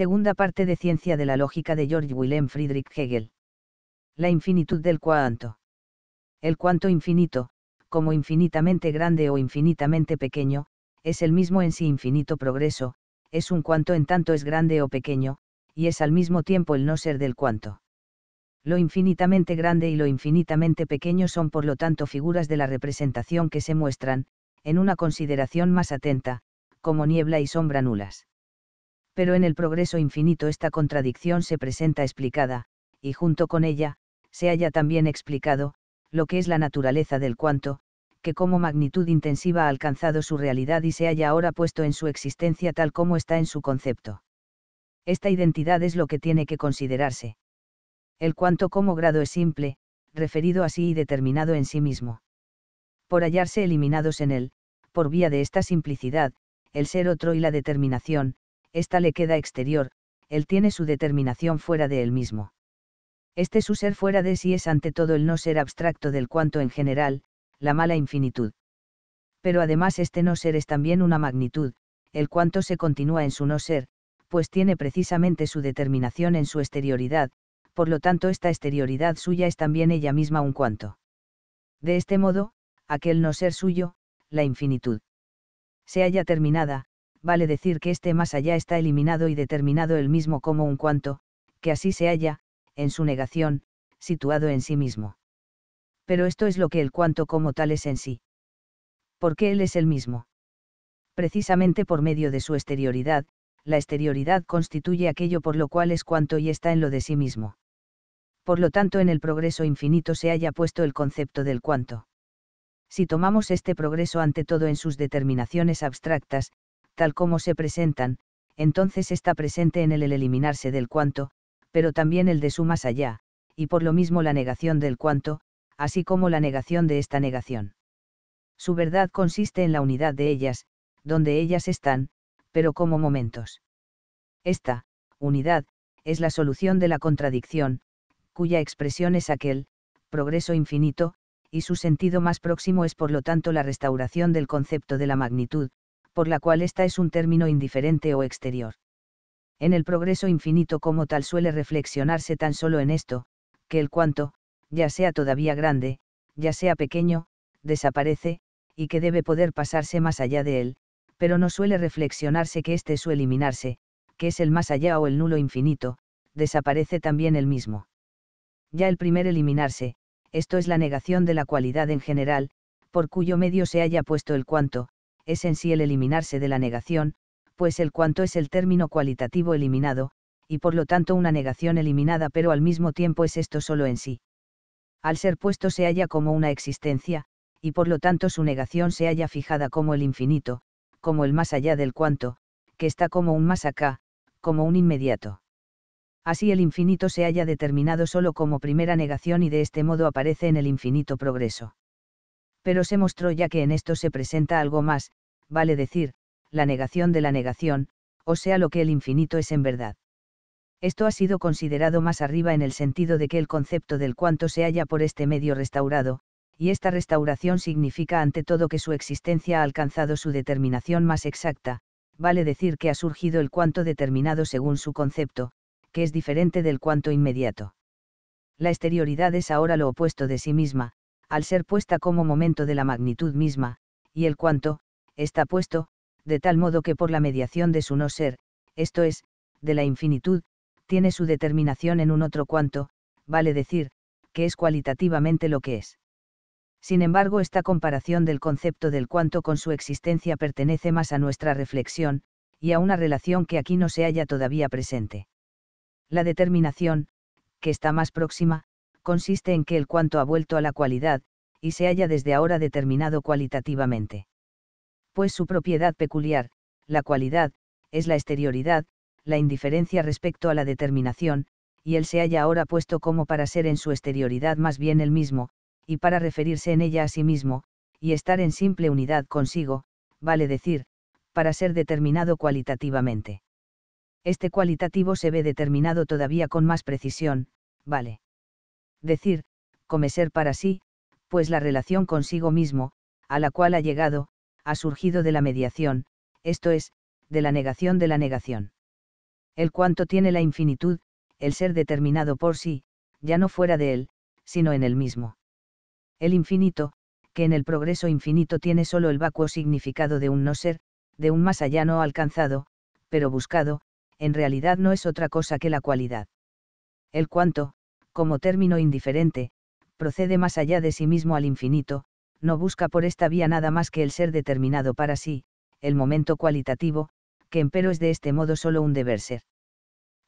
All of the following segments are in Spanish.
Segunda parte de Ciencia de la Lógica de George Wilhelm Friedrich Hegel. La infinitud del cuanto. El cuanto infinito, como infinitamente grande o infinitamente pequeño, es el mismo en sí infinito progreso, es un cuanto en tanto es grande o pequeño, y es al mismo tiempo el no ser del cuanto. Lo infinitamente grande y lo infinitamente pequeño son por lo tanto figuras de la representación que se muestran, en una consideración más atenta, como niebla y sombra nulas pero en el progreso infinito esta contradicción se presenta explicada, y junto con ella, se haya también explicado, lo que es la naturaleza del cuanto, que como magnitud intensiva ha alcanzado su realidad y se haya ahora puesto en su existencia tal como está en su concepto. Esta identidad es lo que tiene que considerarse. El cuanto como grado es simple, referido a sí y determinado en sí mismo. Por hallarse eliminados en él, por vía de esta simplicidad, el ser otro y la determinación, esta le queda exterior, él tiene su determinación fuera de él mismo. Este su ser fuera de sí es ante todo el no ser abstracto del cuanto en general, la mala infinitud. Pero además este no ser es también una magnitud, el cuanto se continúa en su no ser, pues tiene precisamente su determinación en su exterioridad, por lo tanto esta exterioridad suya es también ella misma un cuanto. De este modo, aquel no ser suyo, la infinitud. Se halla terminada, vale decir que este más allá está eliminado y determinado el mismo como un cuanto, que así se halla, en su negación, situado en sí mismo. Pero esto es lo que el cuanto como tal es en sí. Porque él es el mismo. Precisamente por medio de su exterioridad, la exterioridad constituye aquello por lo cual es cuanto y está en lo de sí mismo. Por lo tanto, en el progreso infinito se haya puesto el concepto del cuanto. Si tomamos este progreso ante todo en sus determinaciones abstractas, tal como se presentan, entonces está presente en él el eliminarse del cuanto, pero también el de su más allá, y por lo mismo la negación del cuanto, así como la negación de esta negación. Su verdad consiste en la unidad de ellas, donde ellas están, pero como momentos. Esta, unidad, es la solución de la contradicción, cuya expresión es aquel, progreso infinito, y su sentido más próximo es por lo tanto la restauración del concepto de la magnitud, por la cual ésta es un término indiferente o exterior. En el progreso infinito como tal suele reflexionarse tan solo en esto, que el cuanto, ya sea todavía grande, ya sea pequeño, desaparece, y que debe poder pasarse más allá de él, pero no suele reflexionarse que este su eliminarse, que es el más allá o el nulo infinito, desaparece también el mismo. Ya el primer eliminarse, esto es la negación de la cualidad en general, por cuyo medio se haya puesto el cuanto, es en sí el eliminarse de la negación, pues el cuanto es el término cualitativo eliminado, y por lo tanto una negación eliminada pero al mismo tiempo es esto solo en sí. Al ser puesto se halla como una existencia, y por lo tanto su negación se halla fijada como el infinito, como el más allá del cuanto, que está como un más acá, como un inmediato. Así el infinito se halla determinado solo como primera negación y de este modo aparece en el infinito progreso pero se mostró ya que en esto se presenta algo más, vale decir, la negación de la negación, o sea lo que el infinito es en verdad. Esto ha sido considerado más arriba en el sentido de que el concepto del cuanto se halla por este medio restaurado, y esta restauración significa ante todo que su existencia ha alcanzado su determinación más exacta, vale decir que ha surgido el cuanto determinado según su concepto, que es diferente del cuanto inmediato. La exterioridad es ahora lo opuesto de sí misma, al ser puesta como momento de la magnitud misma, y el cuanto, está puesto, de tal modo que por la mediación de su no ser, esto es, de la infinitud, tiene su determinación en un otro cuanto, vale decir, que es cualitativamente lo que es. Sin embargo, esta comparación del concepto del cuanto con su existencia pertenece más a nuestra reflexión, y a una relación que aquí no se halla todavía presente. La determinación, que está más próxima, consiste en que el cuanto ha vuelto a la cualidad, y se haya desde ahora determinado cualitativamente. Pues su propiedad peculiar, la cualidad, es la exterioridad, la indiferencia respecto a la determinación, y él se haya ahora puesto como para ser en su exterioridad más bien el mismo, y para referirse en ella a sí mismo, y estar en simple unidad consigo, vale decir, para ser determinado cualitativamente. Este cualitativo se ve determinado todavía con más precisión, vale decir, come ser para sí, pues la relación consigo mismo, a la cual ha llegado, ha surgido de la mediación, esto es, de la negación de la negación. El cuanto tiene la infinitud, el ser determinado por sí, ya no fuera de él, sino en él mismo. El infinito, que en el progreso infinito tiene solo el vacuo significado de un no ser, de un más allá no alcanzado, pero buscado, en realidad no es otra cosa que la cualidad. El cuanto, como término indiferente, procede más allá de sí mismo al infinito, no busca por esta vía nada más que el ser determinado para sí, el momento cualitativo, que empero es de este modo solo un deber ser.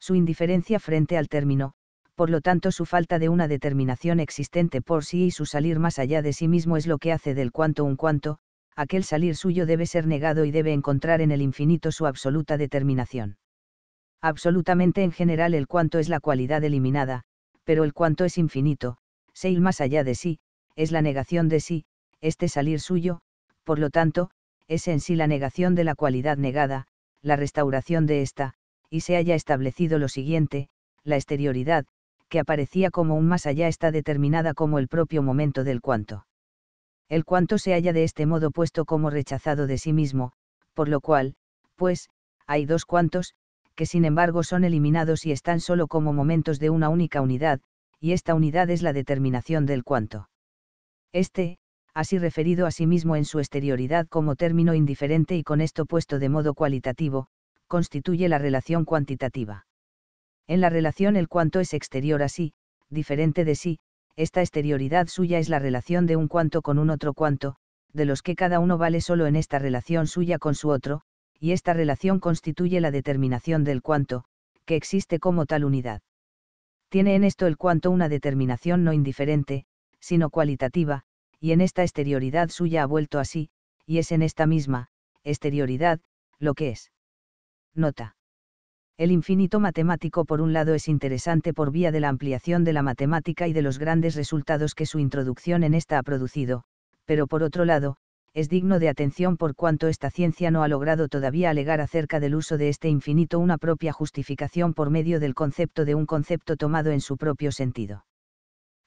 Su indiferencia frente al término, por lo tanto su falta de una determinación existente por sí y su salir más allá de sí mismo es lo que hace del cuanto un cuanto, aquel salir suyo debe ser negado y debe encontrar en el infinito su absoluta determinación. Absolutamente en general el cuanto es la cualidad eliminada, pero el cuanto es infinito, se il más allá de sí, es la negación de sí, este salir suyo, por lo tanto, es en sí la negación de la cualidad negada, la restauración de ésta, y se haya establecido lo siguiente, la exterioridad, que aparecía como un más allá está determinada como el propio momento del cuanto. El cuanto se haya de este modo puesto como rechazado de sí mismo, por lo cual, pues, hay dos cuantos, que sin embargo son eliminados y están solo como momentos de una única unidad, y esta unidad es la determinación del cuanto. Este, así referido a sí mismo en su exterioridad como término indiferente y con esto puesto de modo cualitativo, constituye la relación cuantitativa. En la relación el cuanto es exterior a sí, diferente de sí, esta exterioridad suya es la relación de un cuanto con un otro cuanto, de los que cada uno vale solo en esta relación suya con su otro, y esta relación constituye la determinación del cuanto, que existe como tal unidad. Tiene en esto el cuanto una determinación no indiferente, sino cualitativa, y en esta exterioridad suya ha vuelto así, y es en esta misma, exterioridad, lo que es. Nota. El infinito matemático por un lado es interesante por vía de la ampliación de la matemática y de los grandes resultados que su introducción en esta ha producido, pero por otro lado, es digno de atención por cuanto esta ciencia no ha logrado todavía alegar acerca del uso de este infinito una propia justificación por medio del concepto de un concepto tomado en su propio sentido.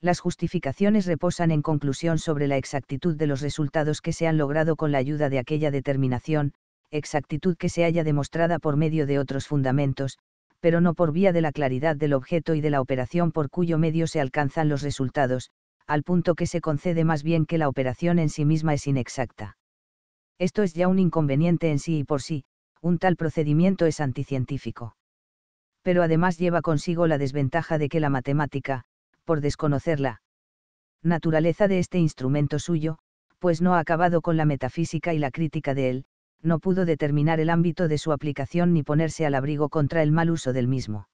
Las justificaciones reposan en conclusión sobre la exactitud de los resultados que se han logrado con la ayuda de aquella determinación, exactitud que se haya demostrada por medio de otros fundamentos, pero no por vía de la claridad del objeto y de la operación por cuyo medio se alcanzan los resultados, al punto que se concede más bien que la operación en sí misma es inexacta. Esto es ya un inconveniente en sí y por sí, un tal procedimiento es anticientífico. Pero además lleva consigo la desventaja de que la matemática, por desconocer la naturaleza de este instrumento suyo, pues no ha acabado con la metafísica y la crítica de él, no pudo determinar el ámbito de su aplicación ni ponerse al abrigo contra el mal uso del mismo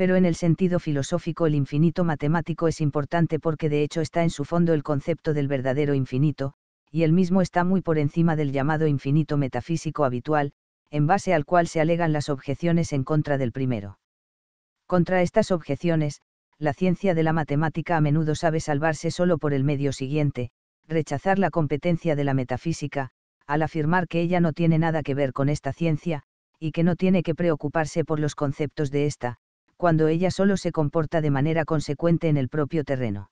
pero en el sentido filosófico el infinito matemático es importante porque de hecho está en su fondo el concepto del verdadero infinito, y el mismo está muy por encima del llamado infinito metafísico habitual, en base al cual se alegan las objeciones en contra del primero. Contra estas objeciones, la ciencia de la matemática a menudo sabe salvarse solo por el medio siguiente, rechazar la competencia de la metafísica, al afirmar que ella no tiene nada que ver con esta ciencia, y que no tiene que preocuparse por los conceptos de esta, cuando ella solo se comporta de manera consecuente en el propio terreno.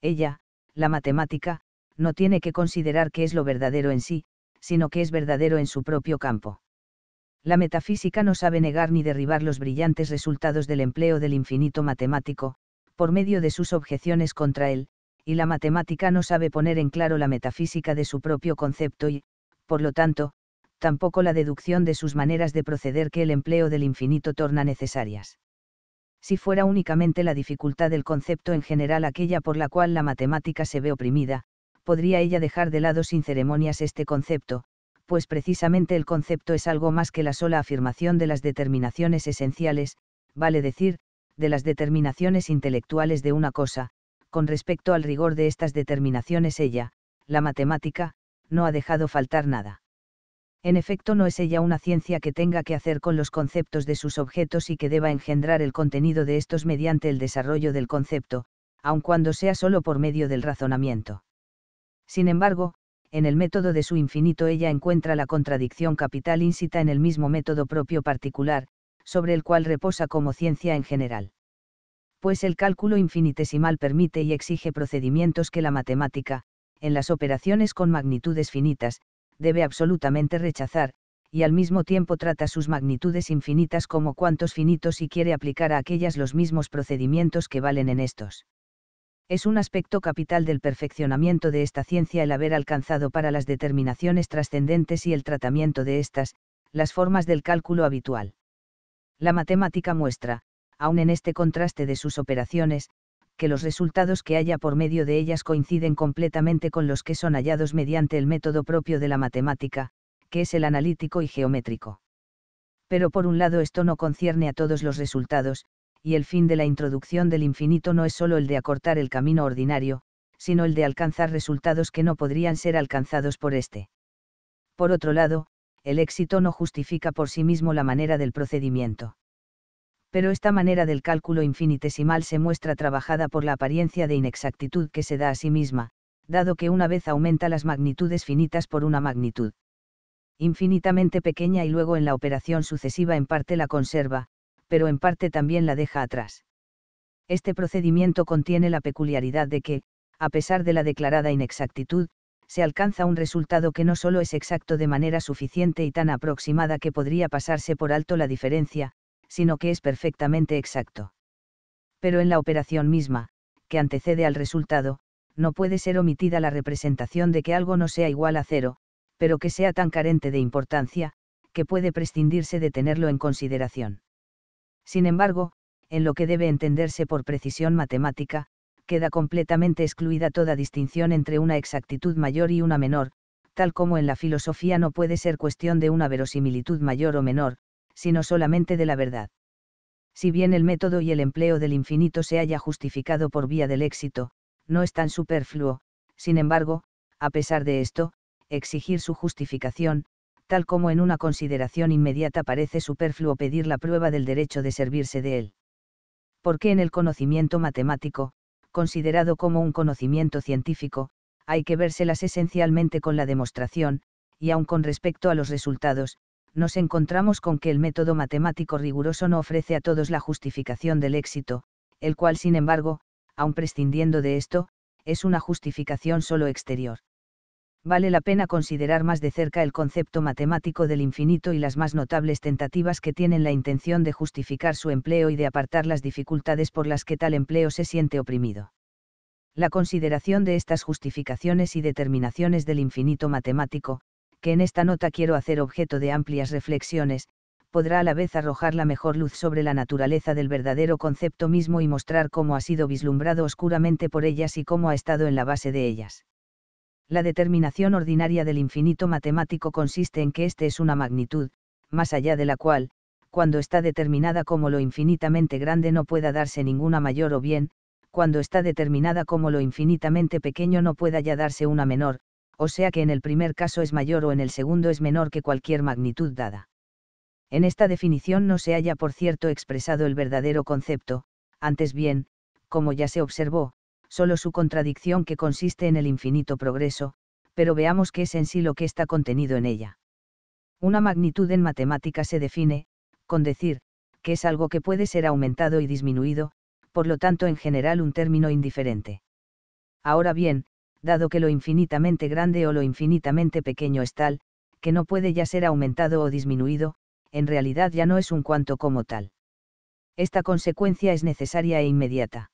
Ella, la matemática, no tiene que considerar que es lo verdadero en sí, sino que es verdadero en su propio campo. La metafísica no sabe negar ni derribar los brillantes resultados del empleo del infinito matemático, por medio de sus objeciones contra él, y la matemática no sabe poner en claro la metafísica de su propio concepto y, por lo tanto, tampoco la deducción de sus maneras de proceder que el empleo del infinito torna necesarias si fuera únicamente la dificultad del concepto en general aquella por la cual la matemática se ve oprimida, podría ella dejar de lado sin ceremonias este concepto, pues precisamente el concepto es algo más que la sola afirmación de las determinaciones esenciales, vale decir, de las determinaciones intelectuales de una cosa, con respecto al rigor de estas determinaciones ella, la matemática, no ha dejado faltar nada. En efecto, no es ella una ciencia que tenga que hacer con los conceptos de sus objetos y que deba engendrar el contenido de estos mediante el desarrollo del concepto, aun cuando sea solo por medio del razonamiento. Sin embargo, en el método de su infinito ella encuentra la contradicción capital insita en el mismo método propio particular, sobre el cual reposa como ciencia en general. Pues el cálculo infinitesimal permite y exige procedimientos que la matemática, en las operaciones con magnitudes finitas, debe absolutamente rechazar, y al mismo tiempo trata sus magnitudes infinitas como cuantos finitos y quiere aplicar a aquellas los mismos procedimientos que valen en estos. Es un aspecto capital del perfeccionamiento de esta ciencia el haber alcanzado para las determinaciones trascendentes y el tratamiento de estas, las formas del cálculo habitual. La matemática muestra, aun en este contraste de sus operaciones, que los resultados que haya por medio de ellas coinciden completamente con los que son hallados mediante el método propio de la matemática, que es el analítico y geométrico. Pero por un lado esto no concierne a todos los resultados, y el fin de la introducción del infinito no es sólo el de acortar el camino ordinario, sino el de alcanzar resultados que no podrían ser alcanzados por éste. Por otro lado, el éxito no justifica por sí mismo la manera del procedimiento pero esta manera del cálculo infinitesimal se muestra trabajada por la apariencia de inexactitud que se da a sí misma, dado que una vez aumenta las magnitudes finitas por una magnitud infinitamente pequeña y luego en la operación sucesiva en parte la conserva, pero en parte también la deja atrás. Este procedimiento contiene la peculiaridad de que, a pesar de la declarada inexactitud, se alcanza un resultado que no solo es exacto de manera suficiente y tan aproximada que podría pasarse por alto la diferencia, sino que es perfectamente exacto. Pero en la operación misma, que antecede al resultado, no puede ser omitida la representación de que algo no sea igual a cero, pero que sea tan carente de importancia, que puede prescindirse de tenerlo en consideración. Sin embargo, en lo que debe entenderse por precisión matemática, queda completamente excluida toda distinción entre una exactitud mayor y una menor, tal como en la filosofía no puede ser cuestión de una verosimilitud mayor o menor, sino solamente de la verdad. Si bien el método y el empleo del infinito se haya justificado por vía del éxito, no es tan superfluo, sin embargo, a pesar de esto, exigir su justificación, tal como en una consideración inmediata parece superfluo pedir la prueba del derecho de servirse de él. Porque en el conocimiento matemático, considerado como un conocimiento científico, hay que vérselas esencialmente con la demostración, y aun con respecto a los resultados, nos encontramos con que el método matemático riguroso no ofrece a todos la justificación del éxito, el cual sin embargo, aun prescindiendo de esto, es una justificación solo exterior. Vale la pena considerar más de cerca el concepto matemático del infinito y las más notables tentativas que tienen la intención de justificar su empleo y de apartar las dificultades por las que tal empleo se siente oprimido. La consideración de estas justificaciones y determinaciones del infinito matemático, que en esta nota quiero hacer objeto de amplias reflexiones, podrá a la vez arrojar la mejor luz sobre la naturaleza del verdadero concepto mismo y mostrar cómo ha sido vislumbrado oscuramente por ellas y cómo ha estado en la base de ellas. La determinación ordinaria del infinito matemático consiste en que éste es una magnitud, más allá de la cual, cuando está determinada como lo infinitamente grande no pueda darse ninguna mayor o bien, cuando está determinada como lo infinitamente pequeño no pueda ya darse una menor, o sea que en el primer caso es mayor o en el segundo es menor que cualquier magnitud dada. En esta definición no se haya, por cierto, expresado el verdadero concepto, antes bien, como ya se observó, solo su contradicción que consiste en el infinito progreso, pero veamos qué es en sí lo que está contenido en ella. Una magnitud en matemática se define, con decir, que es algo que puede ser aumentado y disminuido, por lo tanto en general un término indiferente. Ahora bien, dado que lo infinitamente grande o lo infinitamente pequeño es tal, que no puede ya ser aumentado o disminuido, en realidad ya no es un cuanto como tal. Esta consecuencia es necesaria e inmediata.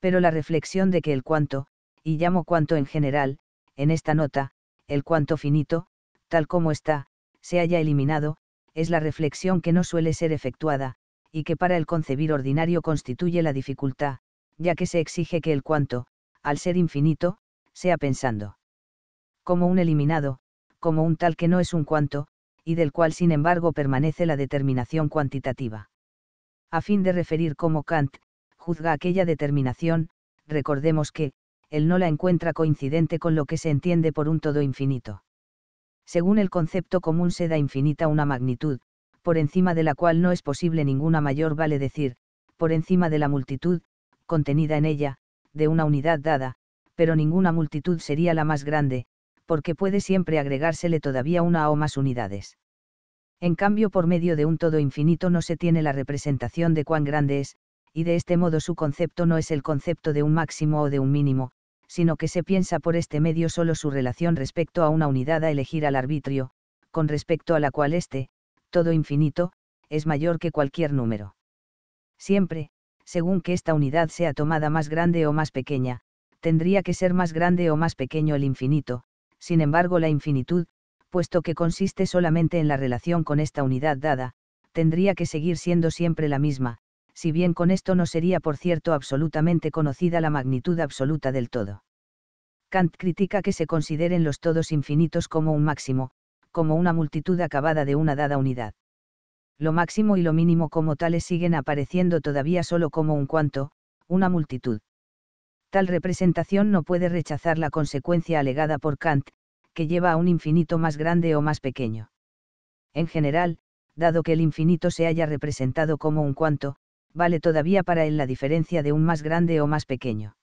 Pero la reflexión de que el cuanto, y llamo cuanto en general, en esta nota, el cuanto finito, tal como está, se haya eliminado, es la reflexión que no suele ser efectuada, y que para el concebir ordinario constituye la dificultad, ya que se exige que el cuanto, al ser infinito, sea pensando. Como un eliminado, como un tal que no es un cuanto, y del cual sin embargo permanece la determinación cuantitativa. A fin de referir cómo Kant juzga aquella determinación, recordemos que, él no la encuentra coincidente con lo que se entiende por un todo infinito. Según el concepto común se da infinita una magnitud, por encima de la cual no es posible ninguna mayor, vale decir, por encima de la multitud, contenida en ella, de una unidad dada, pero ninguna multitud sería la más grande, porque puede siempre agregársele todavía una o más unidades. En cambio, por medio de un todo infinito no se tiene la representación de cuán grande es, y de este modo su concepto no es el concepto de un máximo o de un mínimo, sino que se piensa por este medio solo su relación respecto a una unidad a elegir al arbitrio, con respecto a la cual este, todo infinito, es mayor que cualquier número. Siempre, según que esta unidad sea tomada más grande o más pequeña, tendría que ser más grande o más pequeño el infinito, sin embargo la infinitud, puesto que consiste solamente en la relación con esta unidad dada, tendría que seguir siendo siempre la misma, si bien con esto no sería por cierto absolutamente conocida la magnitud absoluta del todo. Kant critica que se consideren los todos infinitos como un máximo, como una multitud acabada de una dada unidad. Lo máximo y lo mínimo como tales siguen apareciendo todavía solo como un cuanto, una multitud tal representación no puede rechazar la consecuencia alegada por Kant, que lleva a un infinito más grande o más pequeño. En general, dado que el infinito se haya representado como un cuanto, vale todavía para él la diferencia de un más grande o más pequeño.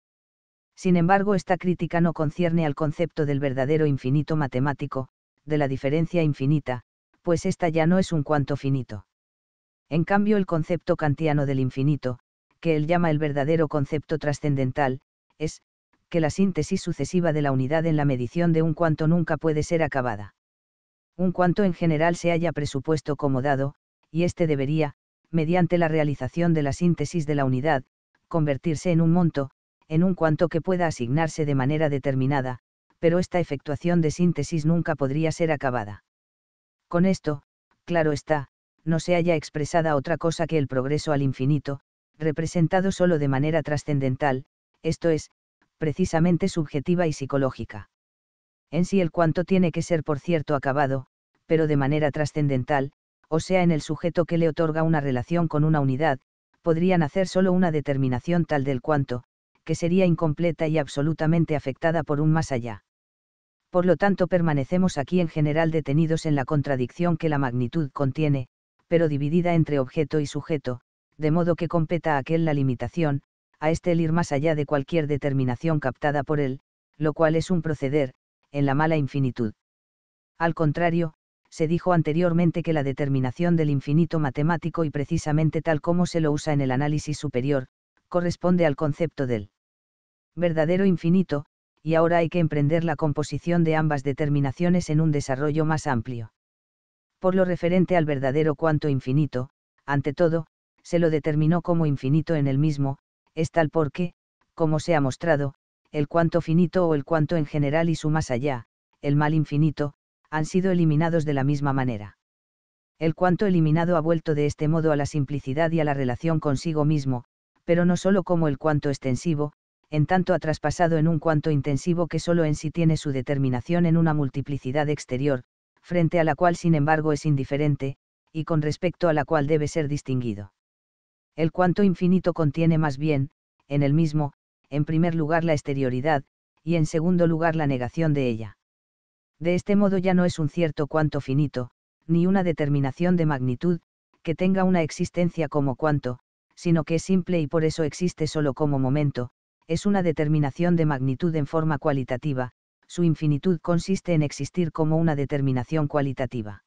Sin embargo, esta crítica no concierne al concepto del verdadero infinito matemático, de la diferencia infinita, pues esta ya no es un cuanto finito. En cambio, el concepto kantiano del infinito, que él llama el verdadero concepto trascendental, es, que la síntesis sucesiva de la unidad en la medición de un cuanto nunca puede ser acabada. Un cuanto en general se haya presupuesto como dado, y éste debería, mediante la realización de la síntesis de la unidad, convertirse en un monto, en un cuanto que pueda asignarse de manera determinada, pero esta efectuación de síntesis nunca podría ser acabada. Con esto, claro está, no se haya expresada otra cosa que el progreso al infinito, representado solo de manera trascendental, esto es, precisamente subjetiva y psicológica. En sí el cuanto tiene que ser por cierto acabado, pero de manera trascendental, o sea en el sujeto que le otorga una relación con una unidad, podrían hacer solo una determinación tal del cuanto, que sería incompleta y absolutamente afectada por un más allá. Por lo tanto permanecemos aquí en general detenidos en la contradicción que la magnitud contiene, pero dividida entre objeto y sujeto, de modo que competa aquel la limitación, a este el ir más allá de cualquier determinación captada por él, lo cual es un proceder, en la mala infinitud. Al contrario, se dijo anteriormente que la determinación del infinito matemático y precisamente tal como se lo usa en el análisis superior, corresponde al concepto del verdadero infinito, y ahora hay que emprender la composición de ambas determinaciones en un desarrollo más amplio. Por lo referente al verdadero cuanto infinito, ante todo, se lo determinó como infinito en el mismo, es tal porque, como se ha mostrado, el cuanto finito o el cuanto en general y su más allá, el mal infinito, han sido eliminados de la misma manera. El cuanto eliminado ha vuelto de este modo a la simplicidad y a la relación consigo mismo, pero no sólo como el cuanto extensivo, en tanto ha traspasado en un cuanto intensivo que sólo en sí tiene su determinación en una multiplicidad exterior, frente a la cual sin embargo es indiferente, y con respecto a la cual debe ser distinguido. El cuanto infinito contiene más bien, en el mismo, en primer lugar la exterioridad, y en segundo lugar la negación de ella. De este modo ya no es un cierto cuanto finito, ni una determinación de magnitud, que tenga una existencia como cuanto, sino que es simple y por eso existe solo como momento, es una determinación de magnitud en forma cualitativa, su infinitud consiste en existir como una determinación cualitativa.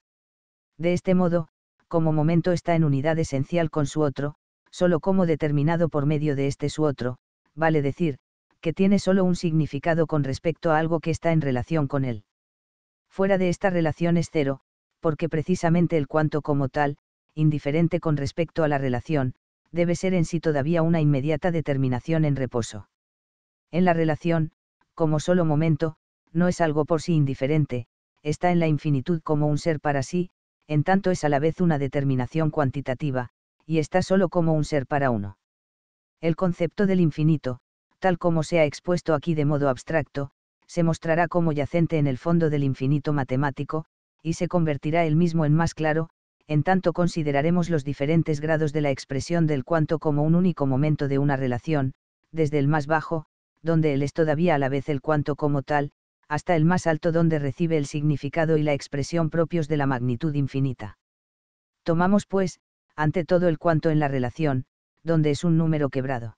De este modo, como momento está en unidad esencial con su otro, solo como determinado por medio de este su otro, vale decir, que tiene solo un significado con respecto a algo que está en relación con él. Fuera de esta relación es cero, porque precisamente el cuanto como tal, indiferente con respecto a la relación, debe ser en sí todavía una inmediata determinación en reposo. En la relación, como solo momento, no es algo por sí indiferente, está en la infinitud como un ser para sí, en tanto es a la vez una determinación cuantitativa, y está solo como un ser para uno. El concepto del infinito, tal como se ha expuesto aquí de modo abstracto, se mostrará como yacente en el fondo del infinito matemático, y se convertirá el mismo en más claro, en tanto consideraremos los diferentes grados de la expresión del cuanto como un único momento de una relación, desde el más bajo, donde él es todavía a la vez el cuanto como tal, hasta el más alto donde recibe el significado y la expresión propios de la magnitud infinita. Tomamos pues, ante todo el cuanto en la relación, donde es un número quebrado.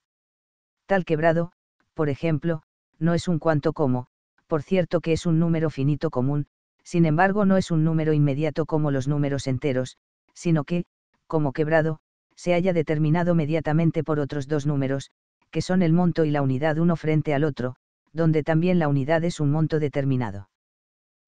Tal quebrado, por ejemplo, no es un cuanto como, por cierto que es un número finito común, sin embargo no es un número inmediato como los números enteros, sino que, como quebrado, se haya determinado mediatamente por otros dos números, que son el monto y la unidad uno frente al otro, donde también la unidad es un monto determinado.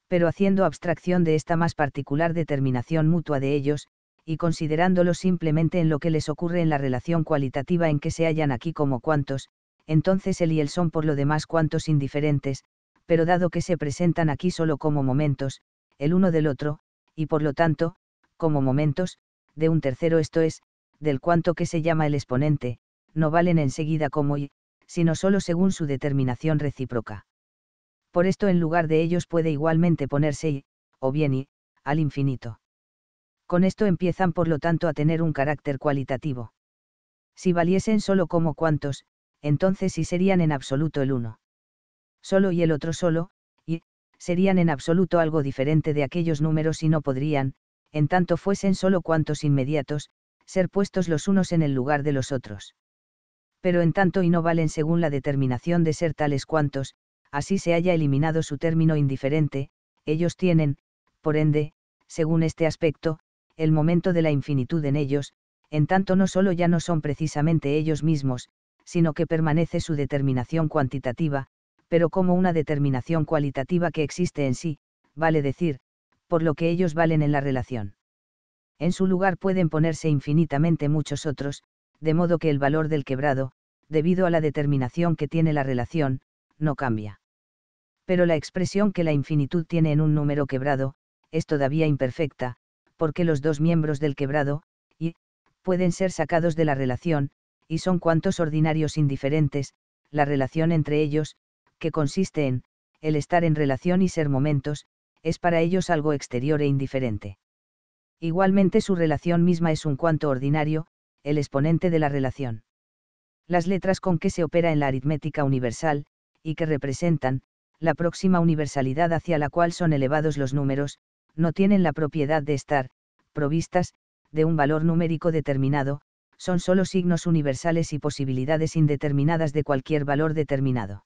Pero haciendo abstracción de esta más particular determinación mutua de ellos, y considerándolo simplemente en lo que les ocurre en la relación cualitativa en que se hallan aquí como cuantos, entonces él y él son por lo demás cuantos indiferentes, pero dado que se presentan aquí solo como momentos, el uno del otro, y por lo tanto, como momentos, de un tercero esto es, del cuanto que se llama el exponente, no valen enseguida como y, sino solo según su determinación recíproca. Por esto en lugar de ellos puede igualmente ponerse y, o bien y, al infinito con esto empiezan por lo tanto a tener un carácter cualitativo. Si valiesen solo como cuantos, entonces sí serían en absoluto el uno. Solo y el otro solo, y, serían en absoluto algo diferente de aquellos números y no podrían, en tanto fuesen solo cuantos inmediatos, ser puestos los unos en el lugar de los otros. Pero en tanto y no valen según la determinación de ser tales cuantos, así se haya eliminado su término indiferente, ellos tienen, por ende, según este aspecto, el momento de la infinitud en ellos, en tanto no solo ya no son precisamente ellos mismos, sino que permanece su determinación cuantitativa, pero como una determinación cualitativa que existe en sí, vale decir, por lo que ellos valen en la relación. En su lugar pueden ponerse infinitamente muchos otros, de modo que el valor del quebrado, debido a la determinación que tiene la relación, no cambia. Pero la expresión que la infinitud tiene en un número quebrado, es todavía imperfecta, porque los dos miembros del quebrado, y, pueden ser sacados de la relación, y son cuantos ordinarios indiferentes, la relación entre ellos, que consiste en, el estar en relación y ser momentos, es para ellos algo exterior e indiferente. Igualmente su relación misma es un cuanto ordinario, el exponente de la relación. Las letras con que se opera en la aritmética universal, y que representan, la próxima universalidad hacia la cual son elevados los números, no tienen la propiedad de estar, provistas, de un valor numérico determinado, son solo signos universales y posibilidades indeterminadas de cualquier valor determinado.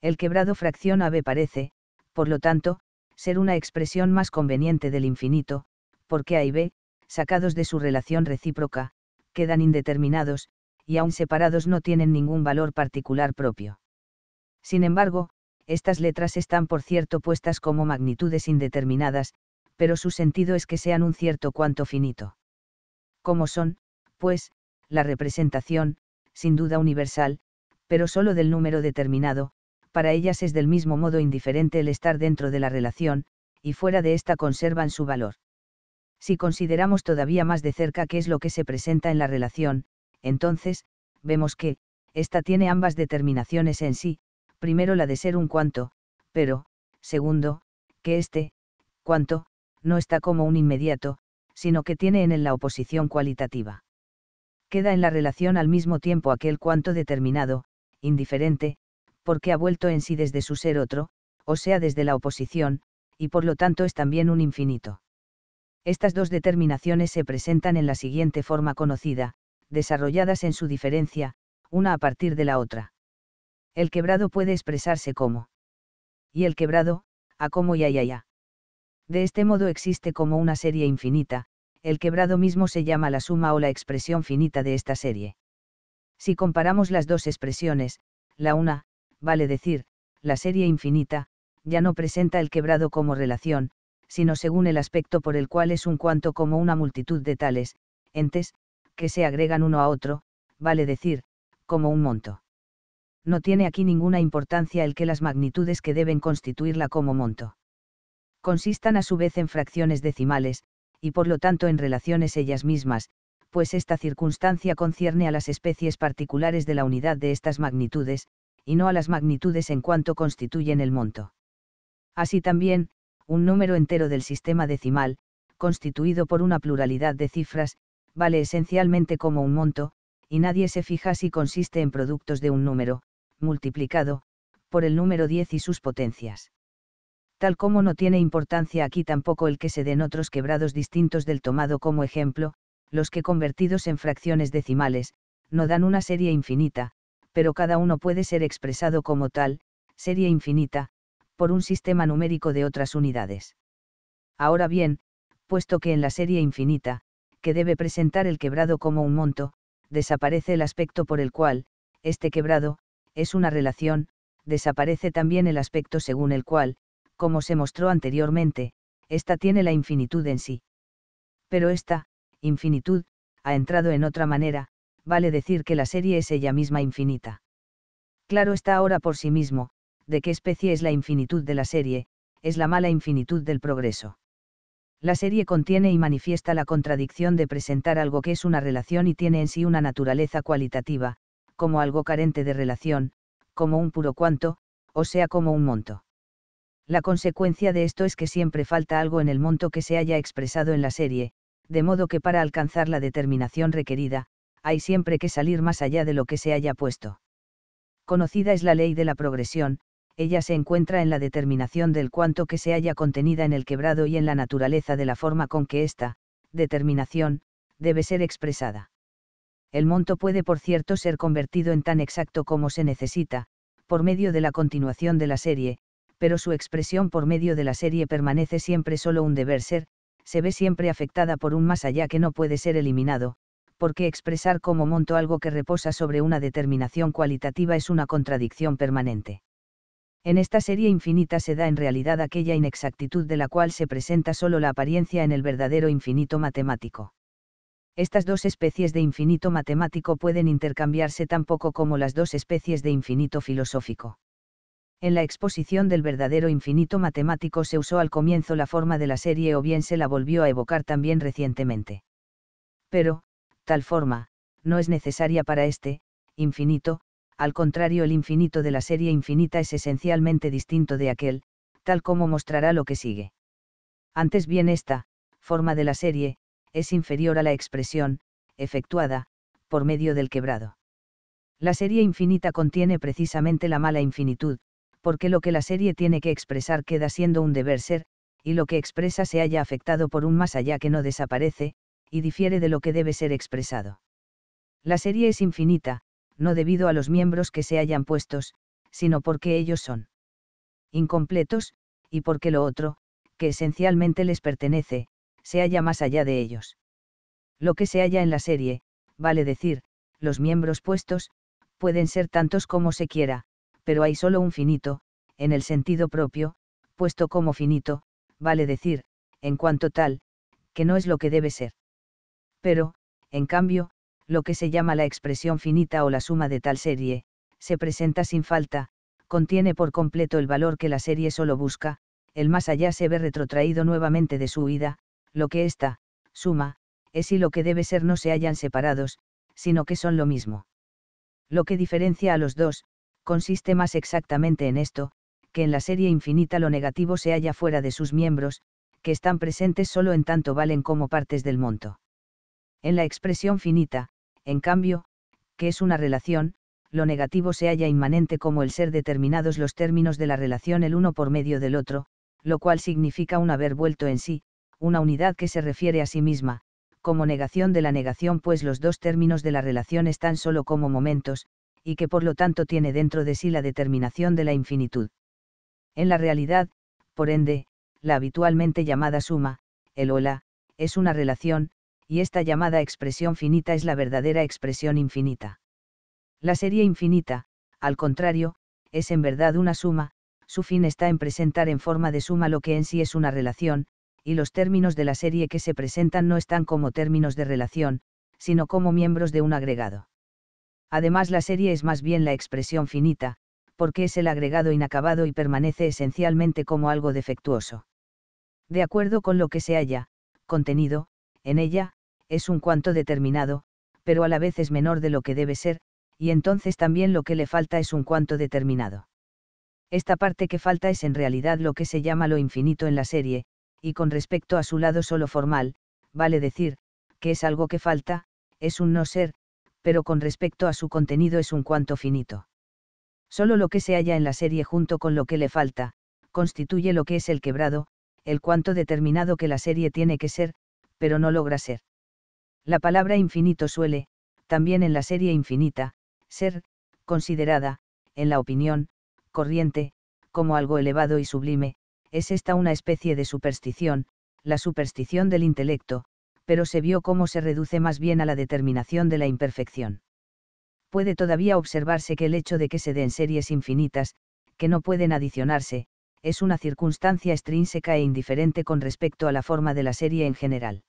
El quebrado fracción AB parece, por lo tanto, ser una expresión más conveniente del infinito, porque A y B, sacados de su relación recíproca, quedan indeterminados, y aun separados no tienen ningún valor particular propio. Sin embargo, estas letras están por cierto puestas como magnitudes indeterminadas, pero su sentido es que sean un cierto cuanto finito. ¿Cómo son, pues, la representación, sin duda universal, pero solo del número determinado, para ellas es del mismo modo indiferente el estar dentro de la relación, y fuera de ésta conservan su valor. Si consideramos todavía más de cerca qué es lo que se presenta en la relación, entonces, vemos que, ésta tiene ambas determinaciones en sí, primero la de ser un cuanto, pero, segundo, que este, cuanto, no está como un inmediato, sino que tiene en él la oposición cualitativa. Queda en la relación al mismo tiempo aquel cuanto determinado, indiferente, porque ha vuelto en sí desde su ser otro, o sea desde la oposición, y por lo tanto es también un infinito. Estas dos determinaciones se presentan en la siguiente forma conocida, desarrolladas en su diferencia, una a partir de la otra. El quebrado puede expresarse como. Y el quebrado, a como y a De este modo existe como una serie infinita, el quebrado mismo se llama la suma o la expresión finita de esta serie. Si comparamos las dos expresiones, la una, vale decir, la serie infinita, ya no presenta el quebrado como relación, sino según el aspecto por el cual es un cuanto como una multitud de tales, entes, que se agregan uno a otro, vale decir, como un monto no tiene aquí ninguna importancia el que las magnitudes que deben constituirla como monto consistan a su vez en fracciones decimales, y por lo tanto en relaciones ellas mismas, pues esta circunstancia concierne a las especies particulares de la unidad de estas magnitudes, y no a las magnitudes en cuanto constituyen el monto. Así también, un número entero del sistema decimal, constituido por una pluralidad de cifras, vale esencialmente como un monto, y nadie se fija si consiste en productos de un número, multiplicado, por el número 10 y sus potencias. Tal como no tiene importancia aquí tampoco el que se den otros quebrados distintos del tomado como ejemplo, los que convertidos en fracciones decimales, no dan una serie infinita, pero cada uno puede ser expresado como tal, serie infinita, por un sistema numérico de otras unidades. Ahora bien, puesto que en la serie infinita, que debe presentar el quebrado como un monto, desaparece el aspecto por el cual, este quebrado, es una relación, desaparece también el aspecto según el cual, como se mostró anteriormente, ésta tiene la infinitud en sí. Pero esta, infinitud, ha entrado en otra manera, vale decir que la serie es ella misma infinita. Claro está ahora por sí mismo, de qué especie es la infinitud de la serie, es la mala infinitud del progreso. La serie contiene y manifiesta la contradicción de presentar algo que es una relación y tiene en sí una naturaleza cualitativa, como algo carente de relación, como un puro cuanto, o sea como un monto. La consecuencia de esto es que siempre falta algo en el monto que se haya expresado en la serie, de modo que para alcanzar la determinación requerida, hay siempre que salir más allá de lo que se haya puesto. Conocida es la ley de la progresión, ella se encuentra en la determinación del cuanto que se haya contenida en el quebrado y en la naturaleza de la forma con que esta, determinación, debe ser expresada. El monto puede por cierto ser convertido en tan exacto como se necesita, por medio de la continuación de la serie, pero su expresión por medio de la serie permanece siempre solo un deber ser, se ve siempre afectada por un más allá que no puede ser eliminado, porque expresar como monto algo que reposa sobre una determinación cualitativa es una contradicción permanente. En esta serie infinita se da en realidad aquella inexactitud de la cual se presenta solo la apariencia en el verdadero infinito matemático. Estas dos especies de infinito matemático pueden intercambiarse tan poco como las dos especies de infinito filosófico. En la exposición del verdadero infinito matemático se usó al comienzo la forma de la serie o bien se la volvió a evocar también recientemente. Pero, tal forma, no es necesaria para este, infinito, al contrario el infinito de la serie infinita es esencialmente distinto de aquel, tal como mostrará lo que sigue. Antes bien esta, forma de la serie, es inferior a la expresión, efectuada, por medio del quebrado. La serie infinita contiene precisamente la mala infinitud, porque lo que la serie tiene que expresar queda siendo un deber ser, y lo que expresa se haya afectado por un más allá que no desaparece, y difiere de lo que debe ser expresado. La serie es infinita, no debido a los miembros que se hayan puestos, sino porque ellos son incompletos, y porque lo otro, que esencialmente les pertenece, se halla más allá de ellos. Lo que se halla en la serie, vale decir, los miembros puestos, pueden ser tantos como se quiera, pero hay solo un finito, en el sentido propio, puesto como finito, vale decir, en cuanto tal, que no es lo que debe ser. Pero, en cambio, lo que se llama la expresión finita o la suma de tal serie, se presenta sin falta, contiene por completo el valor que la serie solo busca, el más allá se ve retrotraído nuevamente de su huida, lo que esta, suma, es y lo que debe ser no se hallan separados, sino que son lo mismo. Lo que diferencia a los dos, consiste más exactamente en esto, que en la serie infinita lo negativo se halla fuera de sus miembros, que están presentes solo en tanto valen como partes del monto. En la expresión finita, en cambio, que es una relación, lo negativo se halla inmanente como el ser determinados los términos de la relación el uno por medio del otro, lo cual significa un haber vuelto en sí, una unidad que se refiere a sí misma, como negación de la negación pues los dos términos de la relación están solo como momentos, y que por lo tanto tiene dentro de sí la determinación de la infinitud. En la realidad, por ende, la habitualmente llamada suma, el o es una relación, y esta llamada expresión finita es la verdadera expresión infinita. La serie infinita, al contrario, es en verdad una suma, su fin está en presentar en forma de suma lo que en sí es una relación, y los términos de la serie que se presentan no están como términos de relación, sino como miembros de un agregado. Además la serie es más bien la expresión finita, porque es el agregado inacabado y permanece esencialmente como algo defectuoso. De acuerdo con lo que se halla, contenido, en ella, es un cuanto determinado, pero a la vez es menor de lo que debe ser, y entonces también lo que le falta es un cuanto determinado. Esta parte que falta es en realidad lo que se llama lo infinito en la serie, y con respecto a su lado solo formal, vale decir, que es algo que falta, es un no ser, pero con respecto a su contenido es un cuanto finito. Solo lo que se halla en la serie junto con lo que le falta, constituye lo que es el quebrado, el cuanto determinado que la serie tiene que ser, pero no logra ser. La palabra infinito suele, también en la serie infinita, ser, considerada, en la opinión, corriente, como algo elevado y sublime, es esta una especie de superstición, la superstición del intelecto, pero se vio cómo se reduce más bien a la determinación de la imperfección. Puede todavía observarse que el hecho de que se den series infinitas, que no pueden adicionarse, es una circunstancia extrínseca e indiferente con respecto a la forma de la serie en general.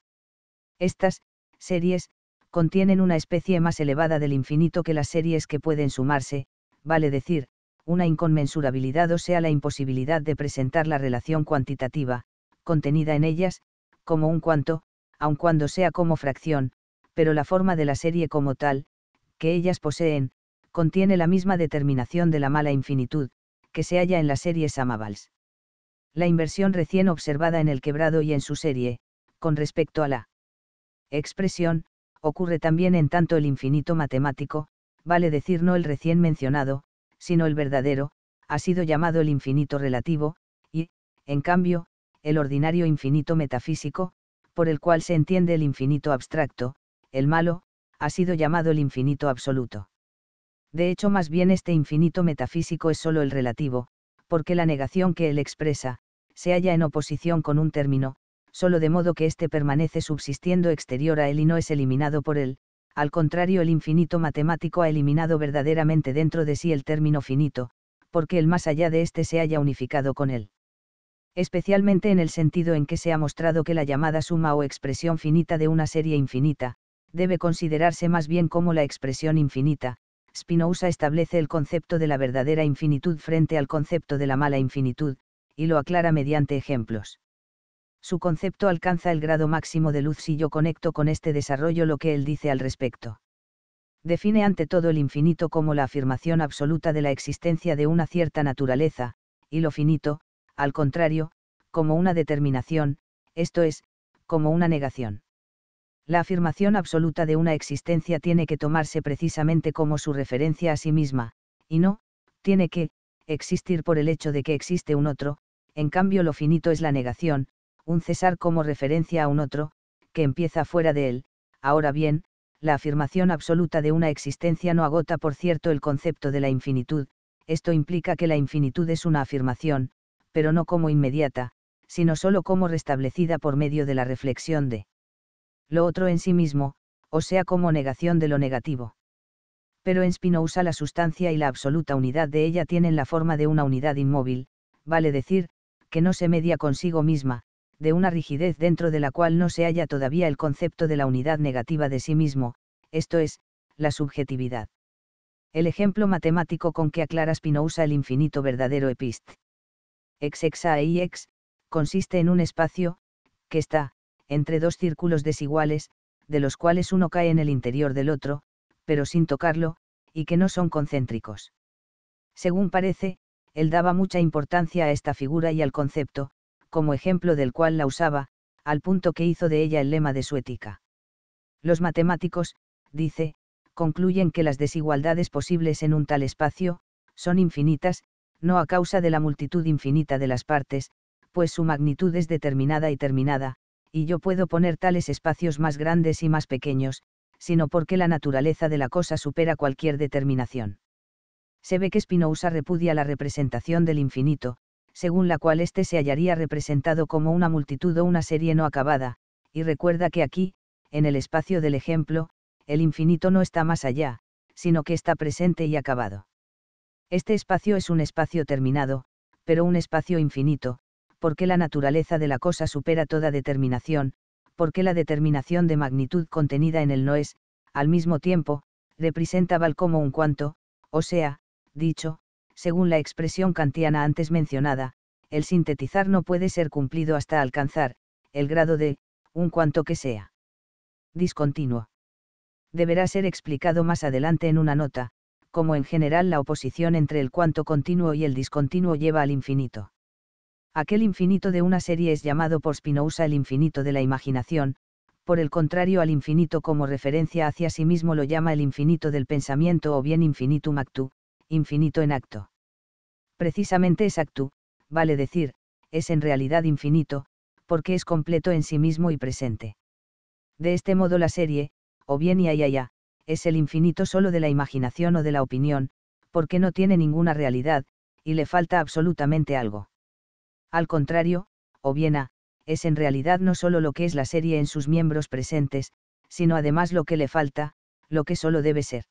Estas, series, contienen una especie más elevada del infinito que las series que pueden sumarse, vale decir, una inconmensurabilidad o sea la imposibilidad de presentar la relación cuantitativa, contenida en ellas, como un cuanto, aun cuando sea como fracción, pero la forma de la serie como tal, que ellas poseen, contiene la misma determinación de la mala infinitud, que se halla en la serie Samavals. La inversión recién observada en el quebrado y en su serie, con respecto a la expresión, ocurre también en tanto el infinito matemático, vale decir no el recién mencionado, sino el verdadero, ha sido llamado el infinito relativo, y, en cambio, el ordinario infinito metafísico, por el cual se entiende el infinito abstracto, el malo, ha sido llamado el infinito absoluto. De hecho, más bien este infinito metafísico es sólo el relativo, porque la negación que él expresa, se halla en oposición con un término, solo de modo que éste permanece subsistiendo exterior a él y no es eliminado por él, al contrario el infinito matemático ha eliminado verdaderamente dentro de sí el término finito, porque el más allá de éste se haya unificado con él. Especialmente en el sentido en que se ha mostrado que la llamada suma o expresión finita de una serie infinita, debe considerarse más bien como la expresión infinita, Spinoza establece el concepto de la verdadera infinitud frente al concepto de la mala infinitud, y lo aclara mediante ejemplos su concepto alcanza el grado máximo de luz si yo conecto con este desarrollo lo que él dice al respecto. Define ante todo el infinito como la afirmación absoluta de la existencia de una cierta naturaleza, y lo finito, al contrario, como una determinación, esto es, como una negación. La afirmación absoluta de una existencia tiene que tomarse precisamente como su referencia a sí misma, y no, tiene que, existir por el hecho de que existe un otro, en cambio lo finito es la negación, un César como referencia a un otro, que empieza fuera de él. Ahora bien, la afirmación absoluta de una existencia no agota por cierto el concepto de la infinitud, esto implica que la infinitud es una afirmación, pero no como inmediata, sino sólo como restablecida por medio de la reflexión de lo otro en sí mismo, o sea como negación de lo negativo. Pero en Spinoza la sustancia y la absoluta unidad de ella tienen la forma de una unidad inmóvil, vale decir, que no se media consigo misma, de una rigidez dentro de la cual no se halla todavía el concepto de la unidad negativa de sí mismo, esto es, la subjetividad. El ejemplo matemático con que aclara Spinoza el infinito verdadero epist. Ex consiste en un espacio, que está, entre dos círculos desiguales, de los cuales uno cae en el interior del otro, pero sin tocarlo, y que no son concéntricos. Según parece, él daba mucha importancia a esta figura y al concepto, como ejemplo del cual la usaba, al punto que hizo de ella el lema de su ética. Los matemáticos, dice, concluyen que las desigualdades posibles en un tal espacio, son infinitas, no a causa de la multitud infinita de las partes, pues su magnitud es determinada y terminada, y yo puedo poner tales espacios más grandes y más pequeños, sino porque la naturaleza de la cosa supera cualquier determinación. Se ve que Spinoza repudia la representación del infinito, según la cual éste se hallaría representado como una multitud o una serie no acabada, y recuerda que aquí, en el espacio del ejemplo, el infinito no está más allá, sino que está presente y acabado. Este espacio es un espacio terminado, pero un espacio infinito, porque la naturaleza de la cosa supera toda determinación, porque la determinación de magnitud contenida en el no es, al mismo tiempo, representable como un cuanto, o sea, dicho, según la expresión kantiana antes mencionada, el sintetizar no puede ser cumplido hasta alcanzar, el grado de, un cuanto que sea. Discontinuo. Deberá ser explicado más adelante en una nota, como en general la oposición entre el cuanto continuo y el discontinuo lleva al infinito. Aquel infinito de una serie es llamado por Spinoza el infinito de la imaginación, por el contrario al infinito como referencia hacia sí mismo lo llama el infinito del pensamiento o bien infinitum actu, infinito en acto precisamente es actú, vale decir, es en realidad infinito, porque es completo en sí mismo y presente. De este modo la serie, o bien y ay, es el infinito solo de la imaginación o de la opinión, porque no tiene ninguna realidad, y le falta absolutamente algo. Al contrario, o bien a, es en realidad no solo lo que es la serie en sus miembros presentes, sino además lo que le falta, lo que solo debe ser.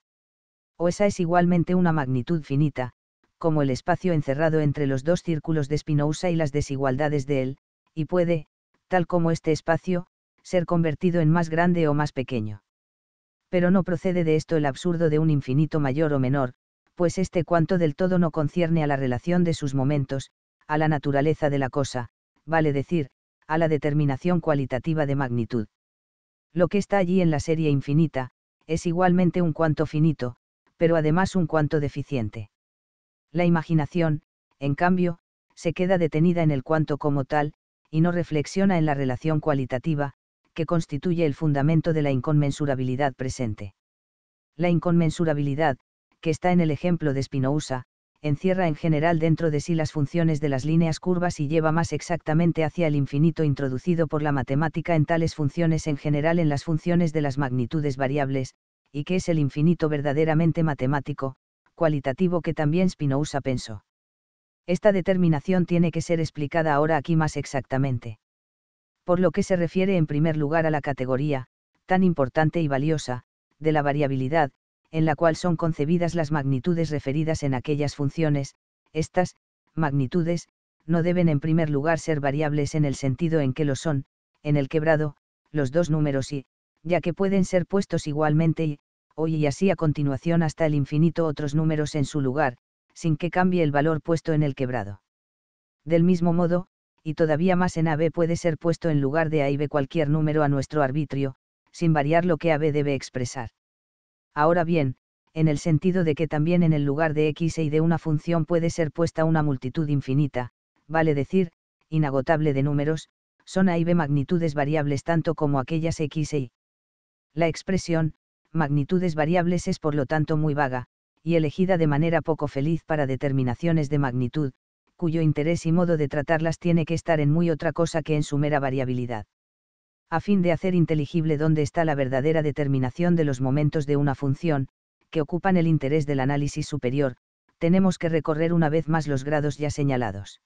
O esa es igualmente una magnitud finita, como el espacio encerrado entre los dos círculos de Spinoza y las desigualdades de él, y puede, tal como este espacio, ser convertido en más grande o más pequeño. Pero no procede de esto el absurdo de un infinito mayor o menor, pues este cuanto del todo no concierne a la relación de sus momentos, a la naturaleza de la cosa, vale decir, a la determinación cualitativa de magnitud. Lo que está allí en la serie infinita, es igualmente un cuanto finito, pero además un cuanto deficiente. La imaginación, en cambio, se queda detenida en el cuanto como tal, y no reflexiona en la relación cualitativa, que constituye el fundamento de la inconmensurabilidad presente. La inconmensurabilidad, que está en el ejemplo de Spinoza, encierra en general dentro de sí las funciones de las líneas curvas y lleva más exactamente hacia el infinito introducido por la matemática en tales funciones en general en las funciones de las magnitudes variables, y que es el infinito verdaderamente matemático, cualitativo que también Spinoza pensó. Esta determinación tiene que ser explicada ahora aquí más exactamente. Por lo que se refiere en primer lugar a la categoría, tan importante y valiosa, de la variabilidad, en la cual son concebidas las magnitudes referidas en aquellas funciones, estas, magnitudes, no deben en primer lugar ser variables en el sentido en que lo son, en el quebrado, los dos números y, ya que pueden ser puestos igualmente y, y así a continuación hasta el infinito otros números en su lugar, sin que cambie el valor puesto en el quebrado. Del mismo modo, y todavía más en AB puede ser puesto en lugar de A y B cualquier número a nuestro arbitrio, sin variar lo que AB debe expresar. Ahora bien, en el sentido de que también en el lugar de X y de una función puede ser puesta una multitud infinita, vale decir, inagotable de números, son A y B magnitudes variables tanto como aquellas X e y. La expresión, magnitudes variables es por lo tanto muy vaga, y elegida de manera poco feliz para determinaciones de magnitud, cuyo interés y modo de tratarlas tiene que estar en muy otra cosa que en su mera variabilidad. A fin de hacer inteligible dónde está la verdadera determinación de los momentos de una función, que ocupan el interés del análisis superior, tenemos que recorrer una vez más los grados ya señalados.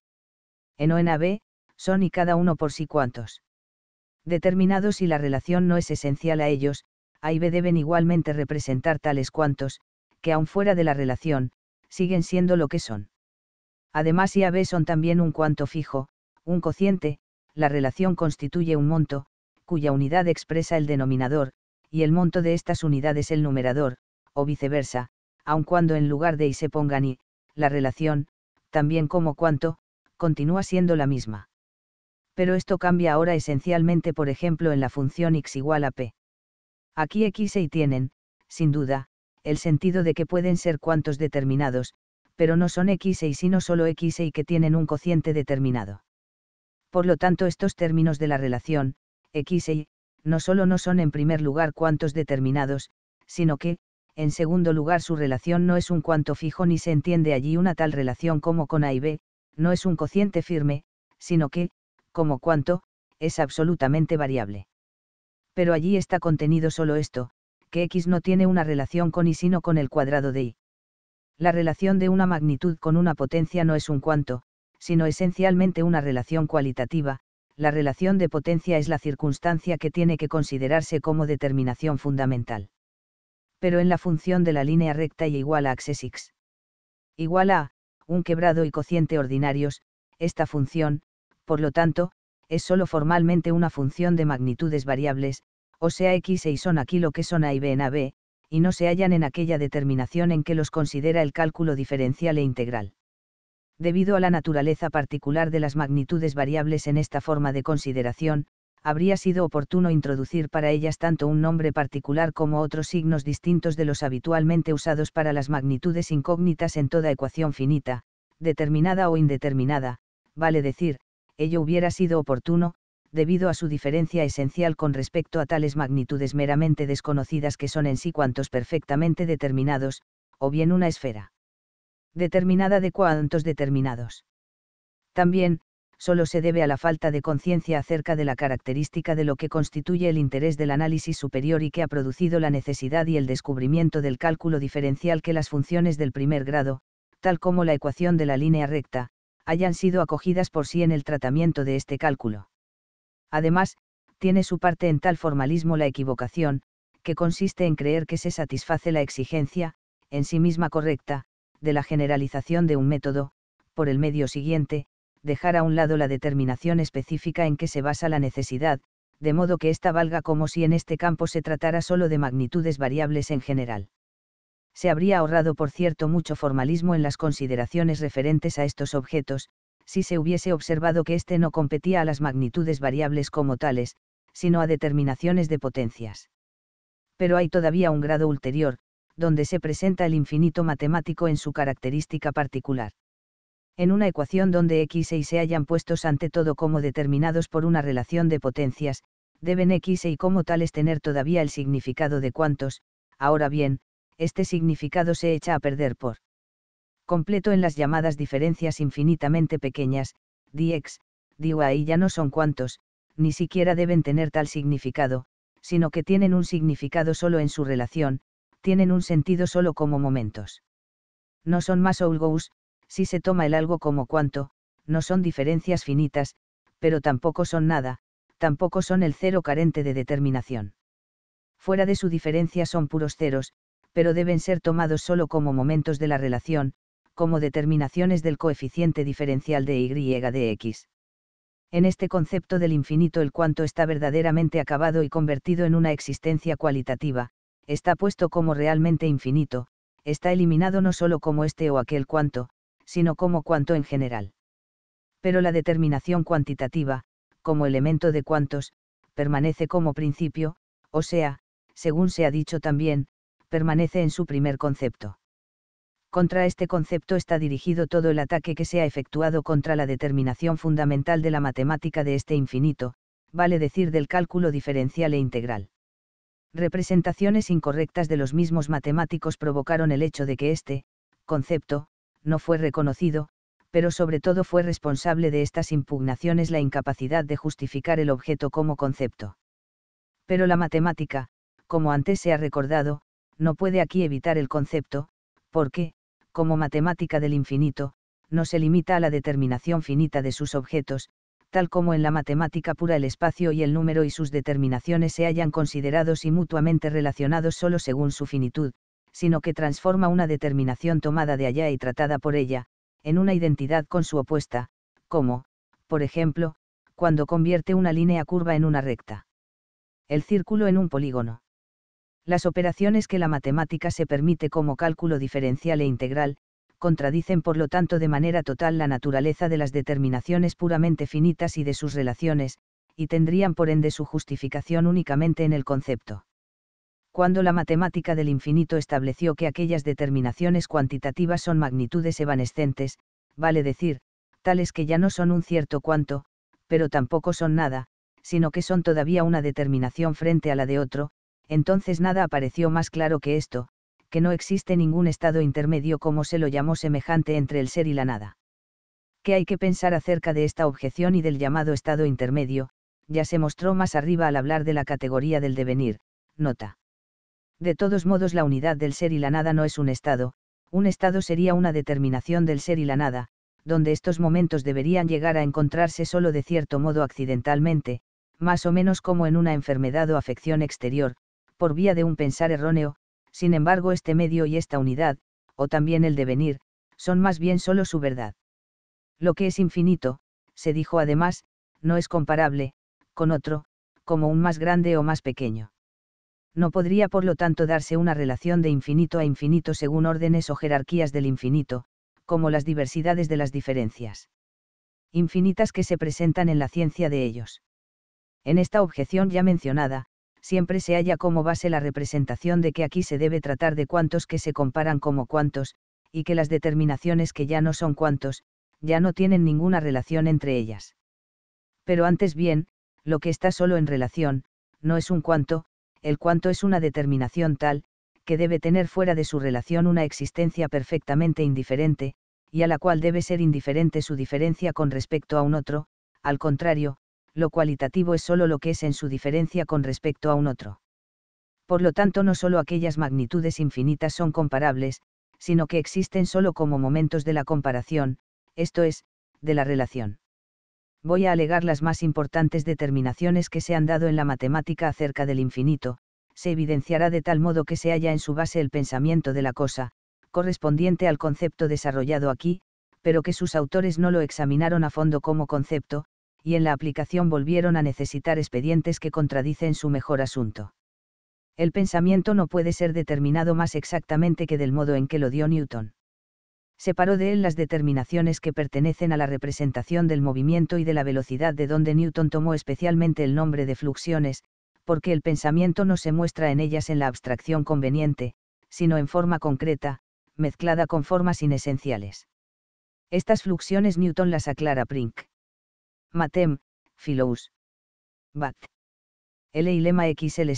En O en son y cada uno por sí cuantos. Determinados y la relación no es esencial a ellos, a y B deben igualmente representar tales cuantos, que aun fuera de la relación, siguen siendo lo que son. Además y a B son también un cuanto fijo, un cociente, la relación constituye un monto, cuya unidad expresa el denominador, y el monto de estas unidades el numerador, o viceversa, aun cuando en lugar de y se pongan y, la relación, también como cuanto, continúa siendo la misma. Pero esto cambia ahora esencialmente por ejemplo en la función x igual a p. Aquí X y tienen, sin duda, el sentido de que pueden ser cuantos determinados, pero no son X y sino solo X y que tienen un cociente determinado. Por lo tanto, estos términos de la relación, X y, no solo no son en primer lugar cuantos determinados, sino que, en segundo lugar, su relación no es un cuanto fijo ni se entiende allí una tal relación como con A y B, no es un cociente firme, sino que, como cuanto, es absolutamente variable pero allí está contenido solo esto, que x no tiene una relación con y sino con el cuadrado de y. La relación de una magnitud con una potencia no es un cuanto, sino esencialmente una relación cualitativa, la relación de potencia es la circunstancia que tiene que considerarse como determinación fundamental. Pero en la función de la línea recta y igual a axis x. Igual a, un quebrado y cociente ordinarios, esta función, por lo tanto, es solo formalmente una función de magnitudes variables, o sea x e y son aquí lo que son a y b en b, y no se hallan en aquella determinación en que los considera el cálculo diferencial e integral. Debido a la naturaleza particular de las magnitudes variables en esta forma de consideración, habría sido oportuno introducir para ellas tanto un nombre particular como otros signos distintos de los habitualmente usados para las magnitudes incógnitas en toda ecuación finita, determinada o indeterminada, vale decir, ello hubiera sido oportuno, debido a su diferencia esencial con respecto a tales magnitudes meramente desconocidas que son en sí cuantos perfectamente determinados, o bien una esfera determinada de cuantos determinados. También, solo se debe a la falta de conciencia acerca de la característica de lo que constituye el interés del análisis superior y que ha producido la necesidad y el descubrimiento del cálculo diferencial que las funciones del primer grado, tal como la ecuación de la línea recta, hayan sido acogidas por sí en el tratamiento de este cálculo. Además, tiene su parte en tal formalismo la equivocación, que consiste en creer que se satisface la exigencia, en sí misma correcta, de la generalización de un método, por el medio siguiente, dejar a un lado la determinación específica en que se basa la necesidad, de modo que ésta valga como si en este campo se tratara solo de magnitudes variables en general se habría ahorrado por cierto mucho formalismo en las consideraciones referentes a estos objetos, si se hubiese observado que éste no competía a las magnitudes variables como tales, sino a determinaciones de potencias. Pero hay todavía un grado ulterior, donde se presenta el infinito matemático en su característica particular. En una ecuación donde x e y se hayan puestos ante todo como determinados por una relación de potencias, deben x e y como tales tener todavía el significado de cuántos, ahora bien, este significado se echa a perder por completo en las llamadas diferencias infinitamente pequeñas, dx, y ya no son cuantos, ni siquiera deben tener tal significado, sino que tienen un significado solo en su relación, tienen un sentido solo como momentos. No son más menos, si se toma el algo como cuanto, no son diferencias finitas, pero tampoco son nada, tampoco son el cero carente de determinación. Fuera de su diferencia son puros ceros, pero deben ser tomados solo como momentos de la relación, como determinaciones del coeficiente diferencial de y de x. En este concepto del infinito el cuanto está verdaderamente acabado y convertido en una existencia cualitativa, está puesto como realmente infinito, está eliminado no solo como este o aquel cuanto, sino como cuanto en general. Pero la determinación cuantitativa, como elemento de cuantos, permanece como principio, o sea, según se ha dicho también, permanece en su primer concepto. Contra este concepto está dirigido todo el ataque que se ha efectuado contra la determinación fundamental de la matemática de este infinito, vale decir del cálculo diferencial e integral. Representaciones incorrectas de los mismos matemáticos provocaron el hecho de que este, concepto, no fue reconocido, pero sobre todo fue responsable de estas impugnaciones la incapacidad de justificar el objeto como concepto. Pero la matemática, como antes se ha recordado, no puede aquí evitar el concepto, porque, como matemática del infinito, no se limita a la determinación finita de sus objetos, tal como en la matemática pura el espacio y el número y sus determinaciones se hayan considerados y mutuamente relacionados solo según su finitud, sino que transforma una determinación tomada de allá y tratada por ella, en una identidad con su opuesta, como, por ejemplo, cuando convierte una línea curva en una recta. El círculo en un polígono las operaciones que la matemática se permite como cálculo diferencial e integral, contradicen por lo tanto de manera total la naturaleza de las determinaciones puramente finitas y de sus relaciones, y tendrían por ende su justificación únicamente en el concepto. Cuando la matemática del infinito estableció que aquellas determinaciones cuantitativas son magnitudes evanescentes, vale decir, tales que ya no son un cierto cuanto, pero tampoco son nada, sino que son todavía una determinación frente a la de otro, entonces nada apareció más claro que esto, que no existe ningún estado intermedio como se lo llamó semejante entre el ser y la nada. ¿Qué hay que pensar acerca de esta objeción y del llamado estado intermedio? Ya se mostró más arriba al hablar de la categoría del devenir, nota. De todos modos la unidad del ser y la nada no es un estado, un estado sería una determinación del ser y la nada, donde estos momentos deberían llegar a encontrarse solo de cierto modo accidentalmente, más o menos como en una enfermedad o afección exterior, por vía de un pensar erróneo, sin embargo este medio y esta unidad, o también el devenir, son más bien solo su verdad. Lo que es infinito, se dijo además, no es comparable, con otro, como un más grande o más pequeño. No podría por lo tanto darse una relación de infinito a infinito según órdenes o jerarquías del infinito, como las diversidades de las diferencias. Infinitas que se presentan en la ciencia de ellos. En esta objeción ya mencionada, siempre se halla como base la representación de que aquí se debe tratar de cuantos que se comparan como cuantos, y que las determinaciones que ya no son cuantos, ya no tienen ninguna relación entre ellas. Pero antes bien, lo que está solo en relación, no es un cuanto, el cuanto es una determinación tal, que debe tener fuera de su relación una existencia perfectamente indiferente, y a la cual debe ser indiferente su diferencia con respecto a un otro, al contrario, lo cualitativo es sólo lo que es en su diferencia con respecto a un otro. Por lo tanto, no sólo aquellas magnitudes infinitas son comparables, sino que existen sólo como momentos de la comparación, esto es, de la relación. Voy a alegar las más importantes determinaciones que se han dado en la matemática acerca del infinito, se evidenciará de tal modo que se halla en su base el pensamiento de la cosa, correspondiente al concepto desarrollado aquí, pero que sus autores no lo examinaron a fondo como concepto, y en la aplicación volvieron a necesitar expedientes que contradicen su mejor asunto. El pensamiento no puede ser determinado más exactamente que del modo en que lo dio Newton. Separó de él las determinaciones que pertenecen a la representación del movimiento y de la velocidad de donde Newton tomó especialmente el nombre de fluxiones, porque el pensamiento no se muestra en ellas en la abstracción conveniente, sino en forma concreta, mezclada con formas inesenciales. Estas fluxiones Newton las aclara Prink. Matem, Philous. Bat. L y lema XL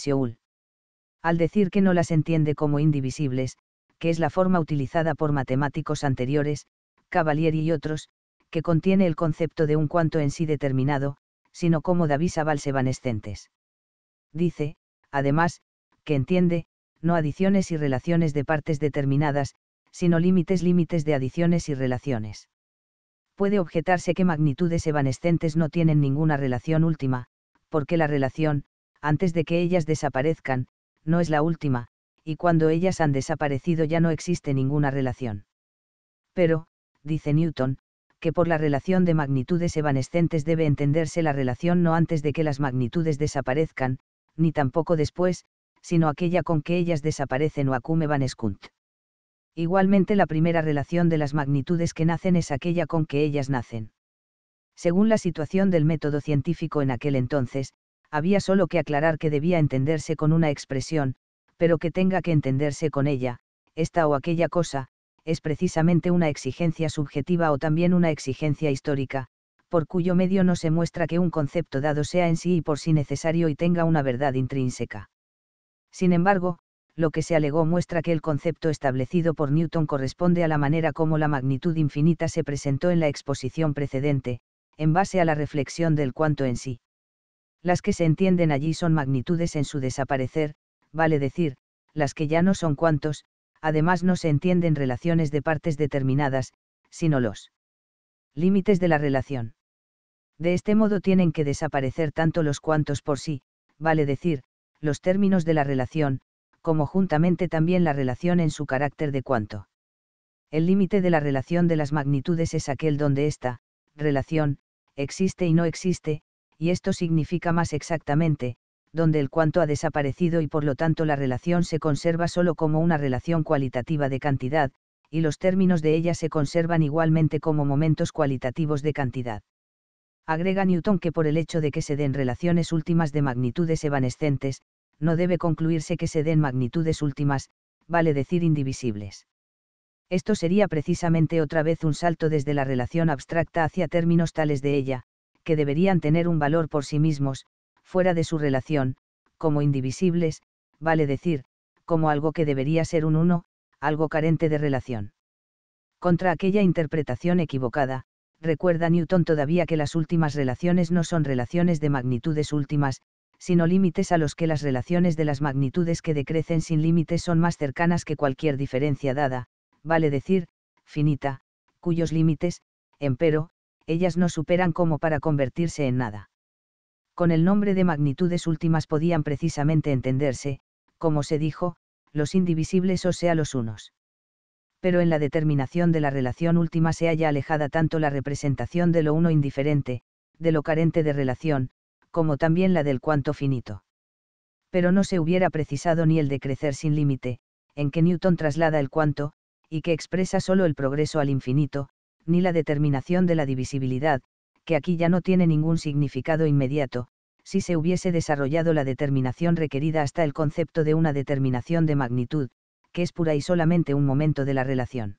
Al decir que no las entiende como indivisibles, que es la forma utilizada por matemáticos anteriores, Cavalieri y otros, que contiene el concepto de un cuanto en sí determinado, sino como davis evanescentes. Dice, además, que entiende, no adiciones y relaciones de partes determinadas, sino límites límites de adiciones y relaciones puede objetarse que magnitudes evanescentes no tienen ninguna relación última, porque la relación, antes de que ellas desaparezcan, no es la última, y cuando ellas han desaparecido ya no existe ninguna relación. Pero, dice Newton, que por la relación de magnitudes evanescentes debe entenderse la relación no antes de que las magnitudes desaparezcan, ni tampoco después, sino aquella con que ellas desaparecen o acume evanescunt. Igualmente la primera relación de las magnitudes que nacen es aquella con que ellas nacen. Según la situación del método científico en aquel entonces, había solo que aclarar que debía entenderse con una expresión, pero que tenga que entenderse con ella, esta o aquella cosa, es precisamente una exigencia subjetiva o también una exigencia histórica, por cuyo medio no se muestra que un concepto dado sea en sí y por sí necesario y tenga una verdad intrínseca. Sin embargo, lo que se alegó muestra que el concepto establecido por Newton corresponde a la manera como la magnitud infinita se presentó en la exposición precedente, en base a la reflexión del cuanto en sí. Las que se entienden allí son magnitudes en su desaparecer, vale decir, las que ya no son cuantos, además no se entienden relaciones de partes determinadas, sino los límites de la relación. De este modo tienen que desaparecer tanto los cuantos por sí, vale decir, los términos de la relación, como juntamente también la relación en su carácter de cuanto. El límite de la relación de las magnitudes es aquel donde esta, relación, existe y no existe, y esto significa más exactamente, donde el cuanto ha desaparecido y por lo tanto la relación se conserva solo como una relación cualitativa de cantidad, y los términos de ella se conservan igualmente como momentos cualitativos de cantidad. Agrega Newton que por el hecho de que se den relaciones últimas de magnitudes evanescentes, no debe concluirse que se den magnitudes últimas, vale decir indivisibles. Esto sería precisamente otra vez un salto desde la relación abstracta hacia términos tales de ella, que deberían tener un valor por sí mismos, fuera de su relación, como indivisibles, vale decir, como algo que debería ser un uno, algo carente de relación. Contra aquella interpretación equivocada, recuerda Newton todavía que las últimas relaciones no son relaciones de magnitudes últimas, sino límites a los que las relaciones de las magnitudes que decrecen sin límites son más cercanas que cualquier diferencia dada, vale decir, finita, cuyos límites, empero, ellas no superan como para convertirse en nada. Con el nombre de magnitudes últimas podían precisamente entenderse, como se dijo, los indivisibles o sea los unos. Pero en la determinación de la relación última se halla alejada tanto la representación de lo uno indiferente, de lo carente de relación, como también la del cuanto finito. Pero no se hubiera precisado ni el de crecer sin límite, en que Newton traslada el cuanto, y que expresa solo el progreso al infinito, ni la determinación de la divisibilidad, que aquí ya no tiene ningún significado inmediato, si se hubiese desarrollado la determinación requerida hasta el concepto de una determinación de magnitud, que es pura y solamente un momento de la relación.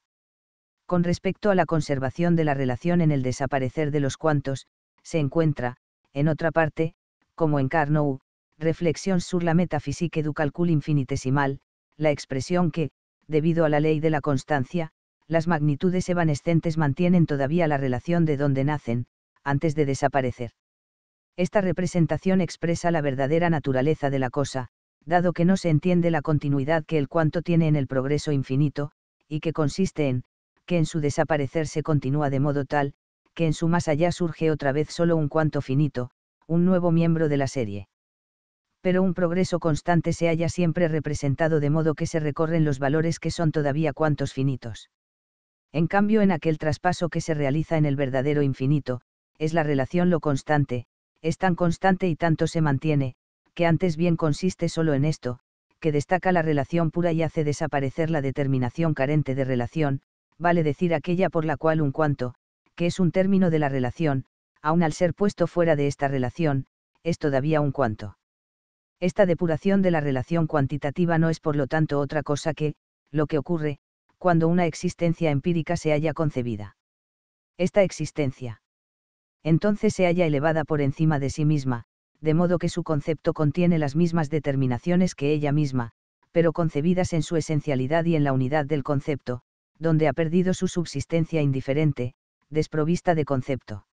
Con respecto a la conservación de la relación en el desaparecer de los cuantos, se encuentra, en otra parte, como en Carnot, Reflexión sur la metafísica du calcul infinitesimal, la expresión que, debido a la ley de la constancia, las magnitudes evanescentes mantienen todavía la relación de donde nacen, antes de desaparecer. Esta representación expresa la verdadera naturaleza de la cosa, dado que no se entiende la continuidad que el cuanto tiene en el progreso infinito, y que consiste en, que en su desaparecer se continúa de modo tal, que en su más allá surge otra vez solo un cuanto finito, un nuevo miembro de la serie. Pero un progreso constante se haya siempre representado de modo que se recorren los valores que son todavía cuantos finitos. En cambio, en aquel traspaso que se realiza en el verdadero infinito, es la relación lo constante, es tan constante y tanto se mantiene, que antes bien consiste solo en esto, que destaca la relación pura y hace desaparecer la determinación carente de relación, vale decir aquella por la cual un cuanto, que es un término de la relación, aun al ser puesto fuera de esta relación, es todavía un cuanto. Esta depuración de la relación cuantitativa no es por lo tanto otra cosa que, lo que ocurre, cuando una existencia empírica se haya concebida. Esta existencia. Entonces se haya elevada por encima de sí misma, de modo que su concepto contiene las mismas determinaciones que ella misma, pero concebidas en su esencialidad y en la unidad del concepto, donde ha perdido su subsistencia indiferente, desprovista de concepto.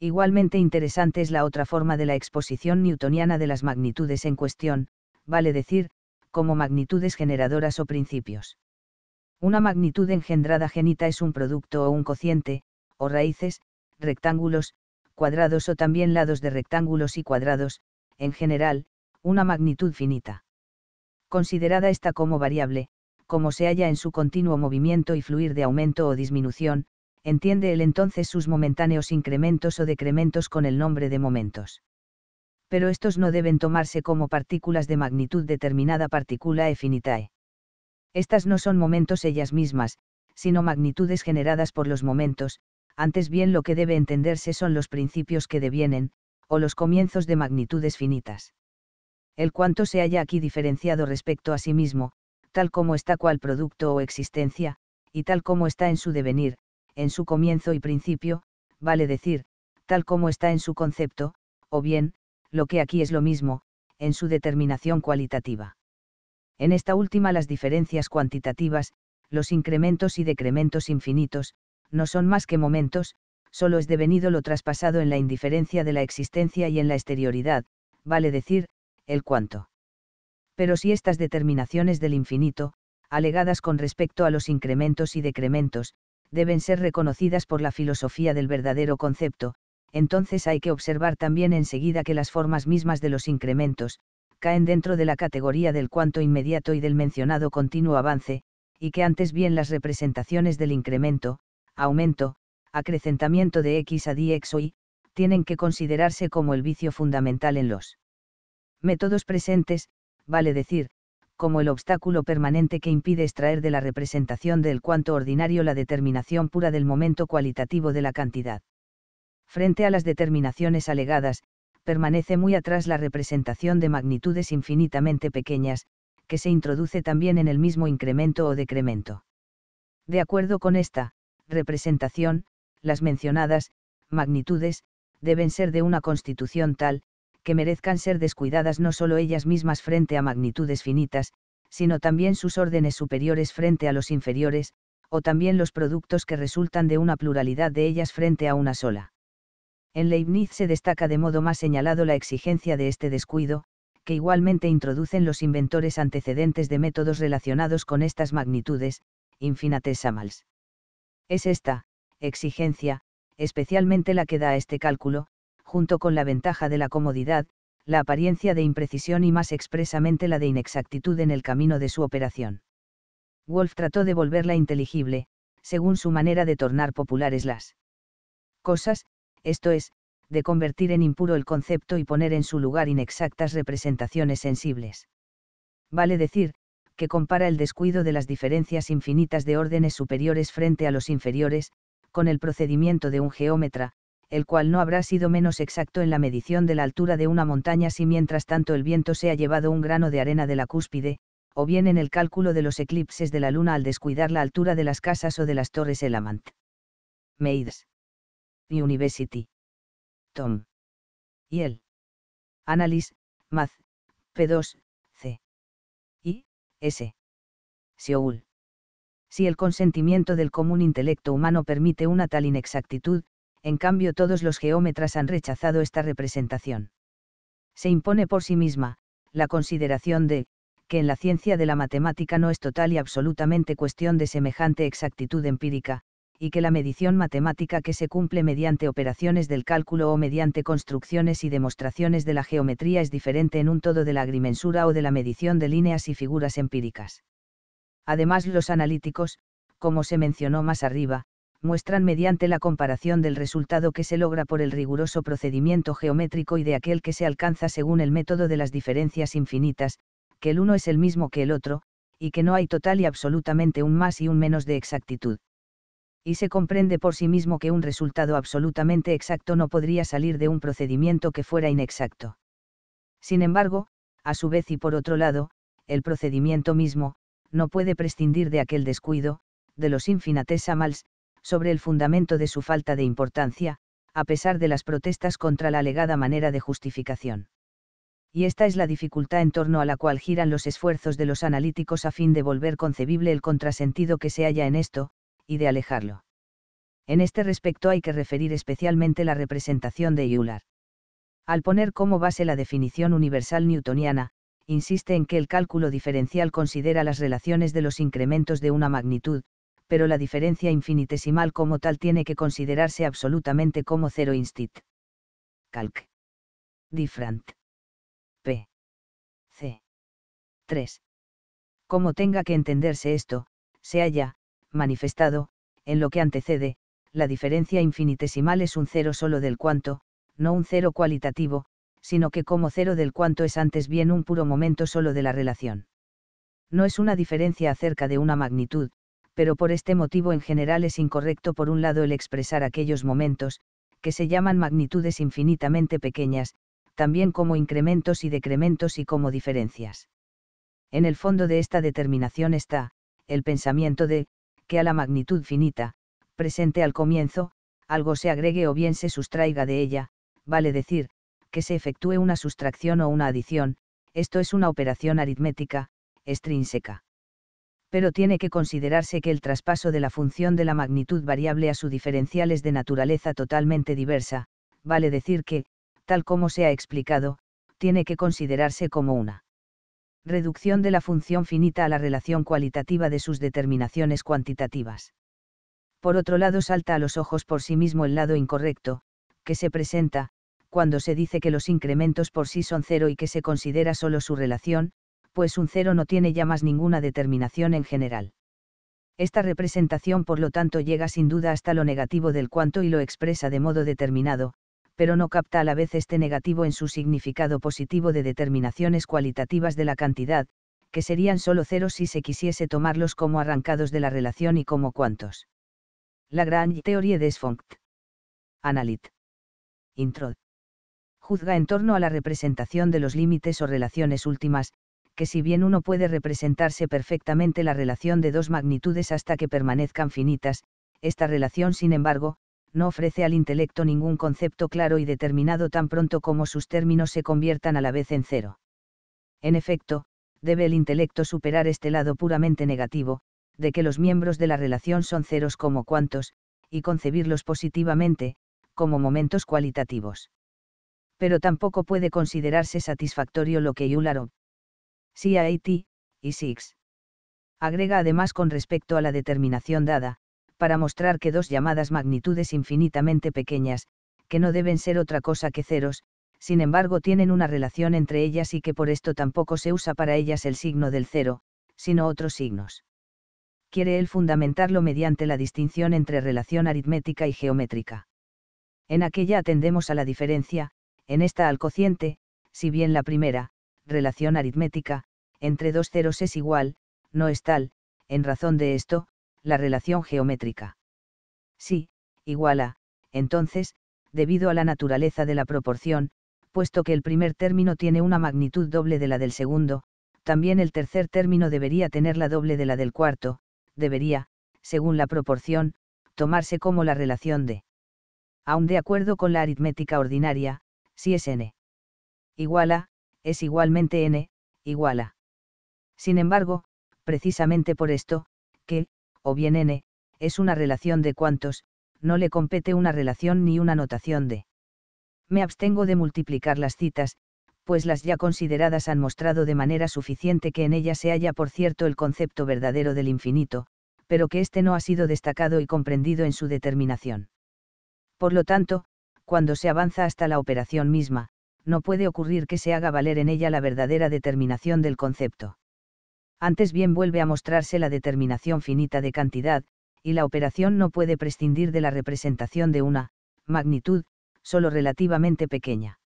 Igualmente interesante es la otra forma de la exposición newtoniana de las magnitudes en cuestión, vale decir, como magnitudes generadoras o principios. Una magnitud engendrada genita es un producto o un cociente, o raíces, rectángulos, cuadrados o también lados de rectángulos y cuadrados, en general, una magnitud finita. Considerada esta como variable, como se halla en su continuo movimiento y fluir de aumento o disminución, entiende él entonces sus momentáneos incrementos o decrementos con el nombre de momentos. Pero estos no deben tomarse como partículas de magnitud determinada partícula e finitae. Estas no son momentos ellas mismas, sino magnitudes generadas por los momentos, antes bien lo que debe entenderse son los principios que devienen, o los comienzos de magnitudes finitas. El cuanto se haya aquí diferenciado respecto a sí mismo, tal como está cual producto o existencia, y tal como está en su devenir, en su comienzo y principio, vale decir, tal como está en su concepto, o bien, lo que aquí es lo mismo, en su determinación cualitativa. En esta última las diferencias cuantitativas, los incrementos y decrementos infinitos, no son más que momentos, solo es devenido lo traspasado en la indiferencia de la existencia y en la exterioridad, vale decir, el cuanto. Pero si estas determinaciones del infinito, alegadas con respecto a los incrementos y decrementos, deben ser reconocidas por la filosofía del verdadero concepto, entonces hay que observar también enseguida que las formas mismas de los incrementos, caen dentro de la categoría del cuanto inmediato y del mencionado continuo avance, y que antes bien las representaciones del incremento, aumento, acrecentamiento de x a dx o y, tienen que considerarse como el vicio fundamental en los métodos presentes, vale decir, como el obstáculo permanente que impide extraer de la representación del cuanto ordinario la determinación pura del momento cualitativo de la cantidad. Frente a las determinaciones alegadas, permanece muy atrás la representación de magnitudes infinitamente pequeñas, que se introduce también en el mismo incremento o decremento. De acuerdo con esta representación, las mencionadas magnitudes deben ser de una constitución tal, que merezcan ser descuidadas no solo ellas mismas frente a magnitudes finitas, sino también sus órdenes superiores frente a los inferiores, o también los productos que resultan de una pluralidad de ellas frente a una sola. En Leibniz se destaca de modo más señalado la exigencia de este descuido, que igualmente introducen los inventores antecedentes de métodos relacionados con estas magnitudes, infinitesimals. Es esta, exigencia, especialmente la que da a este cálculo, junto con la ventaja de la comodidad, la apariencia de imprecisión y más expresamente la de inexactitud en el camino de su operación. Wolf trató de volverla inteligible, según su manera de tornar populares las cosas, esto es, de convertir en impuro el concepto y poner en su lugar inexactas representaciones sensibles. Vale decir, que compara el descuido de las diferencias infinitas de órdenes superiores frente a los inferiores, con el procedimiento de un geómetra, el cual no habrá sido menos exacto en la medición de la altura de una montaña si mientras tanto el viento se ha llevado un grano de arena de la cúspide, o bien en el cálculo de los eclipses de la luna al descuidar la altura de las casas o de las torres Elamant. Maids. University. Tom. Y él. Math, P2, C. I, S. Seoul. Si el consentimiento del común intelecto humano permite una tal inexactitud, en cambio todos los geómetras han rechazado esta representación. Se impone por sí misma, la consideración de, que en la ciencia de la matemática no es total y absolutamente cuestión de semejante exactitud empírica, y que la medición matemática que se cumple mediante operaciones del cálculo o mediante construcciones y demostraciones de la geometría es diferente en un todo de la agrimensura o de la medición de líneas y figuras empíricas. Además los analíticos, como se mencionó más arriba, muestran mediante la comparación del resultado que se logra por el riguroso procedimiento geométrico y de aquel que se alcanza según el método de las diferencias infinitas, que el uno es el mismo que el otro, y que no hay total y absolutamente un más y un menos de exactitud. Y se comprende por sí mismo que un resultado absolutamente exacto no podría salir de un procedimiento que fuera inexacto. Sin embargo, a su vez y por otro lado, el procedimiento mismo, no puede prescindir de aquel descuido, de los infinitesimales sobre el fundamento de su falta de importancia, a pesar de las protestas contra la alegada manera de justificación. Y esta es la dificultad en torno a la cual giran los esfuerzos de los analíticos a fin de volver concebible el contrasentido que se halla en esto, y de alejarlo. En este respecto hay que referir especialmente la representación de Euler. Al poner como base la definición universal newtoniana, insiste en que el cálculo diferencial considera las relaciones de los incrementos de una magnitud, pero la diferencia infinitesimal como tal tiene que considerarse absolutamente como cero instit. Calc. Different. P. C. 3. Como tenga que entenderse esto, se haya, manifestado, en lo que antecede, la diferencia infinitesimal es un cero solo del cuanto, no un cero cualitativo, sino que como cero del cuanto es antes bien un puro momento solo de la relación. No es una diferencia acerca de una magnitud, pero por este motivo en general es incorrecto por un lado el expresar aquellos momentos, que se llaman magnitudes infinitamente pequeñas, también como incrementos y decrementos y como diferencias. En el fondo de esta determinación está, el pensamiento de, que a la magnitud finita, presente al comienzo, algo se agregue o bien se sustraiga de ella, vale decir, que se efectúe una sustracción o una adición, esto es una operación aritmética, extrínseca pero tiene que considerarse que el traspaso de la función de la magnitud variable a su diferencial es de naturaleza totalmente diversa, vale decir que, tal como se ha explicado, tiene que considerarse como una reducción de la función finita a la relación cualitativa de sus determinaciones cuantitativas. Por otro lado, salta a los ojos por sí mismo el lado incorrecto, que se presenta, cuando se dice que los incrementos por sí son cero y que se considera solo su relación, pues un cero no tiene ya más ninguna determinación en general. Esta representación por lo tanto llega sin duda hasta lo negativo del cuanto y lo expresa de modo determinado, pero no capta a la vez este negativo en su significado positivo de determinaciones cualitativas de la cantidad, que serían solo ceros si se quisiese tomarlos como arrancados de la relación y como cuantos. La gran teoría de Sfunkt. Analit. Intro. Juzga en torno a la representación de los límites o relaciones últimas, que si bien uno puede representarse perfectamente la relación de dos magnitudes hasta que permanezcan finitas, esta relación sin embargo, no ofrece al intelecto ningún concepto claro y determinado tan pronto como sus términos se conviertan a la vez en cero. En efecto, debe el intelecto superar este lado puramente negativo, de que los miembros de la relación son ceros como cuantos, y concebirlos positivamente, como momentos cualitativos. Pero tampoco puede considerarse satisfactorio lo que Euler CIT, y SIX. Agrega además con respecto a la determinación dada, para mostrar que dos llamadas magnitudes infinitamente pequeñas, que no deben ser otra cosa que ceros, sin embargo tienen una relación entre ellas y que por esto tampoco se usa para ellas el signo del cero, sino otros signos. Quiere él fundamentarlo mediante la distinción entre relación aritmética y geométrica. En aquella atendemos a la diferencia, en esta al cociente, si bien la primera, relación aritmética, entre dos ceros es igual, no es tal, en razón de esto, la relación geométrica. Sí, igual a, entonces, debido a la naturaleza de la proporción, puesto que el primer término tiene una magnitud doble de la del segundo, también el tercer término debería tener la doble de la del cuarto, debería, según la proporción, tomarse como la relación de. Aun de acuerdo con la aritmética ordinaria, si es n igual a, es igualmente n, igual a. Sin embargo, precisamente por esto, que, o bien n, es una relación de cuantos, no le compete una relación ni una notación de. Me abstengo de multiplicar las citas, pues las ya consideradas han mostrado de manera suficiente que en ellas se halla por cierto el concepto verdadero del infinito, pero que éste no ha sido destacado y comprendido en su determinación. Por lo tanto, cuando se avanza hasta la operación misma, no puede ocurrir que se haga valer en ella la verdadera determinación del concepto antes bien vuelve a mostrarse la determinación finita de cantidad, y la operación no puede prescindir de la representación de una magnitud, solo relativamente pequeña.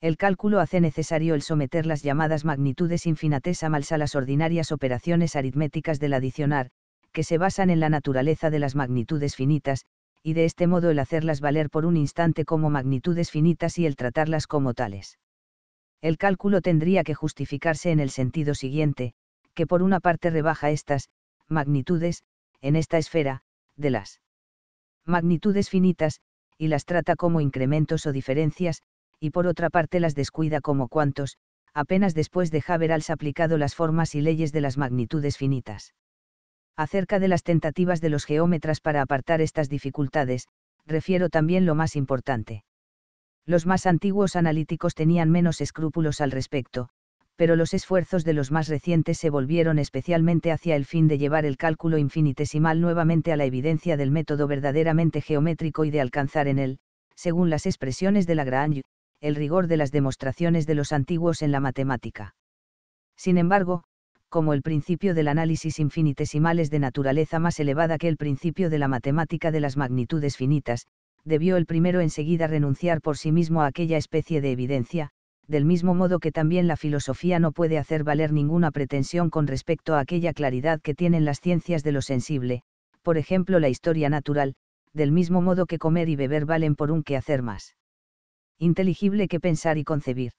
El cálculo hace necesario el someter las llamadas magnitudes infinitesimales a las ordinarias operaciones aritméticas del adicionar, que se basan en la naturaleza de las magnitudes finitas, y de este modo el hacerlas valer por un instante como magnitudes finitas y el tratarlas como tales. El cálculo tendría que justificarse en el sentido siguiente, que por una parte rebaja estas magnitudes, en esta esfera, de las magnitudes finitas, y las trata como incrementos o diferencias, y por otra parte las descuida como cuantos, apenas después de haber aplicado las formas y leyes de las magnitudes finitas. Acerca de las tentativas de los geómetras para apartar estas dificultades, refiero también lo más importante. Los más antiguos analíticos tenían menos escrúpulos al respecto, pero los esfuerzos de los más recientes se volvieron especialmente hacia el fin de llevar el cálculo infinitesimal nuevamente a la evidencia del método verdaderamente geométrico y de alcanzar en él, según las expresiones de Lagrange, el rigor de las demostraciones de los antiguos en la matemática. Sin embargo, como el principio del análisis infinitesimal es de naturaleza más elevada que el principio de la matemática de las magnitudes finitas, debió el primero enseguida renunciar por sí mismo a aquella especie de evidencia, del mismo modo que también la filosofía no puede hacer valer ninguna pretensión con respecto a aquella claridad que tienen las ciencias de lo sensible, por ejemplo la historia natural, del mismo modo que comer y beber valen por un quehacer más inteligible que pensar y concebir.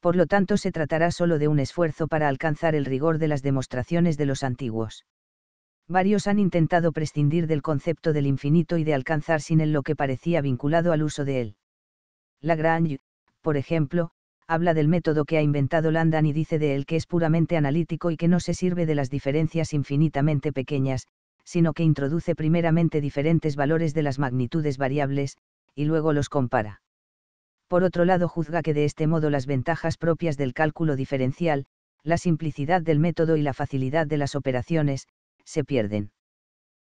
Por lo tanto se tratará solo de un esfuerzo para alcanzar el rigor de las demostraciones de los antiguos. Varios han intentado prescindir del concepto del infinito y de alcanzar sin él lo que parecía vinculado al uso de él. Lagrange, por ejemplo, habla del método que ha inventado Landan y dice de él que es puramente analítico y que no se sirve de las diferencias infinitamente pequeñas, sino que introduce primeramente diferentes valores de las magnitudes variables, y luego los compara. Por otro lado, juzga que de este modo las ventajas propias del cálculo diferencial, la simplicidad del método y la facilidad de las operaciones, se pierden.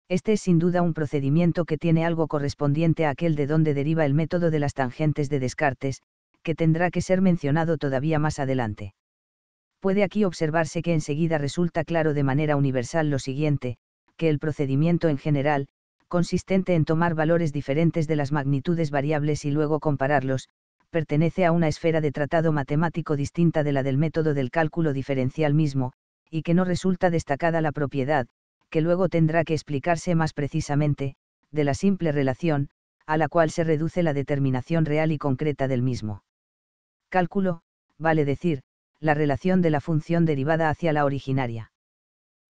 Este es sin duda un procedimiento que tiene algo correspondiente a aquel de donde deriva el método de las tangentes de Descartes, que tendrá que ser mencionado todavía más adelante. Puede aquí observarse que enseguida resulta claro de manera universal lo siguiente, que el procedimiento en general, consistente en tomar valores diferentes de las magnitudes variables y luego compararlos, pertenece a una esfera de tratado matemático distinta de la del método del cálculo diferencial mismo, y que no resulta destacada la propiedad, que luego tendrá que explicarse más precisamente, de la simple relación, a la cual se reduce la determinación real y concreta del mismo cálculo, vale decir, la relación de la función derivada hacia la originaria.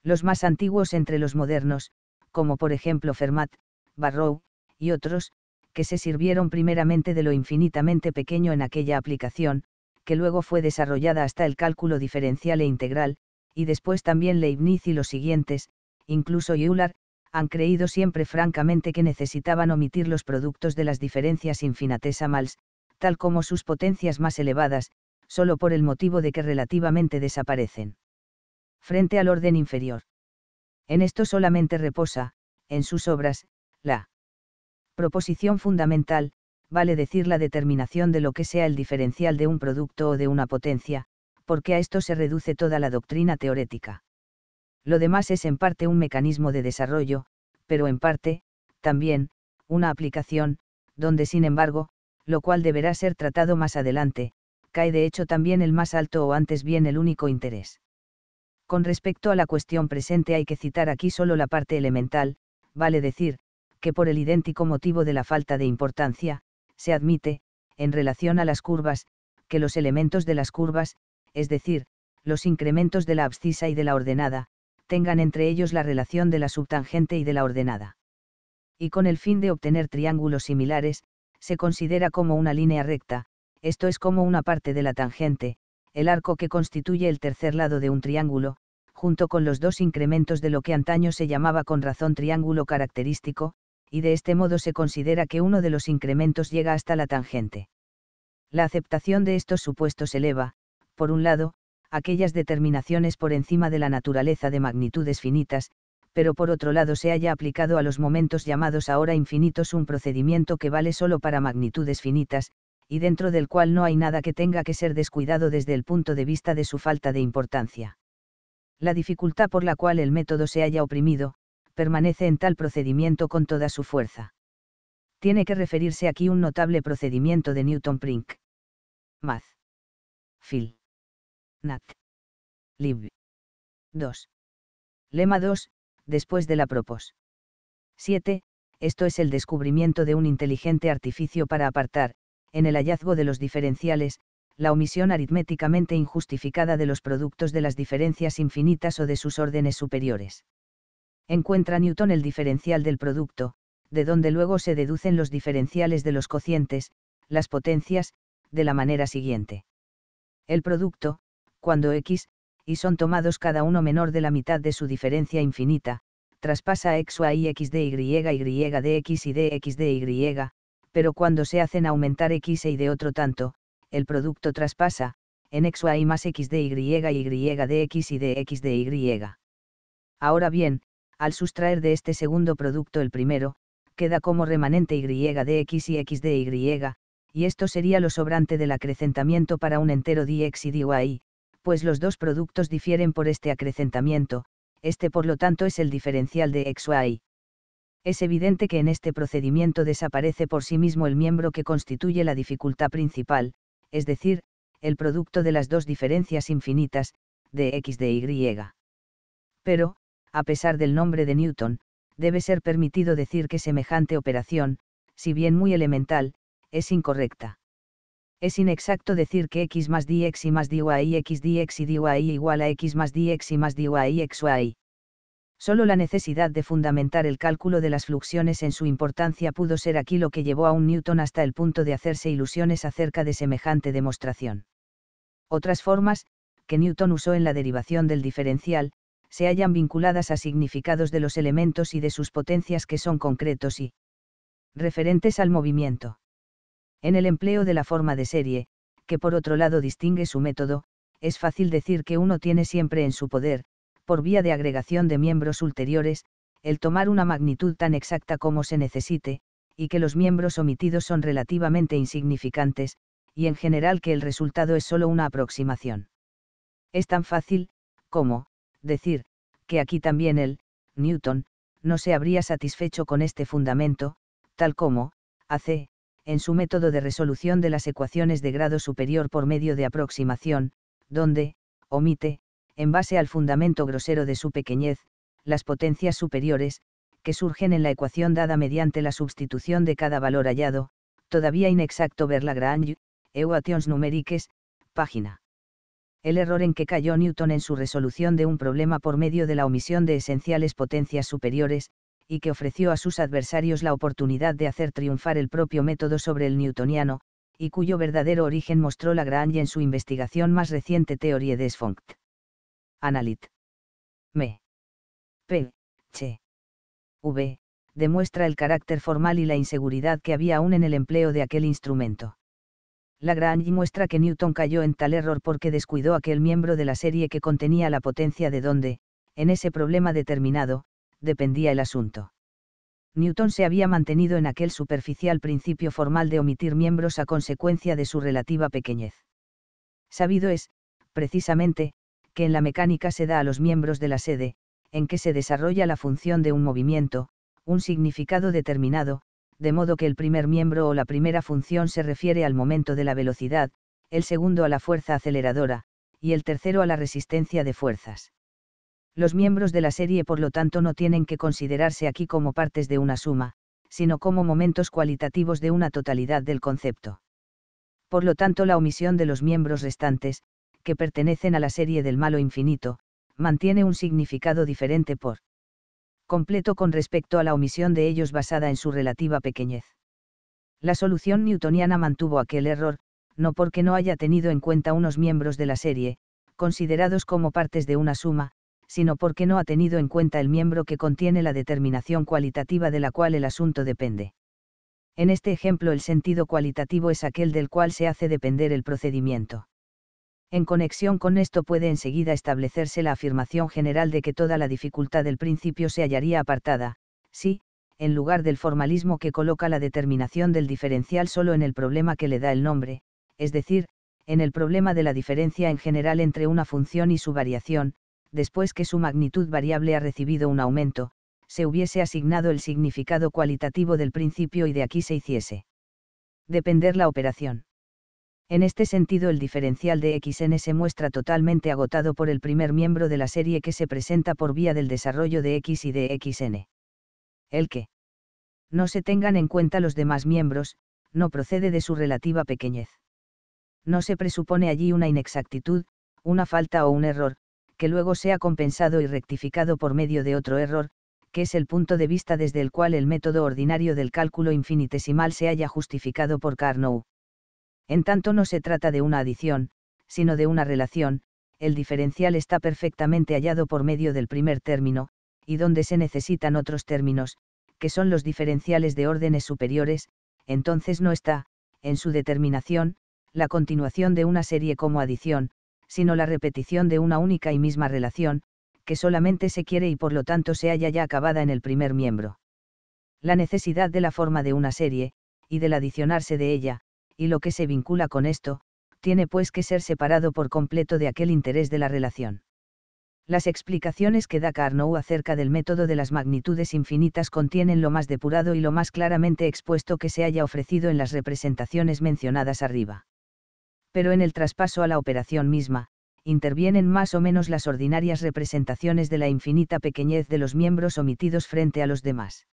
Los más antiguos entre los modernos, como por ejemplo Fermat, Barrow, y otros, que se sirvieron primeramente de lo infinitamente pequeño en aquella aplicación, que luego fue desarrollada hasta el cálculo diferencial e integral, y después también Leibniz y los siguientes, incluso Euler, han creído siempre francamente que necesitaban omitir los productos de las diferencias infinitesimales, tal como sus potencias más elevadas, solo por el motivo de que relativamente desaparecen. Frente al orden inferior. En esto solamente reposa, en sus obras, la proposición fundamental, vale decir la determinación de lo que sea el diferencial de un producto o de una potencia, porque a esto se reduce toda la doctrina teorética. Lo demás es en parte un mecanismo de desarrollo, pero en parte, también, una aplicación, donde sin embargo, lo cual deberá ser tratado más adelante, cae de hecho también el más alto o antes bien el único interés. Con respecto a la cuestión presente hay que citar aquí solo la parte elemental, vale decir, que por el idéntico motivo de la falta de importancia, se admite, en relación a las curvas, que los elementos de las curvas, es decir, los incrementos de la abscisa y de la ordenada, tengan entre ellos la relación de la subtangente y de la ordenada. Y con el fin de obtener triángulos similares, se considera como una línea recta, esto es como una parte de la tangente, el arco que constituye el tercer lado de un triángulo, junto con los dos incrementos de lo que antaño se llamaba con razón triángulo característico, y de este modo se considera que uno de los incrementos llega hasta la tangente. La aceptación de estos supuestos eleva, por un lado, aquellas determinaciones por encima de la naturaleza de magnitudes finitas, pero por otro lado se haya aplicado a los momentos llamados ahora infinitos un procedimiento que vale solo para magnitudes finitas, y dentro del cual no hay nada que tenga que ser descuidado desde el punto de vista de su falta de importancia. La dificultad por la cual el método se haya oprimido, permanece en tal procedimiento con toda su fuerza. Tiene que referirse aquí un notable procedimiento de Newton Prink. Math. Phil. Nat. Lib. 2. Lema 2, después de la propos. 7. Esto es el descubrimiento de un inteligente artificio para apartar, en el hallazgo de los diferenciales, la omisión aritméticamente injustificada de los productos de las diferencias infinitas o de sus órdenes superiores. Encuentra Newton el diferencial del producto, de donde luego se deducen los diferenciales de los cocientes, las potencias, de la manera siguiente. El producto, cuando x, y son tomados cada uno menor de la mitad de su diferencia infinita, traspasa x y x de y y de x y de x y, pero cuando se hacen aumentar x e y de otro tanto, el producto traspasa, en x y más x de y y de x y de x de y. Ahora bien, al sustraer de este segundo producto el primero, queda como remanente y de x y x de y, y esto sería lo sobrante del acrecentamiento para un entero dx y dy, pues los dos productos difieren por este acrecentamiento, este por lo tanto es el diferencial de XY. Es evidente que en este procedimiento desaparece por sí mismo el miembro que constituye la dificultad principal, es decir, el producto de las dos diferencias infinitas, de X de Y. Pero, a pesar del nombre de Newton, debe ser permitido decir que semejante operación, si bien muy elemental, es incorrecta. Es inexacto decir que x más dx y más dy x dx y dy igual a x más dx y más dy x Solo la necesidad de fundamentar el cálculo de las fluxiones en su importancia pudo ser aquí lo que llevó a un Newton hasta el punto de hacerse ilusiones acerca de semejante demostración. Otras formas, que Newton usó en la derivación del diferencial, se hallan vinculadas a significados de los elementos y de sus potencias que son concretos y referentes al movimiento. En el empleo de la forma de serie, que por otro lado distingue su método, es fácil decir que uno tiene siempre en su poder, por vía de agregación de miembros ulteriores, el tomar una magnitud tan exacta como se necesite, y que los miembros omitidos son relativamente insignificantes, y en general que el resultado es solo una aproximación. Es tan fácil, como, decir, que aquí también el, Newton, no se habría satisfecho con este fundamento, tal como, hace, en su método de resolución de las ecuaciones de grado superior por medio de aproximación, donde, omite, en base al fundamento grosero de su pequeñez, las potencias superiores, que surgen en la ecuación dada mediante la sustitución de cada valor hallado, todavía inexacto ver Lagrange, Equations numériques, página. El error en que cayó Newton en su resolución de un problema por medio de la omisión de esenciales potencias superiores, y que ofreció a sus adversarios la oportunidad de hacer triunfar el propio método sobre el newtoniano, y cuyo verdadero origen mostró Lagrange en su investigación más reciente Teoría de Funkt. Analit. Me. P. Che. V. Demuestra el carácter formal y la inseguridad que había aún en el empleo de aquel instrumento. Lagrange muestra que Newton cayó en tal error porque descuidó aquel miembro de la serie que contenía la potencia de donde, en ese problema determinado, dependía el asunto. Newton se había mantenido en aquel superficial principio formal de omitir miembros a consecuencia de su relativa pequeñez. Sabido es, precisamente, que en la mecánica se da a los miembros de la sede, en que se desarrolla la función de un movimiento, un significado determinado, de modo que el primer miembro o la primera función se refiere al momento de la velocidad, el segundo a la fuerza aceleradora, y el tercero a la resistencia de fuerzas. Los miembros de la serie por lo tanto no tienen que considerarse aquí como partes de una suma, sino como momentos cualitativos de una totalidad del concepto. Por lo tanto la omisión de los miembros restantes, que pertenecen a la serie del malo infinito, mantiene un significado diferente por completo con respecto a la omisión de ellos basada en su relativa pequeñez. La solución newtoniana mantuvo aquel error, no porque no haya tenido en cuenta unos miembros de la serie, considerados como partes de una suma, sino porque no ha tenido en cuenta el miembro que contiene la determinación cualitativa de la cual el asunto depende. En este ejemplo el sentido cualitativo es aquel del cual se hace depender el procedimiento. En conexión con esto puede enseguida establecerse la afirmación general de que toda la dificultad del principio se hallaría apartada, si, en lugar del formalismo que coloca la determinación del diferencial solo en el problema que le da el nombre, es decir, en el problema de la diferencia en general entre una función y su variación, después que su magnitud variable ha recibido un aumento, se hubiese asignado el significado cualitativo del principio y de aquí se hiciese. Depender la operación. En este sentido el diferencial de xn se muestra totalmente agotado por el primer miembro de la serie que se presenta por vía del desarrollo de x y de xn. El que no se tengan en cuenta los demás miembros, no procede de su relativa pequeñez. No se presupone allí una inexactitud, una falta o un error, que luego sea compensado y rectificado por medio de otro error, que es el punto de vista desde el cual el método ordinario del cálculo infinitesimal se haya justificado por Carnot. En tanto no se trata de una adición, sino de una relación, el diferencial está perfectamente hallado por medio del primer término, y donde se necesitan otros términos, que son los diferenciales de órdenes superiores, entonces no está, en su determinación, la continuación de una serie como adición, sino la repetición de una única y misma relación, que solamente se quiere y por lo tanto se halla ya acabada en el primer miembro. La necesidad de la forma de una serie, y del adicionarse de ella, y lo que se vincula con esto, tiene pues que ser separado por completo de aquel interés de la relación. Las explicaciones que da Carnot acerca del método de las magnitudes infinitas contienen lo más depurado y lo más claramente expuesto que se haya ofrecido en las representaciones mencionadas arriba pero en el traspaso a la operación misma, intervienen más o menos las ordinarias representaciones de la infinita pequeñez de los miembros omitidos frente a los demás.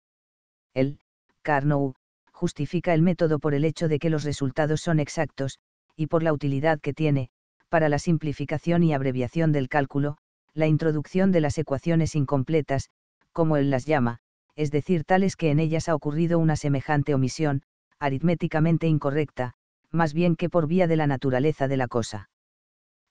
El, Carnot, justifica el método por el hecho de que los resultados son exactos, y por la utilidad que tiene, para la simplificación y abreviación del cálculo, la introducción de las ecuaciones incompletas, como él las llama, es decir, tales que en ellas ha ocurrido una semejante omisión, aritméticamente incorrecta, más bien que por vía de la naturaleza de la cosa.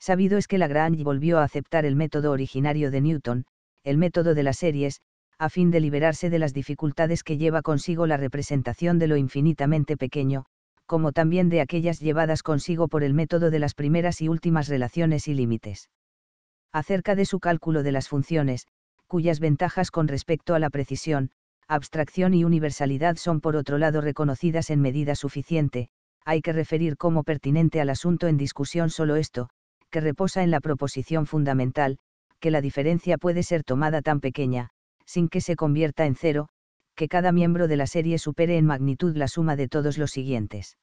Sabido es que Lagrange volvió a aceptar el método originario de Newton, el método de las series, a fin de liberarse de las dificultades que lleva consigo la representación de lo infinitamente pequeño, como también de aquellas llevadas consigo por el método de las primeras y últimas relaciones y límites. Acerca de su cálculo de las funciones, cuyas ventajas con respecto a la precisión, abstracción y universalidad son por otro lado reconocidas en medida suficiente, hay que referir como pertinente al asunto en discusión solo esto, que reposa en la proposición fundamental, que la diferencia puede ser tomada tan pequeña, sin que se convierta en cero, que cada miembro de la serie supere en magnitud la suma de todos los siguientes.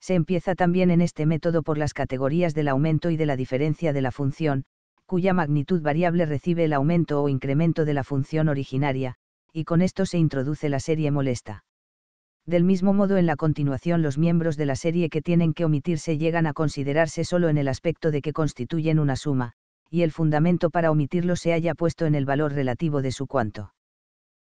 Se empieza también en este método por las categorías del aumento y de la diferencia de la función, cuya magnitud variable recibe el aumento o incremento de la función originaria, y con esto se introduce la serie molesta. Del mismo modo en la continuación los miembros de la serie que tienen que omitirse llegan a considerarse solo en el aspecto de que constituyen una suma, y el fundamento para omitirlo se haya puesto en el valor relativo de su cuanto.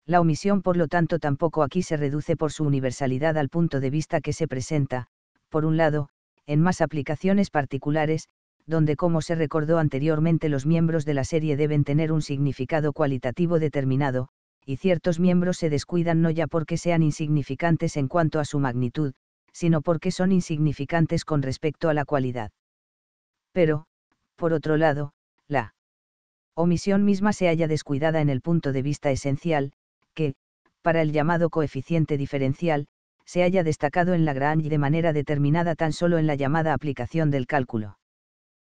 La omisión por lo tanto tampoco aquí se reduce por su universalidad al punto de vista que se presenta, por un lado, en más aplicaciones particulares, donde como se recordó anteriormente los miembros de la serie deben tener un significado cualitativo determinado, y ciertos miembros se descuidan no ya porque sean insignificantes en cuanto a su magnitud, sino porque son insignificantes con respecto a la cualidad. Pero, por otro lado, la omisión misma se haya descuidada en el punto de vista esencial, que, para el llamado coeficiente diferencial, se haya destacado en Lagrange de manera determinada tan solo en la llamada aplicación del cálculo.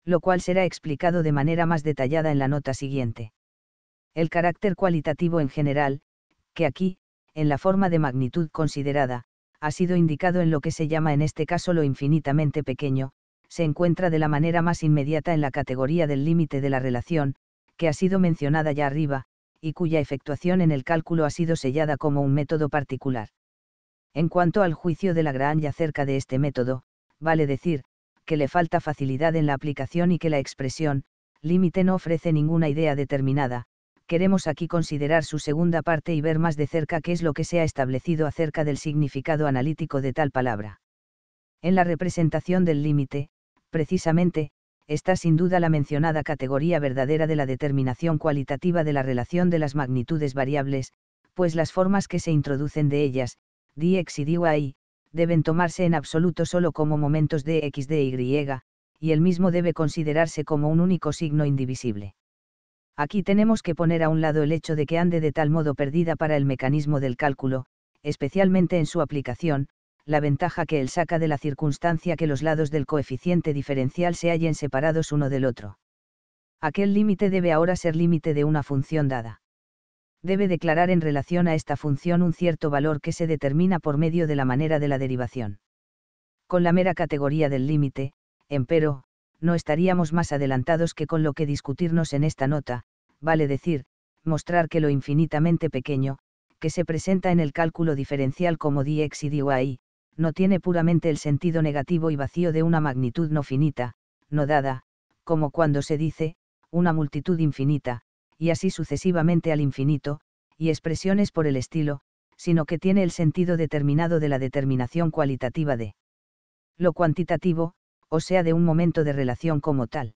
Lo cual será explicado de manera más detallada en la nota siguiente el carácter cualitativo en general, que aquí, en la forma de magnitud considerada, ha sido indicado en lo que se llama en este caso lo infinitamente pequeño, se encuentra de la manera más inmediata en la categoría del límite de la relación, que ha sido mencionada ya arriba, y cuya efectuación en el cálculo ha sido sellada como un método particular. En cuanto al juicio de Lagrange acerca de este método, vale decir, que le falta facilidad en la aplicación y que la expresión, límite no ofrece ninguna idea determinada, queremos aquí considerar su segunda parte y ver más de cerca qué es lo que se ha establecido acerca del significado analítico de tal palabra. En la representación del límite, precisamente, está sin duda la mencionada categoría verdadera de la determinación cualitativa de la relación de las magnitudes variables, pues las formas que se introducen de ellas, dx y dy, deben tomarse en absoluto solo como momentos de x, de y, y el mismo debe considerarse como un único signo indivisible. Aquí tenemos que poner a un lado el hecho de que ande de tal modo perdida para el mecanismo del cálculo, especialmente en su aplicación, la ventaja que él saca de la circunstancia que los lados del coeficiente diferencial se hallen separados uno del otro. Aquel límite debe ahora ser límite de una función dada. Debe declarar en relación a esta función un cierto valor que se determina por medio de la manera de la derivación. Con la mera categoría del límite, empero, no estaríamos más adelantados que con lo que discutirnos en esta nota, vale decir, mostrar que lo infinitamente pequeño, que se presenta en el cálculo diferencial como dx y dy, no tiene puramente el sentido negativo y vacío de una magnitud no finita, no dada, como cuando se dice, una multitud infinita, y así sucesivamente al infinito, y expresiones por el estilo, sino que tiene el sentido determinado de la determinación cualitativa de lo cuantitativo, o sea de un momento de relación como tal.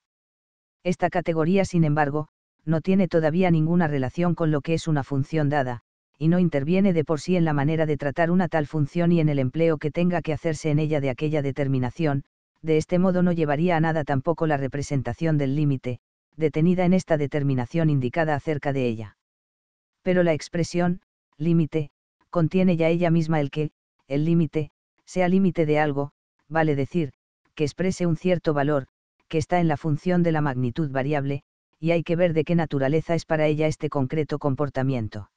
Esta categoría, sin embargo, no tiene todavía ninguna relación con lo que es una función dada, y no interviene de por sí en la manera de tratar una tal función y en el empleo que tenga que hacerse en ella de aquella determinación, de este modo no llevaría a nada tampoco la representación del límite, detenida en esta determinación indicada acerca de ella. Pero la expresión, límite, contiene ya ella misma el que, el límite, sea límite de algo, vale decir, que exprese un cierto valor, que está en la función de la magnitud variable, y hay que ver de qué naturaleza es para ella este concreto comportamiento.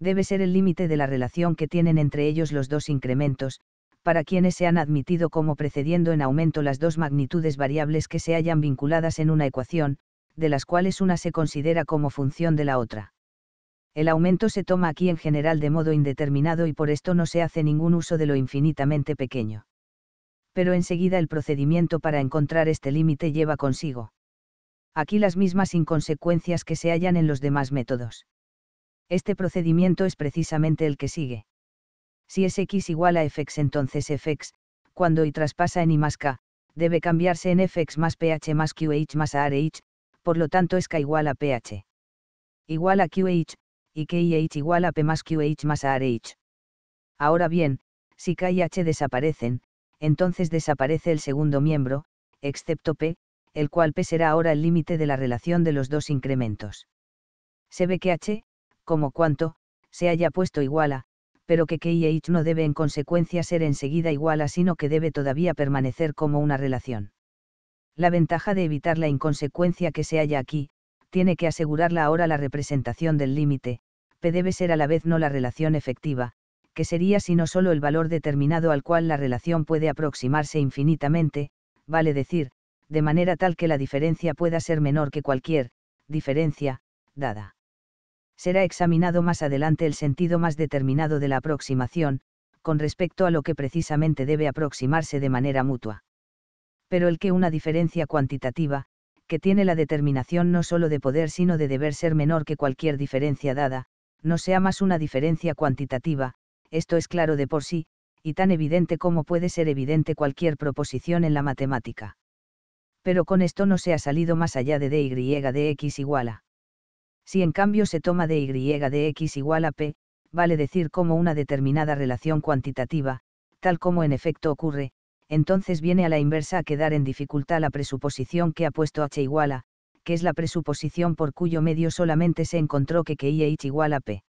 Debe ser el límite de la relación que tienen entre ellos los dos incrementos, para quienes se han admitido como precediendo en aumento las dos magnitudes variables que se hayan vinculadas en una ecuación, de las cuales una se considera como función de la otra. El aumento se toma aquí en general de modo indeterminado y por esto no se hace ningún uso de lo infinitamente pequeño pero enseguida el procedimiento para encontrar este límite lleva consigo. Aquí las mismas inconsecuencias que se hallan en los demás métodos. Este procedimiento es precisamente el que sigue. Si es x igual a fx entonces fx, cuando y traspasa en y más k, debe cambiarse en fx más ph más qh más arh, por lo tanto es k igual a ph. Igual a qh, y h igual a p más qh más RH. Ahora bien, si k y h desaparecen, entonces desaparece el segundo miembro, excepto P, el cual P será ahora el límite de la relación de los dos incrementos. Se ve que H, como cuanto, se haya puesto igual a, pero que K y H no debe en consecuencia ser enseguida igual a, sino que debe todavía permanecer como una relación. La ventaja de evitar la inconsecuencia que se halla aquí, tiene que asegurarla ahora la representación del límite, P debe ser a la vez no la relación efectiva, que sería sino solo el valor determinado al cual la relación puede aproximarse infinitamente, vale decir, de manera tal que la diferencia pueda ser menor que cualquier diferencia dada. Será examinado más adelante el sentido más determinado de la aproximación, con respecto a lo que precisamente debe aproximarse de manera mutua. Pero el que una diferencia cuantitativa, que tiene la determinación no sólo de poder sino de deber ser menor que cualquier diferencia dada, no sea más una diferencia cuantitativa, esto es claro de por sí, y tan evidente como puede ser evidente cualquier proposición en la matemática. Pero con esto no se ha salido más allá de dy de x igual a. Si en cambio se toma dy de x igual a p, vale decir como una determinada relación cuantitativa, tal como en efecto ocurre, entonces viene a la inversa a quedar en dificultad la presuposición que ha puesto h igual a, que es la presuposición por cuyo medio solamente se encontró que que h igual a p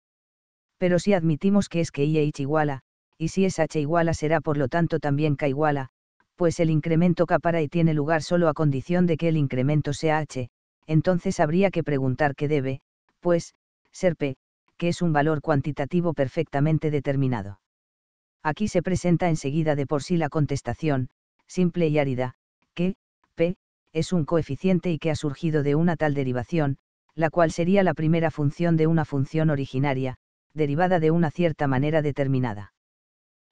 pero si admitimos que es que I H iguala, y si es H iguala será por lo tanto también K iguala, pues el incremento K para y tiene lugar solo a condición de que el incremento sea H, entonces habría que preguntar qué debe, pues, ser P, que es un valor cuantitativo perfectamente determinado. Aquí se presenta enseguida de por sí la contestación, simple y árida, que, P, es un coeficiente y que ha surgido de una tal derivación, la cual sería la primera función de una función originaria, derivada de una cierta manera determinada.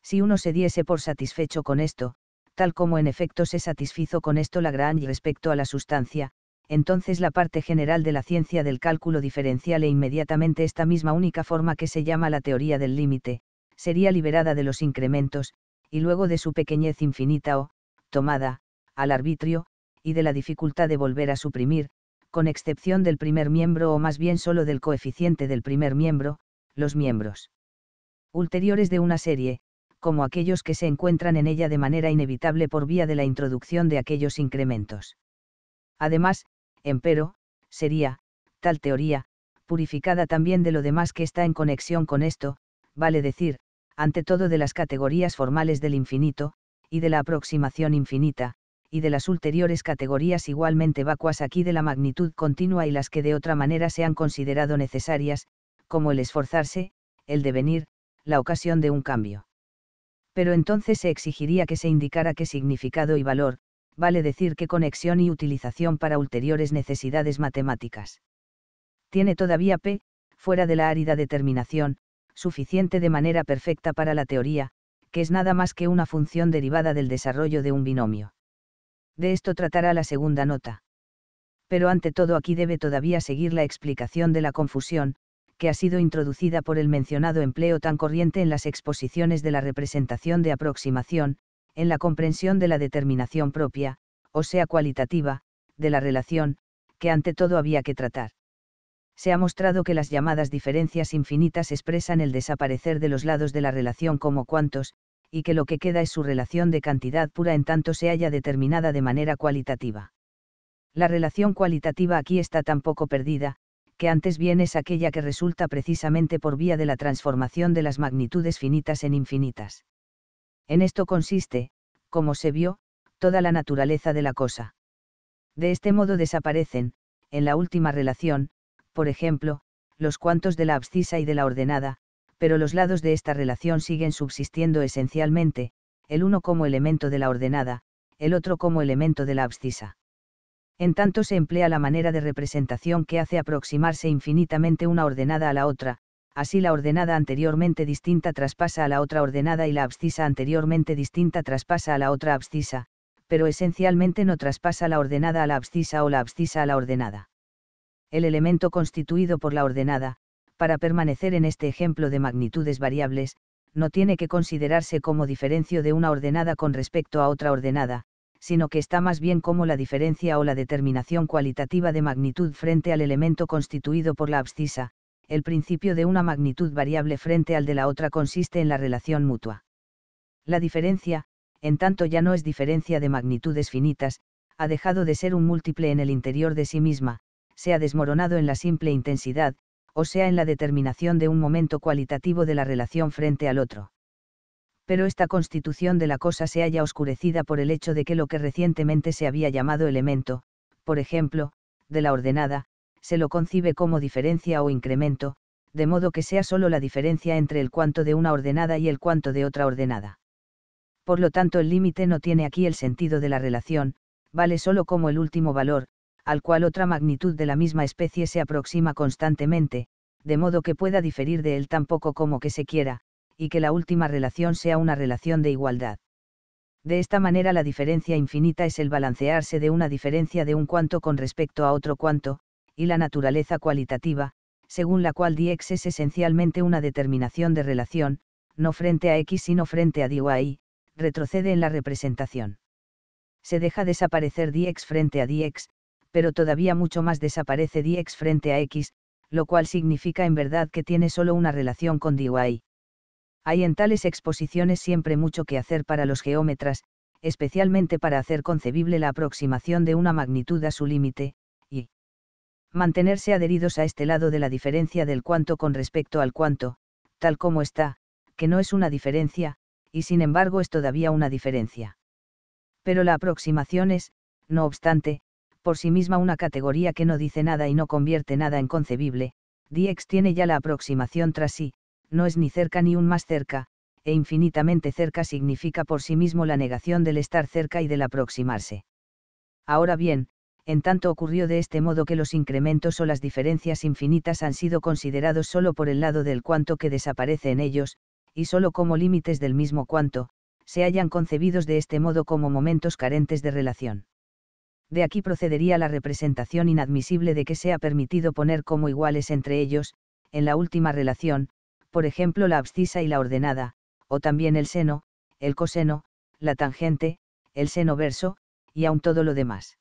Si uno se diese por satisfecho con esto, tal como en efecto se satisfizo con esto Lagrange respecto a la sustancia, entonces la parte general de la ciencia del cálculo diferencial e inmediatamente esta misma única forma que se llama la teoría del límite, sería liberada de los incrementos, y luego de su pequeñez infinita o, tomada, al arbitrio, y de la dificultad de volver a suprimir, con excepción del primer miembro o más bien solo del coeficiente del primer miembro, los miembros ulteriores de una serie, como aquellos que se encuentran en ella de manera inevitable por vía de la introducción de aquellos incrementos. Además, empero, sería, tal teoría, purificada también de lo demás que está en conexión con esto, vale decir, ante todo de las categorías formales del infinito, y de la aproximación infinita, y de las ulteriores categorías igualmente vacuas aquí de la magnitud continua y las que de otra manera se han considerado necesarias, como el esforzarse, el devenir, la ocasión de un cambio. Pero entonces se exigiría que se indicara qué significado y valor, vale decir qué conexión y utilización para ulteriores necesidades matemáticas. Tiene todavía P, fuera de la árida determinación, suficiente de manera perfecta para la teoría, que es nada más que una función derivada del desarrollo de un binomio. De esto tratará la segunda nota. Pero ante todo aquí debe todavía seguir la explicación de la confusión, que ha sido introducida por el mencionado empleo tan corriente en las exposiciones de la representación de aproximación, en la comprensión de la determinación propia, o sea cualitativa, de la relación, que ante todo había que tratar. Se ha mostrado que las llamadas diferencias infinitas expresan el desaparecer de los lados de la relación como cuantos, y que lo que queda es su relación de cantidad pura en tanto se haya determinada de manera cualitativa. La relación cualitativa aquí está tampoco perdida, que antes bien es aquella que resulta precisamente por vía de la transformación de las magnitudes finitas en infinitas. En esto consiste, como se vio, toda la naturaleza de la cosa. De este modo desaparecen, en la última relación, por ejemplo, los cuantos de la abscisa y de la ordenada, pero los lados de esta relación siguen subsistiendo esencialmente, el uno como elemento de la ordenada, el otro como elemento de la abscisa en tanto se emplea la manera de representación que hace aproximarse infinitamente una ordenada a la otra, así la ordenada anteriormente distinta traspasa a la otra ordenada y la abscisa anteriormente distinta traspasa a la otra abscisa, pero esencialmente no traspasa la ordenada a la abscisa o la abscisa a la ordenada. El elemento constituido por la ordenada, para permanecer en este ejemplo de magnitudes variables, no tiene que considerarse como diferencio de una ordenada con respecto a otra ordenada, sino que está más bien como la diferencia o la determinación cualitativa de magnitud frente al elemento constituido por la abscisa, el principio de una magnitud variable frente al de la otra consiste en la relación mutua. La diferencia, en tanto ya no es diferencia de magnitudes finitas, ha dejado de ser un múltiple en el interior de sí misma, se ha desmoronado en la simple intensidad, o sea en la determinación de un momento cualitativo de la relación frente al otro pero esta constitución de la cosa se halla oscurecida por el hecho de que lo que recientemente se había llamado elemento, por ejemplo, de la ordenada, se lo concibe como diferencia o incremento, de modo que sea sólo la diferencia entre el cuanto de una ordenada y el cuanto de otra ordenada. Por lo tanto, el límite no tiene aquí el sentido de la relación, vale sólo como el último valor, al cual otra magnitud de la misma especie se aproxima constantemente, de modo que pueda diferir de él tan poco como que se quiera, y que la última relación sea una relación de igualdad. De esta manera la diferencia infinita es el balancearse de una diferencia de un cuanto con respecto a otro cuanto, y la naturaleza cualitativa, según la cual dx es esencialmente una determinación de relación, no frente a x sino frente a dy, retrocede en la representación. Se deja desaparecer dx frente a dx, pero todavía mucho más desaparece dx frente a x, lo cual significa en verdad que tiene solo una relación con dy. Hay en tales exposiciones siempre mucho que hacer para los geómetras, especialmente para hacer concebible la aproximación de una magnitud a su límite, y mantenerse adheridos a este lado de la diferencia del cuanto con respecto al cuanto, tal como está, que no es una diferencia, y sin embargo es todavía una diferencia. Pero la aproximación es, no obstante, por sí misma una categoría que no dice nada y no convierte nada en concebible, Diex tiene ya la aproximación tras sí, no es ni cerca ni un más cerca, e infinitamente cerca significa por sí mismo la negación del estar cerca y del aproximarse. Ahora bien, en tanto ocurrió de este modo que los incrementos o las diferencias infinitas han sido considerados solo por el lado del cuanto que desaparece en ellos, y solo como límites del mismo cuanto, se hayan concebidos de este modo como momentos carentes de relación. De aquí procedería la representación inadmisible de que sea permitido poner como iguales entre ellos, en la última relación, por ejemplo la abscisa y la ordenada, o también el seno, el coseno, la tangente, el seno verso, y aun todo lo demás.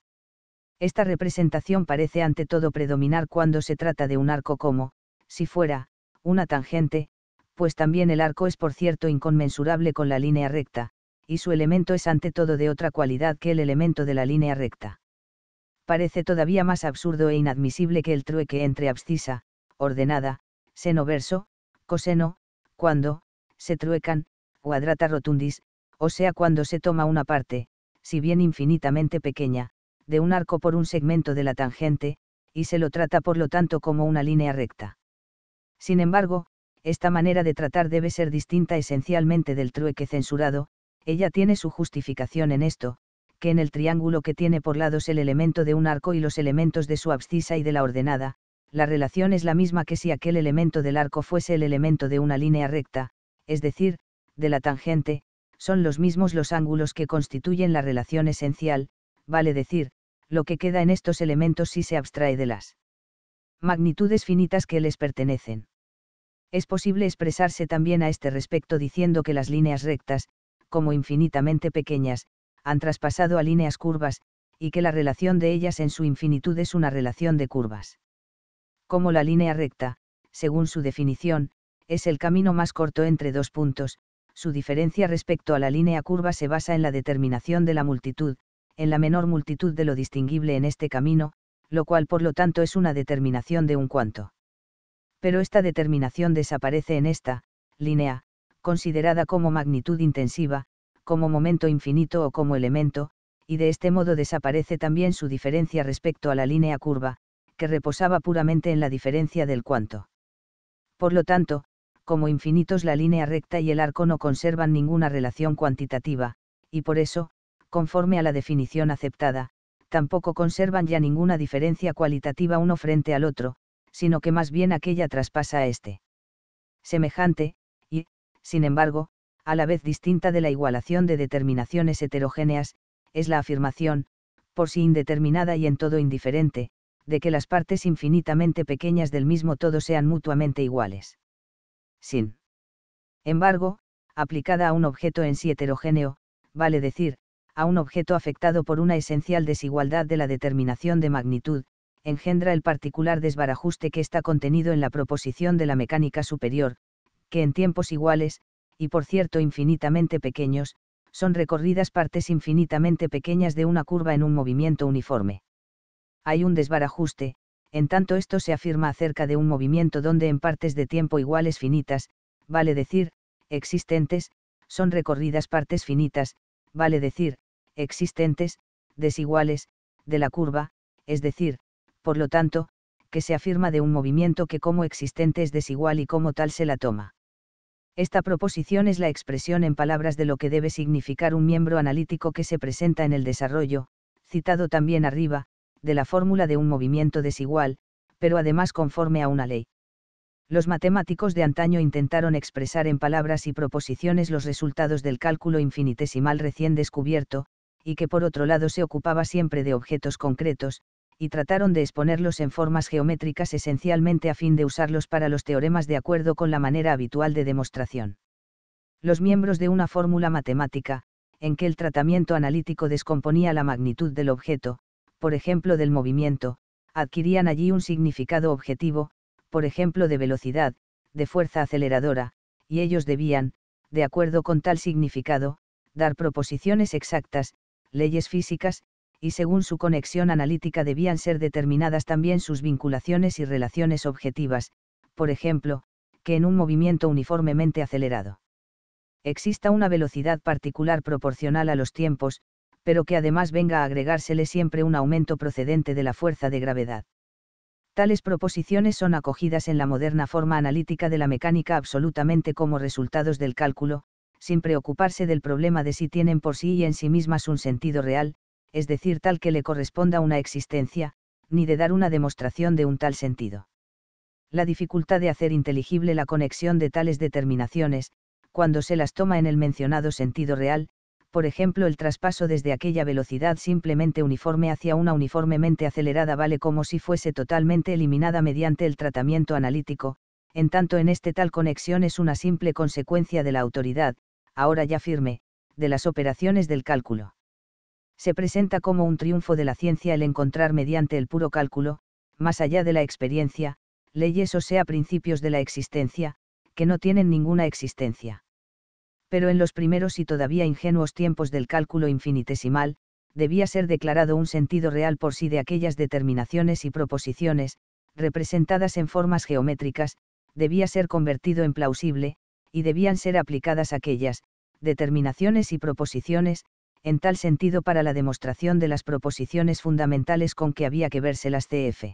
Esta representación parece ante todo predominar cuando se trata de un arco como, si fuera, una tangente, pues también el arco es por cierto inconmensurable con la línea recta, y su elemento es ante todo de otra cualidad que el elemento de la línea recta. Parece todavía más absurdo e inadmisible que el trueque entre abscisa, ordenada, seno verso, coseno, cuando, se truecan, cuadrata rotundis, o sea cuando se toma una parte, si bien infinitamente pequeña, de un arco por un segmento de la tangente, y se lo trata por lo tanto como una línea recta. Sin embargo, esta manera de tratar debe ser distinta esencialmente del trueque censurado, ella tiene su justificación en esto, que en el triángulo que tiene por lados el elemento de un arco y los elementos de su abscisa y de la ordenada, la relación es la misma que si aquel elemento del arco fuese el elemento de una línea recta, es decir, de la tangente, son los mismos los ángulos que constituyen la relación esencial, vale decir, lo que queda en estos elementos si se abstrae de las magnitudes finitas que les pertenecen. Es posible expresarse también a este respecto diciendo que las líneas rectas, como infinitamente pequeñas, han traspasado a líneas curvas, y que la relación de ellas en su infinitud es una relación de curvas como la línea recta, según su definición, es el camino más corto entre dos puntos, su diferencia respecto a la línea curva se basa en la determinación de la multitud, en la menor multitud de lo distinguible en este camino, lo cual por lo tanto es una determinación de un cuanto. Pero esta determinación desaparece en esta, línea, considerada como magnitud intensiva, como momento infinito o como elemento, y de este modo desaparece también su diferencia respecto a la línea curva, que reposaba puramente en la diferencia del cuanto. Por lo tanto, como infinitos la línea recta y el arco no conservan ninguna relación cuantitativa, y por eso, conforme a la definición aceptada, tampoco conservan ya ninguna diferencia cualitativa uno frente al otro, sino que más bien aquella traspasa a este. Semejante, y, sin embargo, a la vez distinta de la igualación de determinaciones heterogéneas, es la afirmación, por sí indeterminada y en todo indiferente, de que las partes infinitamente pequeñas del mismo todo sean mutuamente iguales. Sin embargo, aplicada a un objeto en sí heterogéneo, vale decir, a un objeto afectado por una esencial desigualdad de la determinación de magnitud, engendra el particular desbarajuste que está contenido en la proposición de la mecánica superior, que en tiempos iguales, y por cierto infinitamente pequeños, son recorridas partes infinitamente pequeñas de una curva en un movimiento uniforme hay un desbarajuste, en tanto esto se afirma acerca de un movimiento donde en partes de tiempo iguales finitas, vale decir, existentes, son recorridas partes finitas, vale decir, existentes, desiguales, de la curva, es decir, por lo tanto, que se afirma de un movimiento que como existente es desigual y como tal se la toma. Esta proposición es la expresión en palabras de lo que debe significar un miembro analítico que se presenta en el desarrollo, citado también arriba, de la fórmula de un movimiento desigual, pero además conforme a una ley. Los matemáticos de antaño intentaron expresar en palabras y proposiciones los resultados del cálculo infinitesimal recién descubierto, y que por otro lado se ocupaba siempre de objetos concretos, y trataron de exponerlos en formas geométricas esencialmente a fin de usarlos para los teoremas de acuerdo con la manera habitual de demostración. Los miembros de una fórmula matemática, en que el tratamiento analítico descomponía la magnitud del objeto, por ejemplo del movimiento, adquirían allí un significado objetivo, por ejemplo de velocidad, de fuerza aceleradora, y ellos debían, de acuerdo con tal significado, dar proposiciones exactas, leyes físicas, y según su conexión analítica debían ser determinadas también sus vinculaciones y relaciones objetivas, por ejemplo, que en un movimiento uniformemente acelerado exista una velocidad particular proporcional a los tiempos, pero que además venga a agregársele siempre un aumento procedente de la fuerza de gravedad. Tales proposiciones son acogidas en la moderna forma analítica de la mecánica absolutamente como resultados del cálculo, sin preocuparse del problema de si tienen por sí y en sí mismas un sentido real, es decir, tal que le corresponda una existencia, ni de dar una demostración de un tal sentido. La dificultad de hacer inteligible la conexión de tales determinaciones, cuando se las toma en el mencionado sentido real, por ejemplo el traspaso desde aquella velocidad simplemente uniforme hacia una uniformemente acelerada vale como si fuese totalmente eliminada mediante el tratamiento analítico, en tanto en este tal conexión es una simple consecuencia de la autoridad, ahora ya firme, de las operaciones del cálculo. Se presenta como un triunfo de la ciencia el encontrar mediante el puro cálculo, más allá de la experiencia, leyes o sea principios de la existencia, que no tienen ninguna existencia pero en los primeros y todavía ingenuos tiempos del cálculo infinitesimal, debía ser declarado un sentido real por sí de aquellas determinaciones y proposiciones, representadas en formas geométricas, debía ser convertido en plausible, y debían ser aplicadas aquellas, determinaciones y proposiciones, en tal sentido para la demostración de las proposiciones fundamentales con que había que verse las CF.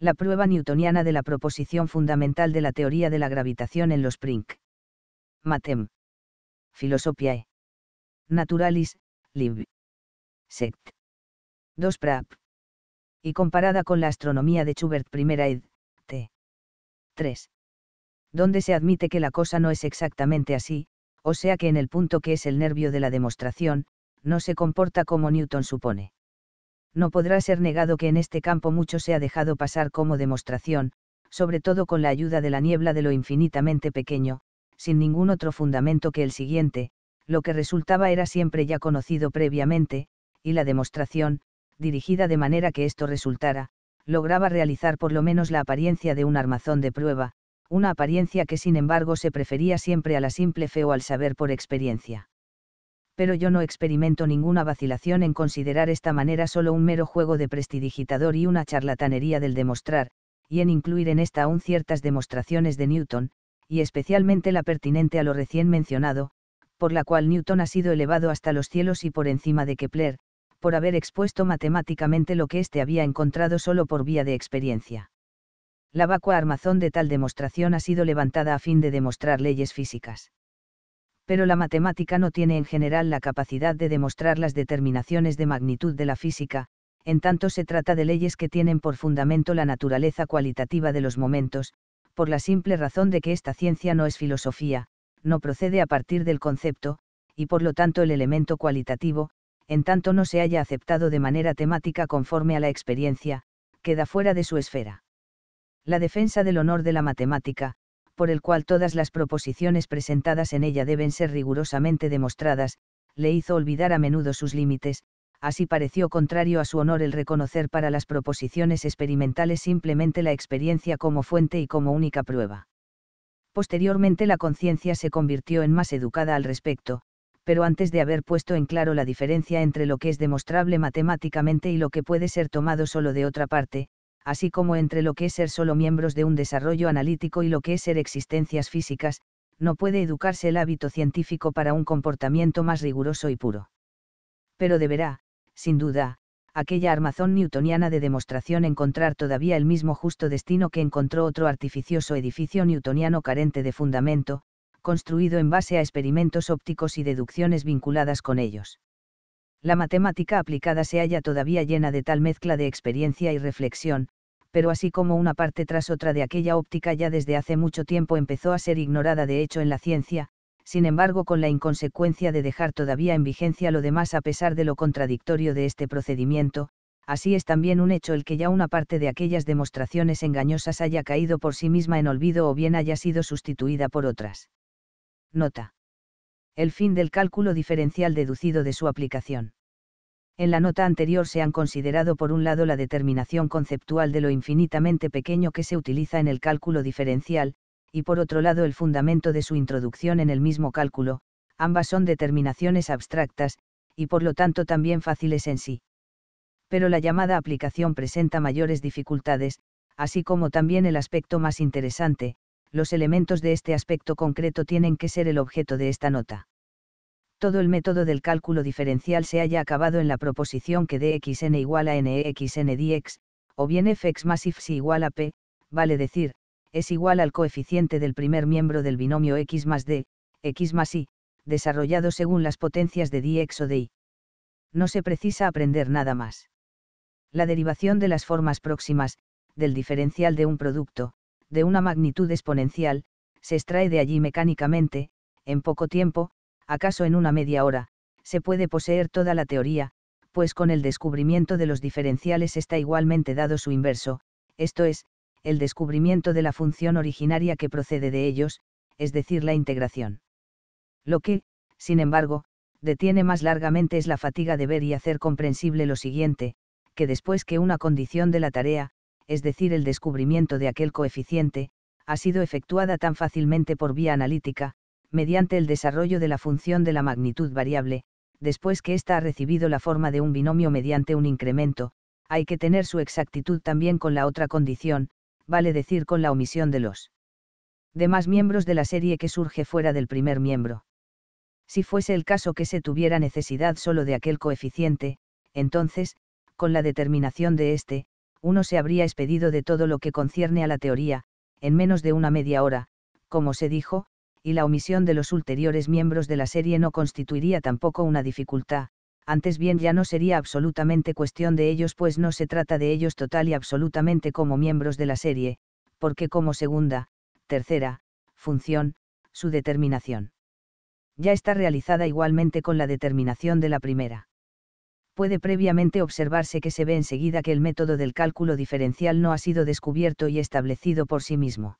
La prueba newtoniana de la proposición fundamental de la teoría de la gravitación en los Prink. Matem. Philosophiae. Naturalis, lib. Sect. 2 Prap. Y comparada con la astronomía de Schubert I ed. T. 3. Donde se admite que la cosa no es exactamente así, o sea que en el punto que es el nervio de la demostración, no se comporta como Newton supone. No podrá ser negado que en este campo mucho se ha dejado pasar como demostración, sobre todo con la ayuda de la niebla de lo infinitamente pequeño, sin ningún otro fundamento que el siguiente, lo que resultaba era siempre ya conocido previamente, y la demostración, dirigida de manera que esto resultara, lograba realizar por lo menos la apariencia de un armazón de prueba, una apariencia que sin embargo se prefería siempre a la simple fe o al saber por experiencia. Pero yo no experimento ninguna vacilación en considerar esta manera solo un mero juego de prestidigitador y una charlatanería del demostrar, y en incluir en esta aún ciertas demostraciones de Newton, y especialmente la pertinente a lo recién mencionado, por la cual Newton ha sido elevado hasta los cielos y por encima de Kepler, por haber expuesto matemáticamente lo que éste había encontrado solo por vía de experiencia. La vacua armazón de tal demostración ha sido levantada a fin de demostrar leyes físicas. Pero la matemática no tiene en general la capacidad de demostrar las determinaciones de magnitud de la física, en tanto se trata de leyes que tienen por fundamento la naturaleza cualitativa de los momentos, por la simple razón de que esta ciencia no es filosofía, no procede a partir del concepto, y por lo tanto el elemento cualitativo, en tanto no se haya aceptado de manera temática conforme a la experiencia, queda fuera de su esfera. La defensa del honor de la matemática, por el cual todas las proposiciones presentadas en ella deben ser rigurosamente demostradas, le hizo olvidar a menudo sus límites, así pareció contrario a su honor el reconocer para las proposiciones experimentales simplemente la experiencia como fuente y como única prueba. Posteriormente la conciencia se convirtió en más educada al respecto, pero antes de haber puesto en claro la diferencia entre lo que es demostrable matemáticamente y lo que puede ser tomado solo de otra parte, así como entre lo que es ser solo miembros de un desarrollo analítico y lo que es ser existencias físicas, no puede educarse el hábito científico para un comportamiento más riguroso y puro. Pero deberá, sin duda, aquella armazón newtoniana de demostración encontrar todavía el mismo justo destino que encontró otro artificioso edificio newtoniano carente de fundamento, construido en base a experimentos ópticos y deducciones vinculadas con ellos. La matemática aplicada se halla todavía llena de tal mezcla de experiencia y reflexión, pero así como una parte tras otra de aquella óptica ya desde hace mucho tiempo empezó a ser ignorada de hecho en la ciencia, sin embargo con la inconsecuencia de dejar todavía en vigencia lo demás a pesar de lo contradictorio de este procedimiento, así es también un hecho el que ya una parte de aquellas demostraciones engañosas haya caído por sí misma en olvido o bien haya sido sustituida por otras. Nota. El fin del cálculo diferencial deducido de su aplicación. En la nota anterior se han considerado por un lado la determinación conceptual de lo infinitamente pequeño que se utiliza en el cálculo diferencial, y por otro lado el fundamento de su introducción en el mismo cálculo, ambas son determinaciones abstractas, y por lo tanto también fáciles en sí. Pero la llamada aplicación presenta mayores dificultades, así como también el aspecto más interesante, los elementos de este aspecto concreto tienen que ser el objeto de esta nota. Todo el método del cálculo diferencial se haya acabado en la proposición que dxn igual a nxn e dx, o bien fx más if si igual a p, vale decir, es igual al coeficiente del primer miembro del binomio x más d, x más y, desarrollado según las potencias de dx o de y. No se precisa aprender nada más. La derivación de las formas próximas, del diferencial de un producto, de una magnitud exponencial, se extrae de allí mecánicamente, en poco tiempo, acaso en una media hora, se puede poseer toda la teoría, pues con el descubrimiento de los diferenciales está igualmente dado su inverso, esto es, el descubrimiento de la función originaria que procede de ellos, es decir, la integración. Lo que, sin embargo, detiene más largamente es la fatiga de ver y hacer comprensible lo siguiente, que después que una condición de la tarea, es decir, el descubrimiento de aquel coeficiente, ha sido efectuada tan fácilmente por vía analítica, mediante el desarrollo de la función de la magnitud variable, después que ésta ha recibido la forma de un binomio mediante un incremento, hay que tener su exactitud también con la otra condición, vale decir con la omisión de los demás miembros de la serie que surge fuera del primer miembro. Si fuese el caso que se tuviera necesidad solo de aquel coeficiente, entonces, con la determinación de éste, uno se habría expedido de todo lo que concierne a la teoría, en menos de una media hora, como se dijo, y la omisión de los ulteriores miembros de la serie no constituiría tampoco una dificultad, antes bien ya no sería absolutamente cuestión de ellos pues no se trata de ellos total y absolutamente como miembros de la serie, porque como segunda, tercera, función, su determinación. Ya está realizada igualmente con la determinación de la primera. Puede previamente observarse que se ve enseguida que el método del cálculo diferencial no ha sido descubierto y establecido por sí mismo.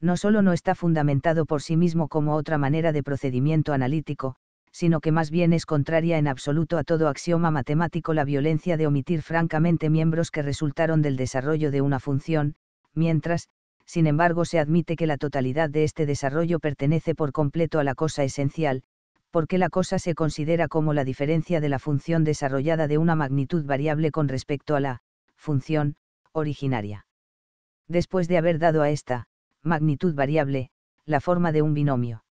No solo no está fundamentado por sí mismo como otra manera de procedimiento analítico, sino que más bien es contraria en absoluto a todo axioma matemático la violencia de omitir francamente miembros que resultaron del desarrollo de una función, mientras, sin embargo, se admite que la totalidad de este desarrollo pertenece por completo a la cosa esencial, porque la cosa se considera como la diferencia de la función desarrollada de una magnitud variable con respecto a la función originaria. Después de haber dado a esta magnitud variable, la forma de un binomio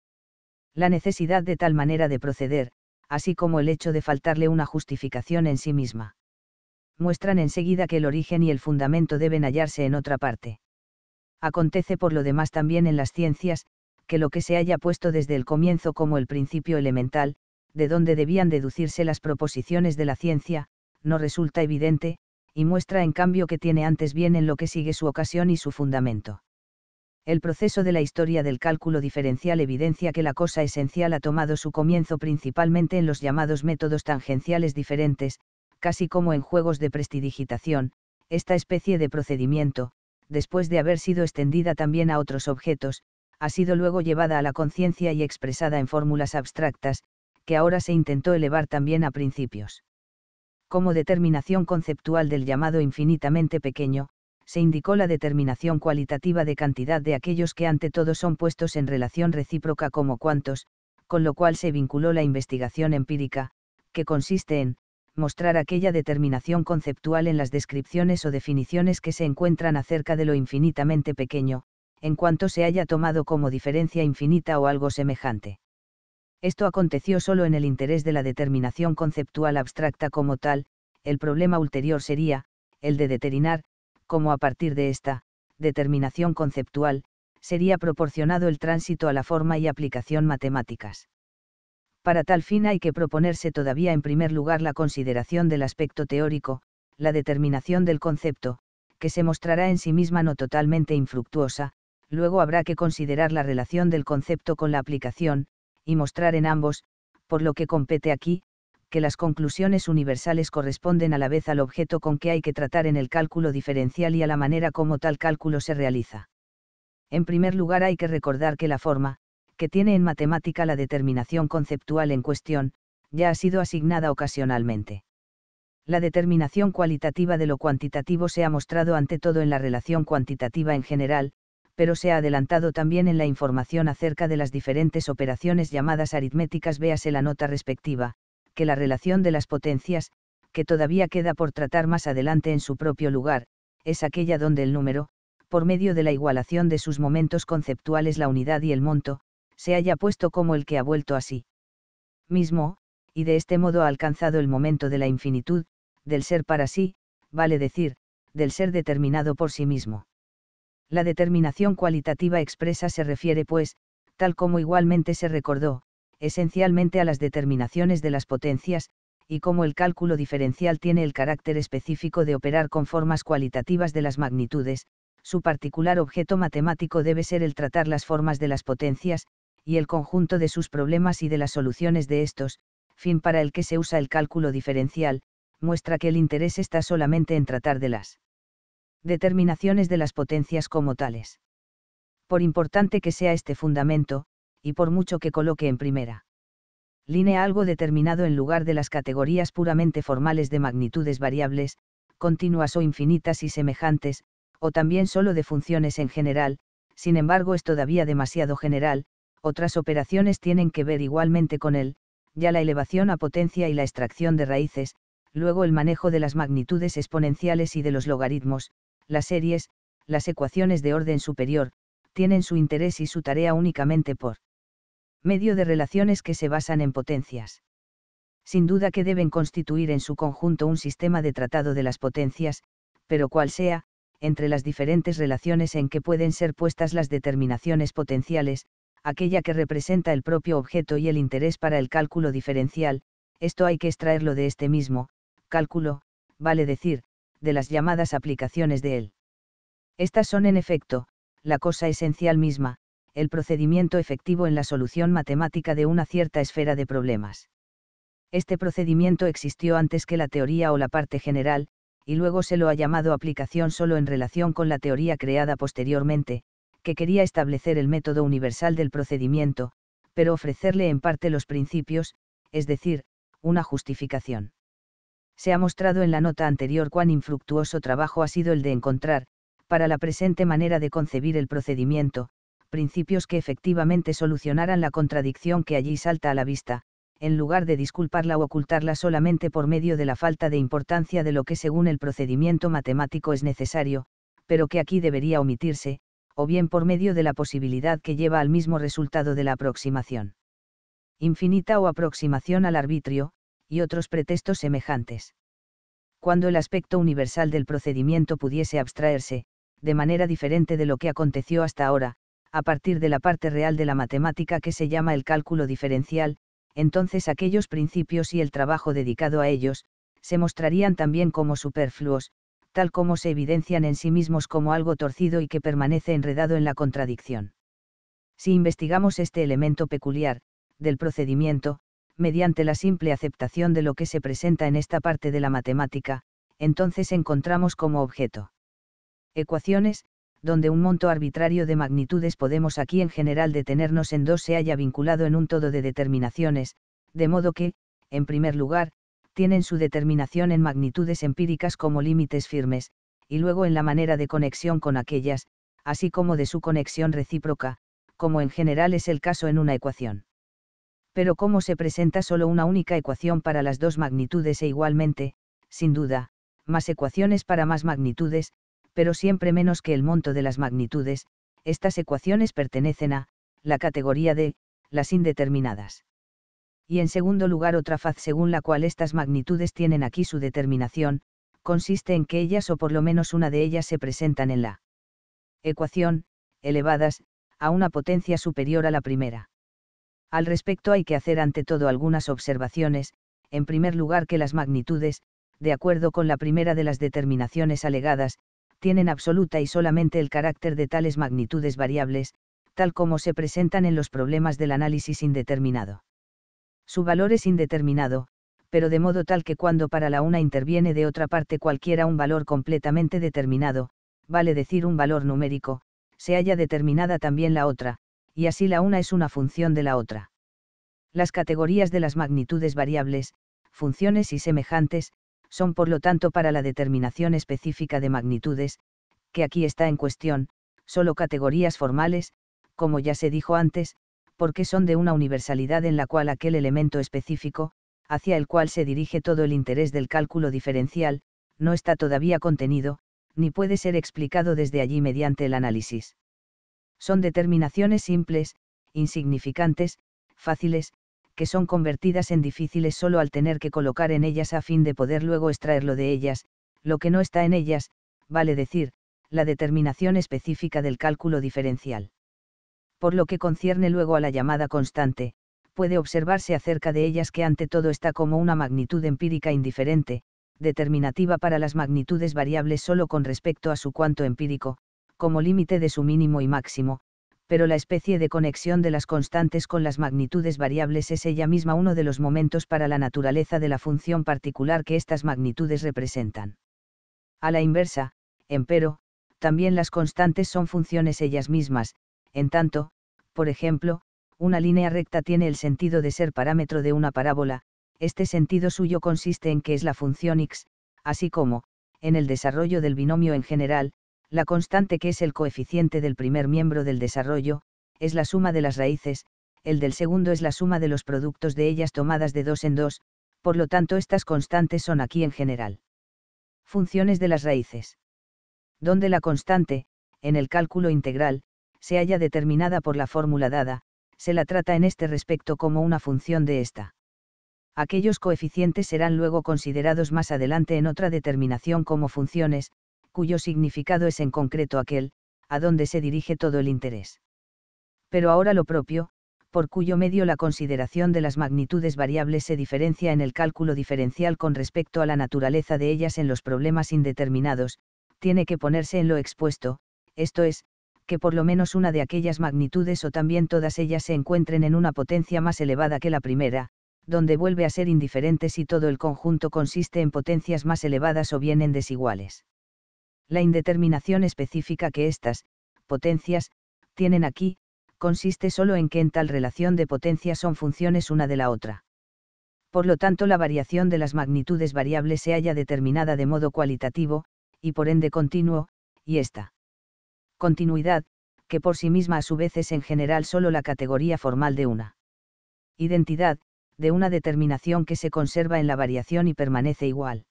la necesidad de tal manera de proceder, así como el hecho de faltarle una justificación en sí misma. Muestran enseguida que el origen y el fundamento deben hallarse en otra parte. Acontece por lo demás también en las ciencias, que lo que se haya puesto desde el comienzo como el principio elemental, de donde debían deducirse las proposiciones de la ciencia, no resulta evidente, y muestra en cambio que tiene antes bien en lo que sigue su ocasión y su fundamento. El proceso de la historia del cálculo diferencial evidencia que la cosa esencial ha tomado su comienzo principalmente en los llamados métodos tangenciales diferentes, casi como en juegos de prestidigitación, esta especie de procedimiento, después de haber sido extendida también a otros objetos, ha sido luego llevada a la conciencia y expresada en fórmulas abstractas, que ahora se intentó elevar también a principios. Como determinación conceptual del llamado infinitamente pequeño, se indicó la determinación cualitativa de cantidad de aquellos que ante todo son puestos en relación recíproca como cuantos, con lo cual se vinculó la investigación empírica, que consiste en, mostrar aquella determinación conceptual en las descripciones o definiciones que se encuentran acerca de lo infinitamente pequeño, en cuanto se haya tomado como diferencia infinita o algo semejante. Esto aconteció solo en el interés de la determinación conceptual abstracta como tal, el problema ulterior sería, el de determinar, como a partir de esta determinación conceptual, sería proporcionado el tránsito a la forma y aplicación matemáticas. Para tal fin hay que proponerse todavía en primer lugar la consideración del aspecto teórico, la determinación del concepto, que se mostrará en sí misma no totalmente infructuosa, luego habrá que considerar la relación del concepto con la aplicación, y mostrar en ambos, por lo que compete aquí, que las conclusiones universales corresponden a la vez al objeto con que hay que tratar en el cálculo diferencial y a la manera como tal cálculo se realiza. En primer lugar hay que recordar que la forma, que tiene en matemática la determinación conceptual en cuestión, ya ha sido asignada ocasionalmente. La determinación cualitativa de lo cuantitativo se ha mostrado ante todo en la relación cuantitativa en general, pero se ha adelantado también en la información acerca de las diferentes operaciones llamadas aritméticas, véase la nota respectiva, que la relación de las potencias, que todavía queda por tratar más adelante en su propio lugar, es aquella donde el número, por medio de la igualación de sus momentos conceptuales la unidad y el monto, se haya puesto como el que ha vuelto a sí mismo, y de este modo ha alcanzado el momento de la infinitud, del ser para sí, vale decir, del ser determinado por sí mismo. La determinación cualitativa expresa se refiere pues, tal como igualmente se recordó, esencialmente a las determinaciones de las potencias, y como el cálculo diferencial tiene el carácter específico de operar con formas cualitativas de las magnitudes, su particular objeto matemático debe ser el tratar las formas de las potencias, y el conjunto de sus problemas y de las soluciones de estos, fin para el que se usa el cálculo diferencial, muestra que el interés está solamente en tratar de las determinaciones de las potencias como tales. Por importante que sea este fundamento, y por mucho que coloque en primera línea algo determinado en lugar de las categorías puramente formales de magnitudes variables, continuas o infinitas y semejantes, o también solo de funciones en general, sin embargo es todavía demasiado general, otras operaciones tienen que ver igualmente con él, ya la elevación a potencia y la extracción de raíces, luego el manejo de las magnitudes exponenciales y de los logaritmos, las series, las ecuaciones de orden superior, tienen su interés y su tarea únicamente por medio de relaciones que se basan en potencias. Sin duda que deben constituir en su conjunto un sistema de tratado de las potencias, pero cual sea, entre las diferentes relaciones en que pueden ser puestas las determinaciones potenciales, aquella que representa el propio objeto y el interés para el cálculo diferencial, esto hay que extraerlo de este mismo, cálculo, vale decir, de las llamadas aplicaciones de él. Estas son en efecto, la cosa esencial misma, el procedimiento efectivo en la solución matemática de una cierta esfera de problemas. Este procedimiento existió antes que la teoría o la parte general, y luego se lo ha llamado aplicación solo en relación con la teoría creada posteriormente, que quería establecer el método universal del procedimiento, pero ofrecerle en parte los principios, es decir, una justificación. Se ha mostrado en la nota anterior cuán infructuoso trabajo ha sido el de encontrar, para la presente manera de concebir el procedimiento, principios que efectivamente solucionaran la contradicción que allí salta a la vista, en lugar de disculparla o ocultarla solamente por medio de la falta de importancia de lo que según el procedimiento matemático es necesario, pero que aquí debería omitirse, o bien por medio de la posibilidad que lleva al mismo resultado de la aproximación. Infinita o aproximación al arbitrio, y otros pretextos semejantes. Cuando el aspecto universal del procedimiento pudiese abstraerse, de manera diferente de lo que aconteció hasta ahora, a partir de la parte real de la matemática que se llama el cálculo diferencial, entonces aquellos principios y el trabajo dedicado a ellos, se mostrarían también como superfluos, tal como se evidencian en sí mismos como algo torcido y que permanece enredado en la contradicción. Si investigamos este elemento peculiar, del procedimiento, mediante la simple aceptación de lo que se presenta en esta parte de la matemática, entonces encontramos como objeto. Ecuaciones, donde un monto arbitrario de magnitudes podemos aquí en general detenernos en dos se haya vinculado en un todo de determinaciones, de modo que, en primer lugar, tienen su determinación en magnitudes empíricas como límites firmes, y luego en la manera de conexión con aquellas, así como de su conexión recíproca, como en general es el caso en una ecuación. Pero como se presenta solo una única ecuación para las dos magnitudes e igualmente, sin duda, más ecuaciones para más magnitudes, pero siempre menos que el monto de las magnitudes, estas ecuaciones pertenecen a, la categoría de, las indeterminadas. Y en segundo lugar otra faz según la cual estas magnitudes tienen aquí su determinación, consiste en que ellas o por lo menos una de ellas se presentan en la ecuación, elevadas, a una potencia superior a la primera. Al respecto hay que hacer ante todo algunas observaciones, en primer lugar que las magnitudes, de acuerdo con la primera de las determinaciones alegadas, tienen absoluta y solamente el carácter de tales magnitudes variables, tal como se presentan en los problemas del análisis indeterminado. Su valor es indeterminado, pero de modo tal que cuando para la una interviene de otra parte cualquiera un valor completamente determinado, vale decir un valor numérico, se haya determinada también la otra, y así la una es una función de la otra. Las categorías de las magnitudes variables, funciones y semejantes, son por lo tanto para la determinación específica de magnitudes, que aquí está en cuestión, solo categorías formales, como ya se dijo antes, porque son de una universalidad en la cual aquel elemento específico, hacia el cual se dirige todo el interés del cálculo diferencial, no está todavía contenido, ni puede ser explicado desde allí mediante el análisis. Son determinaciones simples, insignificantes, fáciles, que son convertidas en difíciles solo al tener que colocar en ellas a fin de poder luego extraerlo de ellas, lo que no está en ellas, vale decir, la determinación específica del cálculo diferencial. Por lo que concierne luego a la llamada constante, puede observarse acerca de ellas que ante todo está como una magnitud empírica indiferente, determinativa para las magnitudes variables solo con respecto a su cuanto empírico, como límite de su mínimo y máximo, pero la especie de conexión de las constantes con las magnitudes variables es ella misma uno de los momentos para la naturaleza de la función particular que estas magnitudes representan. A la inversa, empero, también las constantes son funciones ellas mismas, en tanto, por ejemplo, una línea recta tiene el sentido de ser parámetro de una parábola, este sentido suyo consiste en que es la función x, así como, en el desarrollo del binomio en general, la constante que es el coeficiente del primer miembro del desarrollo, es la suma de las raíces, el del segundo es la suma de los productos de ellas tomadas de dos en dos, por lo tanto estas constantes son aquí en general. Funciones de las raíces. Donde la constante, en el cálculo integral, se haya determinada por la fórmula dada, se la trata en este respecto como una función de esta. Aquellos coeficientes serán luego considerados más adelante en otra determinación como funciones, cuyo significado es en concreto aquel, a donde se dirige todo el interés. Pero ahora lo propio, por cuyo medio la consideración de las magnitudes variables se diferencia en el cálculo diferencial con respecto a la naturaleza de ellas en los problemas indeterminados, tiene que ponerse en lo expuesto, esto es, que por lo menos una de aquellas magnitudes o también todas ellas se encuentren en una potencia más elevada que la primera, donde vuelve a ser indiferente si todo el conjunto consiste en potencias más elevadas o bien en desiguales. La indeterminación específica que estas, potencias, tienen aquí, consiste solo en que en tal relación de potencias son funciones una de la otra. Por lo tanto, la variación de las magnitudes variables se halla determinada de modo cualitativo, y por ende continuo, y esta continuidad, que por sí misma a su vez es en general solo la categoría formal de una identidad, de una determinación que se conserva en la variación y permanece igual.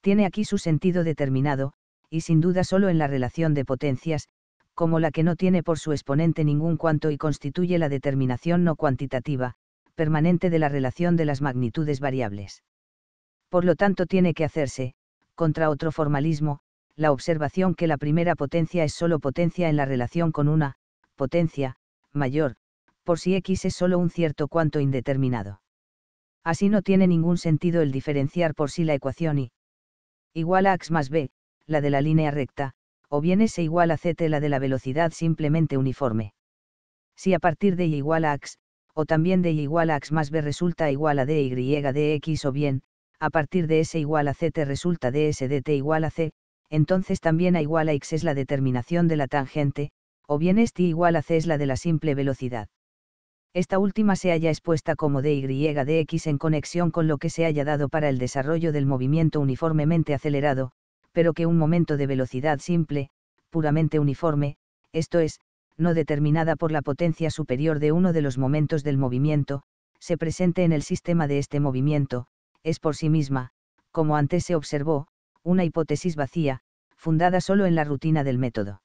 Tiene aquí su sentido determinado, y sin duda solo en la relación de potencias, como la que no tiene por su exponente ningún cuanto y constituye la determinación no cuantitativa, permanente de la relación de las magnitudes variables. Por lo tanto tiene que hacerse, contra otro formalismo, la observación que la primera potencia es solo potencia en la relación con una, potencia, mayor, por si x es solo un cierto cuanto indeterminado. Así no tiene ningún sentido el diferenciar por sí la ecuación y igual a x más b, la de la línea recta, o bien S igual a CT la de la velocidad simplemente uniforme. Si a partir de Y igual a X, o también de Y igual a X más B resulta igual a DY X o bien, a partir de S igual a CT resulta DS T igual a C, entonces también A igual a X es la determinación de la tangente, o bien este igual a C es la de la simple velocidad. Esta última se haya expuesta como DY X en conexión con lo que se haya dado para el desarrollo del movimiento uniformemente acelerado, pero que un momento de velocidad simple, puramente uniforme, esto es, no determinada por la potencia superior de uno de los momentos del movimiento, se presente en el sistema de este movimiento, es por sí misma, como antes se observó, una hipótesis vacía, fundada solo en la rutina del método.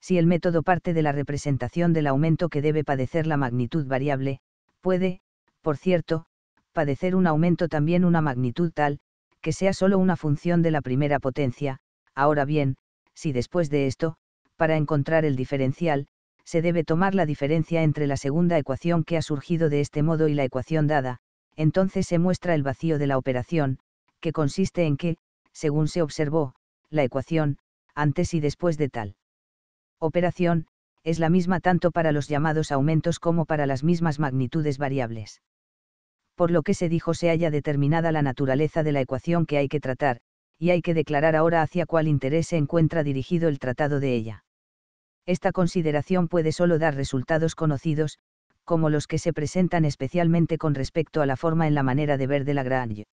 Si el método parte de la representación del aumento que debe padecer la magnitud variable, puede, por cierto, padecer un aumento también una magnitud tal, que sea solo una función de la primera potencia, ahora bien, si después de esto, para encontrar el diferencial, se debe tomar la diferencia entre la segunda ecuación que ha surgido de este modo y la ecuación dada, entonces se muestra el vacío de la operación, que consiste en que, según se observó, la ecuación, antes y después de tal operación, es la misma tanto para los llamados aumentos como para las mismas magnitudes variables por lo que se dijo se haya determinada la naturaleza de la ecuación que hay que tratar, y hay que declarar ahora hacia cuál interés se encuentra dirigido el tratado de ella. Esta consideración puede solo dar resultados conocidos, como los que se presentan especialmente con respecto a la forma en la manera de ver de Lagrange.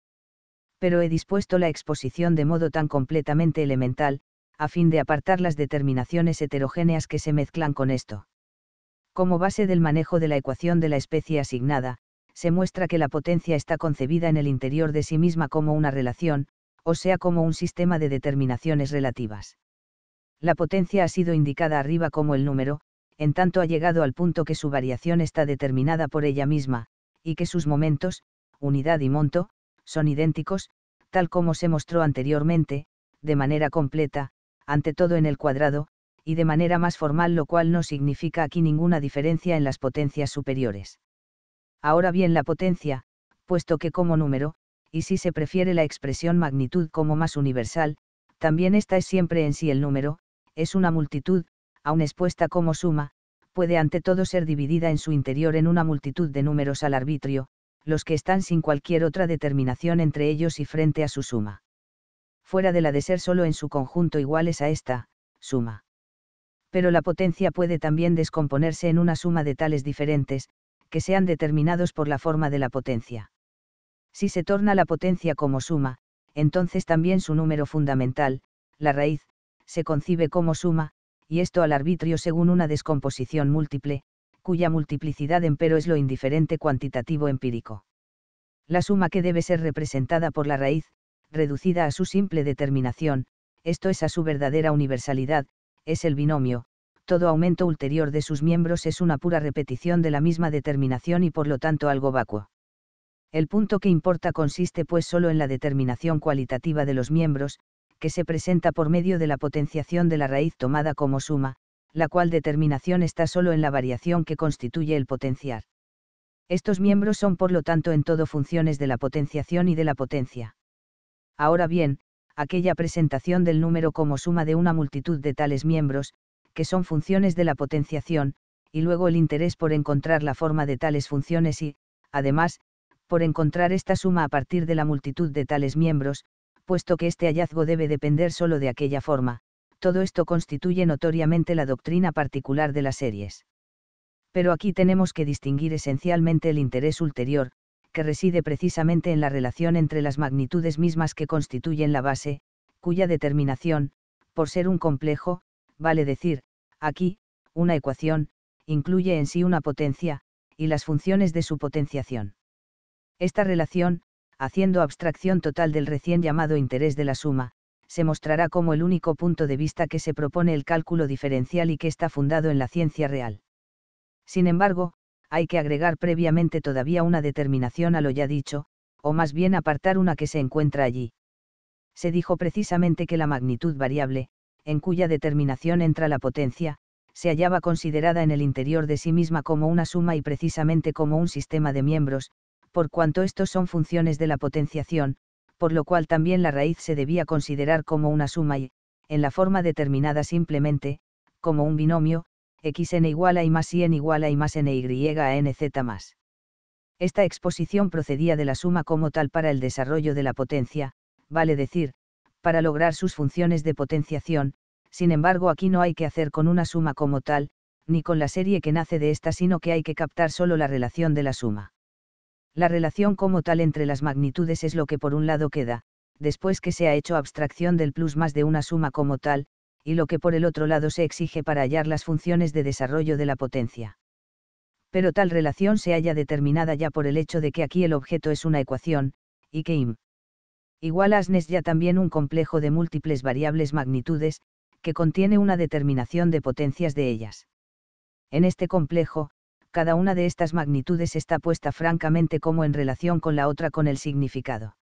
Pero he dispuesto la exposición de modo tan completamente elemental, a fin de apartar las determinaciones heterogéneas que se mezclan con esto. Como base del manejo de la ecuación de la especie asignada, se muestra que la potencia está concebida en el interior de sí misma como una relación, o sea como un sistema de determinaciones relativas. La potencia ha sido indicada arriba como el número, en tanto ha llegado al punto que su variación está determinada por ella misma, y que sus momentos, unidad y monto, son idénticos, tal como se mostró anteriormente, de manera completa, ante todo en el cuadrado, y de manera más formal lo cual no significa aquí ninguna diferencia en las potencias superiores ahora bien la potencia, puesto que como número, y si se prefiere la expresión magnitud como más universal, también esta es siempre en sí el número, es una multitud, aun expuesta como suma, puede ante todo ser dividida en su interior en una multitud de números al arbitrio, los que están sin cualquier otra determinación entre ellos y frente a su suma. Fuera de la de ser solo en su conjunto iguales a esta, suma. Pero la potencia puede también descomponerse en una suma de tales diferentes, que sean determinados por la forma de la potencia. Si se torna la potencia como suma, entonces también su número fundamental, la raíz, se concibe como suma, y esto al arbitrio según una descomposición múltiple, cuya multiplicidad empero es lo indiferente cuantitativo empírico. La suma que debe ser representada por la raíz, reducida a su simple determinación, esto es a su verdadera universalidad, es el binomio, todo aumento ulterior de sus miembros es una pura repetición de la misma determinación y por lo tanto algo vacuo. El punto que importa consiste pues solo en la determinación cualitativa de los miembros, que se presenta por medio de la potenciación de la raíz tomada como suma, la cual determinación está solo en la variación que constituye el potenciar. Estos miembros son por lo tanto en todo funciones de la potenciación y de la potencia. Ahora bien, aquella presentación del número como suma de una multitud de tales miembros, que son funciones de la potenciación, y luego el interés por encontrar la forma de tales funciones y, además, por encontrar esta suma a partir de la multitud de tales miembros, puesto que este hallazgo debe depender solo de aquella forma, todo esto constituye notoriamente la doctrina particular de las series. Pero aquí tenemos que distinguir esencialmente el interés ulterior, que reside precisamente en la relación entre las magnitudes mismas que constituyen la base, cuya determinación, por ser un complejo, vale decir, aquí, una ecuación, incluye en sí una potencia, y las funciones de su potenciación. Esta relación, haciendo abstracción total del recién llamado interés de la suma, se mostrará como el único punto de vista que se propone el cálculo diferencial y que está fundado en la ciencia real. Sin embargo, hay que agregar previamente todavía una determinación a lo ya dicho, o más bien apartar una que se encuentra allí. Se dijo precisamente que la magnitud variable, en cuya determinación entra la potencia, se hallaba considerada en el interior de sí misma como una suma y precisamente como un sistema de miembros, por cuanto estos son funciones de la potenciación, por lo cual también la raíz se debía considerar como una suma y, en la forma determinada simplemente, como un binomio, xn igual a y más y igual a y más n a nz más. Esta exposición procedía de la suma como tal para el desarrollo de la potencia, vale decir, para lograr sus funciones de potenciación, sin embargo aquí no hay que hacer con una suma como tal, ni con la serie que nace de esta, sino que hay que captar solo la relación de la suma. La relación como tal entre las magnitudes es lo que por un lado queda, después que se ha hecho abstracción del plus más de una suma como tal, y lo que por el otro lado se exige para hallar las funciones de desarrollo de la potencia. Pero tal relación se halla determinada ya por el hecho de que aquí el objeto es una ecuación, y que im. Igual a ya también un complejo de múltiples variables magnitudes, que contiene una determinación de potencias de ellas. En este complejo, cada una de estas magnitudes está puesta francamente como en relación con la otra con el significado.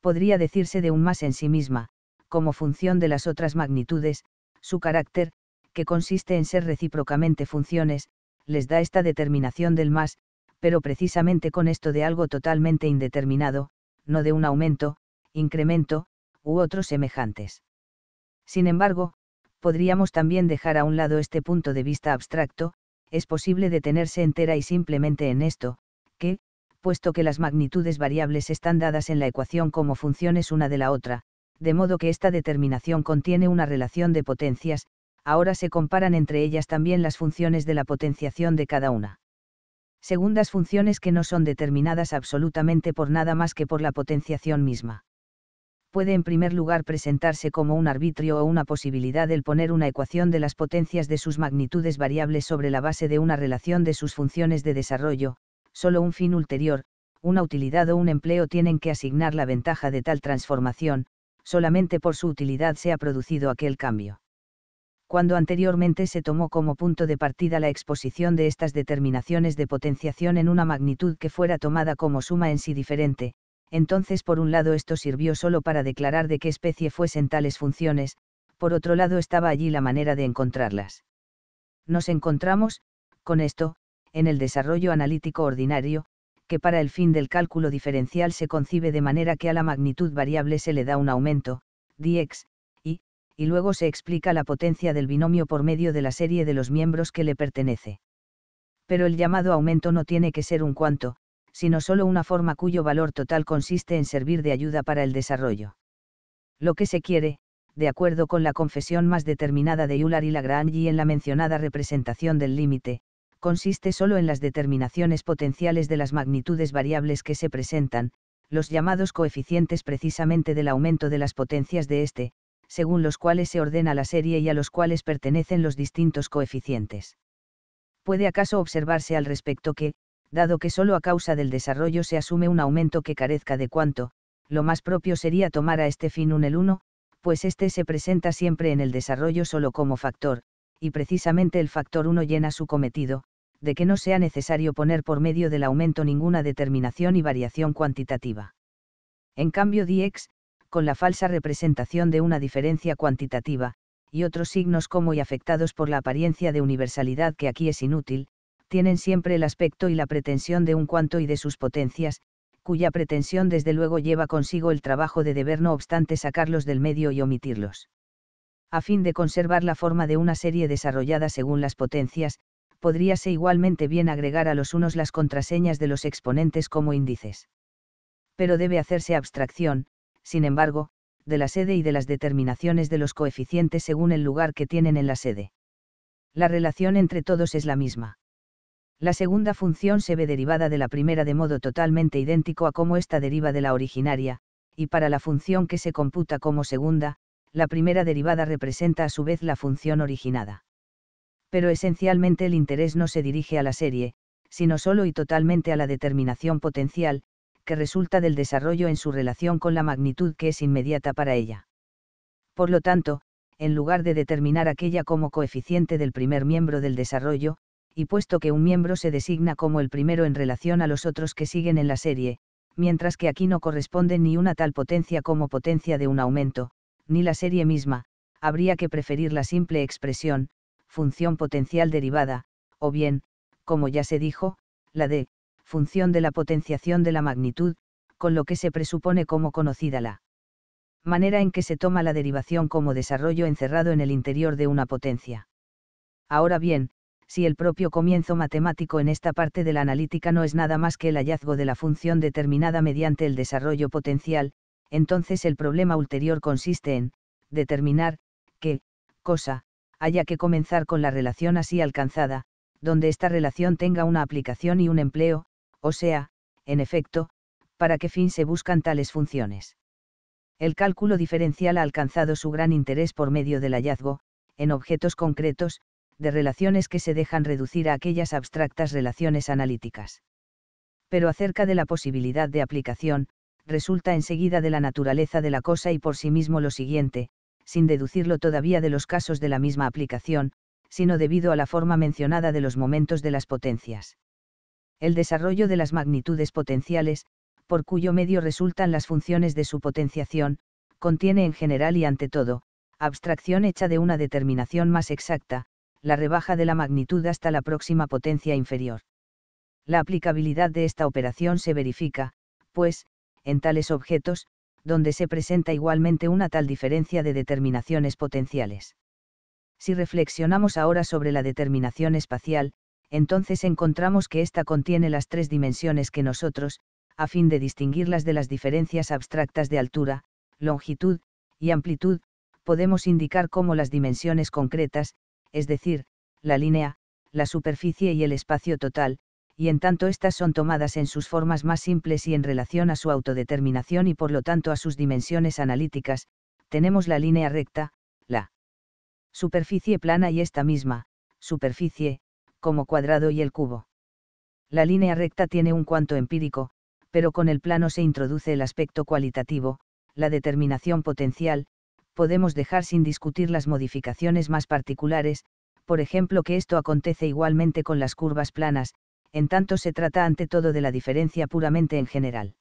Podría decirse de un más en sí misma, como función de las otras magnitudes, su carácter, que consiste en ser recíprocamente funciones, les da esta determinación del más, pero precisamente con esto de algo totalmente indeterminado, no de un aumento, incremento, u otros semejantes. Sin embargo, podríamos también dejar a un lado este punto de vista abstracto, es posible detenerse entera y simplemente en esto, que, puesto que las magnitudes variables están dadas en la ecuación como funciones una de la otra, de modo que esta determinación contiene una relación de potencias, ahora se comparan entre ellas también las funciones de la potenciación de cada una. Segundas funciones que no son determinadas absolutamente por nada más que por la potenciación misma puede en primer lugar presentarse como un arbitrio o una posibilidad el poner una ecuación de las potencias de sus magnitudes variables sobre la base de una relación de sus funciones de desarrollo, solo un fin ulterior, una utilidad o un empleo tienen que asignar la ventaja de tal transformación, solamente por su utilidad se ha producido aquel cambio. Cuando anteriormente se tomó como punto de partida la exposición de estas determinaciones de potenciación en una magnitud que fuera tomada como suma en sí diferente, entonces por un lado esto sirvió solo para declarar de qué especie fuesen tales funciones, por otro lado estaba allí la manera de encontrarlas. Nos encontramos, con esto, en el desarrollo analítico ordinario, que para el fin del cálculo diferencial se concibe de manera que a la magnitud variable se le da un aumento, dx, y, y luego se explica la potencia del binomio por medio de la serie de los miembros que le pertenece. Pero el llamado aumento no tiene que ser un cuanto, sino solo una forma cuyo valor total consiste en servir de ayuda para el desarrollo. Lo que se quiere, de acuerdo con la confesión más determinada de Euler y Lagrange y en la mencionada representación del límite, consiste solo en las determinaciones potenciales de las magnitudes variables que se presentan, los llamados coeficientes precisamente del aumento de las potencias de este, según los cuales se ordena la serie y a los cuales pertenecen los distintos coeficientes. ¿Puede acaso observarse al respecto que, dado que solo a causa del desarrollo se asume un aumento que carezca de cuanto, lo más propio sería tomar a este fin un el 1, pues este se presenta siempre en el desarrollo solo como factor, y precisamente el factor 1 llena su cometido, de que no sea necesario poner por medio del aumento ninguna determinación y variación cuantitativa. En cambio, dx, con la falsa representación de una diferencia cuantitativa, y otros signos como y afectados por la apariencia de universalidad que aquí es inútil, tienen siempre el aspecto y la pretensión de un cuanto y de sus potencias, cuya pretensión desde luego lleva consigo el trabajo de deber no obstante sacarlos del medio y omitirlos. A fin de conservar la forma de una serie desarrollada según las potencias, podríase igualmente bien agregar a los unos las contraseñas de los exponentes como índices. Pero debe hacerse abstracción, sin embargo, de la sede y de las determinaciones de los coeficientes según el lugar que tienen en la sede. La relación entre todos es la misma la segunda función se ve derivada de la primera de modo totalmente idéntico a cómo esta deriva de la originaria, y para la función que se computa como segunda, la primera derivada representa a su vez la función originada. Pero esencialmente el interés no se dirige a la serie, sino solo y totalmente a la determinación potencial, que resulta del desarrollo en su relación con la magnitud que es inmediata para ella. Por lo tanto, en lugar de determinar aquella como coeficiente del primer miembro del desarrollo, y puesto que un miembro se designa como el primero en relación a los otros que siguen en la serie, mientras que aquí no corresponde ni una tal potencia como potencia de un aumento, ni la serie misma, habría que preferir la simple expresión, función potencial derivada, o bien, como ya se dijo, la de, función de la potenciación de la magnitud, con lo que se presupone como conocida la manera en que se toma la derivación como desarrollo encerrado en el interior de una potencia. Ahora bien, si el propio comienzo matemático en esta parte de la analítica no es nada más que el hallazgo de la función determinada mediante el desarrollo potencial, entonces el problema ulterior consiste en determinar qué cosa haya que comenzar con la relación así alcanzada, donde esta relación tenga una aplicación y un empleo, o sea, en efecto, para qué fin se buscan tales funciones. El cálculo diferencial ha alcanzado su gran interés por medio del hallazgo, en objetos concretos, de relaciones que se dejan reducir a aquellas abstractas relaciones analíticas. Pero acerca de la posibilidad de aplicación, resulta enseguida de la naturaleza de la cosa y por sí mismo lo siguiente, sin deducirlo todavía de los casos de la misma aplicación, sino debido a la forma mencionada de los momentos de las potencias. El desarrollo de las magnitudes potenciales, por cuyo medio resultan las funciones de su potenciación, contiene en general y ante todo, abstracción hecha de una determinación más exacta, la rebaja de la magnitud hasta la próxima potencia inferior. La aplicabilidad de esta operación se verifica, pues, en tales objetos, donde se presenta igualmente una tal diferencia de determinaciones potenciales. Si reflexionamos ahora sobre la determinación espacial, entonces encontramos que ésta contiene las tres dimensiones que nosotros, a fin de distinguirlas de las diferencias abstractas de altura, longitud y amplitud, podemos indicar como las dimensiones concretas, es decir, la línea, la superficie y el espacio total, y en tanto estas son tomadas en sus formas más simples y en relación a su autodeterminación y por lo tanto a sus dimensiones analíticas, tenemos la línea recta, la superficie plana y esta misma, superficie, como cuadrado y el cubo. La línea recta tiene un cuanto empírico, pero con el plano se introduce el aspecto cualitativo, la determinación potencial, podemos dejar sin discutir las modificaciones más particulares, por ejemplo que esto acontece igualmente con las curvas planas, en tanto se trata ante todo de la diferencia puramente en general.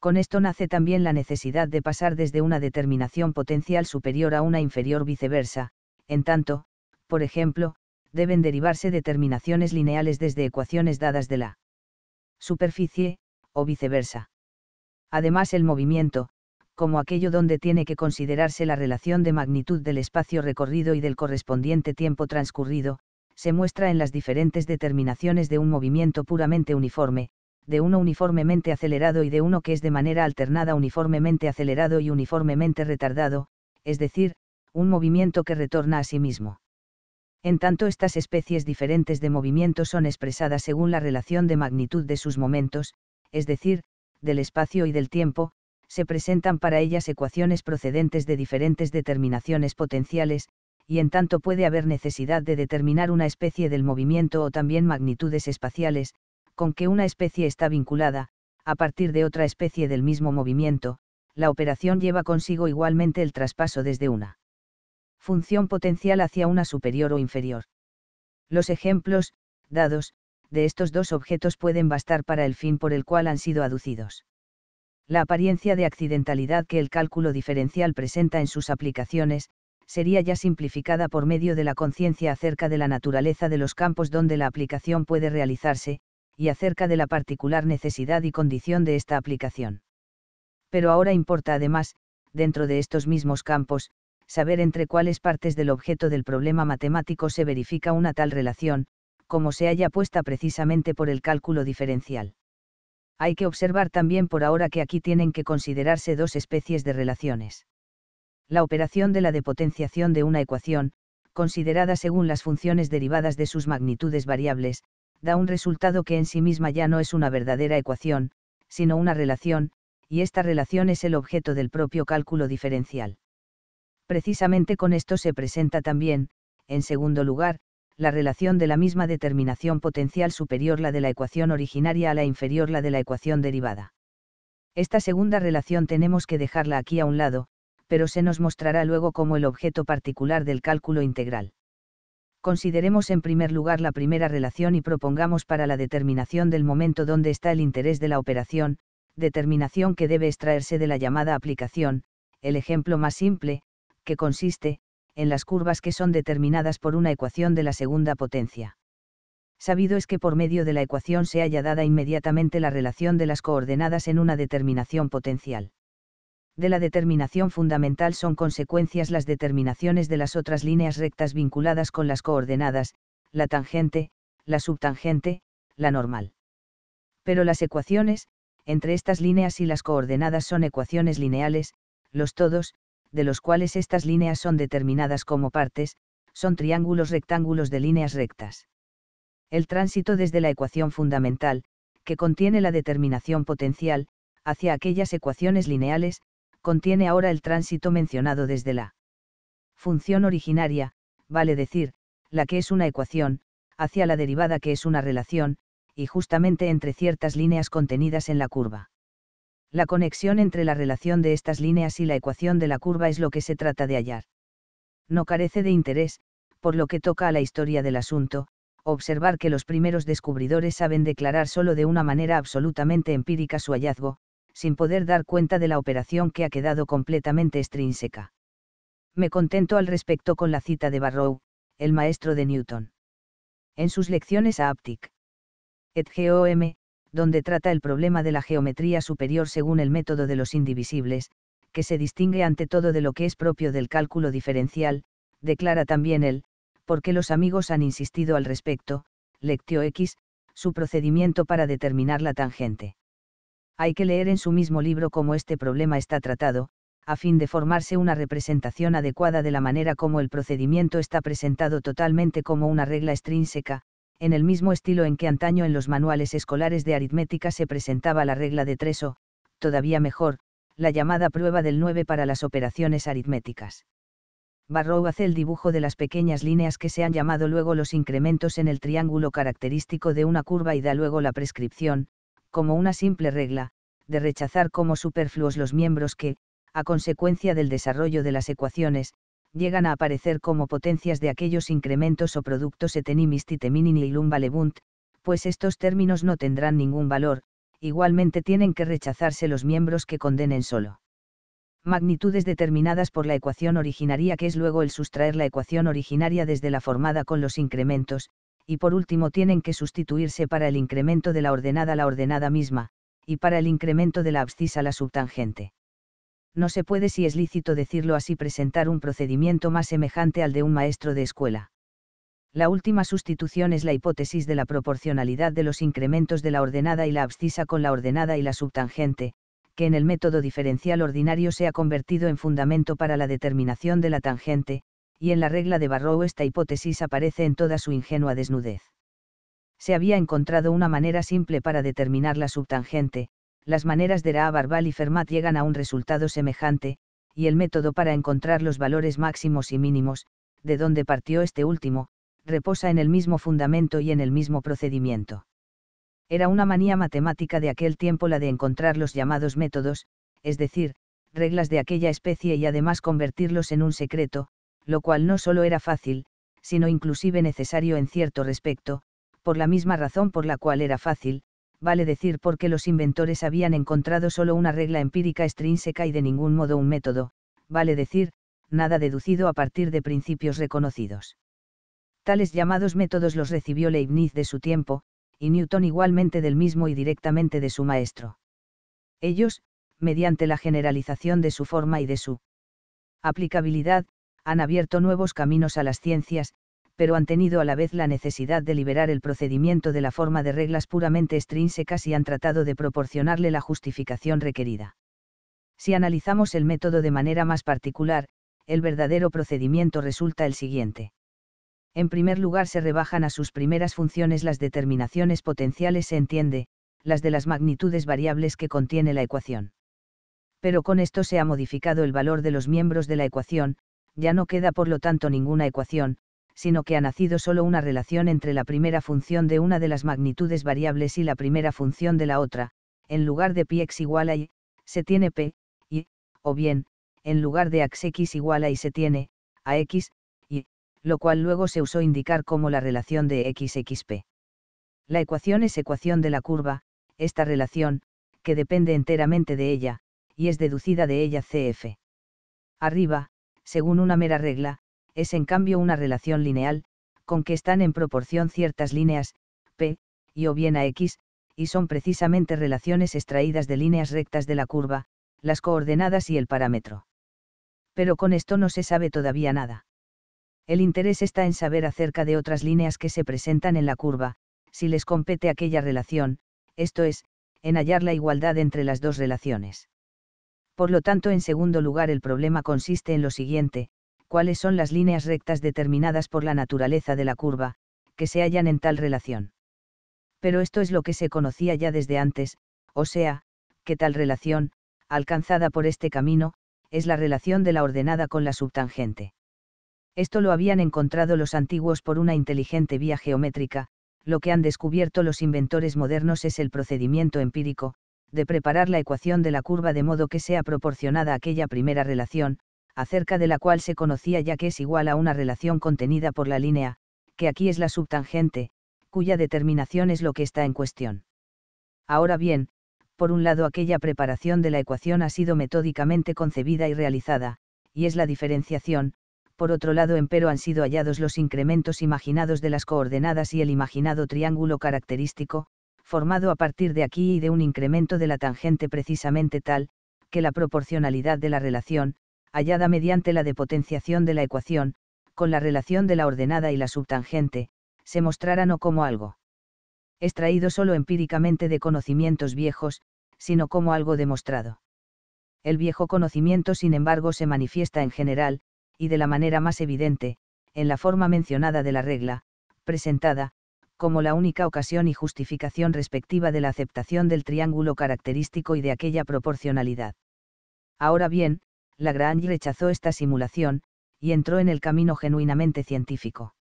Con esto nace también la necesidad de pasar desde una determinación potencial superior a una inferior viceversa, en tanto, por ejemplo, deben derivarse determinaciones lineales desde ecuaciones dadas de la superficie, o viceversa. Además el movimiento, como aquello donde tiene que considerarse la relación de magnitud del espacio recorrido y del correspondiente tiempo transcurrido, se muestra en las diferentes determinaciones de un movimiento puramente uniforme, de uno uniformemente acelerado y de uno que es de manera alternada uniformemente acelerado y uniformemente retardado, es decir, un movimiento que retorna a sí mismo. En tanto estas especies diferentes de movimiento son expresadas según la relación de magnitud de sus momentos, es decir, del espacio y del tiempo, se presentan para ellas ecuaciones procedentes de diferentes determinaciones potenciales, y en tanto puede haber necesidad de determinar una especie del movimiento o también magnitudes espaciales, con que una especie está vinculada, a partir de otra especie del mismo movimiento, la operación lleva consigo igualmente el traspaso desde una función potencial hacia una superior o inferior. Los ejemplos, dados, de estos dos objetos pueden bastar para el fin por el cual han sido aducidos la apariencia de accidentalidad que el cálculo diferencial presenta en sus aplicaciones, sería ya simplificada por medio de la conciencia acerca de la naturaleza de los campos donde la aplicación puede realizarse, y acerca de la particular necesidad y condición de esta aplicación. Pero ahora importa además, dentro de estos mismos campos, saber entre cuáles partes del objeto del problema matemático se verifica una tal relación, como se haya puesta precisamente por el cálculo diferencial hay que observar también por ahora que aquí tienen que considerarse dos especies de relaciones. La operación de la depotenciación de una ecuación, considerada según las funciones derivadas de sus magnitudes variables, da un resultado que en sí misma ya no es una verdadera ecuación, sino una relación, y esta relación es el objeto del propio cálculo diferencial. Precisamente con esto se presenta también, en segundo lugar, la relación de la misma determinación potencial superior la de la ecuación originaria a la inferior la de la ecuación derivada. Esta segunda relación tenemos que dejarla aquí a un lado, pero se nos mostrará luego como el objeto particular del cálculo integral. Consideremos en primer lugar la primera relación y propongamos para la determinación del momento donde está el interés de la operación, determinación que debe extraerse de la llamada aplicación, el ejemplo más simple, que consiste, en las curvas que son determinadas por una ecuación de la segunda potencia. Sabido es que por medio de la ecuación se haya dada inmediatamente la relación de las coordenadas en una determinación potencial. De la determinación fundamental son consecuencias las determinaciones de las otras líneas rectas vinculadas con las coordenadas, la tangente, la subtangente, la normal. Pero las ecuaciones, entre estas líneas y las coordenadas son ecuaciones lineales, los todos, de los cuales estas líneas son determinadas como partes, son triángulos rectángulos de líneas rectas. El tránsito desde la ecuación fundamental, que contiene la determinación potencial, hacia aquellas ecuaciones lineales, contiene ahora el tránsito mencionado desde la función originaria, vale decir, la que es una ecuación, hacia la derivada que es una relación, y justamente entre ciertas líneas contenidas en la curva. La conexión entre la relación de estas líneas y la ecuación de la curva es lo que se trata de hallar. No carece de interés, por lo que toca a la historia del asunto, observar que los primeros descubridores saben declarar solo de una manera absolutamente empírica su hallazgo, sin poder dar cuenta de la operación que ha quedado completamente extrínseca. Me contento al respecto con la cita de Barrow, el maestro de Newton. En sus lecciones a Aptic. Et Geom, donde trata el problema de la geometría superior según el método de los indivisibles, que se distingue ante todo de lo que es propio del cálculo diferencial, declara también él, porque los amigos han insistido al respecto, lectio X, su procedimiento para determinar la tangente. Hay que leer en su mismo libro cómo este problema está tratado, a fin de formarse una representación adecuada de la manera como el procedimiento está presentado totalmente como una regla extrínseca, en el mismo estilo en que antaño en los manuales escolares de aritmética se presentaba la regla de tres o, todavía mejor, la llamada prueba del 9 para las operaciones aritméticas. Barrow hace el dibujo de las pequeñas líneas que se han llamado luego los incrementos en el triángulo característico de una curva y da luego la prescripción, como una simple regla, de rechazar como superfluos los miembros que, a consecuencia del desarrollo de las ecuaciones, llegan a aparecer como potencias de aquellos incrementos o productos etenimis titeminini y pues estos términos no tendrán ningún valor, igualmente tienen que rechazarse los miembros que condenen solo. Magnitudes determinadas por la ecuación originaria que es luego el sustraer la ecuación originaria desde la formada con los incrementos, y por último tienen que sustituirse para el incremento de la ordenada la ordenada misma, y para el incremento de la abscisa la subtangente no se puede, si es lícito decirlo así, presentar un procedimiento más semejante al de un maestro de escuela. La última sustitución es la hipótesis de la proporcionalidad de los incrementos de la ordenada y la abscisa con la ordenada y la subtangente, que en el método diferencial ordinario se ha convertido en fundamento para la determinación de la tangente, y en la regla de Barrow esta hipótesis aparece en toda su ingenua desnudez. Se había encontrado una manera simple para determinar la subtangente, las maneras de Raab Arbal y Fermat llegan a un resultado semejante, y el método para encontrar los valores máximos y mínimos, de donde partió este último, reposa en el mismo fundamento y en el mismo procedimiento. Era una manía matemática de aquel tiempo la de encontrar los llamados métodos, es decir, reglas de aquella especie y además convertirlos en un secreto, lo cual no solo era fácil, sino inclusive necesario en cierto respecto, por la misma razón por la cual era fácil, vale decir porque los inventores habían encontrado solo una regla empírica extrínseca y de ningún modo un método, vale decir, nada deducido a partir de principios reconocidos. Tales llamados métodos los recibió Leibniz de su tiempo, y Newton igualmente del mismo y directamente de su maestro. Ellos, mediante la generalización de su forma y de su aplicabilidad, han abierto nuevos caminos a las ciencias, pero han tenido a la vez la necesidad de liberar el procedimiento de la forma de reglas puramente extrínsecas y han tratado de proporcionarle la justificación requerida. Si analizamos el método de manera más particular, el verdadero procedimiento resulta el siguiente. En primer lugar se rebajan a sus primeras funciones las determinaciones potenciales se entiende, las de las magnitudes variables que contiene la ecuación. Pero con esto se ha modificado el valor de los miembros de la ecuación, ya no queda por lo tanto ninguna ecuación, sino que ha nacido solo una relación entre la primera función de una de las magnitudes variables y la primera función de la otra, en lugar de pi x igual a y, se tiene p, y, o bien, en lugar de ax x igual a y se tiene, a x, y, lo cual luego se usó indicar como la relación de xxp. La ecuación es ecuación de la curva, esta relación, que depende enteramente de ella, y es deducida de ella cf. Arriba, según una mera regla, es en cambio una relación lineal, con que están en proporción ciertas líneas, p, y o bien a x, y son precisamente relaciones extraídas de líneas rectas de la curva, las coordenadas y el parámetro. Pero con esto no se sabe todavía nada. El interés está en saber acerca de otras líneas que se presentan en la curva, si les compete aquella relación, esto es, en hallar la igualdad entre las dos relaciones. Por lo tanto, en segundo lugar, el problema consiste en lo siguiente, cuáles son las líneas rectas determinadas por la naturaleza de la curva, que se hallan en tal relación. Pero esto es lo que se conocía ya desde antes, o sea, que tal relación, alcanzada por este camino, es la relación de la ordenada con la subtangente. Esto lo habían encontrado los antiguos por una inteligente vía geométrica, lo que han descubierto los inventores modernos es el procedimiento empírico, de preparar la ecuación de la curva de modo que sea proporcionada aquella primera relación, acerca de la cual se conocía ya que es igual a una relación contenida por la línea, que aquí es la subtangente, cuya determinación es lo que está en cuestión. Ahora bien, por un lado aquella preparación de la ecuación ha sido metódicamente concebida y realizada, y es la diferenciación, por otro lado empero han sido hallados los incrementos imaginados de las coordenadas y el imaginado triángulo característico, formado a partir de aquí y de un incremento de la tangente precisamente tal, que la proporcionalidad de la relación, hallada mediante la depotenciación de la ecuación, con la relación de la ordenada y la subtangente, se mostrará no como algo extraído solo empíricamente de conocimientos viejos, sino como algo demostrado. El viejo conocimiento, sin embargo, se manifiesta en general, y de la manera más evidente, en la forma mencionada de la regla, presentada, como la única ocasión y justificación respectiva de la aceptación del triángulo característico y de aquella proporcionalidad. Ahora bien, Lagrange rechazó esta simulación, y entró en el camino genuinamente científico.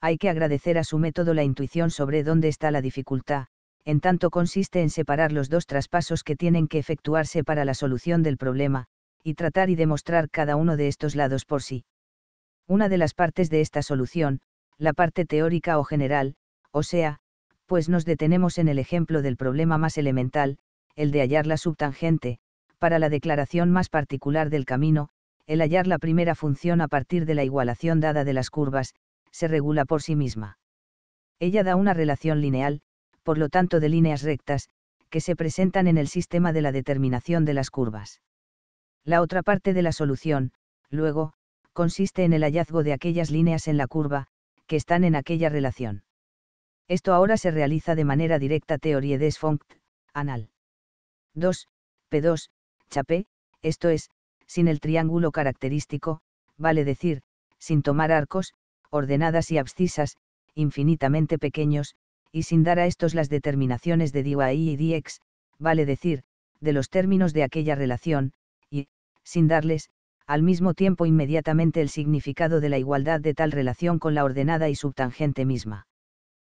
Hay que agradecer a su método la intuición sobre dónde está la dificultad, en tanto consiste en separar los dos traspasos que tienen que efectuarse para la solución del problema, y tratar y demostrar cada uno de estos lados por sí. Una de las partes de esta solución, la parte teórica o general, o sea, pues nos detenemos en el ejemplo del problema más elemental, el de hallar la subtangente, para la declaración más particular del camino, el hallar la primera función a partir de la igualación dada de las curvas, se regula por sí misma. Ella da una relación lineal, por lo tanto de líneas rectas, que se presentan en el sistema de la determinación de las curvas. La otra parte de la solución, luego, consiste en el hallazgo de aquellas líneas en la curva, que están en aquella relación. Esto ahora se realiza de manera directa teoría de Sfunk anal. 2, P2, chape, esto es, sin el triángulo característico, vale decir, sin tomar arcos, ordenadas y abscisas, infinitamente pequeños, y sin dar a estos las determinaciones de DY y DX, vale decir, de los términos de aquella relación, y, sin darles, al mismo tiempo inmediatamente el significado de la igualdad de tal relación con la ordenada y subtangente misma.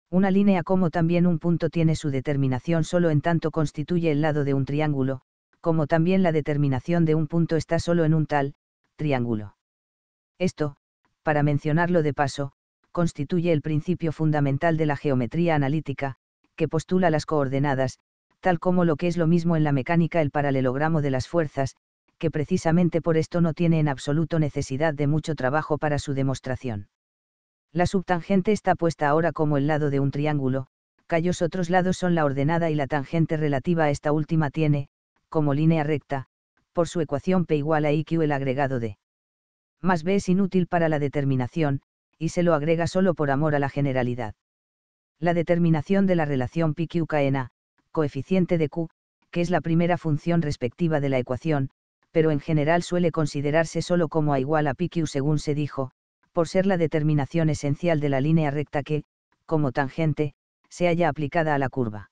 Una línea como también un punto tiene su determinación solo en tanto constituye el lado de un triángulo, como también la determinación de un punto está solo en un tal, triángulo. Esto, para mencionarlo de paso, constituye el principio fundamental de la geometría analítica, que postula las coordenadas, tal como lo que es lo mismo en la mecánica el paralelogramo de las fuerzas, que precisamente por esto no tiene en absoluto necesidad de mucho trabajo para su demostración. La subtangente está puesta ahora como el lado de un triángulo, cayos otros lados son la ordenada y la tangente relativa a esta última tiene, como línea recta, por su ecuación P igual a IQ el agregado de más B es inútil para la determinación, y se lo agrega solo por amor a la generalidad. La determinación de la relación a, coeficiente de Q, que es la primera función respectiva de la ecuación, pero en general suele considerarse solo como a igual a PQ según se dijo, por ser la determinación esencial de la línea recta que, como tangente, se haya aplicada a la curva.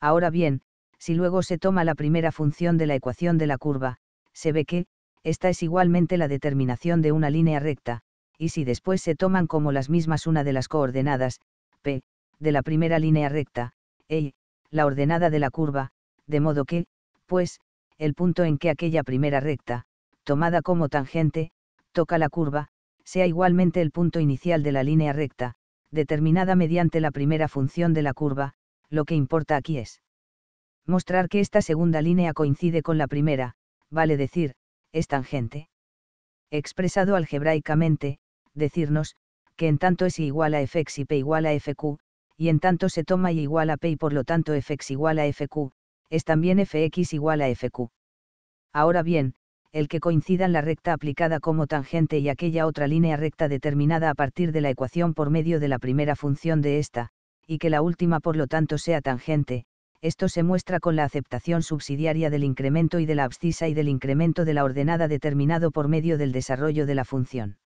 Ahora bien, si luego se toma la primera función de la ecuación de la curva, se ve que, esta es igualmente la determinación de una línea recta, y si después se toman como las mismas una de las coordenadas, p, de la primera línea recta, e, la ordenada de la curva, de modo que, pues, el punto en que aquella primera recta, tomada como tangente, toca la curva, sea igualmente el punto inicial de la línea recta, determinada mediante la primera función de la curva, lo que importa aquí es Mostrar que esta segunda línea coincide con la primera, vale decir, es tangente. Expresado algebraicamente, decirnos, que en tanto es igual a fx y p igual a fq, y en tanto se toma y igual a p y por lo tanto fx igual a fq, es también fx igual a fq. Ahora bien, el que coincidan la recta aplicada como tangente y aquella otra línea recta determinada a partir de la ecuación por medio de la primera función de esta, y que la última por lo tanto sea tangente, esto se muestra con la aceptación subsidiaria del incremento y de la abscisa y del incremento de la ordenada determinado por medio del desarrollo de la función.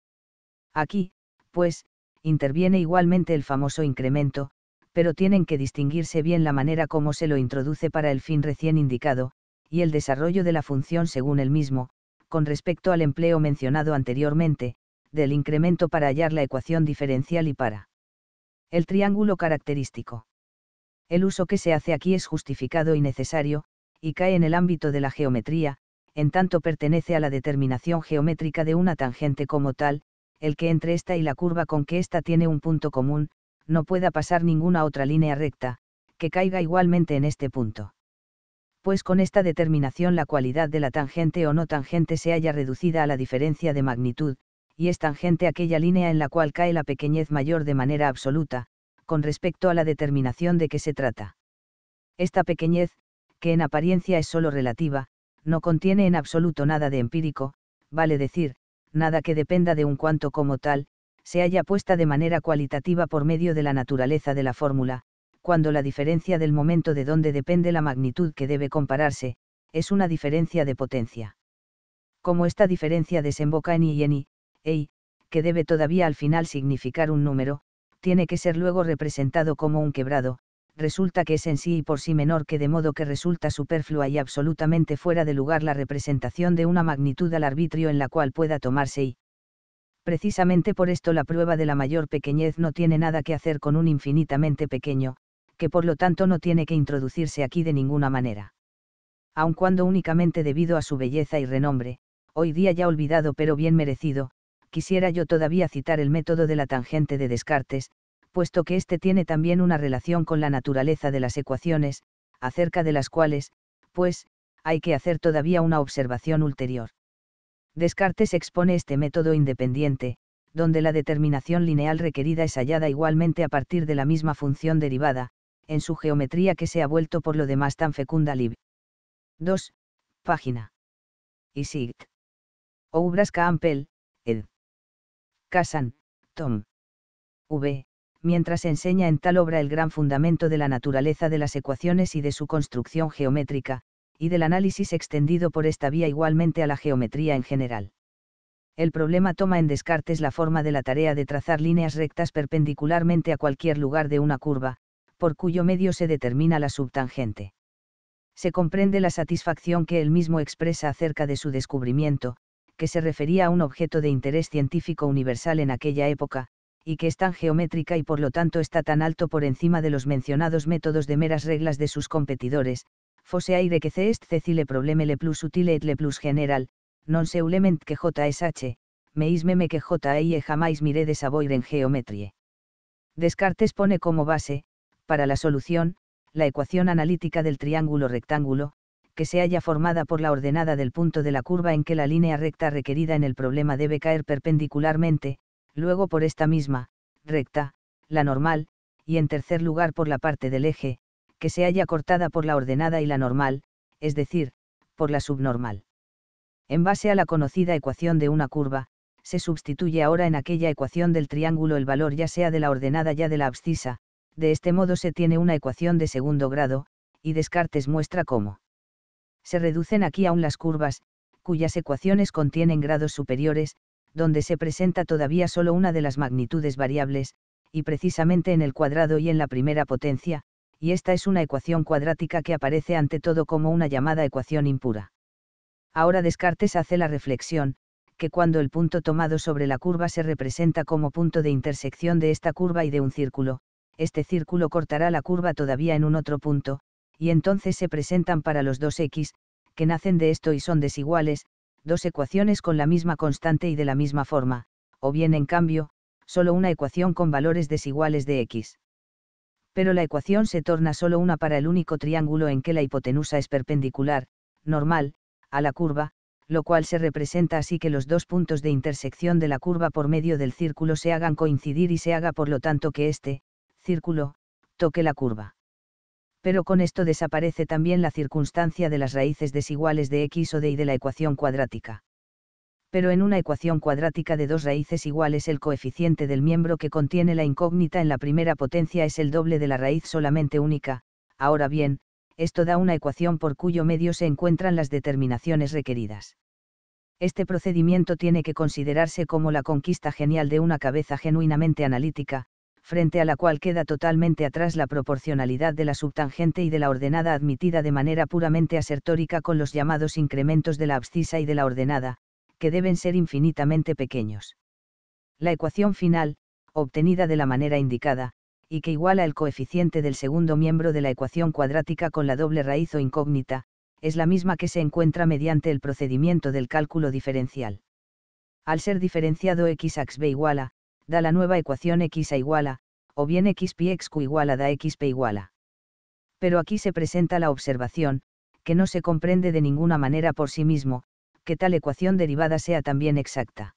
Aquí, pues, interviene igualmente el famoso incremento, pero tienen que distinguirse bien la manera como se lo introduce para el fin recién indicado, y el desarrollo de la función según el mismo, con respecto al empleo mencionado anteriormente, del incremento para hallar la ecuación diferencial y para el triángulo característico el uso que se hace aquí es justificado y necesario, y cae en el ámbito de la geometría, en tanto pertenece a la determinación geométrica de una tangente como tal, el que entre esta y la curva con que ésta tiene un punto común, no pueda pasar ninguna otra línea recta, que caiga igualmente en este punto. Pues con esta determinación la cualidad de la tangente o no tangente se haya reducida a la diferencia de magnitud, y es tangente aquella línea en la cual cae la pequeñez mayor de manera absoluta, con respecto a la determinación de qué se trata. Esta pequeñez, que en apariencia es solo relativa, no contiene en absoluto nada de empírico, vale decir, nada que dependa de un cuanto como tal, se haya puesta de manera cualitativa por medio de la naturaleza de la fórmula, cuando la diferencia del momento de donde depende la magnitud que debe compararse, es una diferencia de potencia. Como esta diferencia desemboca en i y en i, e que debe todavía al final significar un número, tiene que ser luego representado como un quebrado, resulta que es en sí y por sí menor que de modo que resulta superflua y absolutamente fuera de lugar la representación de una magnitud al arbitrio en la cual pueda tomarse y. Precisamente por esto la prueba de la mayor pequeñez no tiene nada que hacer con un infinitamente pequeño, que por lo tanto no tiene que introducirse aquí de ninguna manera. Aun cuando únicamente debido a su belleza y renombre, hoy día ya olvidado pero bien merecido, quisiera yo todavía citar el método de la tangente de Descartes, puesto que éste tiene también una relación con la naturaleza de las ecuaciones, acerca de las cuales, pues, hay que hacer todavía una observación ulterior. Descartes expone este método independiente, donde la determinación lineal requerida es hallada igualmente a partir de la misma función derivada, en su geometría que se ha vuelto por lo demás tan fecunda Lib. 2, página. SIGT. Obras Campbell, ed. Casan, Tom. V. Mientras enseña en tal obra el gran fundamento de la naturaleza de las ecuaciones y de su construcción geométrica, y del análisis extendido por esta vía igualmente a la geometría en general. El problema toma en Descartes la forma de la tarea de trazar líneas rectas perpendicularmente a cualquier lugar de una curva, por cuyo medio se determina la subtangente. Se comprende la satisfacción que él mismo expresa acerca de su descubrimiento, que se refería a un objeto de interés científico universal en aquella época, y que es tan geométrica y por lo tanto está tan alto por encima de los mencionados métodos de meras reglas de sus competidores, fose aire que cest est cecile probleme le plus utile et le plus general, non se ulement que jsh, meisme me que e, e jamais miré de savoir en geometrie. Descartes pone como base, para la solución, la ecuación analítica del triángulo rectángulo, que se haya formada por la ordenada del punto de la curva en que la línea recta requerida en el problema debe caer perpendicularmente, luego por esta misma, recta, la normal, y en tercer lugar por la parte del eje, que se haya cortada por la ordenada y la normal, es decir, por la subnormal. En base a la conocida ecuación de una curva, se sustituye ahora en aquella ecuación del triángulo el valor ya sea de la ordenada ya de la abscisa, de este modo se tiene una ecuación de segundo grado, y Descartes muestra cómo se reducen aquí aún las curvas, cuyas ecuaciones contienen grados superiores, donde se presenta todavía solo una de las magnitudes variables, y precisamente en el cuadrado y en la primera potencia, y esta es una ecuación cuadrática que aparece ante todo como una llamada ecuación impura. Ahora Descartes hace la reflexión, que cuando el punto tomado sobre la curva se representa como punto de intersección de esta curva y de un círculo, este círculo cortará la curva todavía en un otro punto, y entonces se presentan para los dos x que nacen de esto y son desiguales, dos ecuaciones con la misma constante y de la misma forma, o bien en cambio, solo una ecuación con valores desiguales de x. Pero la ecuación se torna solo una para el único triángulo en que la hipotenusa es perpendicular, normal, a la curva, lo cual se representa así que los dos puntos de intersección de la curva por medio del círculo se hagan coincidir y se haga por lo tanto que este, círculo, toque la curva pero con esto desaparece también la circunstancia de las raíces desiguales de x o de y de la ecuación cuadrática. Pero en una ecuación cuadrática de dos raíces iguales el coeficiente del miembro que contiene la incógnita en la primera potencia es el doble de la raíz solamente única, ahora bien, esto da una ecuación por cuyo medio se encuentran las determinaciones requeridas. Este procedimiento tiene que considerarse como la conquista genial de una cabeza genuinamente analítica, frente a la cual queda totalmente atrás la proporcionalidad de la subtangente y de la ordenada admitida de manera puramente asertórica con los llamados incrementos de la abscisa y de la ordenada, que deben ser infinitamente pequeños. La ecuación final, obtenida de la manera indicada, y que iguala el coeficiente del segundo miembro de la ecuación cuadrática con la doble raíz o incógnita, es la misma que se encuentra mediante el procedimiento del cálculo diferencial. Al ser diferenciado x ax b igual da la nueva ecuación x a igual o bien x pi x q igual da x p igual Pero aquí se presenta la observación, que no se comprende de ninguna manera por sí mismo, que tal ecuación derivada sea también exacta.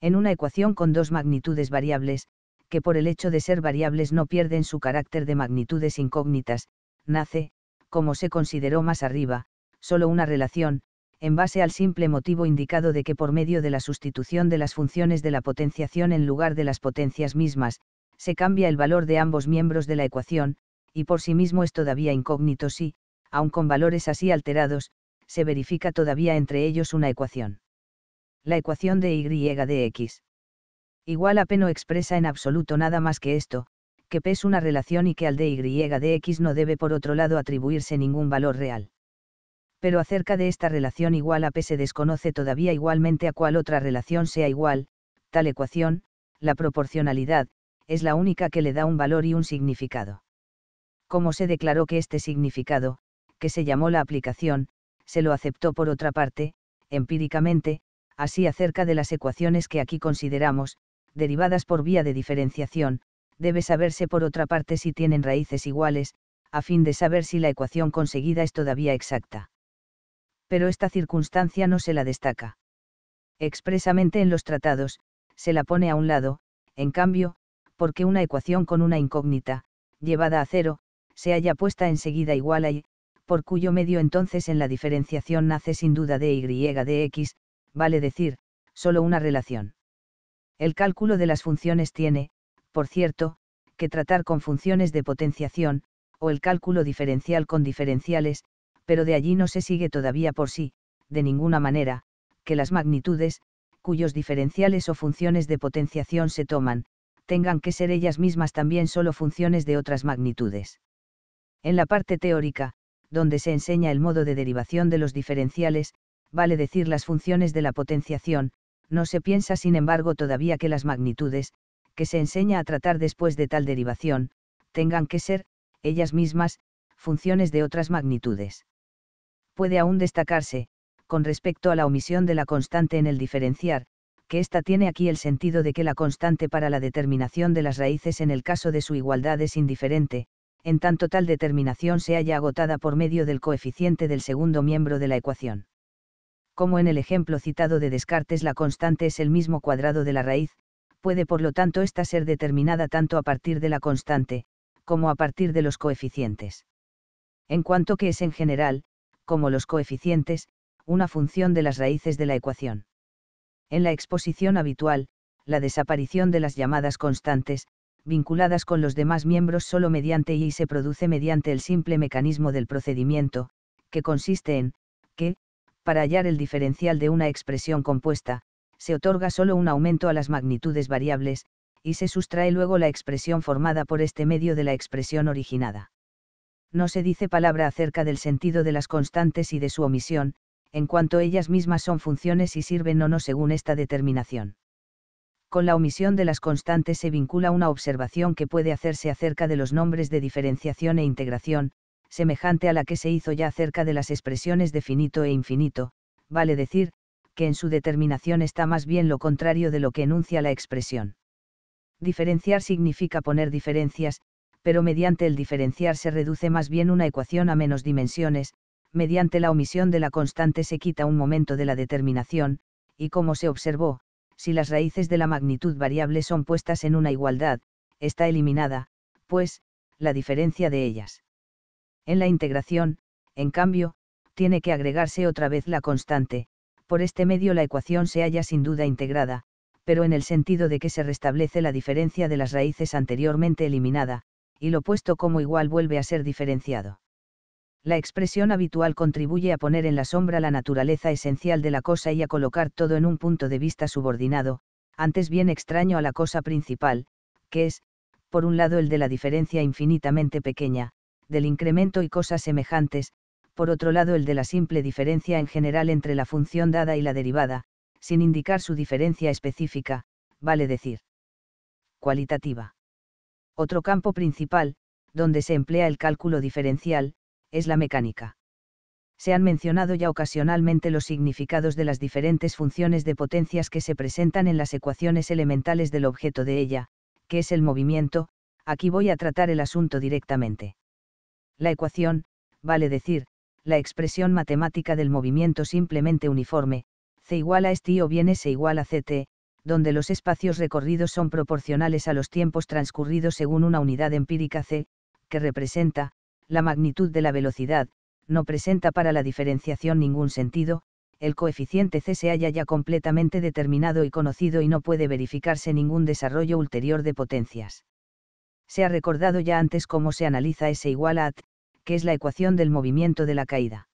En una ecuación con dos magnitudes variables, que por el hecho de ser variables no pierden su carácter de magnitudes incógnitas, nace, como se consideró más arriba, solo una relación, en base al simple motivo indicado de que por medio de la sustitución de las funciones de la potenciación en lugar de las potencias mismas, se cambia el valor de ambos miembros de la ecuación, y por sí mismo es todavía incógnito si, aun con valores así alterados, se verifica todavía entre ellos una ecuación. La ecuación de y de x. Igual a p no expresa en absoluto nada más que esto, que p es una relación y que al de y de x no debe por otro lado atribuirse ningún valor real pero acerca de esta relación igual a P se desconoce todavía igualmente a cuál otra relación sea igual, tal ecuación, la proporcionalidad, es la única que le da un valor y un significado. Como se declaró que este significado, que se llamó la aplicación, se lo aceptó por otra parte, empíricamente, así acerca de las ecuaciones que aquí consideramos, derivadas por vía de diferenciación, debe saberse por otra parte si tienen raíces iguales, a fin de saber si la ecuación conseguida es todavía exacta pero esta circunstancia no se la destaca. Expresamente en los tratados, se la pone a un lado, en cambio, porque una ecuación con una incógnita, llevada a cero, se haya puesta enseguida igual a y, por cuyo medio entonces en la diferenciación nace sin duda de y de x, vale decir, solo una relación. El cálculo de las funciones tiene, por cierto, que tratar con funciones de potenciación, o el cálculo diferencial con diferenciales, pero de allí no se sigue todavía por sí, de ninguna manera, que las magnitudes, cuyos diferenciales o funciones de potenciación se toman, tengan que ser ellas mismas también solo funciones de otras magnitudes. En la parte teórica, donde se enseña el modo de derivación de los diferenciales, vale decir las funciones de la potenciación, no se piensa sin embargo todavía que las magnitudes, que se enseña a tratar después de tal derivación, tengan que ser, ellas mismas, funciones de otras magnitudes puede aún destacarse, con respecto a la omisión de la constante en el diferenciar, que ésta tiene aquí el sentido de que la constante para la determinación de las raíces en el caso de su igualdad es indiferente, en tanto tal determinación se haya agotada por medio del coeficiente del segundo miembro de la ecuación. Como en el ejemplo citado de Descartes la constante es el mismo cuadrado de la raíz, puede por lo tanto ésta ser determinada tanto a partir de la constante, como a partir de los coeficientes. En cuanto que es en general, como los coeficientes, una función de las raíces de la ecuación. En la exposición habitual, la desaparición de las llamadas constantes, vinculadas con los demás miembros solo mediante y se produce mediante el simple mecanismo del procedimiento, que consiste en, que, para hallar el diferencial de una expresión compuesta, se otorga solo un aumento a las magnitudes variables, y se sustrae luego la expresión formada por este medio de la expresión originada no se dice palabra acerca del sentido de las constantes y de su omisión, en cuanto ellas mismas son funciones y sirven o no según esta determinación. Con la omisión de las constantes se vincula una observación que puede hacerse acerca de los nombres de diferenciación e integración, semejante a la que se hizo ya acerca de las expresiones de finito e infinito, vale decir, que en su determinación está más bien lo contrario de lo que enuncia la expresión. Diferenciar significa poner diferencias, pero mediante el diferenciar se reduce más bien una ecuación a menos dimensiones, mediante la omisión de la constante se quita un momento de la determinación, y como se observó, si las raíces de la magnitud variable son puestas en una igualdad, está eliminada, pues, la diferencia de ellas. En la integración, en cambio, tiene que agregarse otra vez la constante, por este medio la ecuación se halla sin duda integrada, pero en el sentido de que se restablece la diferencia de las raíces anteriormente eliminada, y lo puesto como igual vuelve a ser diferenciado. La expresión habitual contribuye a poner en la sombra la naturaleza esencial de la cosa y a colocar todo en un punto de vista subordinado, antes bien extraño a la cosa principal, que es, por un lado el de la diferencia infinitamente pequeña, del incremento y cosas semejantes, por otro lado el de la simple diferencia en general entre la función dada y la derivada, sin indicar su diferencia específica, vale decir, cualitativa. Otro campo principal, donde se emplea el cálculo diferencial, es la mecánica. Se han mencionado ya ocasionalmente los significados de las diferentes funciones de potencias que se presentan en las ecuaciones elementales del objeto de ella, que es el movimiento, aquí voy a tratar el asunto directamente. La ecuación, vale decir, la expresión matemática del movimiento simplemente uniforme, c igual a ST este o bien S igual a CT, donde los espacios recorridos son proporcionales a los tiempos transcurridos según una unidad empírica c, que representa, la magnitud de la velocidad, no presenta para la diferenciación ningún sentido, el coeficiente c se halla ya completamente determinado y conocido y no puede verificarse ningún desarrollo ulterior de potencias. Se ha recordado ya antes cómo se analiza S igual a at, que es la ecuación del movimiento de la caída.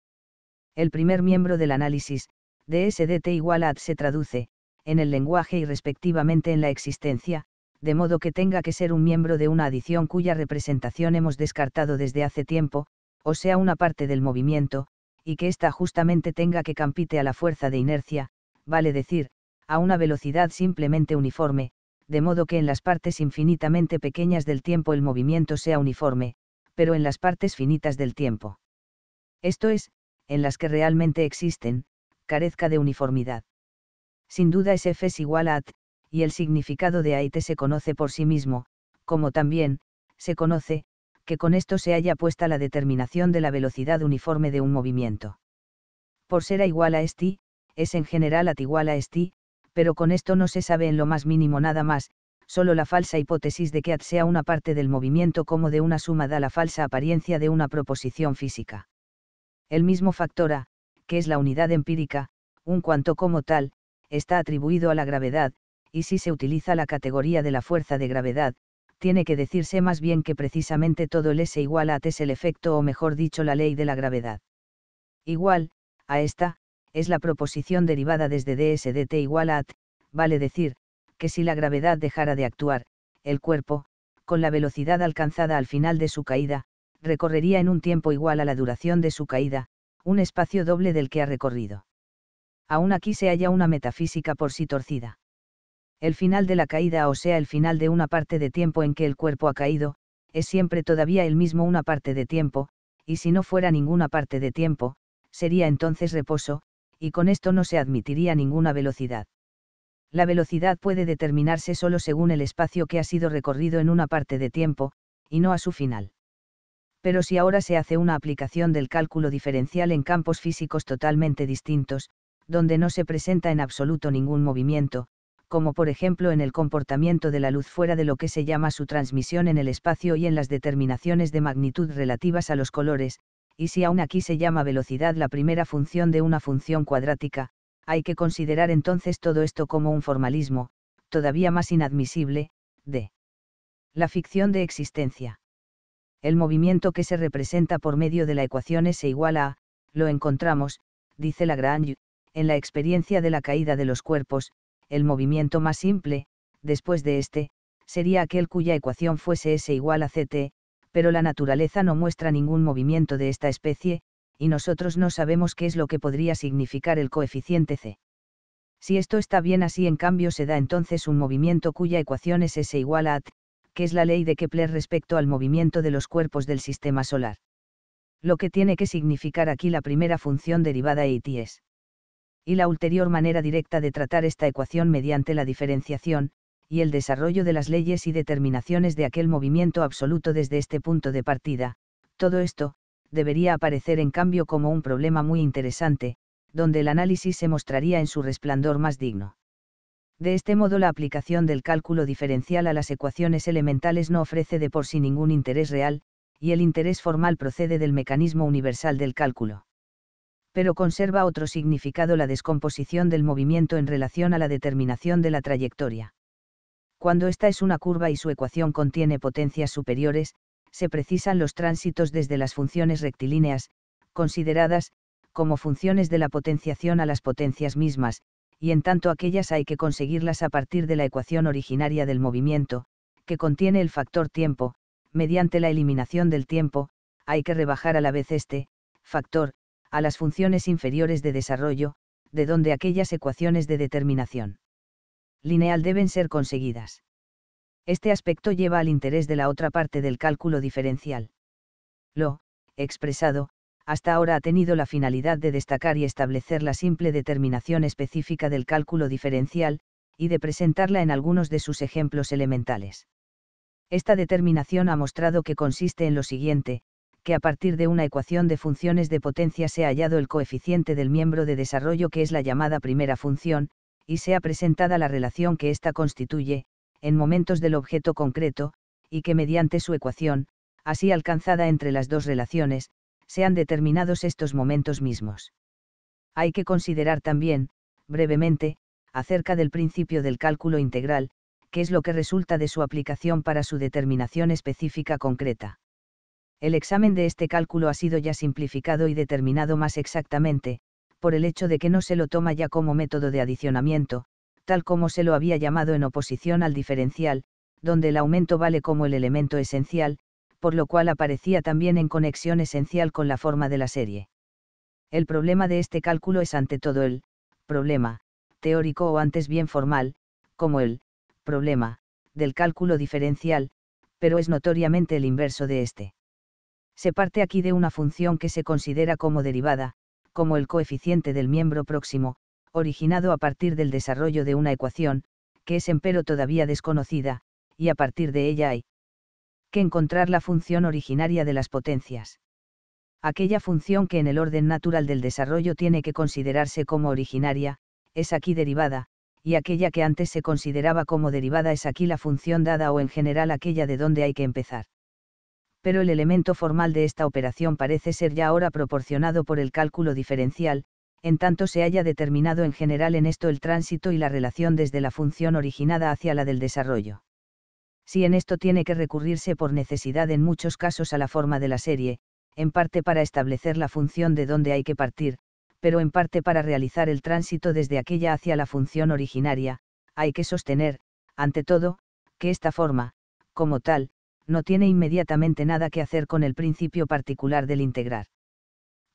El primer miembro del análisis, de SDT igual a at se traduce, en el lenguaje y respectivamente en la existencia, de modo que tenga que ser un miembro de una adición cuya representación hemos descartado desde hace tiempo, o sea una parte del movimiento, y que ésta justamente tenga que campite a la fuerza de inercia, vale decir, a una velocidad simplemente uniforme, de modo que en las partes infinitamente pequeñas del tiempo el movimiento sea uniforme, pero en las partes finitas del tiempo. Esto es, en las que realmente existen, carezca de uniformidad. Sin duda es f es igual a at, y el significado de ait se conoce por sí mismo, como también, se conoce, que con esto se haya puesta la determinación de la velocidad uniforme de un movimiento. Por ser a igual a St, es en general at igual a St, pero con esto no se sabe en lo más mínimo nada más, solo la falsa hipótesis de que at sea una parte del movimiento como de una suma da la falsa apariencia de una proposición física. El mismo factor a, que es la unidad empírica, un cuanto como tal, está atribuido a la gravedad, y si se utiliza la categoría de la fuerza de gravedad, tiene que decirse más bien que precisamente todo el S igual a T es el efecto o mejor dicho la ley de la gravedad. Igual, a esta, es la proposición derivada desde ds de T igual a at, vale decir, que si la gravedad dejara de actuar, el cuerpo, con la velocidad alcanzada al final de su caída, recorrería en un tiempo igual a la duración de su caída, un espacio doble del que ha recorrido aún aquí se halla una metafísica por sí torcida. El final de la caída, o sea, el final de una parte de tiempo en que el cuerpo ha caído, es siempre todavía el mismo una parte de tiempo, y si no fuera ninguna parte de tiempo, sería entonces reposo, y con esto no se admitiría ninguna velocidad. La velocidad puede determinarse solo según el espacio que ha sido recorrido en una parte de tiempo, y no a su final. Pero si ahora se hace una aplicación del cálculo diferencial en campos físicos totalmente distintos, donde no se presenta en absoluto ningún movimiento, como por ejemplo en el comportamiento de la luz fuera de lo que se llama su transmisión en el espacio y en las determinaciones de magnitud relativas a los colores, y si aún aquí se llama velocidad la primera función de una función cuadrática, hay que considerar entonces todo esto como un formalismo, todavía más inadmisible, de la ficción de existencia. El movimiento que se representa por medio de la ecuación S igual a, lo encontramos, dice Lagrange, en la experiencia de la caída de los cuerpos, el movimiento más simple, después de este, sería aquel cuya ecuación fuese S igual a CT, pero la naturaleza no muestra ningún movimiento de esta especie, y nosotros no sabemos qué es lo que podría significar el coeficiente C. Si esto está bien así, en cambio, se da entonces un movimiento cuya ecuación es S igual a AT, que es la ley de Kepler respecto al movimiento de los cuerpos del sistema solar. Lo que tiene que significar aquí la primera función derivada EIT es y la ulterior manera directa de tratar esta ecuación mediante la diferenciación, y el desarrollo de las leyes y determinaciones de aquel movimiento absoluto desde este punto de partida, todo esto, debería aparecer en cambio como un problema muy interesante, donde el análisis se mostraría en su resplandor más digno. De este modo la aplicación del cálculo diferencial a las ecuaciones elementales no ofrece de por sí ningún interés real, y el interés formal procede del mecanismo universal del cálculo pero conserva otro significado la descomposición del movimiento en relación a la determinación de la trayectoria. Cuando esta es una curva y su ecuación contiene potencias superiores, se precisan los tránsitos desde las funciones rectilíneas, consideradas, como funciones de la potenciación a las potencias mismas, y en tanto aquellas hay que conseguirlas a partir de la ecuación originaria del movimiento, que contiene el factor tiempo, mediante la eliminación del tiempo, hay que rebajar a la vez este, factor, a las funciones inferiores de desarrollo, de donde aquellas ecuaciones de determinación lineal deben ser conseguidas. Este aspecto lleva al interés de la otra parte del cálculo diferencial. Lo, expresado, hasta ahora ha tenido la finalidad de destacar y establecer la simple determinación específica del cálculo diferencial, y de presentarla en algunos de sus ejemplos elementales. Esta determinación ha mostrado que consiste en lo siguiente, a partir de una ecuación de funciones de potencia se ha hallado el coeficiente del miembro de desarrollo que es la llamada primera función, y sea presentada la relación que ésta constituye, en momentos del objeto concreto, y que mediante su ecuación, así alcanzada entre las dos relaciones, sean determinados estos momentos mismos. Hay que considerar también, brevemente, acerca del principio del cálculo integral, que es lo que resulta de su aplicación para su determinación específica concreta. El examen de este cálculo ha sido ya simplificado y determinado más exactamente, por el hecho de que no se lo toma ya como método de adicionamiento, tal como se lo había llamado en oposición al diferencial, donde el aumento vale como el elemento esencial, por lo cual aparecía también en conexión esencial con la forma de la serie. El problema de este cálculo es ante todo el problema, teórico o antes bien formal, como el problema del cálculo diferencial, pero es notoriamente el inverso de este se parte aquí de una función que se considera como derivada, como el coeficiente del miembro próximo, originado a partir del desarrollo de una ecuación, que es empero todavía desconocida, y a partir de ella hay que encontrar la función originaria de las potencias. Aquella función que en el orden natural del desarrollo tiene que considerarse como originaria, es aquí derivada, y aquella que antes se consideraba como derivada es aquí la función dada o en general aquella de donde hay que empezar pero el elemento formal de esta operación parece ser ya ahora proporcionado por el cálculo diferencial, en tanto se haya determinado en general en esto el tránsito y la relación desde la función originada hacia la del desarrollo. Si en esto tiene que recurrirse por necesidad en muchos casos a la forma de la serie, en parte para establecer la función de donde hay que partir, pero en parte para realizar el tránsito desde aquella hacia la función originaria, hay que sostener, ante todo, que esta forma, como tal, no tiene inmediatamente nada que hacer con el principio particular del integrar.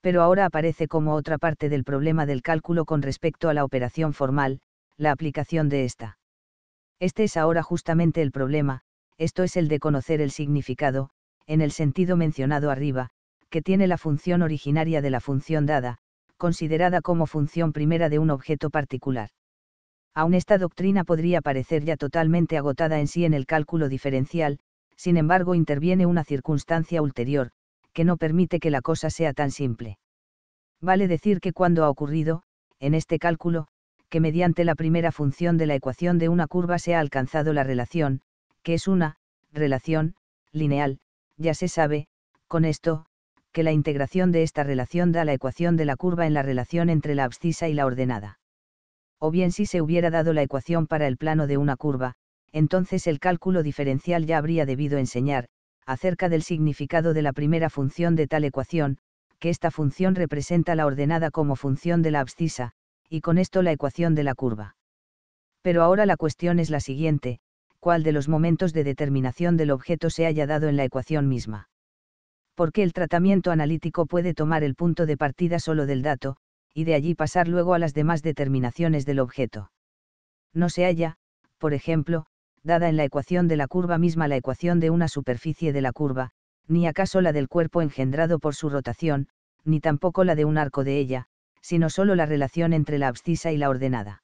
Pero ahora aparece como otra parte del problema del cálculo con respecto a la operación formal, la aplicación de esta. Este es ahora justamente el problema, esto es el de conocer el significado, en el sentido mencionado arriba, que tiene la función originaria de la función dada, considerada como función primera de un objeto particular. Aún esta doctrina podría parecer ya totalmente agotada en sí en el cálculo diferencial, sin embargo interviene una circunstancia ulterior, que no permite que la cosa sea tan simple. Vale decir que cuando ha ocurrido, en este cálculo, que mediante la primera función de la ecuación de una curva se ha alcanzado la relación, que es una, relación, lineal, ya se sabe, con esto, que la integración de esta relación da la ecuación de la curva en la relación entre la abscisa y la ordenada. O bien si se hubiera dado la ecuación para el plano de una curva, entonces el cálculo diferencial ya habría debido enseñar, acerca del significado de la primera función de tal ecuación, que esta función representa la ordenada como función de la abscisa, y con esto la ecuación de la curva. Pero ahora la cuestión es la siguiente, cuál de los momentos de determinación del objeto se haya dado en la ecuación misma. Porque el tratamiento analítico puede tomar el punto de partida solo del dato, y de allí pasar luego a las demás determinaciones del objeto. No se haya, por ejemplo, dada en la ecuación de la curva misma la ecuación de una superficie de la curva, ni acaso la del cuerpo engendrado por su rotación, ni tampoco la de un arco de ella, sino sólo la relación entre la abscisa y la ordenada.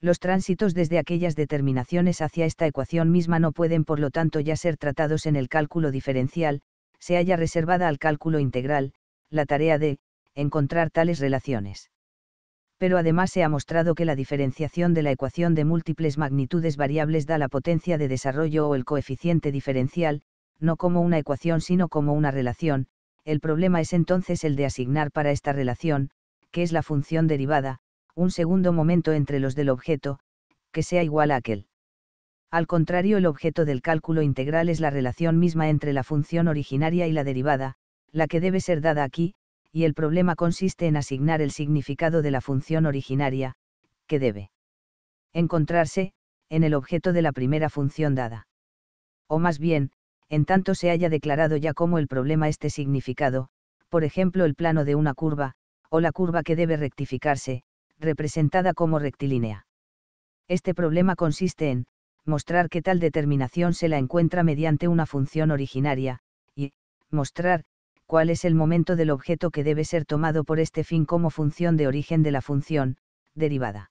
Los tránsitos desde aquellas determinaciones hacia esta ecuación misma no pueden por lo tanto ya ser tratados en el cálculo diferencial, se halla reservada al cálculo integral, la tarea de, encontrar tales relaciones pero además se ha mostrado que la diferenciación de la ecuación de múltiples magnitudes variables da la potencia de desarrollo o el coeficiente diferencial, no como una ecuación sino como una relación, el problema es entonces el de asignar para esta relación, que es la función derivada, un segundo momento entre los del objeto, que sea igual a aquel. Al contrario, el objeto del cálculo integral es la relación misma entre la función originaria y la derivada, la que debe ser dada aquí, y el problema consiste en asignar el significado de la función originaria, que debe encontrarse, en el objeto de la primera función dada. O más bien, en tanto se haya declarado ya como el problema este significado, por ejemplo el plano de una curva, o la curva que debe rectificarse, representada como rectilínea. Este problema consiste en, mostrar que tal determinación se la encuentra mediante una función originaria, y, mostrar, cuál es el momento del objeto que debe ser tomado por este fin como función de origen de la función, derivada.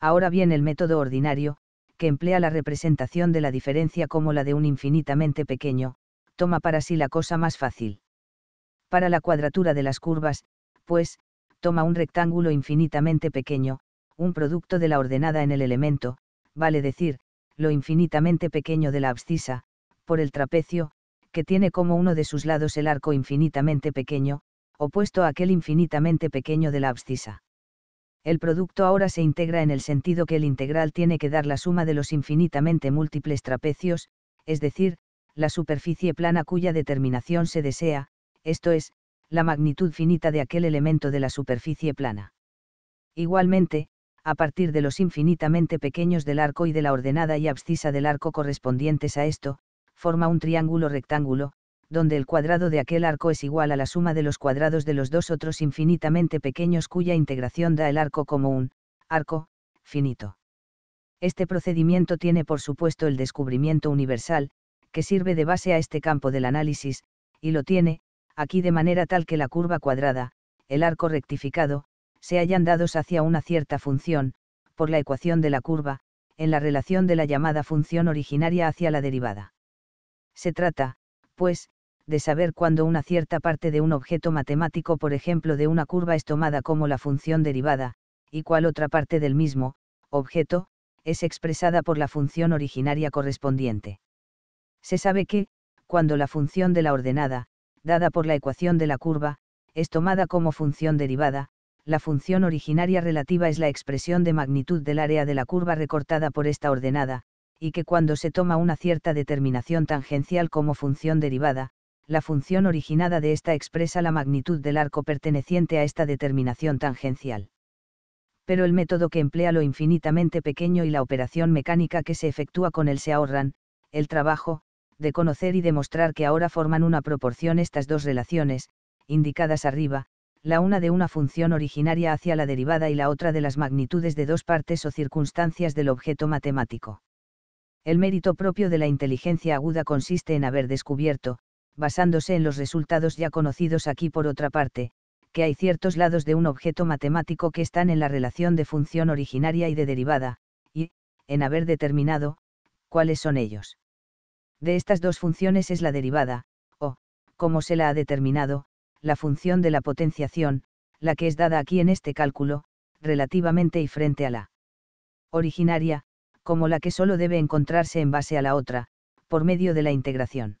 Ahora bien el método ordinario, que emplea la representación de la diferencia como la de un infinitamente pequeño, toma para sí la cosa más fácil. Para la cuadratura de las curvas, pues, toma un rectángulo infinitamente pequeño, un producto de la ordenada en el elemento, vale decir, lo infinitamente pequeño de la abscisa, por el trapecio, que tiene como uno de sus lados el arco infinitamente pequeño, opuesto a aquel infinitamente pequeño de la abscisa. El producto ahora se integra en el sentido que el integral tiene que dar la suma de los infinitamente múltiples trapecios, es decir, la superficie plana cuya determinación se desea, esto es, la magnitud finita de aquel elemento de la superficie plana. Igualmente, a partir de los infinitamente pequeños del arco y de la ordenada y abscisa del arco correspondientes a esto, forma un triángulo rectángulo, donde el cuadrado de aquel arco es igual a la suma de los cuadrados de los dos otros infinitamente pequeños cuya integración da el arco como un arco finito. Este procedimiento tiene por supuesto el descubrimiento universal, que sirve de base a este campo del análisis, y lo tiene, aquí de manera tal que la curva cuadrada, el arco rectificado, se hayan dados hacia una cierta función, por la ecuación de la curva, en la relación de la llamada función originaria hacia la derivada. Se trata, pues, de saber cuándo una cierta parte de un objeto matemático, por ejemplo de una curva, es tomada como la función derivada, y cuál otra parte del mismo, objeto, es expresada por la función originaria correspondiente. Se sabe que, cuando la función de la ordenada, dada por la ecuación de la curva, es tomada como función derivada, la función originaria relativa es la expresión de magnitud del área de la curva recortada por esta ordenada, y que cuando se toma una cierta determinación tangencial como función derivada, la función originada de esta expresa la magnitud del arco perteneciente a esta determinación tangencial. Pero el método que emplea lo infinitamente pequeño y la operación mecánica que se efectúa con él se ahorran, el trabajo, de conocer y demostrar que ahora forman una proporción estas dos relaciones, indicadas arriba, la una de una función originaria hacia la derivada y la otra de las magnitudes de dos partes o circunstancias del objeto matemático. El mérito propio de la inteligencia aguda consiste en haber descubierto, basándose en los resultados ya conocidos aquí por otra parte, que hay ciertos lados de un objeto matemático que están en la relación de función originaria y de derivada, y, en haber determinado, cuáles son ellos. De estas dos funciones es la derivada, o, como se la ha determinado, la función de la potenciación, la que es dada aquí en este cálculo, relativamente y frente a la originaria, como la que solo debe encontrarse en base a la otra, por medio de la integración.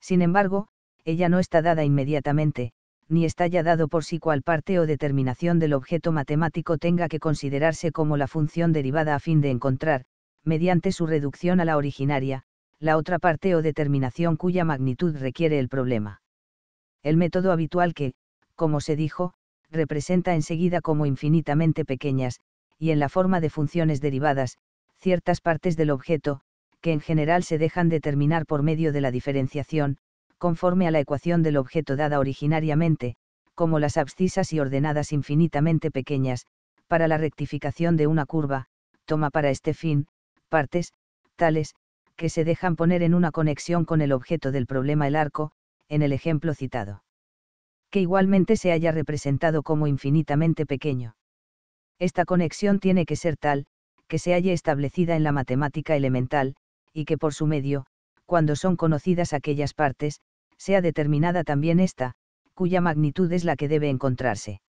Sin embargo, ella no está dada inmediatamente, ni está ya dado por sí cual parte o determinación del objeto matemático tenga que considerarse como la función derivada a fin de encontrar, mediante su reducción a la originaria, la otra parte o determinación cuya magnitud requiere el problema. El método habitual que, como se dijo, representa enseguida como infinitamente pequeñas, y en la forma de funciones derivadas, ciertas partes del objeto, que en general se dejan determinar por medio de la diferenciación, conforme a la ecuación del objeto dada originariamente, como las abscisas y ordenadas infinitamente pequeñas, para la rectificación de una curva, toma para este fin, partes, tales, que se dejan poner en una conexión con el objeto del problema el arco, en el ejemplo citado. Que igualmente se haya representado como infinitamente pequeño. Esta conexión tiene que ser tal, que se halle establecida en la matemática elemental, y que por su medio, cuando son conocidas aquellas partes, sea determinada también esta, cuya magnitud es la que debe encontrarse.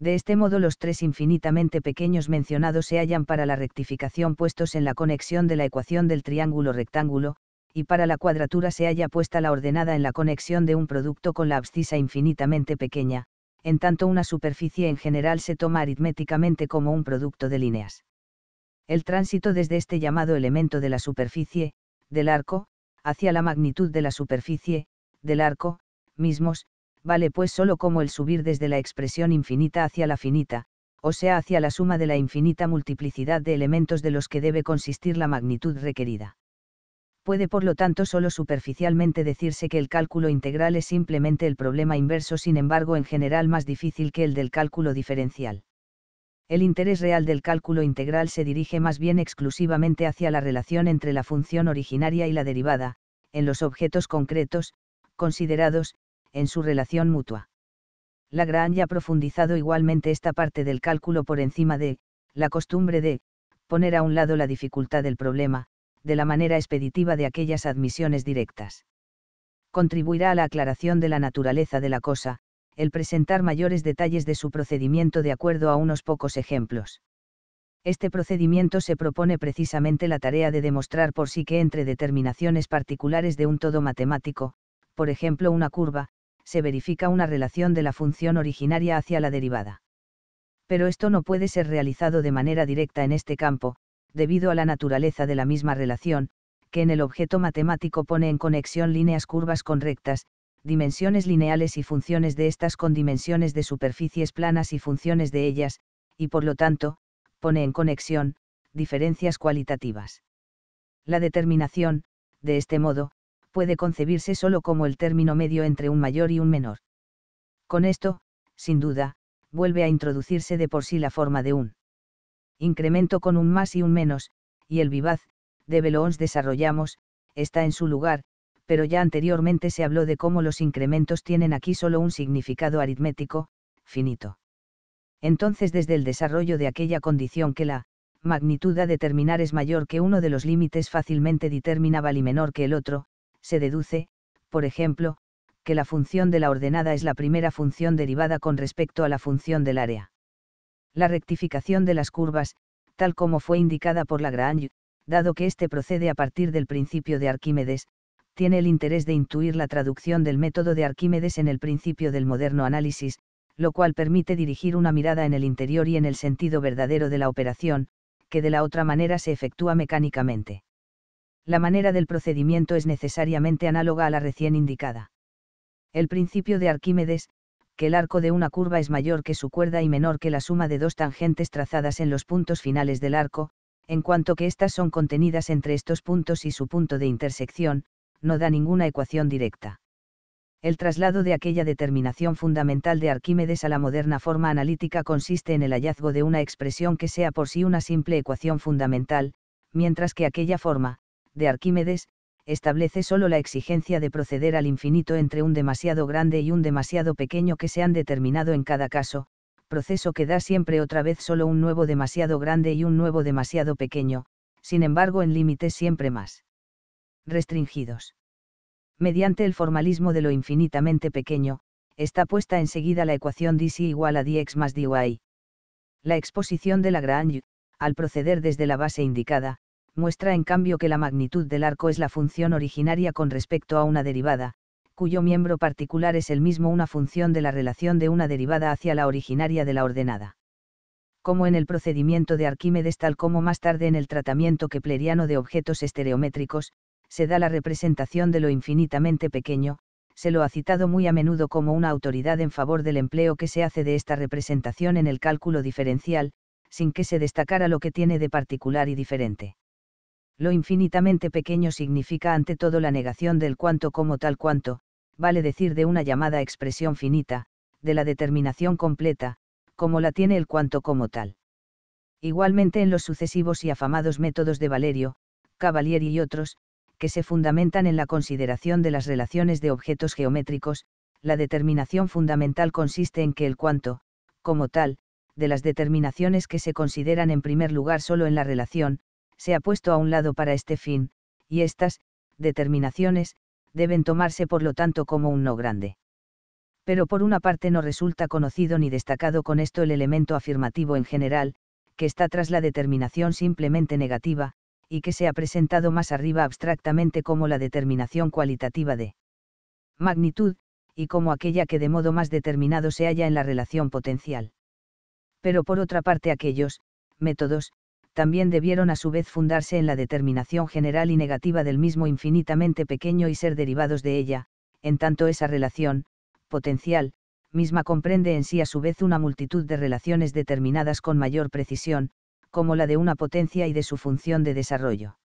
De este modo los tres infinitamente pequeños mencionados se hallan para la rectificación puestos en la conexión de la ecuación del triángulo rectángulo, y para la cuadratura se halla puesta la ordenada en la conexión de un producto con la abscisa infinitamente pequeña, en tanto una superficie en general se toma aritméticamente como un producto de líneas. El tránsito desde este llamado elemento de la superficie, del arco, hacia la magnitud de la superficie, del arco, mismos, vale pues solo como el subir desde la expresión infinita hacia la finita, o sea hacia la suma de la infinita multiplicidad de elementos de los que debe consistir la magnitud requerida. Puede por lo tanto solo superficialmente decirse que el cálculo integral es simplemente el problema inverso, sin embargo en general más difícil que el del cálculo diferencial el interés real del cálculo integral se dirige más bien exclusivamente hacia la relación entre la función originaria y la derivada, en los objetos concretos, considerados, en su relación mutua. Lagrange ha profundizado igualmente esta parte del cálculo por encima de, la costumbre de, poner a un lado la dificultad del problema, de la manera expeditiva de aquellas admisiones directas. Contribuirá a la aclaración de la naturaleza de la cosa, el presentar mayores detalles de su procedimiento de acuerdo a unos pocos ejemplos. Este procedimiento se propone precisamente la tarea de demostrar por sí que entre determinaciones particulares de un todo matemático, por ejemplo una curva, se verifica una relación de la función originaria hacia la derivada. Pero esto no puede ser realizado de manera directa en este campo, debido a la naturaleza de la misma relación, que en el objeto matemático pone en conexión líneas curvas con rectas, dimensiones lineales y funciones de estas con dimensiones de superficies planas y funciones de ellas, y por lo tanto, pone en conexión, diferencias cualitativas. La determinación, de este modo, puede concebirse solo como el término medio entre un mayor y un menor. Con esto, sin duda, vuelve a introducirse de por sí la forma de un incremento con un más y un menos, y el vivaz, de Belons desarrollamos, está en su lugar, pero ya anteriormente se habló de cómo los incrementos tienen aquí solo un significado aritmético, finito. Entonces desde el desarrollo de aquella condición que la magnitud a determinar es mayor que uno de los límites fácilmente determinable y menor que el otro, se deduce, por ejemplo, que la función de la ordenada es la primera función derivada con respecto a la función del área. La rectificación de las curvas, tal como fue indicada por Lagrange, dado que éste procede a partir del principio de Arquímedes, tiene el interés de intuir la traducción del método de Arquímedes en el principio del moderno análisis, lo cual permite dirigir una mirada en el interior y en el sentido verdadero de la operación, que de la otra manera se efectúa mecánicamente. La manera del procedimiento es necesariamente análoga a la recién indicada. El principio de Arquímedes, que el arco de una curva es mayor que su cuerda y menor que la suma de dos tangentes trazadas en los puntos finales del arco, en cuanto que éstas son contenidas entre estos puntos y su punto de intersección, no da ninguna ecuación directa. El traslado de aquella determinación fundamental de Arquímedes a la moderna forma analítica consiste en el hallazgo de una expresión que sea por sí una simple ecuación fundamental, mientras que aquella forma, de Arquímedes, establece solo la exigencia de proceder al infinito entre un demasiado grande y un demasiado pequeño que se han determinado en cada caso, proceso que da siempre otra vez solo un nuevo demasiado grande y un nuevo demasiado pequeño, sin embargo en límites siempre más restringidos. Mediante el formalismo de lo infinitamente pequeño, está puesta enseguida la ecuación dC igual a dx más dy. La exposición de Lagrange, al proceder desde la base indicada, muestra en cambio que la magnitud del arco es la función originaria con respecto a una derivada, cuyo miembro particular es el mismo una función de la relación de una derivada hacia la originaria de la ordenada. Como en el procedimiento de Arquímedes tal como más tarde en el tratamiento kepleriano de objetos estereométricos, se da la representación de lo infinitamente pequeño, se lo ha citado muy a menudo como una autoridad en favor del empleo que se hace de esta representación en el cálculo diferencial, sin que se destacara lo que tiene de particular y diferente. Lo infinitamente pequeño significa ante todo la negación del cuanto como tal cuanto, vale decir de una llamada expresión finita, de la determinación completa, como la tiene el cuanto como tal. Igualmente en los sucesivos y afamados métodos de Valerio, Cavalieri y otros, que se fundamentan en la consideración de las relaciones de objetos geométricos, la determinación fundamental consiste en que el cuanto, como tal, de las determinaciones que se consideran en primer lugar solo en la relación, se ha puesto a un lado para este fin, y estas, determinaciones, deben tomarse por lo tanto como un no grande. Pero por una parte no resulta conocido ni destacado con esto el elemento afirmativo en general, que está tras la determinación simplemente negativa, y que se ha presentado más arriba abstractamente como la determinación cualitativa de magnitud, y como aquella que de modo más determinado se halla en la relación potencial. Pero por otra parte aquellos, métodos, también debieron a su vez fundarse en la determinación general y negativa del mismo infinitamente pequeño y ser derivados de ella, en tanto esa relación, potencial, misma comprende en sí a su vez una multitud de relaciones determinadas con mayor precisión, como la de una potencia y de su función de desarrollo.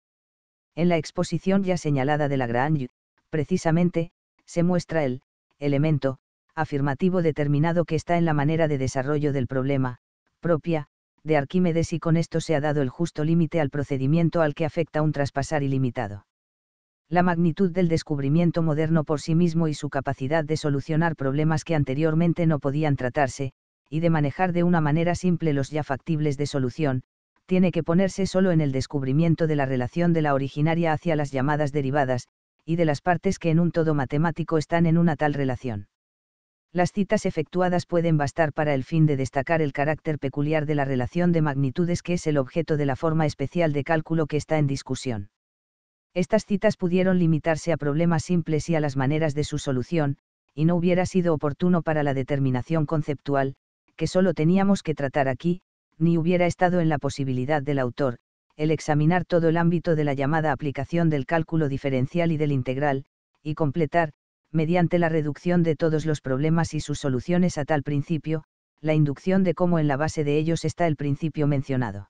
En la exposición ya señalada de Lagrange, precisamente, se muestra el elemento afirmativo determinado que está en la manera de desarrollo del problema, propia, de Arquímedes y con esto se ha dado el justo límite al procedimiento al que afecta un traspasar ilimitado. La magnitud del descubrimiento moderno por sí mismo y su capacidad de solucionar problemas que anteriormente no podían tratarse, y de manejar de una manera simple los ya factibles de solución, tiene que ponerse solo en el descubrimiento de la relación de la originaria hacia las llamadas derivadas, y de las partes que en un todo matemático están en una tal relación. Las citas efectuadas pueden bastar para el fin de destacar el carácter peculiar de la relación de magnitudes que es el objeto de la forma especial de cálculo que está en discusión. Estas citas pudieron limitarse a problemas simples y a las maneras de su solución, y no hubiera sido oportuno para la determinación conceptual, que solo teníamos que tratar aquí, ni hubiera estado en la posibilidad del autor, el examinar todo el ámbito de la llamada aplicación del cálculo diferencial y del integral, y completar, mediante la reducción de todos los problemas y sus soluciones a tal principio, la inducción de cómo en la base de ellos está el principio mencionado.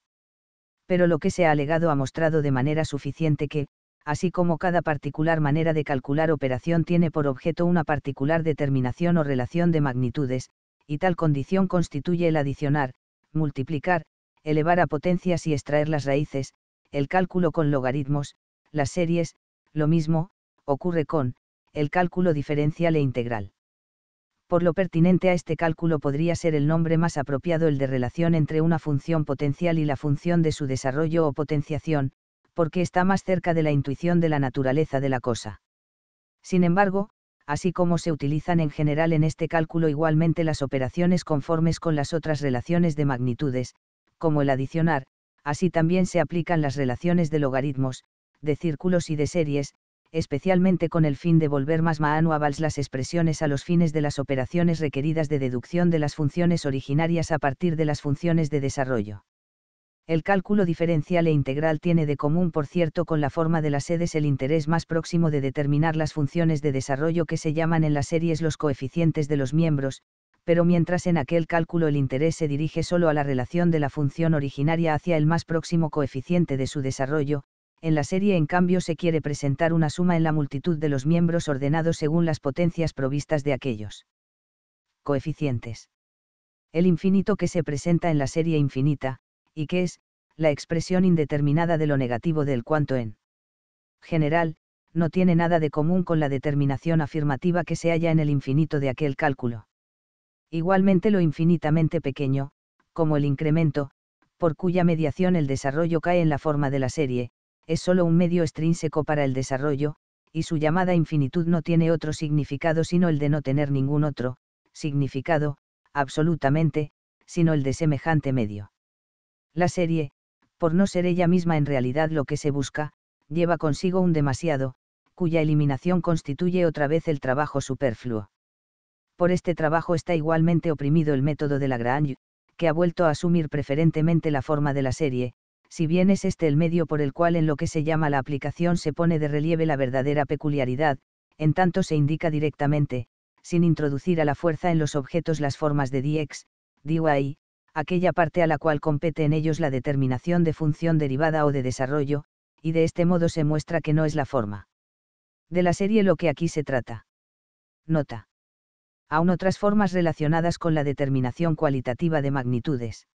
Pero lo que se ha alegado ha mostrado de manera suficiente que, así como cada particular manera de calcular operación tiene por objeto una particular determinación o relación de magnitudes, y tal condición constituye el adicionar, multiplicar, elevar a potencias y extraer las raíces, el cálculo con logaritmos, las series, lo mismo, ocurre con, el cálculo diferencial e integral. Por lo pertinente a este cálculo podría ser el nombre más apropiado el de relación entre una función potencial y la función de su desarrollo o potenciación, porque está más cerca de la intuición de la naturaleza de la cosa. Sin embargo, así como se utilizan en general en este cálculo igualmente las operaciones conformes con las otras relaciones de magnitudes, como el adicionar, así también se aplican las relaciones de logaritmos, de círculos y de series, especialmente con el fin de volver más manuables las expresiones a los fines de las operaciones requeridas de deducción de las funciones originarias a partir de las funciones de desarrollo. El cálculo diferencial e integral tiene de común, por cierto, con la forma de las sedes el interés más próximo de determinar las funciones de desarrollo que se llaman en las series los coeficientes de los miembros, pero mientras en aquel cálculo el interés se dirige solo a la relación de la función originaria hacia el más próximo coeficiente de su desarrollo, en la serie en cambio se quiere presentar una suma en la multitud de los miembros ordenados según las potencias provistas de aquellos coeficientes. El infinito que se presenta en la serie infinita, y que es, la expresión indeterminada de lo negativo del cuanto en general, no tiene nada de común con la determinación afirmativa que se halla en el infinito de aquel cálculo. Igualmente lo infinitamente pequeño, como el incremento, por cuya mediación el desarrollo cae en la forma de la serie, es sólo un medio extrínseco para el desarrollo, y su llamada infinitud no tiene otro significado sino el de no tener ningún otro, significado, absolutamente, sino el de semejante medio. La serie, por no ser ella misma en realidad lo que se busca, lleva consigo un demasiado, cuya eliminación constituye otra vez el trabajo superfluo. Por este trabajo está igualmente oprimido el método de Lagrange, que ha vuelto a asumir preferentemente la forma de la serie, si bien es este el medio por el cual en lo que se llama la aplicación se pone de relieve la verdadera peculiaridad, en tanto se indica directamente, sin introducir a la fuerza en los objetos las formas de dx, DY, aquella parte a la cual compete en ellos la determinación de función derivada o de desarrollo, y de este modo se muestra que no es la forma. De la serie lo que aquí se trata. Nota. Aún otras formas relacionadas con la determinación cualitativa de magnitudes.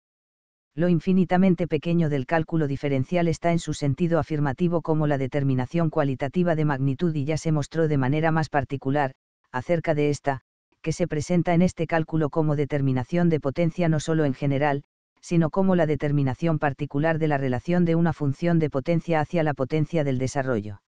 Lo infinitamente pequeño del cálculo diferencial está en su sentido afirmativo como la determinación cualitativa de magnitud y ya se mostró de manera más particular, acerca de esta, que se presenta en este cálculo como determinación de potencia no solo en general, sino como la determinación particular de la relación de una función de potencia hacia la potencia del desarrollo.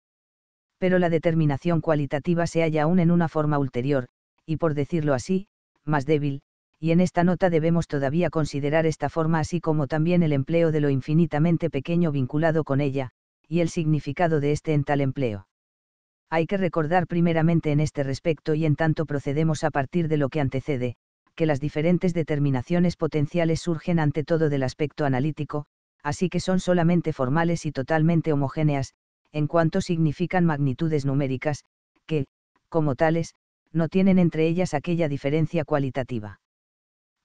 Pero la determinación cualitativa se halla aún en una forma ulterior, y por decirlo así, más débil, y en esta nota debemos todavía considerar esta forma así como también el empleo de lo infinitamente pequeño vinculado con ella, y el significado de este en tal empleo. Hay que recordar primeramente en este respecto y en tanto procedemos a partir de lo que antecede, que las diferentes determinaciones potenciales surgen ante todo del aspecto analítico, así que son solamente formales y totalmente homogéneas, en cuanto significan magnitudes numéricas, que, como tales, no tienen entre ellas aquella diferencia cualitativa.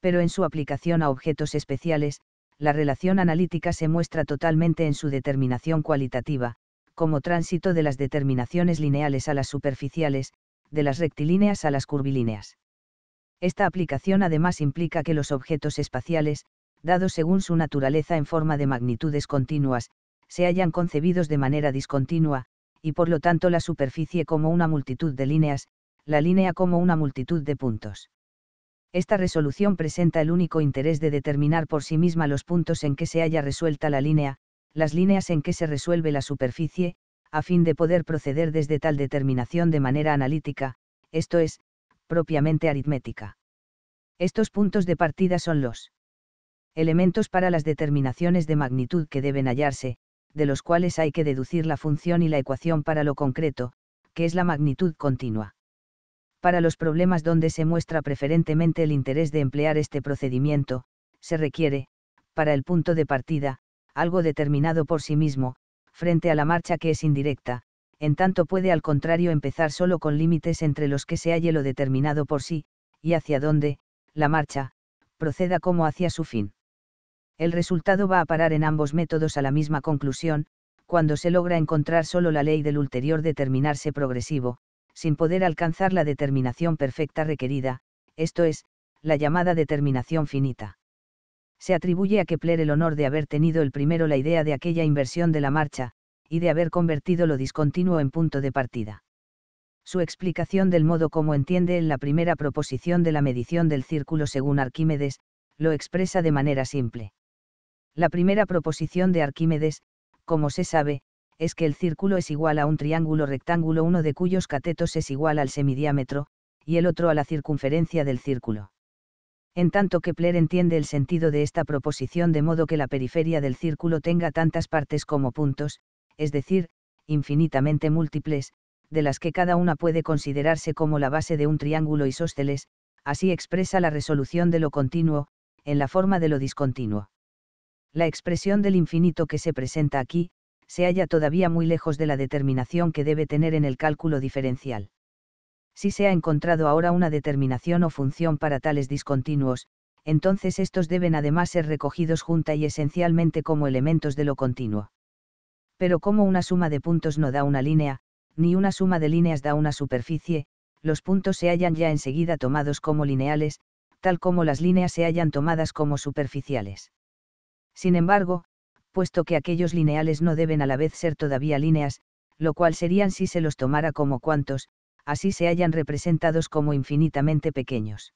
Pero en su aplicación a objetos especiales, la relación analítica se muestra totalmente en su determinación cualitativa, como tránsito de las determinaciones lineales a las superficiales, de las rectilíneas a las curvilíneas. Esta aplicación además implica que los objetos espaciales, dados según su naturaleza en forma de magnitudes continuas, se hayan concebidos de manera discontinua, y por lo tanto la superficie como una multitud de líneas, la línea como una multitud de puntos. Esta resolución presenta el único interés de determinar por sí misma los puntos en que se haya resuelta la línea, las líneas en que se resuelve la superficie, a fin de poder proceder desde tal determinación de manera analítica, esto es, propiamente aritmética. Estos puntos de partida son los elementos para las determinaciones de magnitud que deben hallarse, de los cuales hay que deducir la función y la ecuación para lo concreto, que es la magnitud continua. Para los problemas donde se muestra preferentemente el interés de emplear este procedimiento, se requiere, para el punto de partida, algo determinado por sí mismo, frente a la marcha que es indirecta, en tanto puede al contrario empezar solo con límites entre los que se halle lo determinado por sí, y hacia dónde, la marcha, proceda como hacia su fin. El resultado va a parar en ambos métodos a la misma conclusión, cuando se logra encontrar solo la ley del ulterior determinarse progresivo, sin poder alcanzar la determinación perfecta requerida, esto es, la llamada determinación finita se atribuye a Kepler el honor de haber tenido el primero la idea de aquella inversión de la marcha, y de haber convertido lo discontinuo en punto de partida. Su explicación del modo como entiende en la primera proposición de la medición del círculo según Arquímedes, lo expresa de manera simple. La primera proposición de Arquímedes, como se sabe, es que el círculo es igual a un triángulo rectángulo uno de cuyos catetos es igual al semidiámetro, y el otro a la circunferencia del círculo en tanto que entiende el sentido de esta proposición de modo que la periferia del círculo tenga tantas partes como puntos, es decir, infinitamente múltiples, de las que cada una puede considerarse como la base de un triángulo isósceles, así expresa la resolución de lo continuo, en la forma de lo discontinuo. La expresión del infinito que se presenta aquí, se halla todavía muy lejos de la determinación que debe tener en el cálculo diferencial si se ha encontrado ahora una determinación o función para tales discontinuos, entonces estos deben además ser recogidos junta y esencialmente como elementos de lo continuo. Pero como una suma de puntos no da una línea, ni una suma de líneas da una superficie, los puntos se hayan ya enseguida tomados como lineales, tal como las líneas se hayan tomadas como superficiales. Sin embargo, puesto que aquellos lineales no deben a la vez ser todavía líneas, lo cual serían si se los tomara como cuantos, así se hallan representados como infinitamente pequeños.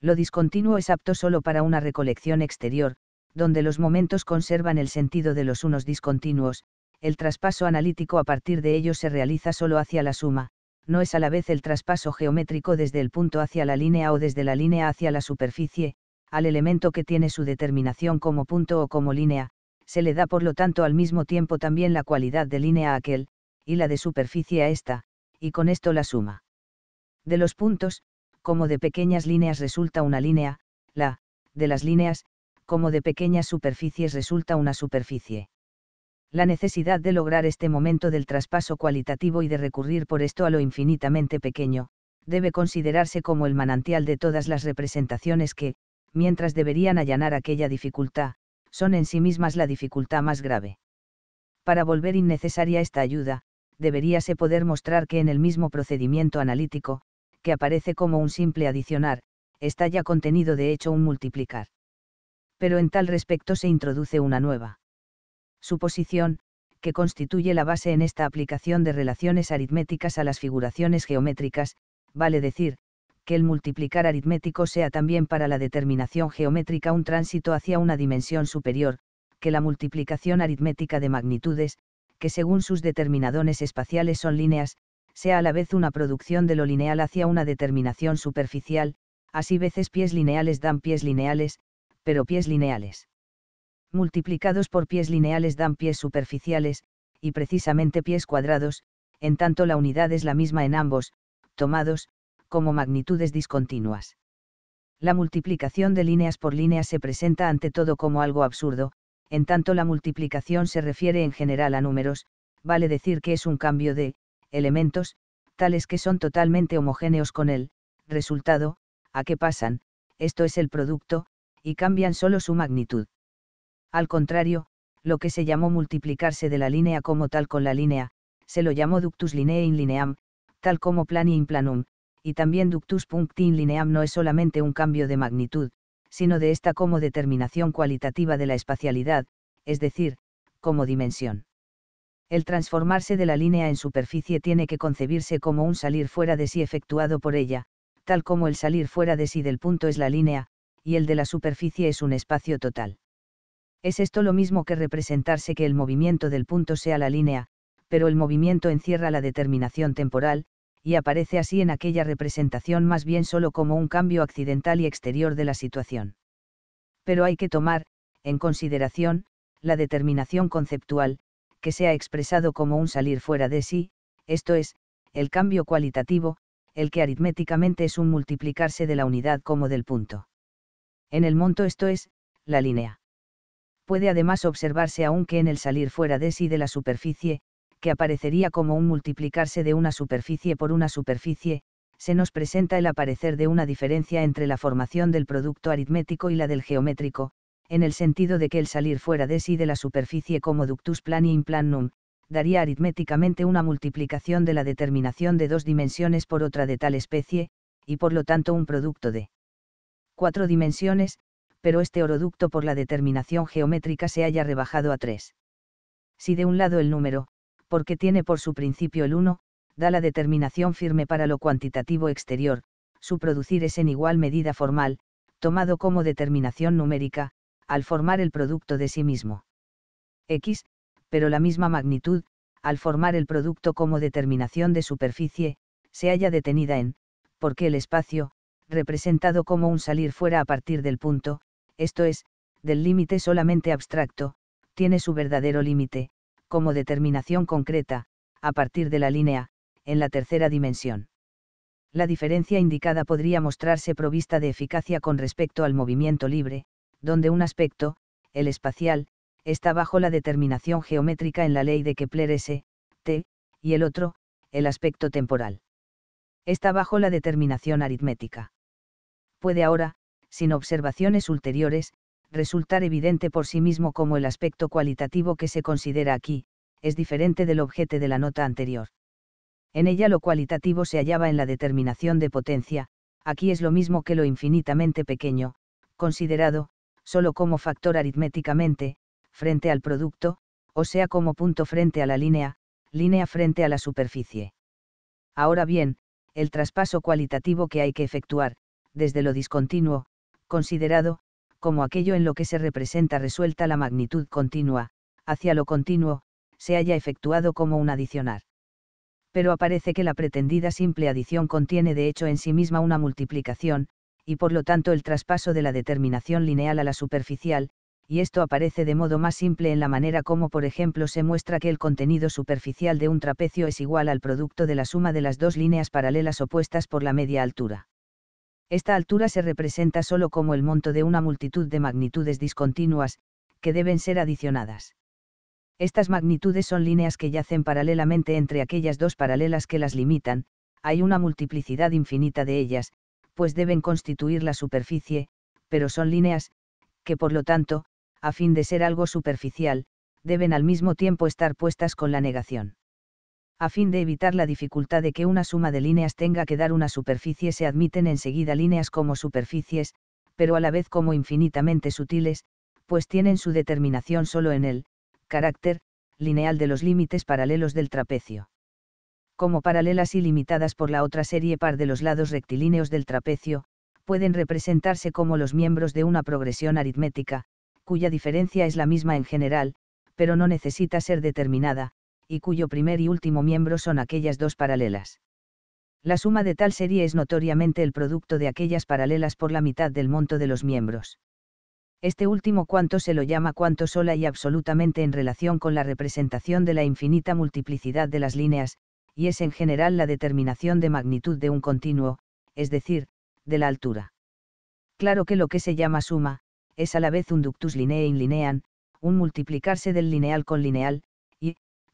Lo discontinuo es apto solo para una recolección exterior, donde los momentos conservan el sentido de los unos discontinuos, el traspaso analítico a partir de ellos se realiza solo hacia la suma, no es a la vez el traspaso geométrico desde el punto hacia la línea o desde la línea hacia la superficie, al elemento que tiene su determinación como punto o como línea, se le da por lo tanto al mismo tiempo también la cualidad de línea a aquel, y la de superficie a esta, y con esto la suma. De los puntos, como de pequeñas líneas resulta una línea, la, de las líneas, como de pequeñas superficies resulta una superficie. La necesidad de lograr este momento del traspaso cualitativo y de recurrir por esto a lo infinitamente pequeño, debe considerarse como el manantial de todas las representaciones que, mientras deberían allanar aquella dificultad, son en sí mismas la dificultad más grave. Para volver innecesaria esta ayuda, deberíase poder mostrar que en el mismo procedimiento analítico, que aparece como un simple adicionar, está ya contenido de hecho un multiplicar. Pero en tal respecto se introduce una nueva suposición, que constituye la base en esta aplicación de relaciones aritméticas a las figuraciones geométricas, vale decir, que el multiplicar aritmético sea también para la determinación geométrica un tránsito hacia una dimensión superior, que la multiplicación aritmética de magnitudes, que según sus determinadores espaciales son líneas, sea a la vez una producción de lo lineal hacia una determinación superficial, así veces pies lineales dan pies lineales, pero pies lineales multiplicados por pies lineales dan pies superficiales, y precisamente pies cuadrados, en tanto la unidad es la misma en ambos, tomados, como magnitudes discontinuas. La multiplicación de líneas por líneas se presenta ante todo como algo absurdo, en tanto la multiplicación se refiere en general a números, vale decir que es un cambio de elementos, tales que son totalmente homogéneos con el resultado, a que pasan, esto es el producto, y cambian solo su magnitud. Al contrario, lo que se llamó multiplicarse de la línea como tal con la línea, se lo llamó ductus lineae in lineam, tal como plani in planum, y también ductus puncti in lineam no es solamente un cambio de magnitud, sino de esta como determinación cualitativa de la espacialidad, es decir, como dimensión. El transformarse de la línea en superficie tiene que concebirse como un salir fuera de sí efectuado por ella, tal como el salir fuera de sí del punto es la línea, y el de la superficie es un espacio total. Es esto lo mismo que representarse que el movimiento del punto sea la línea, pero el movimiento encierra la determinación temporal, y aparece así en aquella representación más bien solo como un cambio accidental y exterior de la situación. Pero hay que tomar, en consideración, la determinación conceptual, que se ha expresado como un salir fuera de sí, esto es, el cambio cualitativo, el que aritméticamente es un multiplicarse de la unidad como del punto. En el monto esto es, la línea. Puede además observarse aún que en el salir fuera de sí de la superficie, que aparecería como un multiplicarse de una superficie por una superficie, se nos presenta el aparecer de una diferencia entre la formación del producto aritmético y la del geométrico, en el sentido de que el salir fuera de sí de la superficie como ductus in planum, daría aritméticamente una multiplicación de la determinación de dos dimensiones por otra de tal especie, y por lo tanto un producto de cuatro dimensiones, pero este oroducto por la determinación geométrica se haya rebajado a tres. Si de un lado el número porque tiene por su principio el 1, da la determinación firme para lo cuantitativo exterior, su producir es en igual medida formal, tomado como determinación numérica, al formar el producto de sí mismo. X, pero la misma magnitud, al formar el producto como determinación de superficie, se halla detenida en, porque el espacio, representado como un salir fuera a partir del punto, esto es, del límite solamente abstracto, tiene su verdadero límite, como determinación concreta, a partir de la línea, en la tercera dimensión. La diferencia indicada podría mostrarse provista de eficacia con respecto al movimiento libre, donde un aspecto, el espacial, está bajo la determinación geométrica en la ley de Kepler S, T, y el otro, el aspecto temporal. Está bajo la determinación aritmética. Puede ahora, sin observaciones ulteriores, resultar evidente por sí mismo como el aspecto cualitativo que se considera aquí, es diferente del objeto de la nota anterior. En ella lo cualitativo se hallaba en la determinación de potencia, aquí es lo mismo que lo infinitamente pequeño, considerado, solo como factor aritméticamente, frente al producto, o sea como punto frente a la línea, línea frente a la superficie. Ahora bien, el traspaso cualitativo que hay que efectuar, desde lo discontinuo, considerado, como aquello en lo que se representa resuelta la magnitud continua, hacia lo continuo, se haya efectuado como un adicionar. Pero aparece que la pretendida simple adición contiene de hecho en sí misma una multiplicación, y por lo tanto el traspaso de la determinación lineal a la superficial, y esto aparece de modo más simple en la manera como por ejemplo se muestra que el contenido superficial de un trapecio es igual al producto de la suma de las dos líneas paralelas opuestas por la media altura. Esta altura se representa solo como el monto de una multitud de magnitudes discontinuas, que deben ser adicionadas. Estas magnitudes son líneas que yacen paralelamente entre aquellas dos paralelas que las limitan, hay una multiplicidad infinita de ellas, pues deben constituir la superficie, pero son líneas, que por lo tanto, a fin de ser algo superficial, deben al mismo tiempo estar puestas con la negación a fin de evitar la dificultad de que una suma de líneas tenga que dar una superficie se admiten enseguida líneas como superficies, pero a la vez como infinitamente sutiles, pues tienen su determinación solo en el carácter lineal de los límites paralelos del trapecio. Como paralelas y limitadas por la otra serie par de los lados rectilíneos del trapecio, pueden representarse como los miembros de una progresión aritmética, cuya diferencia es la misma en general, pero no necesita ser determinada, y cuyo primer y último miembro son aquellas dos paralelas. La suma de tal serie es notoriamente el producto de aquellas paralelas por la mitad del monto de los miembros. Este último cuanto se lo llama cuanto sola y absolutamente en relación con la representación de la infinita multiplicidad de las líneas, y es en general la determinación de magnitud de un continuo, es decir, de la altura. Claro que lo que se llama suma, es a la vez un ductus lineae in linean, un multiplicarse del lineal con lineal,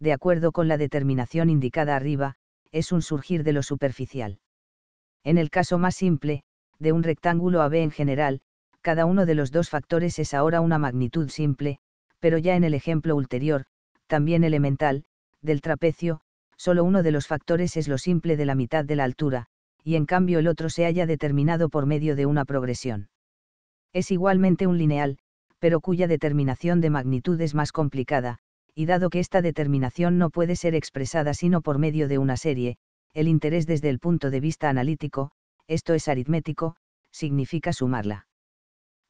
de acuerdo con la determinación indicada arriba, es un surgir de lo superficial. En el caso más simple, de un rectángulo AB en general, cada uno de los dos factores es ahora una magnitud simple, pero ya en el ejemplo ulterior, también elemental, del trapecio, solo uno de los factores es lo simple de la mitad de la altura, y en cambio el otro se haya determinado por medio de una progresión. Es igualmente un lineal, pero cuya determinación de magnitud es más complicada, y dado que esta determinación no puede ser expresada sino por medio de una serie, el interés desde el punto de vista analítico, esto es aritmético, significa sumarla.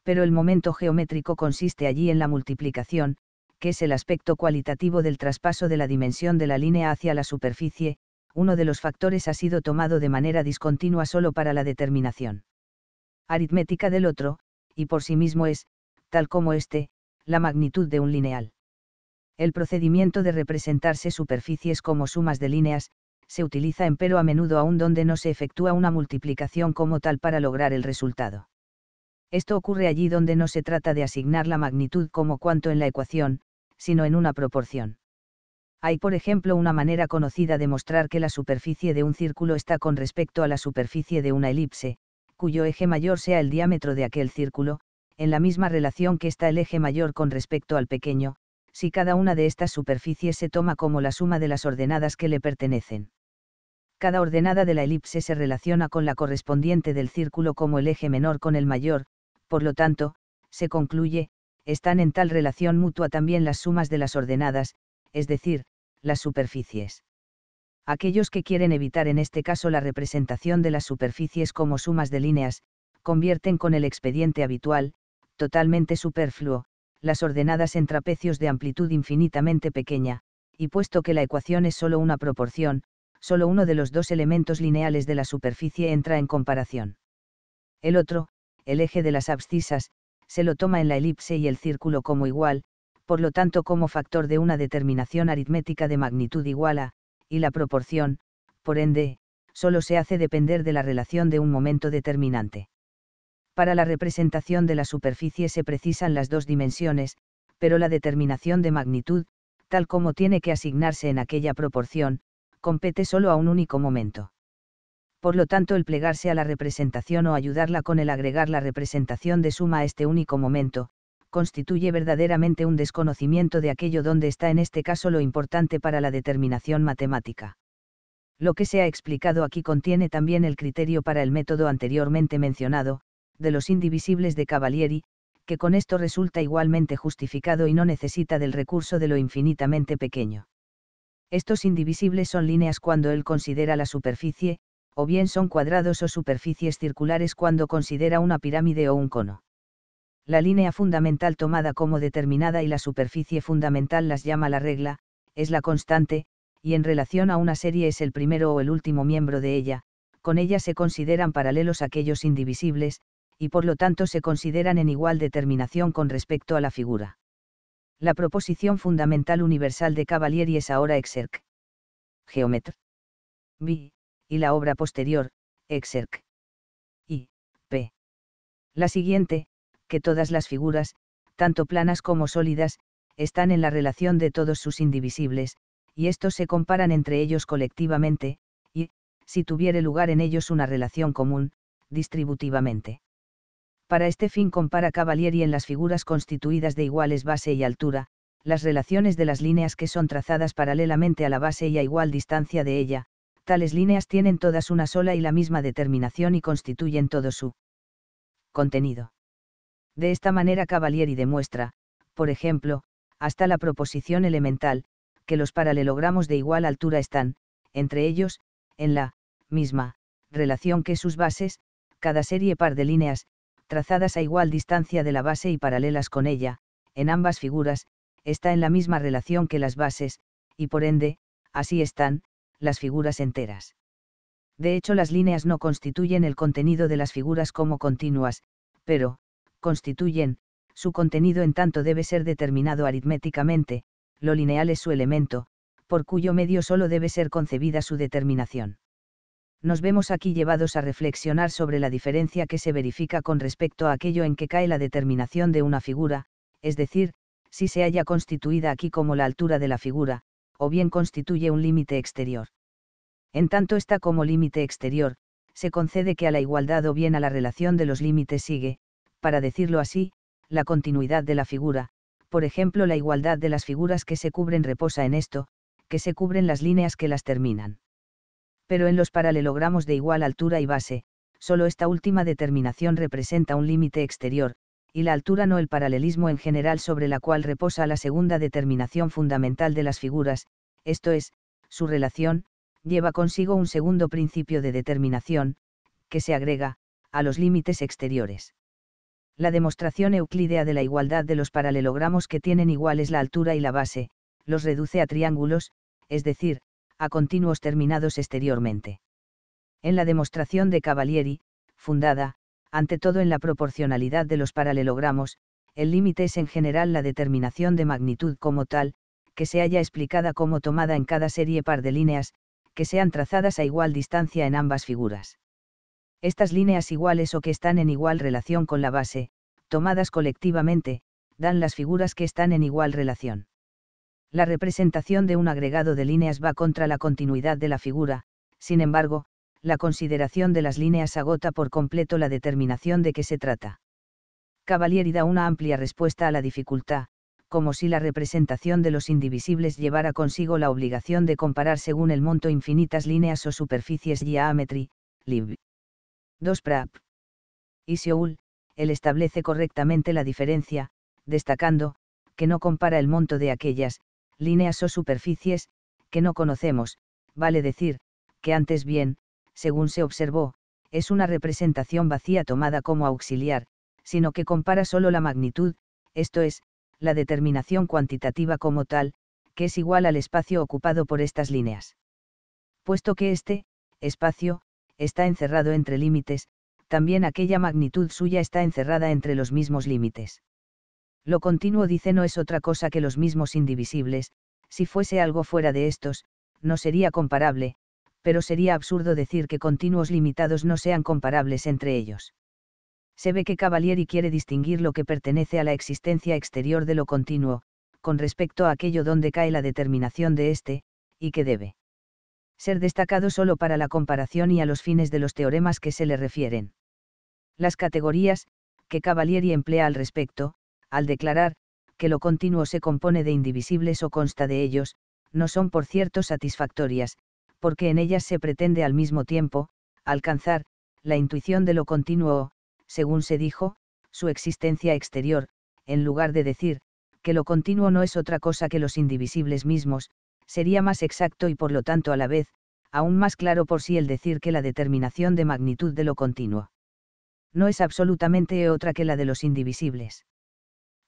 Pero el momento geométrico consiste allí en la multiplicación, que es el aspecto cualitativo del traspaso de la dimensión de la línea hacia la superficie, uno de los factores ha sido tomado de manera discontinua solo para la determinación aritmética del otro, y por sí mismo es, tal como este, la magnitud de un lineal. El procedimiento de representarse superficies como sumas de líneas, se utiliza en pero a menudo aún donde no se efectúa una multiplicación como tal para lograr el resultado. Esto ocurre allí donde no se trata de asignar la magnitud como cuanto en la ecuación, sino en una proporción. Hay por ejemplo una manera conocida de mostrar que la superficie de un círculo está con respecto a la superficie de una elipse, cuyo eje mayor sea el diámetro de aquel círculo, en la misma relación que está el eje mayor con respecto al pequeño, si cada una de estas superficies se toma como la suma de las ordenadas que le pertenecen. Cada ordenada de la elipse se relaciona con la correspondiente del círculo como el eje menor con el mayor, por lo tanto, se concluye, están en tal relación mutua también las sumas de las ordenadas, es decir, las superficies. Aquellos que quieren evitar en este caso la representación de las superficies como sumas de líneas, convierten con el expediente habitual, totalmente superfluo, las ordenadas en trapecios de amplitud infinitamente pequeña, y puesto que la ecuación es sólo una proporción, sólo uno de los dos elementos lineales de la superficie entra en comparación. El otro, el eje de las abscisas, se lo toma en la elipse y el círculo como igual, por lo tanto como factor de una determinación aritmética de magnitud igual a, y la proporción, por ende, solo se hace depender de la relación de un momento determinante. Para la representación de la superficie se precisan las dos dimensiones, pero la determinación de magnitud, tal como tiene que asignarse en aquella proporción, compete solo a un único momento. Por lo tanto, el plegarse a la representación o ayudarla con el agregar la representación de suma a este único momento, constituye verdaderamente un desconocimiento de aquello donde está en este caso lo importante para la determinación matemática. Lo que se ha explicado aquí contiene también el criterio para el método anteriormente mencionado, de los indivisibles de Cavalieri, que con esto resulta igualmente justificado y no necesita del recurso de lo infinitamente pequeño. Estos indivisibles son líneas cuando él considera la superficie, o bien son cuadrados o superficies circulares cuando considera una pirámide o un cono. La línea fundamental tomada como determinada y la superficie fundamental las llama la regla, es la constante, y en relación a una serie es el primero o el último miembro de ella, con ella se consideran paralelos aquellos indivisibles, y por lo tanto se consideran en igual determinación con respecto a la figura. La proposición fundamental universal de Cavalieri es ahora exerc. Geometr. B. Y la obra posterior, exerc. I. P. La siguiente, que todas las figuras, tanto planas como sólidas, están en la relación de todos sus indivisibles, y estos se comparan entre ellos colectivamente, y, si tuviere lugar en ellos una relación común, distributivamente. Para este fin compara Cavalieri en las figuras constituidas de iguales base y altura, las relaciones de las líneas que son trazadas paralelamente a la base y a igual distancia de ella, tales líneas tienen todas una sola y la misma determinación y constituyen todo su contenido. De esta manera Cavalieri demuestra, por ejemplo, hasta la proposición elemental, que los paralelogramos de igual altura están, entre ellos, en la misma relación que sus bases, cada serie par de líneas, trazadas a igual distancia de la base y paralelas con ella, en ambas figuras, está en la misma relación que las bases, y por ende, así están, las figuras enteras. De hecho, las líneas no constituyen el contenido de las figuras como continuas, pero, constituyen, su contenido en tanto debe ser determinado aritméticamente, lo lineal es su elemento, por cuyo medio solo debe ser concebida su determinación nos vemos aquí llevados a reflexionar sobre la diferencia que se verifica con respecto a aquello en que cae la determinación de una figura, es decir, si se halla constituida aquí como la altura de la figura, o bien constituye un límite exterior. En tanto está como límite exterior, se concede que a la igualdad o bien a la relación de los límites sigue, para decirlo así, la continuidad de la figura, por ejemplo la igualdad de las figuras que se cubren reposa en esto, que se cubren las líneas que las terminan pero en los paralelogramos de igual altura y base, solo esta última determinación representa un límite exterior, y la altura no el paralelismo en general sobre la cual reposa la segunda determinación fundamental de las figuras, esto es, su relación, lleva consigo un segundo principio de determinación, que se agrega, a los límites exteriores. La demostración euclidea de la igualdad de los paralelogramos que tienen iguales la altura y la base, los reduce a triángulos, es decir, a continuos terminados exteriormente. En la demostración de Cavalieri, fundada, ante todo en la proporcionalidad de los paralelogramos, el límite es en general la determinación de magnitud como tal, que se haya explicada como tomada en cada serie par de líneas, que sean trazadas a igual distancia en ambas figuras. Estas líneas iguales o que están en igual relación con la base, tomadas colectivamente, dan las figuras que están en igual relación la representación de un agregado de líneas va contra la continuidad de la figura, sin embargo, la consideración de las líneas agota por completo la determinación de qué se trata. Cavalieri da una amplia respuesta a la dificultad, como si la representación de los indivisibles llevara consigo la obligación de comparar según el monto infinitas líneas o superficies geometry, lib. 2 prap. Y Seoul, él establece correctamente la diferencia, destacando, que no compara el monto de aquellas, líneas o superficies, que no conocemos, vale decir, que antes bien, según se observó, es una representación vacía tomada como auxiliar, sino que compara solo la magnitud, esto es, la determinación cuantitativa como tal, que es igual al espacio ocupado por estas líneas. Puesto que este, espacio, está encerrado entre límites, también aquella magnitud suya está encerrada entre los mismos límites. Lo continuo dice no es otra cosa que los mismos indivisibles, si fuese algo fuera de estos, no sería comparable, pero sería absurdo decir que continuos limitados no sean comparables entre ellos. Se ve que Cavalieri quiere distinguir lo que pertenece a la existencia exterior de lo continuo, con respecto a aquello donde cae la determinación de éste, y que debe ser destacado solo para la comparación y a los fines de los teoremas que se le refieren. Las categorías, que Cavalieri emplea al respecto, al declarar, que lo continuo se compone de indivisibles o consta de ellos, no son por cierto satisfactorias, porque en ellas se pretende al mismo tiempo, alcanzar, la intuición de lo continuo o, según se dijo, su existencia exterior, en lugar de decir, que lo continuo no es otra cosa que los indivisibles mismos, sería más exacto y por lo tanto a la vez, aún más claro por sí el decir que la determinación de magnitud de lo continuo no es absolutamente otra que la de los indivisibles.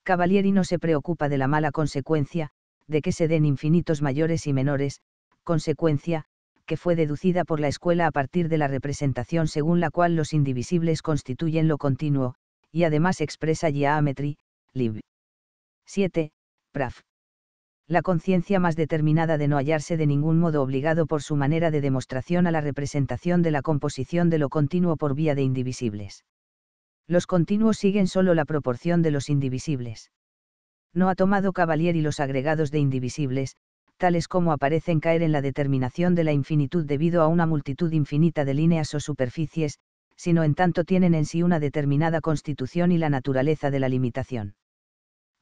Cavalieri no se preocupa de la mala consecuencia, de que se den infinitos mayores y menores, consecuencia, que fue deducida por la escuela a partir de la representación según la cual los indivisibles constituyen lo continuo, y además expresa Geometry, Lib. 7, Praf. La conciencia más determinada de no hallarse de ningún modo obligado por su manera de demostración a la representación de la composición de lo continuo por vía de indivisibles. Los continuos siguen solo la proporción de los indivisibles. No ha tomado y los agregados de indivisibles, tales como aparecen caer en la determinación de la infinitud debido a una multitud infinita de líneas o superficies, sino en tanto tienen en sí una determinada constitución y la naturaleza de la limitación.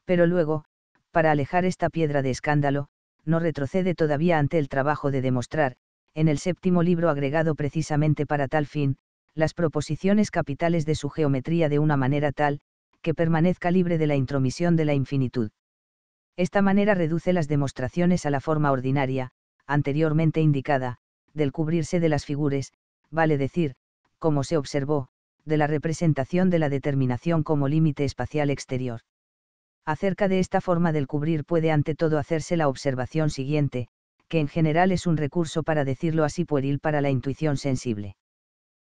Pero luego, para alejar esta piedra de escándalo, no retrocede todavía ante el trabajo de demostrar, en el séptimo libro agregado precisamente para tal fin, las proposiciones capitales de su geometría de una manera tal, que permanezca libre de la intromisión de la infinitud. Esta manera reduce las demostraciones a la forma ordinaria, anteriormente indicada, del cubrirse de las figuras, vale decir, como se observó, de la representación de la determinación como límite espacial exterior. Acerca de esta forma del cubrir puede ante todo hacerse la observación siguiente, que en general es un recurso para decirlo así pueril para la intuición sensible.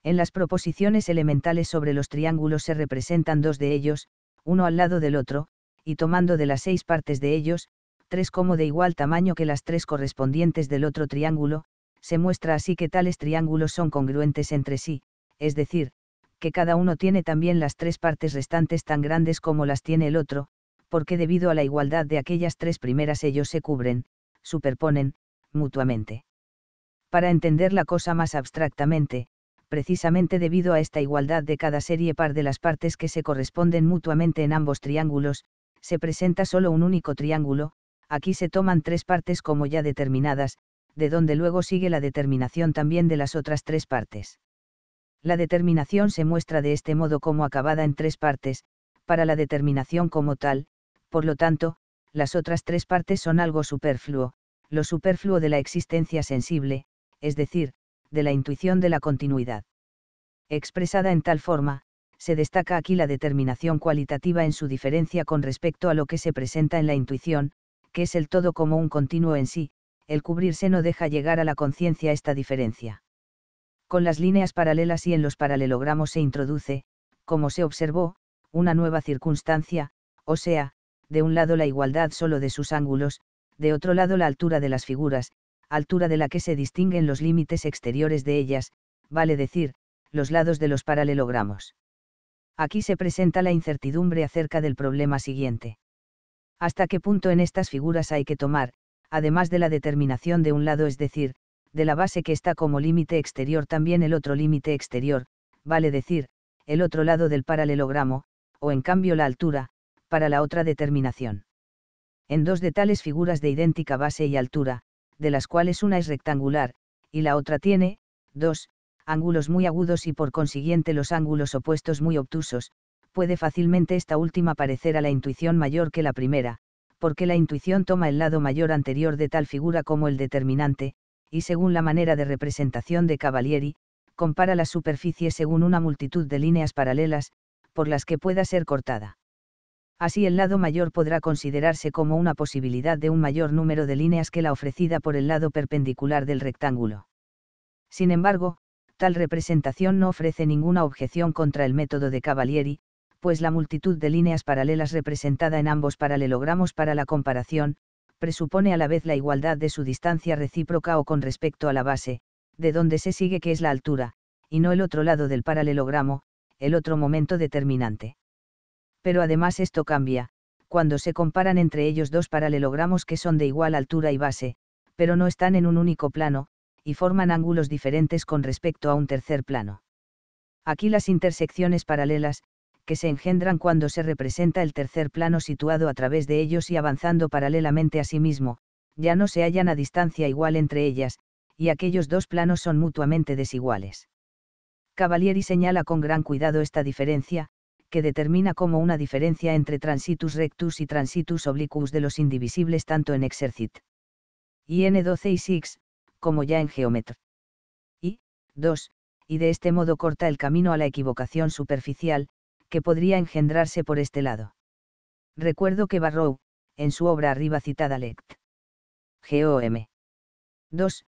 En las proposiciones elementales sobre los triángulos se representan dos de ellos, uno al lado del otro, y tomando de las seis partes de ellos, tres como de igual tamaño que las tres correspondientes del otro triángulo, se muestra así que tales triángulos son congruentes entre sí, es decir, que cada uno tiene también las tres partes restantes tan grandes como las tiene el otro, porque debido a la igualdad de aquellas tres primeras ellos se cubren, superponen, mutuamente. Para entender la cosa más abstractamente, precisamente debido a esta igualdad de cada serie par de las partes que se corresponden mutuamente en ambos triángulos, se presenta solo un único triángulo, aquí se toman tres partes como ya determinadas, de donde luego sigue la determinación también de las otras tres partes. La determinación se muestra de este modo como acabada en tres partes, para la determinación como tal, por lo tanto, las otras tres partes son algo superfluo, lo superfluo de la existencia sensible, es decir, de la intuición de la continuidad. Expresada en tal forma, se destaca aquí la determinación cualitativa en su diferencia con respecto a lo que se presenta en la intuición, que es el todo como un continuo en sí, el cubrirse no deja llegar a la conciencia esta diferencia. Con las líneas paralelas y en los paralelogramos se introduce, como se observó, una nueva circunstancia, o sea, de un lado la igualdad solo de sus ángulos, de otro lado la altura de las figuras, altura de la que se distinguen los límites exteriores de ellas, vale decir, los lados de los paralelogramos. Aquí se presenta la incertidumbre acerca del problema siguiente. ¿Hasta qué punto en estas figuras hay que tomar, además de la determinación de un lado, es decir, de la base que está como límite exterior también el otro límite exterior, vale decir, el otro lado del paralelogramo, o en cambio la altura, para la otra determinación? En dos de tales figuras de idéntica base y altura, de las cuales una es rectangular, y la otra tiene, dos, ángulos muy agudos y por consiguiente los ángulos opuestos muy obtusos, puede fácilmente esta última parecer a la intuición mayor que la primera, porque la intuición toma el lado mayor anterior de tal figura como el determinante, y según la manera de representación de Cavalieri, compara la superficie según una multitud de líneas paralelas, por las que pueda ser cortada. Así el lado mayor podrá considerarse como una posibilidad de un mayor número de líneas que la ofrecida por el lado perpendicular del rectángulo. Sin embargo, tal representación no ofrece ninguna objeción contra el método de Cavalieri, pues la multitud de líneas paralelas representada en ambos paralelogramos para la comparación, presupone a la vez la igualdad de su distancia recíproca o con respecto a la base, de donde se sigue que es la altura, y no el otro lado del paralelogramo, el otro momento determinante pero además esto cambia, cuando se comparan entre ellos dos paralelogramos que son de igual altura y base, pero no están en un único plano, y forman ángulos diferentes con respecto a un tercer plano. Aquí las intersecciones paralelas, que se engendran cuando se representa el tercer plano situado a través de ellos y avanzando paralelamente a sí mismo, ya no se hallan a distancia igual entre ellas, y aquellos dos planos son mutuamente desiguales. Cavalieri señala con gran cuidado esta diferencia, que determina como una diferencia entre transitus rectus y transitus obliquus de los indivisibles tanto en exercit. Y N12 y 6, como ya en geometr. Y, 2, y de este modo corta el camino a la equivocación superficial, que podría engendrarse por este lado. Recuerdo que Barrow, en su obra arriba citada Lect. GOM. 2.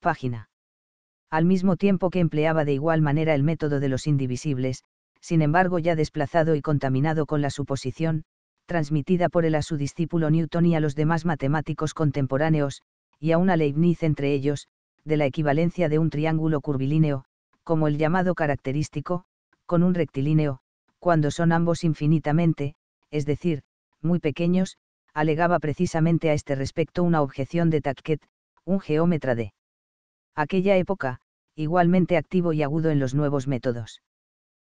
Página. Al mismo tiempo que empleaba de igual manera el método de los indivisibles, sin embargo ya desplazado y contaminado con la suposición, transmitida por él a su discípulo Newton y a los demás matemáticos contemporáneos, y a una Leibniz entre ellos, de la equivalencia de un triángulo curvilíneo, como el llamado característico, con un rectilíneo, cuando son ambos infinitamente, es decir, muy pequeños, alegaba precisamente a este respecto una objeción de Tacquet, un geómetra de aquella época, igualmente activo y agudo en los nuevos métodos.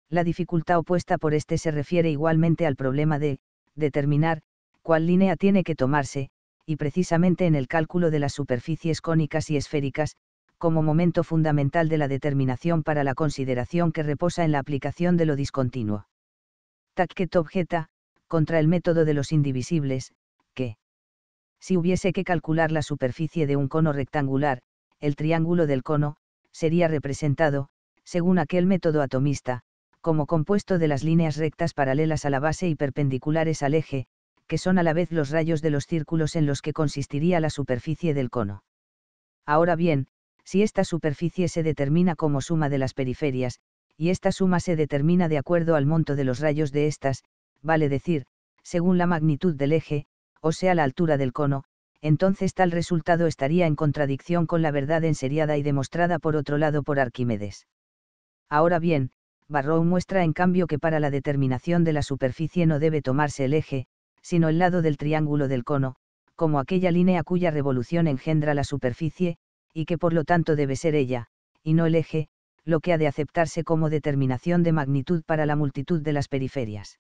La dificultad opuesta por este se refiere igualmente al problema de determinar cuál línea tiene que tomarse, y precisamente en el cálculo de las superficies cónicas y esféricas, como momento fundamental de la determinación para la consideración que reposa en la aplicación de lo discontinuo. tacquet objeta, contra el método de los indivisibles, que si hubiese que calcular la superficie de un cono rectangular, el triángulo del cono, sería representado, según aquel método atomista, como compuesto de las líneas rectas paralelas a la base y perpendiculares al eje, que son a la vez los rayos de los círculos en los que consistiría la superficie del cono. Ahora bien, si esta superficie se determina como suma de las periferias, y esta suma se determina de acuerdo al monto de los rayos de estas, vale decir, según la magnitud del eje, o sea la altura del cono, entonces tal resultado estaría en contradicción con la verdad enseriada y demostrada por otro lado por Arquímedes. Ahora bien, Barrow muestra en cambio que para la determinación de la superficie no debe tomarse el eje, sino el lado del triángulo del cono, como aquella línea cuya revolución engendra la superficie, y que por lo tanto debe ser ella, y no el eje, lo que ha de aceptarse como determinación de magnitud para la multitud de las periferias.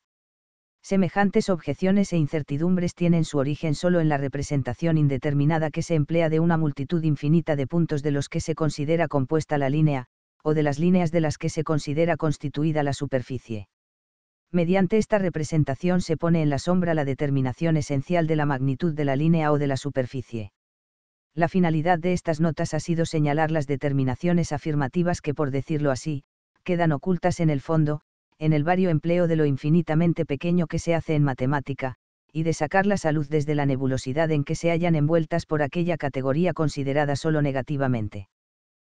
Semejantes objeciones e incertidumbres tienen su origen solo en la representación indeterminada que se emplea de una multitud infinita de puntos de los que se considera compuesta la línea, o de las líneas de las que se considera constituida la superficie. Mediante esta representación se pone en la sombra la determinación esencial de la magnitud de la línea o de la superficie. La finalidad de estas notas ha sido señalar las determinaciones afirmativas que, por decirlo así, quedan ocultas en el fondo, en el vario empleo de lo infinitamente pequeño que se hace en matemática, y de sacar a luz desde la nebulosidad en que se hallan envueltas por aquella categoría considerada solo negativamente.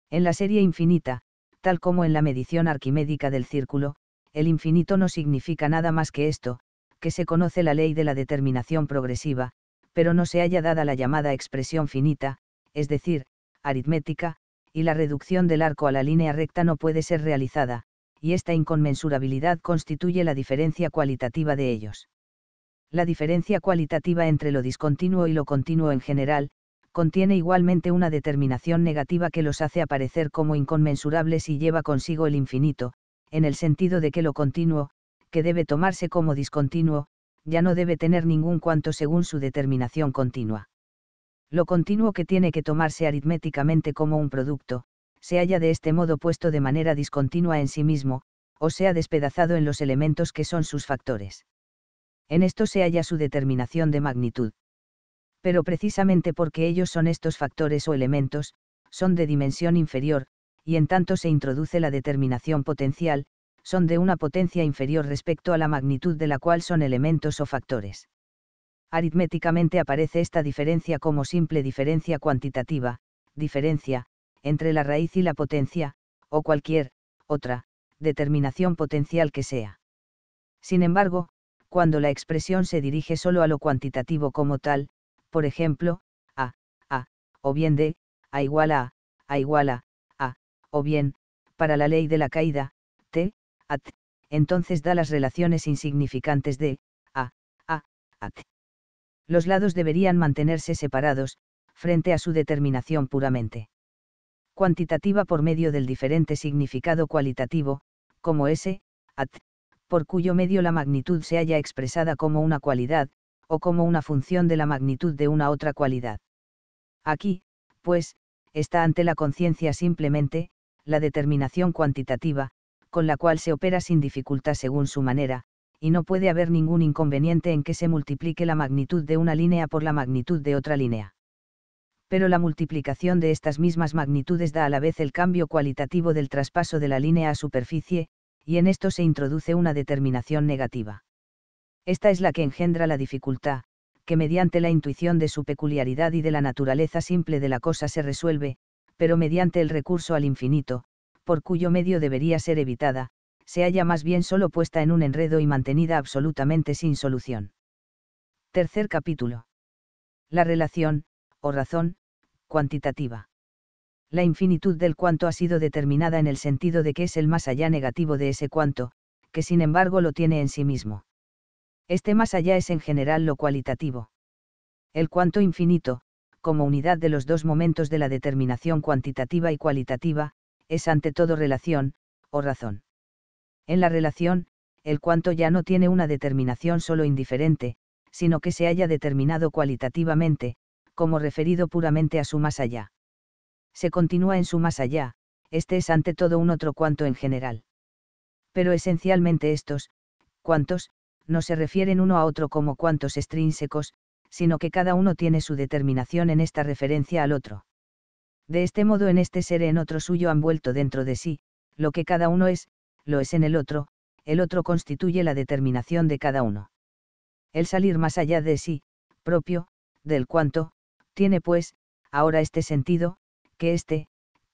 En la serie infinita, tal como en la medición arquimédica del círculo, el infinito no significa nada más que esto, que se conoce la ley de la determinación progresiva, pero no se haya dada la llamada expresión finita, es decir, aritmética, y la reducción del arco a la línea recta no puede ser realizada, y esta inconmensurabilidad constituye la diferencia cualitativa de ellos. La diferencia cualitativa entre lo discontinuo y lo continuo en general, contiene igualmente una determinación negativa que los hace aparecer como inconmensurables y lleva consigo el infinito, en el sentido de que lo continuo, que debe tomarse como discontinuo, ya no debe tener ningún cuanto según su determinación continua. Lo continuo que tiene que tomarse aritméticamente como un producto, se halla de este modo puesto de manera discontinua en sí mismo, o sea despedazado en los elementos que son sus factores. En esto se halla su determinación de magnitud pero precisamente porque ellos son estos factores o elementos, son de dimensión inferior, y en tanto se introduce la determinación potencial, son de una potencia inferior respecto a la magnitud de la cual son elementos o factores. Aritméticamente aparece esta diferencia como simple diferencia cuantitativa, diferencia, entre la raíz y la potencia, o cualquier, otra, determinación potencial que sea. Sin embargo, cuando la expresión se dirige solo a lo cuantitativo como tal, por ejemplo, a, a, o bien de, a igual a, a igual a, a, o bien, para la ley de la caída, t, at, entonces da las relaciones insignificantes de, a, a, at. Los lados deberían mantenerse separados, frente a su determinación puramente cuantitativa por medio del diferente significado cualitativo, como ese, at, por cuyo medio la magnitud se haya expresada como una cualidad, o como una función de la magnitud de una otra cualidad. Aquí, pues, está ante la conciencia simplemente, la determinación cuantitativa, con la cual se opera sin dificultad según su manera, y no puede haber ningún inconveniente en que se multiplique la magnitud de una línea por la magnitud de otra línea. Pero la multiplicación de estas mismas magnitudes da a la vez el cambio cualitativo del traspaso de la línea a superficie, y en esto se introduce una determinación negativa. Esta es la que engendra la dificultad, que mediante la intuición de su peculiaridad y de la naturaleza simple de la cosa se resuelve, pero mediante el recurso al infinito, por cuyo medio debería ser evitada, se halla más bien solo puesta en un enredo y mantenida absolutamente sin solución. Tercer capítulo. La relación, o razón, cuantitativa. La infinitud del cuanto ha sido determinada en el sentido de que es el más allá negativo de ese cuanto, que sin embargo lo tiene en sí mismo. Este más allá es en general lo cualitativo. El cuanto infinito, como unidad de los dos momentos de la determinación cuantitativa y cualitativa, es ante todo relación, o razón. En la relación, el cuanto ya no tiene una determinación solo indiferente, sino que se haya determinado cualitativamente, como referido puramente a su más allá. Se continúa en su más allá, este es ante todo un otro cuanto en general. Pero esencialmente estos, cuantos, no se refieren uno a otro como cuantos extrínsecos, sino que cada uno tiene su determinación en esta referencia al otro. De este modo en este ser en otro suyo han vuelto dentro de sí, lo que cada uno es, lo es en el otro, el otro constituye la determinación de cada uno. El salir más allá de sí, propio, del cuanto, tiene pues, ahora este sentido, que este,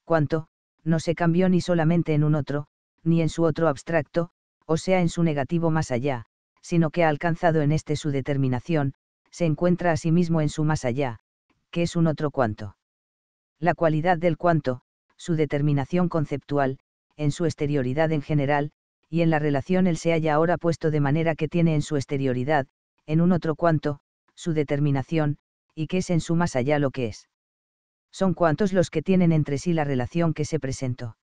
cuanto, no se cambió ni solamente en un otro, ni en su otro abstracto, o sea en su negativo más allá, sino que ha alcanzado en este su determinación, se encuentra a sí mismo en su más allá, que es un otro cuanto. La cualidad del cuanto, su determinación conceptual, en su exterioridad en general, y en la relación él se haya ahora puesto de manera que tiene en su exterioridad, en un otro cuanto, su determinación, y que es en su más allá lo que es. Son cuantos los que tienen entre sí la relación que se presentó.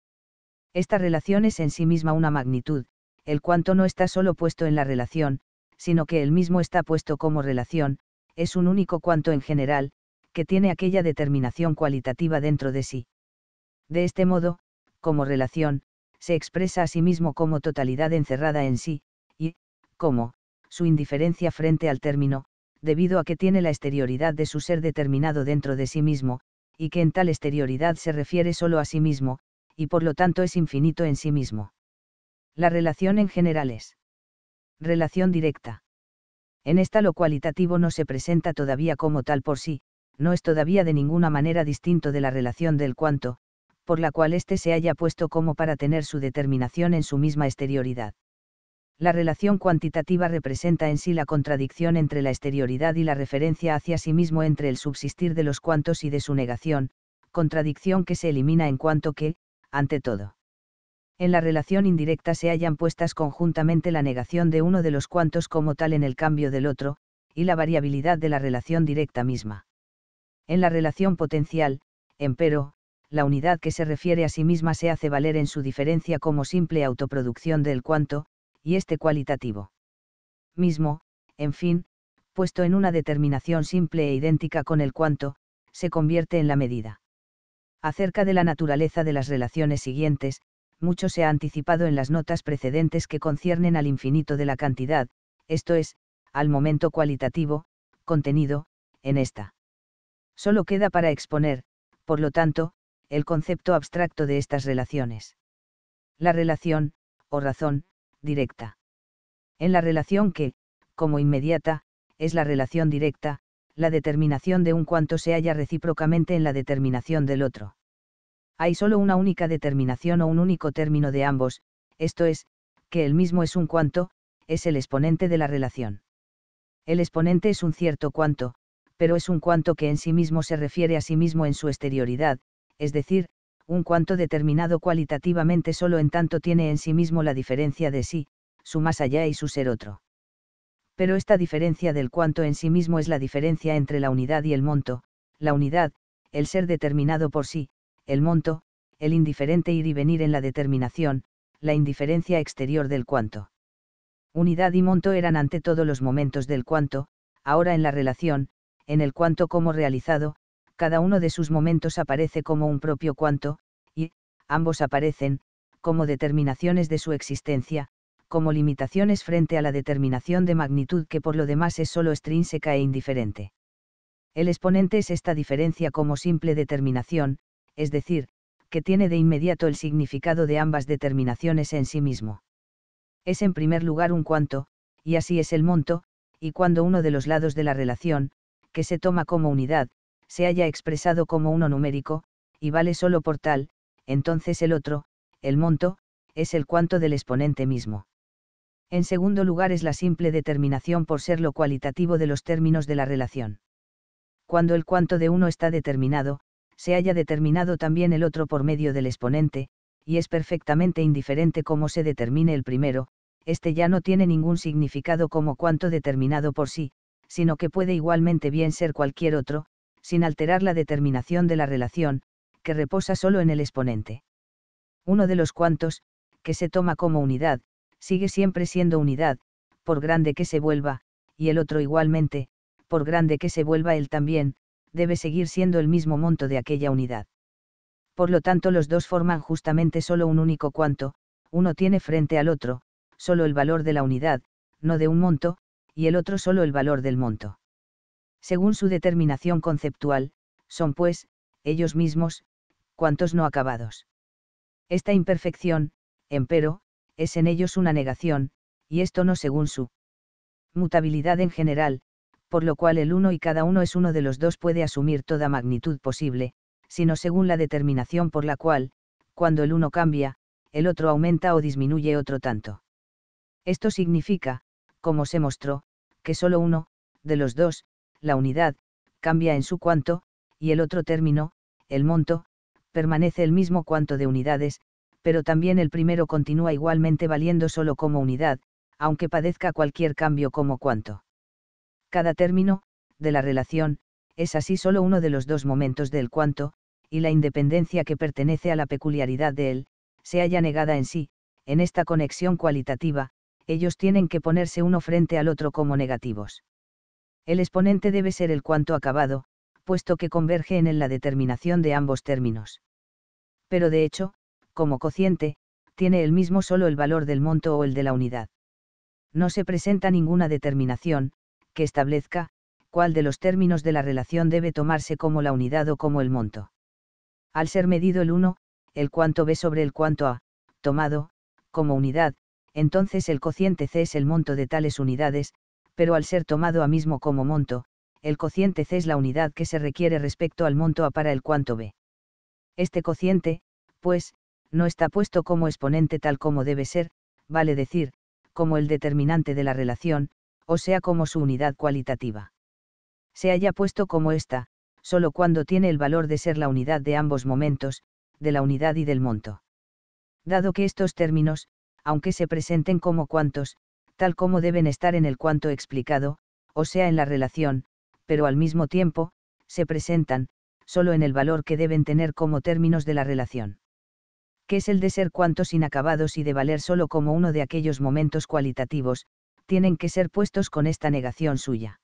Esta relación es en sí misma una magnitud, el cuanto no está solo puesto en la relación, sino que el mismo está puesto como relación, es un único cuanto en general, que tiene aquella determinación cualitativa dentro de sí. De este modo, como relación, se expresa a sí mismo como totalidad encerrada en sí, y, como, su indiferencia frente al término, debido a que tiene la exterioridad de su ser determinado dentro de sí mismo, y que en tal exterioridad se refiere solo a sí mismo, y por lo tanto es infinito en sí mismo. La relación en general es relación directa. En esta lo cualitativo no se presenta todavía como tal por sí, no es todavía de ninguna manera distinto de la relación del cuanto, por la cual éste se haya puesto como para tener su determinación en su misma exterioridad. La relación cuantitativa representa en sí la contradicción entre la exterioridad y la referencia hacia sí mismo entre el subsistir de los cuantos y de su negación, contradicción que se elimina en cuanto que, ante todo, en la relación indirecta se hallan puestas conjuntamente la negación de uno de los cuantos como tal en el cambio del otro, y la variabilidad de la relación directa misma. En la relación potencial, empero, la unidad que se refiere a sí misma se hace valer en su diferencia como simple autoproducción del cuanto, y este cualitativo. Mismo, en fin, puesto en una determinación simple e idéntica con el cuanto, se convierte en la medida. Acerca de la naturaleza de las relaciones siguientes, mucho se ha anticipado en las notas precedentes que conciernen al infinito de la cantidad, esto es, al momento cualitativo, contenido, en esta. Solo queda para exponer, por lo tanto, el concepto abstracto de estas relaciones. La relación, o razón, directa. En la relación que, como inmediata, es la relación directa, la determinación de un cuanto se halla recíprocamente en la determinación del otro hay solo una única determinación o un único término de ambos, esto es, que el mismo es un cuanto, es el exponente de la relación. El exponente es un cierto cuanto, pero es un cuanto que en sí mismo se refiere a sí mismo en su exterioridad, es decir, un cuanto determinado cualitativamente solo en tanto tiene en sí mismo la diferencia de sí, su más allá y su ser otro. Pero esta diferencia del cuanto en sí mismo es la diferencia entre la unidad y el monto, la unidad, el ser determinado por sí, el monto, el indiferente ir y venir en la determinación, la indiferencia exterior del cuanto. Unidad y monto eran ante todo los momentos del cuanto, ahora en la relación, en el cuanto como realizado, cada uno de sus momentos aparece como un propio cuanto, y, ambos aparecen, como determinaciones de su existencia, como limitaciones frente a la determinación de magnitud que por lo demás es sólo extrínseca e indiferente. El exponente es esta diferencia como simple determinación, es decir, que tiene de inmediato el significado de ambas determinaciones en sí mismo. Es en primer lugar un cuanto, y así es el monto, y cuando uno de los lados de la relación, que se toma como unidad, se haya expresado como uno numérico, y vale solo por tal, entonces el otro, el monto, es el cuanto del exponente mismo. En segundo lugar es la simple determinación por ser lo cualitativo de los términos de la relación. Cuando el cuanto de uno está determinado, se haya determinado también el otro por medio del exponente, y es perfectamente indiferente cómo se determine el primero, este ya no tiene ningún significado como cuanto determinado por sí, sino que puede igualmente bien ser cualquier otro, sin alterar la determinación de la relación, que reposa solo en el exponente. Uno de los cuantos, que se toma como unidad, sigue siempre siendo unidad, por grande que se vuelva, y el otro igualmente, por grande que se vuelva él también, debe seguir siendo el mismo monto de aquella unidad. Por lo tanto, los dos forman justamente solo un único cuanto, uno tiene frente al otro, solo el valor de la unidad, no de un monto, y el otro solo el valor del monto. Según su determinación conceptual, son pues, ellos mismos, cuantos no acabados. Esta imperfección, empero, es en ellos una negación, y esto no según su mutabilidad en general, por lo cual el uno y cada uno es uno de los dos puede asumir toda magnitud posible, sino según la determinación por la cual, cuando el uno cambia, el otro aumenta o disminuye otro tanto. Esto significa, como se mostró, que solo uno, de los dos, la unidad, cambia en su cuanto, y el otro término, el monto, permanece el mismo cuanto de unidades, pero también el primero continúa igualmente valiendo solo como unidad, aunque padezca cualquier cambio como cuanto. Cada término, de la relación, es así solo uno de los dos momentos del cuanto, y la independencia que pertenece a la peculiaridad de él, se halla negada en sí, en esta conexión cualitativa, ellos tienen que ponerse uno frente al otro como negativos. El exponente debe ser el cuanto acabado, puesto que converge en él la determinación de ambos términos. Pero de hecho, como cociente, tiene el mismo solo el valor del monto o el de la unidad. No se presenta ninguna determinación, que establezca, cuál de los términos de la relación debe tomarse como la unidad o como el monto. Al ser medido el 1, el cuanto B sobre el cuanto A, tomado, como unidad, entonces el cociente C es el monto de tales unidades, pero al ser tomado A mismo como monto, el cociente C es la unidad que se requiere respecto al monto A para el cuanto B. Este cociente, pues, no está puesto como exponente tal como debe ser, vale decir, como el determinante de la relación, o sea como su unidad cualitativa. Se haya puesto como esta, solo cuando tiene el valor de ser la unidad de ambos momentos, de la unidad y del monto. Dado que estos términos, aunque se presenten como cuantos, tal como deben estar en el cuanto explicado, o sea en la relación, pero al mismo tiempo, se presentan, solo en el valor que deben tener como términos de la relación. Que es el de ser cuantos inacabados y de valer solo como uno de aquellos momentos cualitativos, tienen que ser puestos con esta negación suya.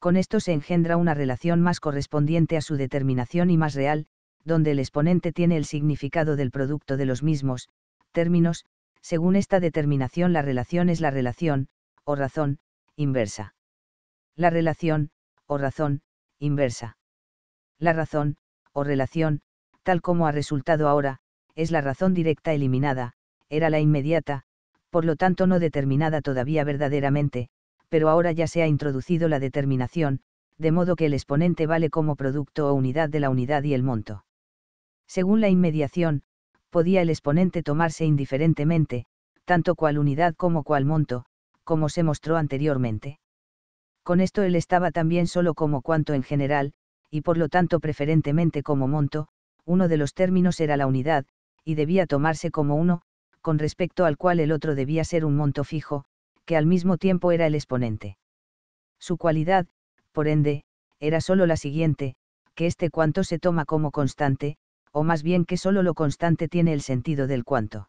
Con esto se engendra una relación más correspondiente a su determinación y más real, donde el exponente tiene el significado del producto de los mismos, términos, según esta determinación la relación es la relación, o razón, inversa. La relación, o razón, inversa. La razón, o relación, tal como ha resultado ahora, es la razón directa eliminada, era la inmediata, por lo tanto no determinada todavía verdaderamente, pero ahora ya se ha introducido la determinación, de modo que el exponente vale como producto o unidad de la unidad y el monto. Según la inmediación, podía el exponente tomarse indiferentemente, tanto cual unidad como cual monto, como se mostró anteriormente. Con esto él estaba también solo como cuanto en general, y por lo tanto preferentemente como monto, uno de los términos era la unidad, y debía tomarse como uno, con respecto al cual el otro debía ser un monto fijo, que al mismo tiempo era el exponente. Su cualidad, por ende, era sólo la siguiente, que este cuanto se toma como constante, o más bien que sólo lo constante tiene el sentido del cuanto.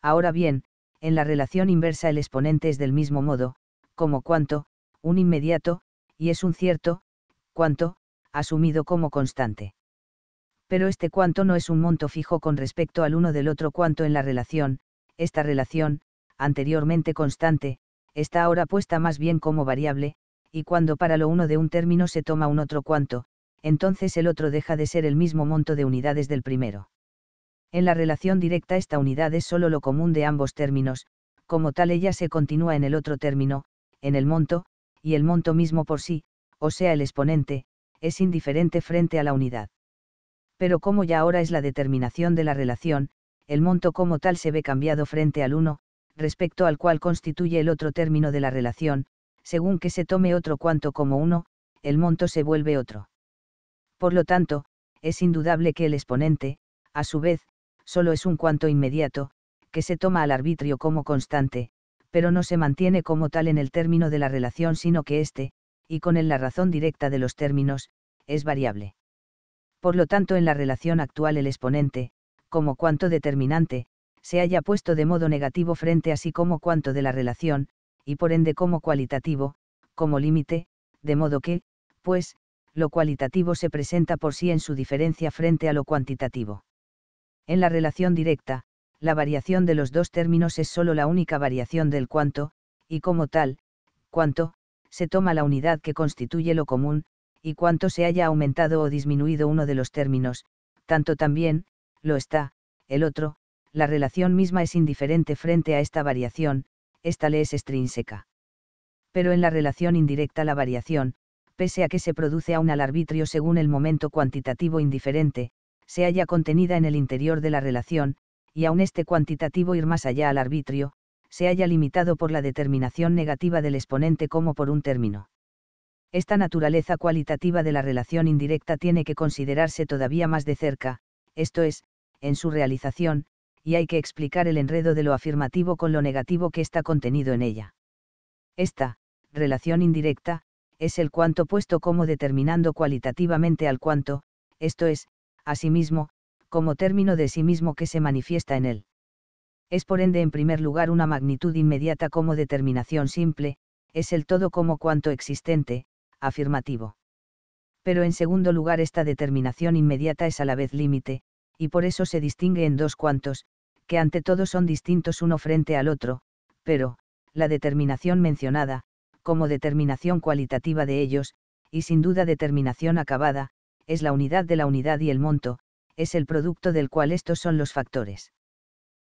Ahora bien, en la relación inversa el exponente es del mismo modo, como cuanto, un inmediato, y es un cierto, cuanto, asumido como constante pero este cuanto no es un monto fijo con respecto al uno del otro cuanto en la relación, esta relación, anteriormente constante, está ahora puesta más bien como variable, y cuando para lo uno de un término se toma un otro cuanto, entonces el otro deja de ser el mismo monto de unidades del primero. En la relación directa esta unidad es sólo lo común de ambos términos, como tal ella se continúa en el otro término, en el monto, y el monto mismo por sí, o sea el exponente, es indiferente frente a la unidad pero como ya ahora es la determinación de la relación, el monto como tal se ve cambiado frente al uno, respecto al cual constituye el otro término de la relación, según que se tome otro cuanto como uno, el monto se vuelve otro. Por lo tanto, es indudable que el exponente, a su vez, solo es un cuanto inmediato, que se toma al arbitrio como constante, pero no se mantiene como tal en el término de la relación sino que éste, y con él la razón directa de los términos, es variable por lo tanto en la relación actual el exponente, como cuanto determinante, se haya puesto de modo negativo frente así como cuanto de la relación, y por ende como cualitativo, como límite, de modo que, pues, lo cualitativo se presenta por sí en su diferencia frente a lo cuantitativo. En la relación directa, la variación de los dos términos es sólo la única variación del cuanto, y como tal, cuanto, se toma la unidad que constituye lo común, y cuanto se haya aumentado o disminuido uno de los términos, tanto también, lo está, el otro, la relación misma es indiferente frente a esta variación, esta le es extrínseca. Pero en la relación indirecta la variación, pese a que se produce aún al arbitrio según el momento cuantitativo indiferente, se halla contenida en el interior de la relación, y aun este cuantitativo ir más allá al arbitrio, se haya limitado por la determinación negativa del exponente como por un término esta naturaleza cualitativa de la relación indirecta tiene que considerarse todavía más de cerca, esto es, en su realización, y hay que explicar el enredo de lo afirmativo con lo negativo que está contenido en ella. Esta, relación indirecta, es el cuanto puesto como determinando cualitativamente al cuanto, esto es, a sí mismo, como término de sí mismo que se manifiesta en él. Es por ende en primer lugar una magnitud inmediata como determinación simple, es el todo como cuanto existente, afirmativo. Pero en segundo lugar esta determinación inmediata es a la vez límite, y por eso se distingue en dos cuantos, que ante todo son distintos uno frente al otro, pero, la determinación mencionada, como determinación cualitativa de ellos, y sin duda determinación acabada, es la unidad de la unidad y el monto, es el producto del cual estos son los factores.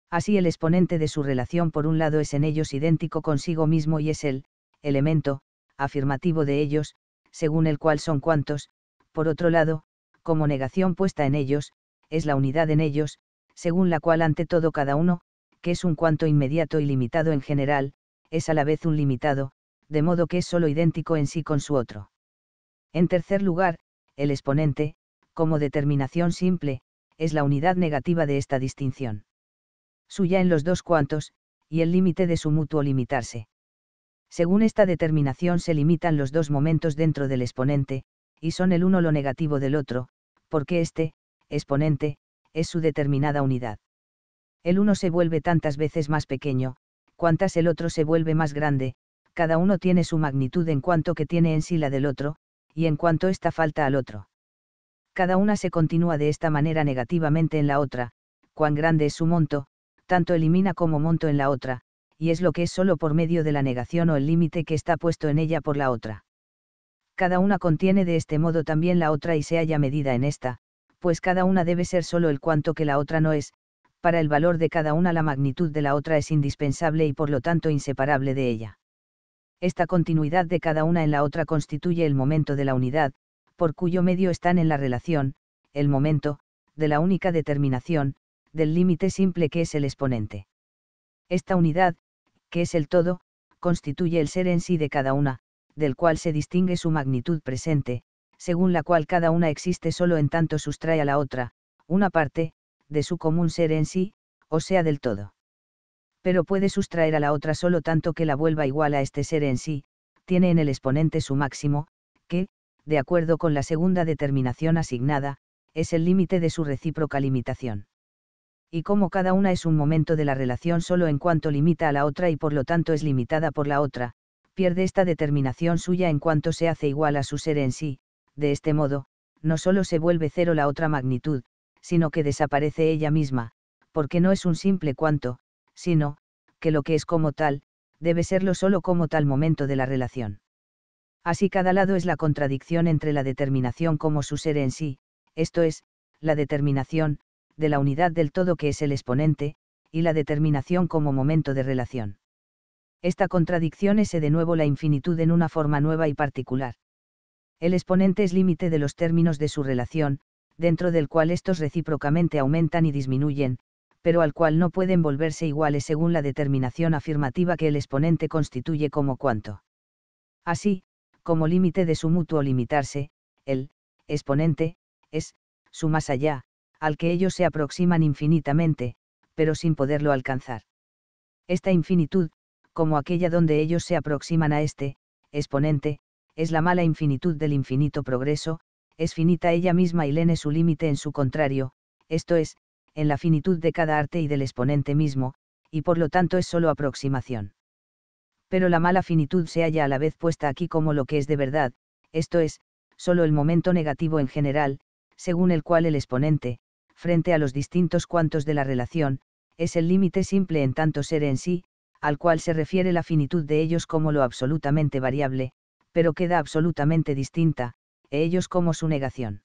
Así el exponente de su relación por un lado es en ellos idéntico consigo mismo y es el, elemento, afirmativo de ellos, según el cual son cuantos, por otro lado, como negación puesta en ellos, es la unidad en ellos, según la cual ante todo cada uno, que es un cuanto inmediato y limitado en general, es a la vez un limitado, de modo que es solo idéntico en sí con su otro. En tercer lugar, el exponente, como determinación simple, es la unidad negativa de esta distinción. Suya en los dos cuantos, y el límite de su mutuo limitarse. Según esta determinación se limitan los dos momentos dentro del exponente, y son el uno lo negativo del otro, porque este, exponente, es su determinada unidad. El uno se vuelve tantas veces más pequeño, cuantas el otro se vuelve más grande, cada uno tiene su magnitud en cuanto que tiene en sí la del otro, y en cuanto esta falta al otro. Cada una se continúa de esta manera negativamente en la otra, cuán grande es su monto, tanto elimina como monto en la otra, y es lo que es solo por medio de la negación o el límite que está puesto en ella por la otra. Cada una contiene de este modo también la otra y se halla medida en esta, pues cada una debe ser solo el cuanto que la otra no es, para el valor de cada una la magnitud de la otra es indispensable y por lo tanto inseparable de ella. Esta continuidad de cada una en la otra constituye el momento de la unidad, por cuyo medio están en la relación, el momento, de la única determinación, del límite simple que es el exponente. Esta unidad, que es el todo, constituye el ser en sí de cada una, del cual se distingue su magnitud presente, según la cual cada una existe solo en tanto sustrae a la otra, una parte, de su común ser en sí, o sea del todo. Pero puede sustraer a la otra solo tanto que la vuelva igual a este ser en sí, tiene en el exponente su máximo, que, de acuerdo con la segunda determinación asignada, es el límite de su recíproca limitación y como cada una es un momento de la relación solo en cuanto limita a la otra y por lo tanto es limitada por la otra, pierde esta determinación suya en cuanto se hace igual a su ser en sí, de este modo, no solo se vuelve cero la otra magnitud, sino que desaparece ella misma, porque no es un simple cuanto, sino, que lo que es como tal, debe serlo solo como tal momento de la relación. Así cada lado es la contradicción entre la determinación como su ser en sí, esto es, la determinación, de la unidad del todo que es el exponente, y la determinación como momento de relación. Esta contradicción es de nuevo la infinitud en una forma nueva y particular. El exponente es límite de los términos de su relación, dentro del cual estos recíprocamente aumentan y disminuyen, pero al cual no pueden volverse iguales según la determinación afirmativa que el exponente constituye como cuanto. Así, como límite de su mutuo limitarse, el exponente es su más allá, al que ellos se aproximan infinitamente, pero sin poderlo alcanzar. Esta infinitud, como aquella donde ellos se aproximan a este, exponente, es la mala infinitud del infinito progreso, es finita ella misma y lene su límite en su contrario, esto es, en la finitud de cada arte y del exponente mismo, y por lo tanto es solo aproximación. Pero la mala finitud se halla a la vez puesta aquí como lo que es de verdad, esto es, solo el momento negativo en general, según el cual el exponente, frente a los distintos cuantos de la relación, es el límite simple en tanto ser en sí, al cual se refiere la finitud de ellos como lo absolutamente variable, pero queda absolutamente distinta, e ellos como su negación.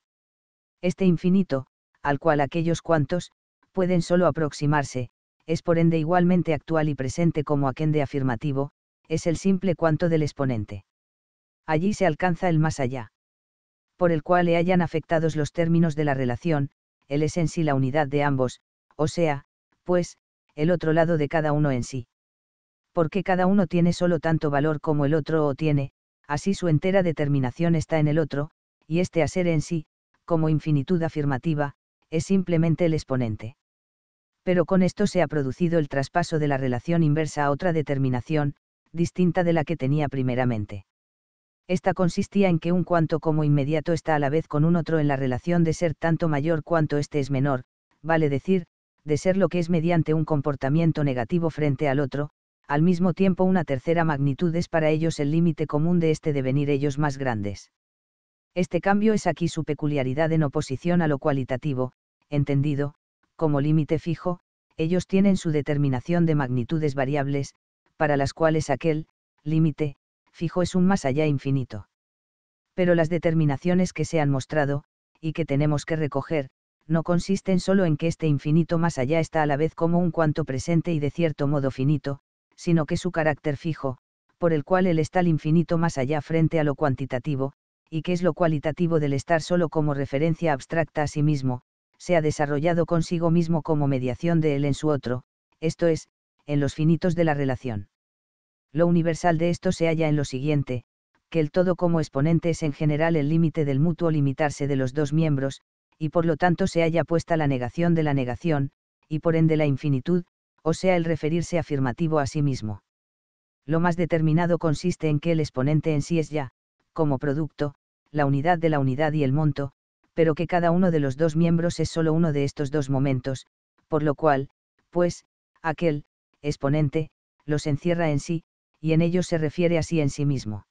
Este infinito, al cual aquellos cuantos, pueden solo aproximarse, es por ende igualmente actual y presente como de afirmativo, es el simple cuanto del exponente. Allí se alcanza el más allá. Por el cual le hayan afectados los términos de la relación, él es en sí la unidad de ambos, o sea, pues, el otro lado de cada uno en sí. Porque cada uno tiene solo tanto valor como el otro o tiene, así su entera determinación está en el otro, y este a ser en sí, como infinitud afirmativa, es simplemente el exponente. Pero con esto se ha producido el traspaso de la relación inversa a otra determinación, distinta de la que tenía primeramente. Esta consistía en que un cuanto como inmediato está a la vez con un otro en la relación de ser tanto mayor cuanto éste es menor, vale decir, de ser lo que es mediante un comportamiento negativo frente al otro, al mismo tiempo una tercera magnitud es para ellos el límite común de este devenir ellos más grandes. Este cambio es aquí su peculiaridad en oposición a lo cualitativo, entendido, como límite fijo, ellos tienen su determinación de magnitudes variables, para las cuales aquel, límite, fijo es un más allá infinito. Pero las determinaciones que se han mostrado, y que tenemos que recoger, no consisten solo en que este infinito más allá está a la vez como un cuanto presente y de cierto modo finito, sino que su carácter fijo, por el cual él está el infinito más allá frente a lo cuantitativo, y que es lo cualitativo del estar solo como referencia abstracta a sí mismo, se ha desarrollado consigo mismo como mediación de él en su otro, esto es, en los finitos de la relación. Lo universal de esto se halla en lo siguiente, que el todo como exponente es en general el límite del mutuo limitarse de los dos miembros, y por lo tanto se halla puesta la negación de la negación, y por ende la infinitud, o sea el referirse afirmativo a sí mismo. Lo más determinado consiste en que el exponente en sí es ya, como producto, la unidad de la unidad y el monto, pero que cada uno de los dos miembros es solo uno de estos dos momentos, por lo cual, pues, aquel, exponente, los encierra en sí, y en ellos se refiere así en sí mismo.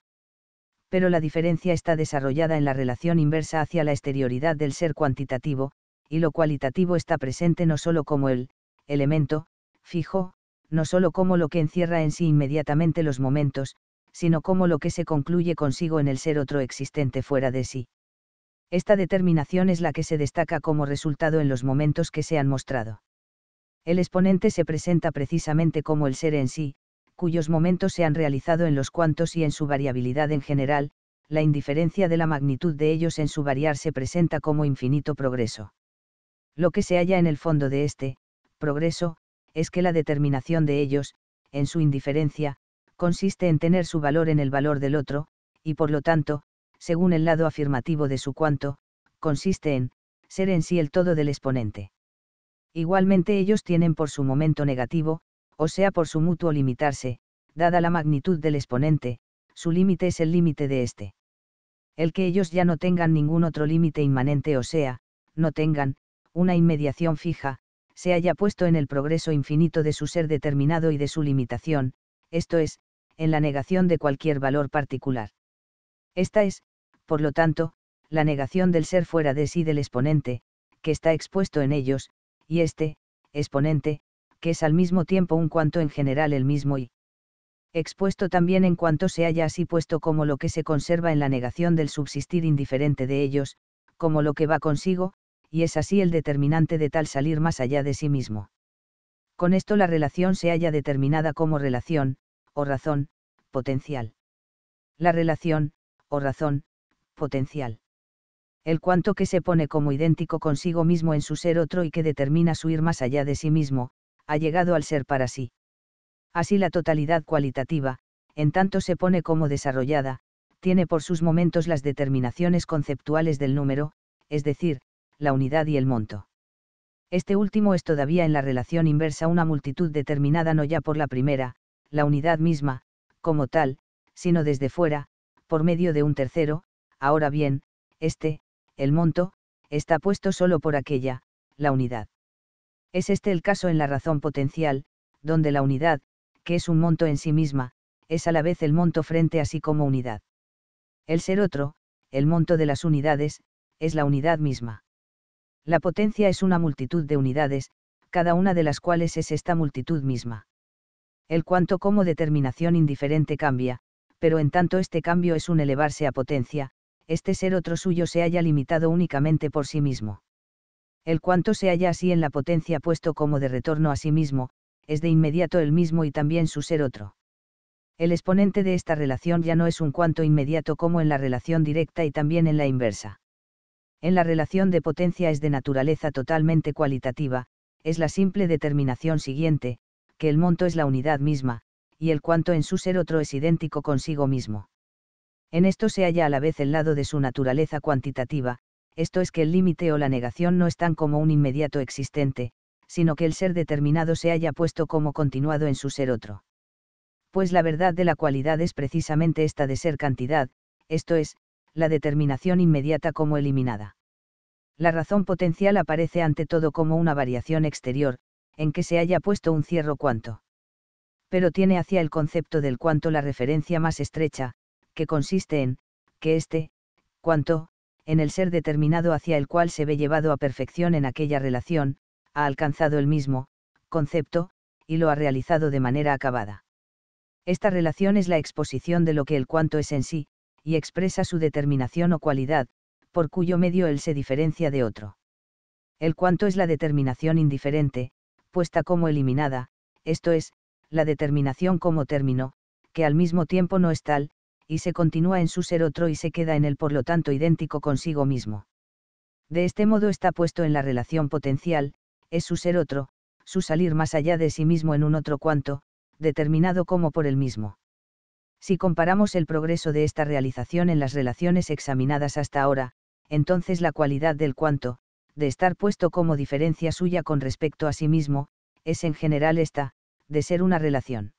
Pero la diferencia está desarrollada en la relación inversa hacia la exterioridad del ser cuantitativo, y lo cualitativo está presente no sólo como el elemento, fijo, no sólo como lo que encierra en sí inmediatamente los momentos, sino como lo que se concluye consigo en el ser otro existente fuera de sí. Esta determinación es la que se destaca como resultado en los momentos que se han mostrado. El exponente se presenta precisamente como el ser en sí, cuyos momentos se han realizado en los cuantos y en su variabilidad en general, la indiferencia de la magnitud de ellos en su variar se presenta como infinito progreso. Lo que se halla en el fondo de este, progreso, es que la determinación de ellos, en su indiferencia, consiste en tener su valor en el valor del otro, y por lo tanto, según el lado afirmativo de su cuanto, consiste en, ser en sí el todo del exponente. Igualmente ellos tienen por su momento negativo, o sea por su mutuo limitarse, dada la magnitud del exponente, su límite es el límite de este. El que ellos ya no tengan ningún otro límite inmanente o sea, no tengan, una inmediación fija, se haya puesto en el progreso infinito de su ser determinado y de su limitación, esto es, en la negación de cualquier valor particular. Esta es, por lo tanto, la negación del ser fuera de sí del exponente, que está expuesto en ellos, y este, exponente, que es al mismo tiempo un cuanto en general el mismo y expuesto también en cuanto se haya así puesto como lo que se conserva en la negación del subsistir indiferente de ellos, como lo que va consigo, y es así el determinante de tal salir más allá de sí mismo. Con esto la relación se haya determinada como relación, o razón, potencial. La relación, o razón, potencial. El cuanto que se pone como idéntico consigo mismo en su ser otro y que determina su ir más allá de sí mismo, ha llegado al ser para sí. Así la totalidad cualitativa, en tanto se pone como desarrollada, tiene por sus momentos las determinaciones conceptuales del número, es decir, la unidad y el monto. Este último es todavía en la relación inversa una multitud determinada no ya por la primera, la unidad misma, como tal, sino desde fuera, por medio de un tercero, ahora bien, este, el monto, está puesto solo por aquella, la unidad. Es este el caso en la razón potencial, donde la unidad, que es un monto en sí misma, es a la vez el monto frente a sí como unidad. El ser otro, el monto de las unidades, es la unidad misma. La potencia es una multitud de unidades, cada una de las cuales es esta multitud misma. El cuanto como determinación indiferente cambia, pero en tanto este cambio es un elevarse a potencia, este ser otro suyo se haya limitado únicamente por sí mismo el cuanto se halla así en la potencia puesto como de retorno a sí mismo, es de inmediato el mismo y también su ser otro. El exponente de esta relación ya no es un cuanto inmediato como en la relación directa y también en la inversa. En la relación de potencia es de naturaleza totalmente cualitativa, es la simple determinación siguiente, que el monto es la unidad misma, y el cuanto en su ser otro es idéntico consigo mismo. En esto se halla a la vez el lado de su naturaleza cuantitativa, esto es que el límite o la negación no están como un inmediato existente, sino que el ser determinado se haya puesto como continuado en su ser otro. Pues la verdad de la cualidad es precisamente esta de ser cantidad, esto es, la determinación inmediata como eliminada. La razón potencial aparece ante todo como una variación exterior, en que se haya puesto un cierro cuanto. Pero tiene hacia el concepto del cuanto la referencia más estrecha, que consiste en, que este, cuanto, en el ser determinado hacia el cual se ve llevado a perfección en aquella relación, ha alcanzado el mismo concepto, y lo ha realizado de manera acabada. Esta relación es la exposición de lo que el cuanto es en sí, y expresa su determinación o cualidad, por cuyo medio él se diferencia de otro. El cuanto es la determinación indiferente, puesta como eliminada, esto es, la determinación como término, que al mismo tiempo no es tal, y se continúa en su ser otro y se queda en el por lo tanto idéntico consigo mismo. De este modo está puesto en la relación potencial, es su ser otro, su salir más allá de sí mismo en un otro cuanto, determinado como por el mismo. Si comparamos el progreso de esta realización en las relaciones examinadas hasta ahora, entonces la cualidad del cuanto, de estar puesto como diferencia suya con respecto a sí mismo, es en general esta, de ser una relación.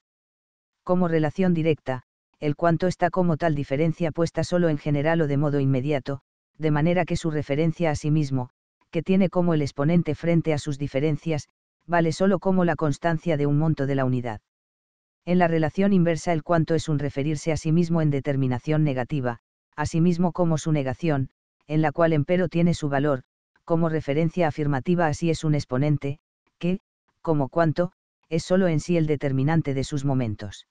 Como relación directa, el cuanto está como tal diferencia puesta solo en general o de modo inmediato, de manera que su referencia a sí mismo, que tiene como el exponente frente a sus diferencias, vale solo como la constancia de un monto de la unidad. En la relación inversa el cuanto es un referirse a sí mismo en determinación negativa, a sí mismo como su negación, en la cual empero tiene su valor, como referencia afirmativa así es un exponente, que, como cuanto, es solo en sí el determinante de sus momentos.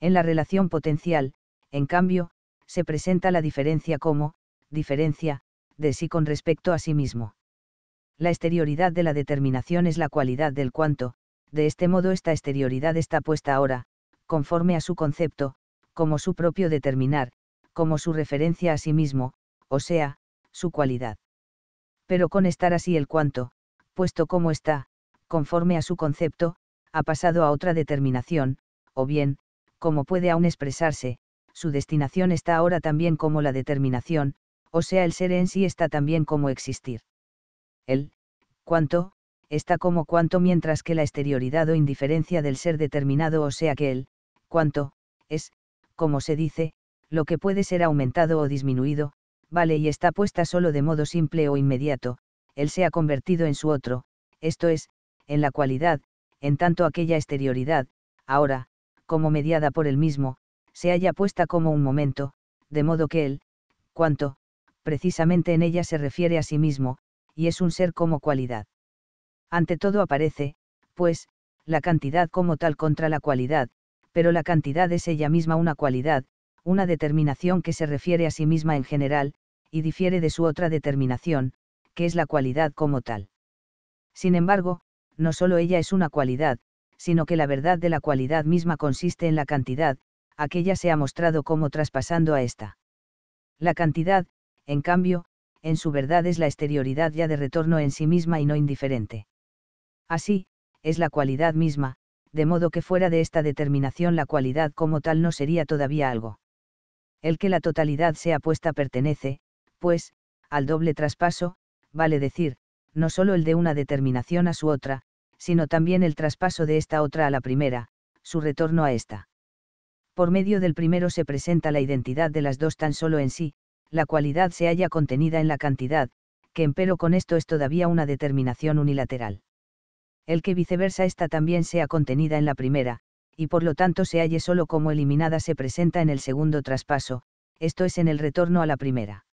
En la relación potencial, en cambio, se presenta la diferencia como, diferencia, de sí con respecto a sí mismo. La exterioridad de la determinación es la cualidad del cuanto, de este modo esta exterioridad está puesta ahora, conforme a su concepto, como su propio determinar, como su referencia a sí mismo, o sea, su cualidad. Pero con estar así el cuanto, puesto como está, conforme a su concepto, ha pasado a otra determinación, o bien, como puede aún expresarse, su destinación está ahora también como la determinación, o sea, el ser en sí está también como existir. El, cuanto, está como cuanto mientras que la exterioridad o indiferencia del ser determinado, o sea que el, cuanto, es, como se dice, lo que puede ser aumentado o disminuido, vale y está puesta solo de modo simple o inmediato, él se ha convertido en su otro, esto es, en la cualidad, en tanto aquella exterioridad, ahora, como mediada por él mismo, se halla puesta como un momento, de modo que él, cuanto, precisamente en ella se refiere a sí mismo, y es un ser como cualidad. Ante todo aparece, pues, la cantidad como tal contra la cualidad, pero la cantidad es ella misma una cualidad, una determinación que se refiere a sí misma en general, y difiere de su otra determinación, que es la cualidad como tal. Sin embargo, no solo ella es una cualidad, sino que la verdad de la cualidad misma consiste en la cantidad, aquella se ha mostrado como traspasando a esta. La cantidad, en cambio, en su verdad es la exterioridad ya de retorno en sí misma y no indiferente. Así, es la cualidad misma, de modo que fuera de esta determinación la cualidad como tal no sería todavía algo. El que la totalidad sea puesta pertenece, pues, al doble traspaso, vale decir, no solo el de una determinación a su otra, sino también el traspaso de esta otra a la primera, su retorno a esta. Por medio del primero se presenta la identidad de las dos tan solo en sí, la cualidad se halla contenida en la cantidad, que empero con esto es todavía una determinación unilateral. El que viceversa esta también sea contenida en la primera, y por lo tanto se halle solo como eliminada se presenta en el segundo traspaso, esto es en el retorno a la primera.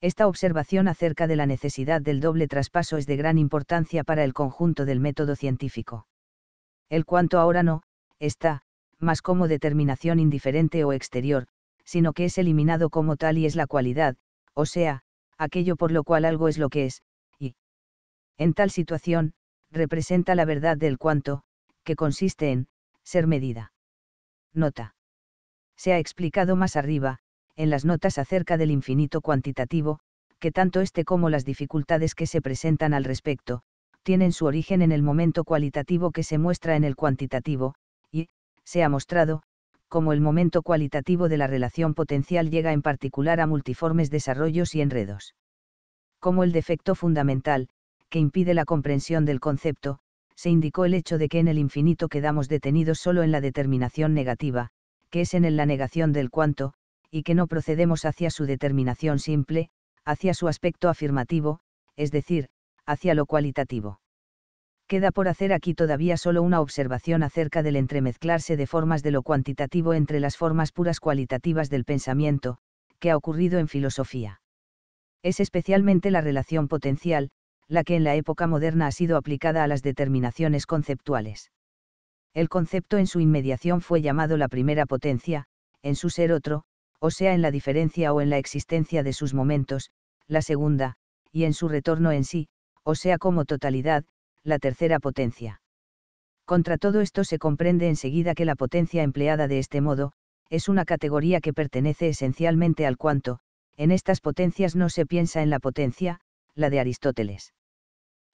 Esta observación acerca de la necesidad del doble traspaso es de gran importancia para el conjunto del método científico. El cuanto ahora no, está, más como determinación indiferente o exterior, sino que es eliminado como tal y es la cualidad, o sea, aquello por lo cual algo es lo que es, y, en tal situación, representa la verdad del cuanto, que consiste en, ser medida. Nota. Se ha explicado más arriba, en las notas acerca del infinito cuantitativo, que tanto este como las dificultades que se presentan al respecto, tienen su origen en el momento cualitativo que se muestra en el cuantitativo, y, se ha mostrado, como el momento cualitativo de la relación potencial llega en particular a multiformes desarrollos y enredos. Como el defecto fundamental, que impide la comprensión del concepto, se indicó el hecho de que en el infinito quedamos detenidos solo en la determinación negativa, que es en la negación del cuanto, y que no procedemos hacia su determinación simple, hacia su aspecto afirmativo, es decir, hacia lo cualitativo. Queda por hacer aquí todavía solo una observación acerca del entremezclarse de formas de lo cuantitativo entre las formas puras cualitativas del pensamiento, que ha ocurrido en filosofía. Es especialmente la relación potencial, la que en la época moderna ha sido aplicada a las determinaciones conceptuales. El concepto en su inmediación fue llamado la primera potencia, en su ser otro, o sea en la diferencia o en la existencia de sus momentos, la segunda, y en su retorno en sí, o sea como totalidad, la tercera potencia. Contra todo esto se comprende enseguida que la potencia empleada de este modo, es una categoría que pertenece esencialmente al cuanto, en estas potencias no se piensa en la potencia, la de Aristóteles.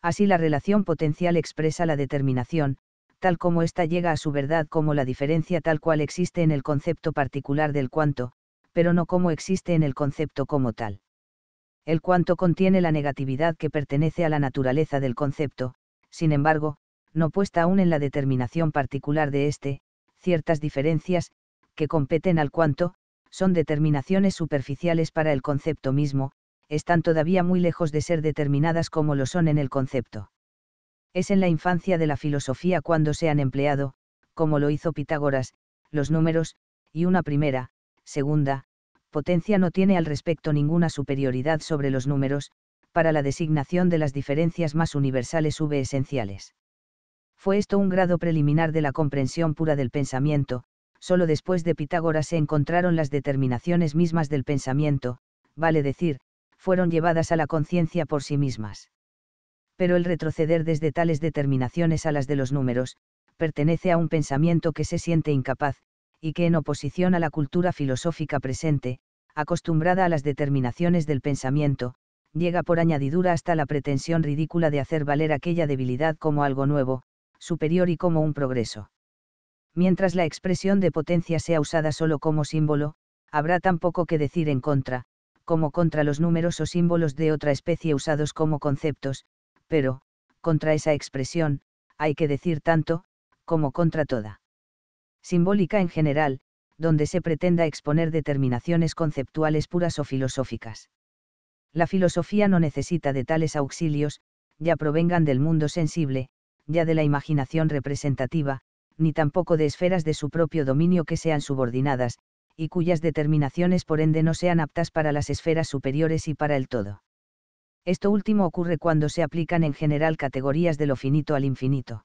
Así la relación potencial expresa la determinación, tal como ésta llega a su verdad como la diferencia tal cual existe en el concepto particular del cuanto, pero no como existe en el concepto como tal. El cuanto contiene la negatividad que pertenece a la naturaleza del concepto, sin embargo, no puesta aún en la determinación particular de éste, ciertas diferencias, que competen al cuanto, son determinaciones superficiales para el concepto mismo, están todavía muy lejos de ser determinadas como lo son en el concepto. Es en la infancia de la filosofía cuando se han empleado, como lo hizo Pitágoras, los números, y una primera, segunda, potencia no tiene al respecto ninguna superioridad sobre los números, para la designación de las diferencias más universales v esenciales. Fue esto un grado preliminar de la comprensión pura del pensamiento, solo después de Pitágoras se encontraron las determinaciones mismas del pensamiento, vale decir, fueron llevadas a la conciencia por sí mismas. Pero el retroceder desde tales determinaciones a las de los números, pertenece a un pensamiento que se siente incapaz, y que en oposición a la cultura filosófica presente, acostumbrada a las determinaciones del pensamiento, llega por añadidura hasta la pretensión ridícula de hacer valer aquella debilidad como algo nuevo, superior y como un progreso. Mientras la expresión de potencia sea usada solo como símbolo, habrá tan poco que decir en contra, como contra los numerosos símbolos de otra especie usados como conceptos, pero, contra esa expresión, hay que decir tanto, como contra toda simbólica en general, donde se pretenda exponer determinaciones conceptuales puras o filosóficas. La filosofía no necesita de tales auxilios, ya provengan del mundo sensible, ya de la imaginación representativa, ni tampoco de esferas de su propio dominio que sean subordinadas, y cuyas determinaciones por ende no sean aptas para las esferas superiores y para el todo. Esto último ocurre cuando se aplican en general categorías de lo finito al infinito.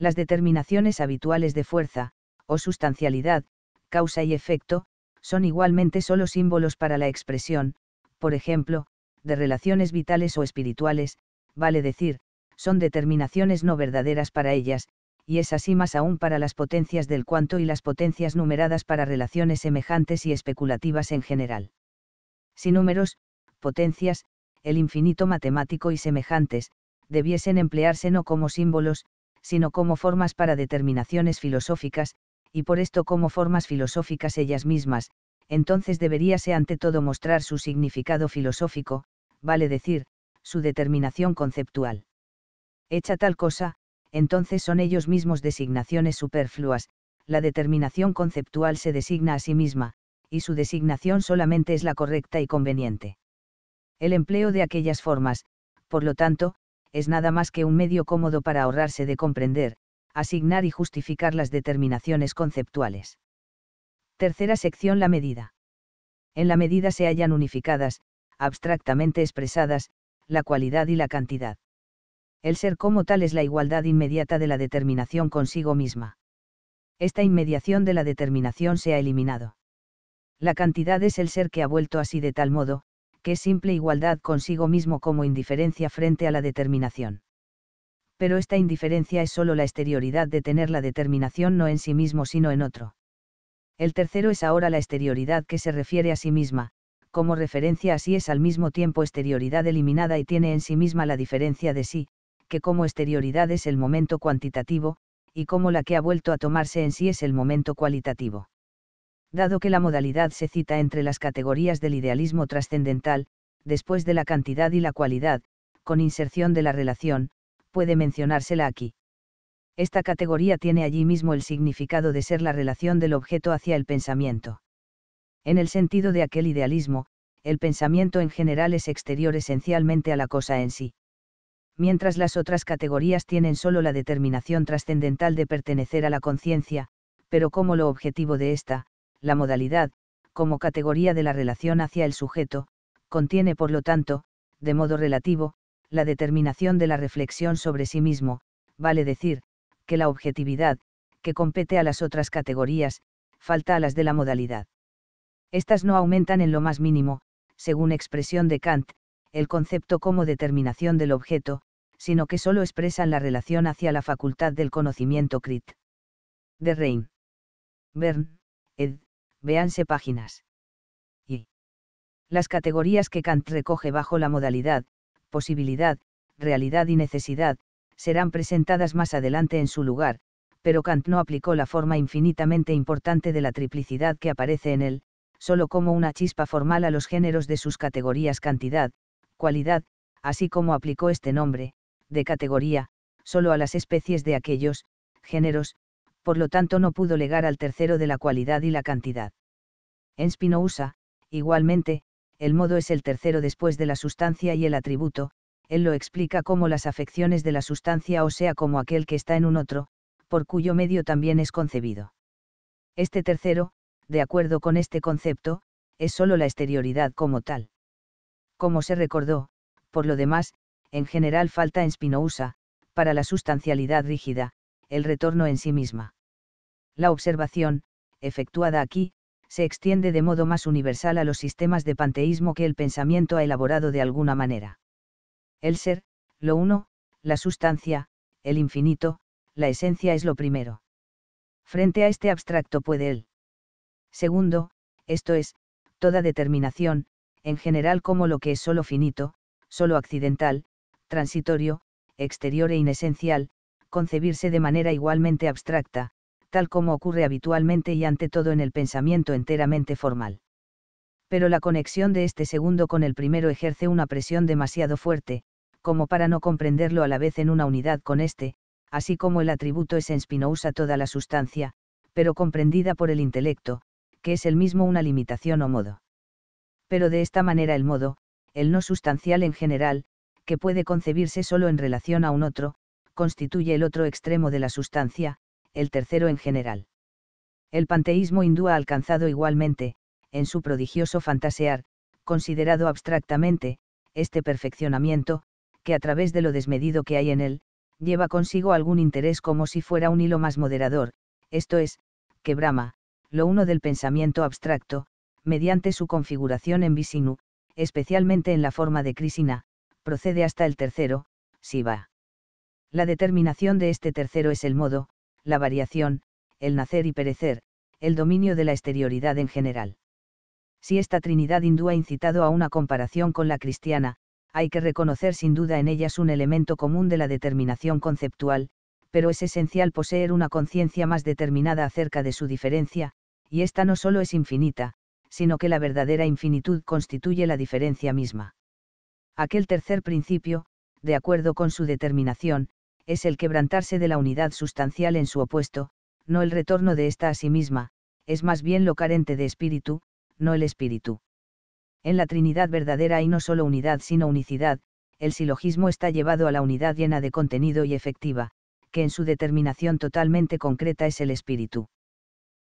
Las determinaciones habituales de fuerza, o sustancialidad, causa y efecto, son igualmente solo símbolos para la expresión, por ejemplo, de relaciones vitales o espirituales, vale decir, son determinaciones no verdaderas para ellas, y es así más aún para las potencias del cuanto y las potencias numeradas para relaciones semejantes y especulativas en general. Si números, potencias, el infinito matemático y semejantes, debiesen emplearse no como símbolos, sino como formas para determinaciones filosóficas, y por esto como formas filosóficas ellas mismas, entonces deberíase ante todo mostrar su significado filosófico, vale decir, su determinación conceptual. Hecha tal cosa, entonces son ellos mismos designaciones superfluas, la determinación conceptual se designa a sí misma, y su designación solamente es la correcta y conveniente. El empleo de aquellas formas, por lo tanto, es nada más que un medio cómodo para ahorrarse de comprender, asignar y justificar las determinaciones conceptuales. Tercera sección La medida. En la medida se hallan unificadas, abstractamente expresadas, la cualidad y la cantidad. El ser como tal es la igualdad inmediata de la determinación consigo misma. Esta inmediación de la determinación se ha eliminado. La cantidad es el ser que ha vuelto así de tal modo, que es simple igualdad consigo mismo como indiferencia frente a la determinación pero esta indiferencia es sólo la exterioridad de tener la determinación no en sí mismo sino en otro. El tercero es ahora la exterioridad que se refiere a sí misma, como referencia a sí es al mismo tiempo exterioridad eliminada y tiene en sí misma la diferencia de sí, que como exterioridad es el momento cuantitativo, y como la que ha vuelto a tomarse en sí es el momento cualitativo. Dado que la modalidad se cita entre las categorías del idealismo trascendental, después de la cantidad y la cualidad, con inserción de la relación, puede mencionársela aquí. Esta categoría tiene allí mismo el significado de ser la relación del objeto hacia el pensamiento. En el sentido de aquel idealismo, el pensamiento en general es exterior esencialmente a la cosa en sí. Mientras las otras categorías tienen solo la determinación trascendental de pertenecer a la conciencia, pero como lo objetivo de esta, la modalidad, como categoría de la relación hacia el sujeto, contiene por lo tanto, de modo relativo, la determinación de la reflexión sobre sí mismo, vale decir, que la objetividad, que compete a las otras categorías, falta a las de la modalidad. Estas no aumentan en lo más mínimo, según expresión de Kant, el concepto como determinación del objeto, sino que solo expresan la relación hacia la facultad del conocimiento crit. De Rein. Bern, ed. Véanse páginas. Y. Las categorías que Kant recoge bajo la modalidad, posibilidad, realidad y necesidad, serán presentadas más adelante en su lugar, pero Kant no aplicó la forma infinitamente importante de la triplicidad que aparece en él, solo como una chispa formal a los géneros de sus categorías cantidad, cualidad, así como aplicó este nombre, de categoría, solo a las especies de aquellos, géneros, por lo tanto no pudo legar al tercero de la cualidad y la cantidad. En Spinoza, igualmente, el modo es el tercero después de la sustancia y el atributo, él lo explica como las afecciones de la sustancia o sea como aquel que está en un otro, por cuyo medio también es concebido. Este tercero, de acuerdo con este concepto, es sólo la exterioridad como tal. Como se recordó, por lo demás, en general falta en Spinoza, para la sustancialidad rígida, el retorno en sí misma. La observación, efectuada aquí, se extiende de modo más universal a los sistemas de panteísmo que el pensamiento ha elaborado de alguna manera. El ser, lo uno, la sustancia, el infinito, la esencia es lo primero. Frente a este abstracto puede él. Segundo, esto es, toda determinación, en general como lo que es solo finito, solo accidental, transitorio, exterior e inesencial, concebirse de manera igualmente abstracta, tal como ocurre habitualmente y ante todo en el pensamiento enteramente formal. Pero la conexión de este segundo con el primero ejerce una presión demasiado fuerte, como para no comprenderlo a la vez en una unidad con este, así como el atributo es en Spinoza toda la sustancia, pero comprendida por el intelecto, que es el mismo una limitación o modo. Pero de esta manera el modo, el no sustancial en general, que puede concebirse solo en relación a un otro, constituye el otro extremo de la sustancia, el tercero en general. El panteísmo hindú ha alcanzado igualmente, en su prodigioso fantasear, considerado abstractamente, este perfeccionamiento, que a través de lo desmedido que hay en él, lleva consigo algún interés como si fuera un hilo más moderador, esto es, que Brahma, lo uno del pensamiento abstracto, mediante su configuración en visinu, especialmente en la forma de Krishna, procede hasta el tercero, Shiva. La determinación de este tercero es el modo, la variación, el nacer y perecer, el dominio de la exterioridad en general. Si esta Trinidad hindú ha incitado a una comparación con la cristiana, hay que reconocer sin duda en ellas un elemento común de la determinación conceptual, pero es esencial poseer una conciencia más determinada acerca de su diferencia, y esta no solo es infinita, sino que la verdadera infinitud constituye la diferencia misma. Aquel tercer principio, de acuerdo con su determinación, es el quebrantarse de la unidad sustancial en su opuesto, no el retorno de ésta a sí misma, es más bien lo carente de espíritu, no el espíritu. En la Trinidad verdadera hay no solo unidad sino unicidad, el silogismo está llevado a la unidad llena de contenido y efectiva, que en su determinación totalmente concreta es el espíritu.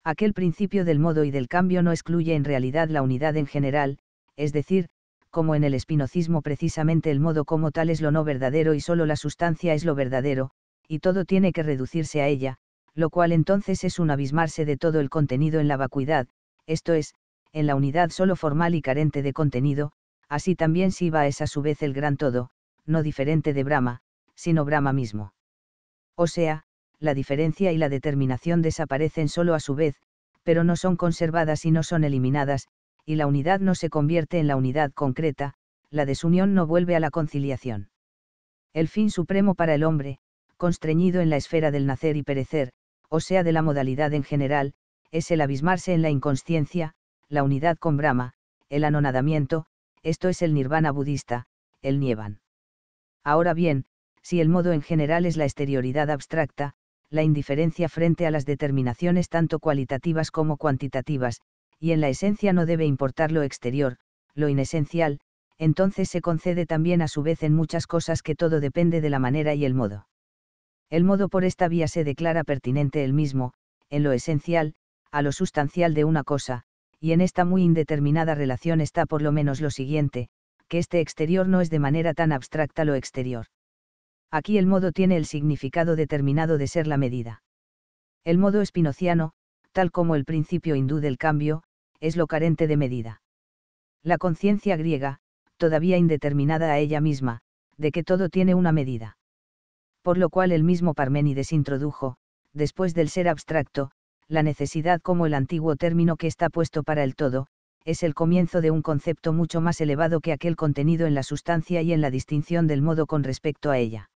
Aquel principio del modo y del cambio no excluye en realidad la unidad en general, es decir, como en el espinocismo precisamente el modo como tal es lo no verdadero y solo la sustancia es lo verdadero, y todo tiene que reducirse a ella, lo cual entonces es un abismarse de todo el contenido en la vacuidad, esto es, en la unidad solo formal y carente de contenido, así también va es a su vez el gran todo, no diferente de Brahma, sino Brahma mismo. O sea, la diferencia y la determinación desaparecen solo a su vez, pero no son conservadas y no son eliminadas, y la unidad no se convierte en la unidad concreta, la desunión no vuelve a la conciliación. El fin supremo para el hombre, constreñido en la esfera del nacer y perecer, o sea de la modalidad en general, es el abismarse en la inconsciencia, la unidad con Brahma, el anonadamiento, esto es el nirvana budista, el nievan. Ahora bien, si el modo en general es la exterioridad abstracta, la indiferencia frente a las determinaciones tanto cualitativas como cuantitativas, y en la esencia no debe importar lo exterior, lo inesencial, entonces se concede también a su vez en muchas cosas que todo depende de la manera y el modo. El modo por esta vía se declara pertinente el mismo, en lo esencial, a lo sustancial de una cosa, y en esta muy indeterminada relación está por lo menos lo siguiente, que este exterior no es de manera tan abstracta lo exterior. Aquí el modo tiene el significado determinado de ser la medida. El modo espinociano, tal como el principio hindú del cambio, es lo carente de medida. La conciencia griega, todavía indeterminada a ella misma, de que todo tiene una medida. Por lo cual el mismo Parménides introdujo, después del ser abstracto, la necesidad como el antiguo término que está puesto para el todo, es el comienzo de un concepto mucho más elevado que aquel contenido en la sustancia y en la distinción del modo con respecto a ella.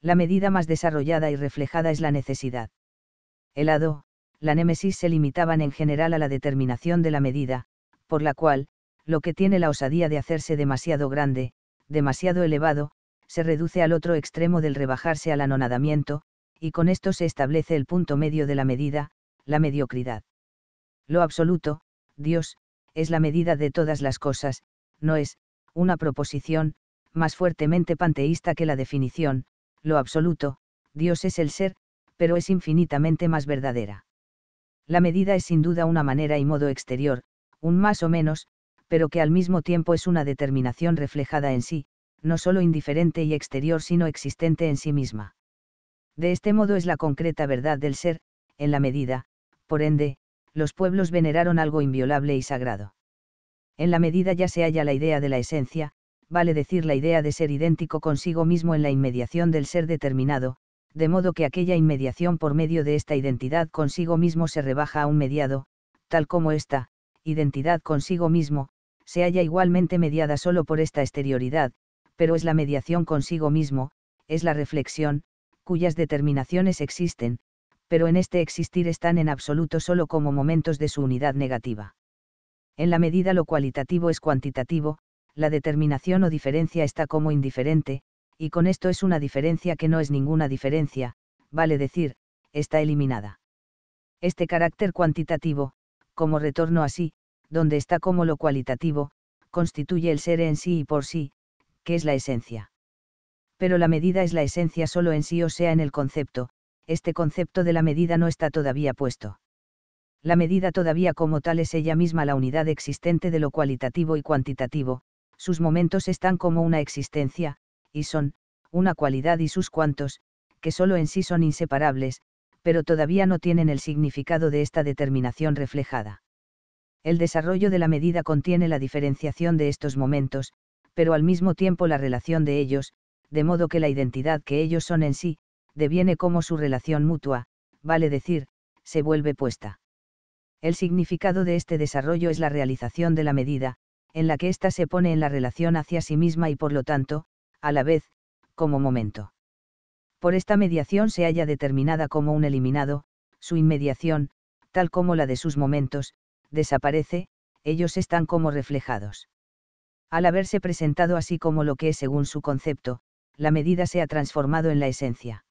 La medida más desarrollada y reflejada es la necesidad. El hado, la némesis se limitaban en general a la determinación de la medida, por la cual, lo que tiene la osadía de hacerse demasiado grande, demasiado elevado, se reduce al otro extremo del rebajarse al anonadamiento, y con esto se establece el punto medio de la medida, la mediocridad. Lo absoluto, Dios, es la medida de todas las cosas, no es, una proposición, más fuertemente panteísta que la definición, lo absoluto, Dios es el ser, pero es infinitamente más verdadera. La medida es sin duda una manera y modo exterior, un más o menos, pero que al mismo tiempo es una determinación reflejada en sí, no solo indiferente y exterior sino existente en sí misma. De este modo es la concreta verdad del ser, en la medida, por ende, los pueblos veneraron algo inviolable y sagrado. En la medida ya se halla la idea de la esencia, vale decir la idea de ser idéntico consigo mismo en la inmediación del ser determinado, de modo que aquella inmediación por medio de esta identidad consigo mismo se rebaja a un mediado, tal como esta, identidad consigo mismo, se halla igualmente mediada solo por esta exterioridad, pero es la mediación consigo mismo, es la reflexión, cuyas determinaciones existen, pero en este existir están en absoluto solo como momentos de su unidad negativa. En la medida lo cualitativo es cuantitativo, la determinación o diferencia está como indiferente, y con esto es una diferencia que no es ninguna diferencia, vale decir, está eliminada. Este carácter cuantitativo, como retorno a sí, donde está como lo cualitativo, constituye el ser en sí y por sí, que es la esencia. Pero la medida es la esencia solo en sí o sea en el concepto, este concepto de la medida no está todavía puesto. La medida todavía como tal es ella misma la unidad existente de lo cualitativo y cuantitativo, sus momentos están como una existencia, y son, una cualidad y sus cuantos, que solo en sí son inseparables, pero todavía no tienen el significado de esta determinación reflejada. El desarrollo de la medida contiene la diferenciación de estos momentos, pero al mismo tiempo la relación de ellos, de modo que la identidad que ellos son en sí, deviene como su relación mutua, vale decir, se vuelve puesta. El significado de este desarrollo es la realización de la medida, en la que ésta se pone en la relación hacia sí misma y por lo tanto, a la vez, como momento. Por esta mediación se halla determinada como un eliminado, su inmediación, tal como la de sus momentos, desaparece, ellos están como reflejados. Al haberse presentado así como lo que es según su concepto, la medida se ha transformado en la esencia.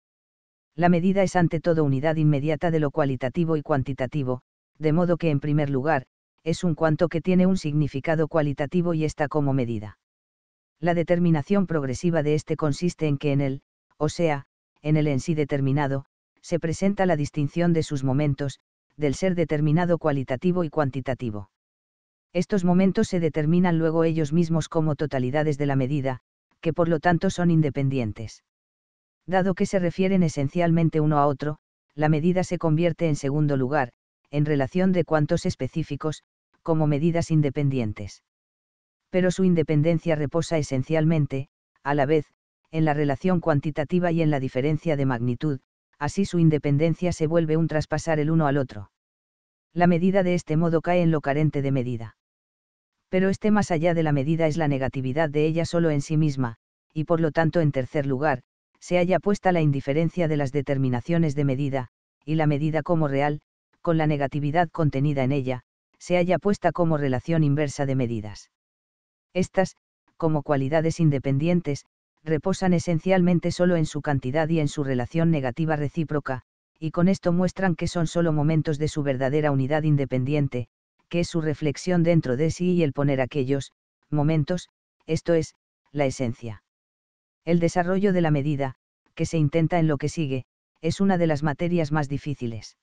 La medida es ante todo unidad inmediata de lo cualitativo y cuantitativo, de modo que en primer lugar, es un cuanto que tiene un significado cualitativo y está como medida. La determinación progresiva de éste consiste en que en él, o sea, en el en sí determinado, se presenta la distinción de sus momentos, del ser determinado cualitativo y cuantitativo. Estos momentos se determinan luego ellos mismos como totalidades de la medida, que por lo tanto son independientes. Dado que se refieren esencialmente uno a otro, la medida se convierte en segundo lugar, en relación de cuantos específicos, como medidas independientes pero su independencia reposa esencialmente, a la vez, en la relación cuantitativa y en la diferencia de magnitud, así su independencia se vuelve un traspasar el uno al otro. La medida de este modo cae en lo carente de medida. Pero este más allá de la medida es la negatividad de ella solo en sí misma, y por lo tanto en tercer lugar, se halla puesta la indiferencia de las determinaciones de medida, y la medida como real, con la negatividad contenida en ella, se halla puesta como relación inversa de medidas. Estas, como cualidades independientes, reposan esencialmente solo en su cantidad y en su relación negativa recíproca, y con esto muestran que son solo momentos de su verdadera unidad independiente, que es su reflexión dentro de sí y el poner aquellos, momentos, esto es, la esencia. El desarrollo de la medida, que se intenta en lo que sigue, es una de las materias más difíciles.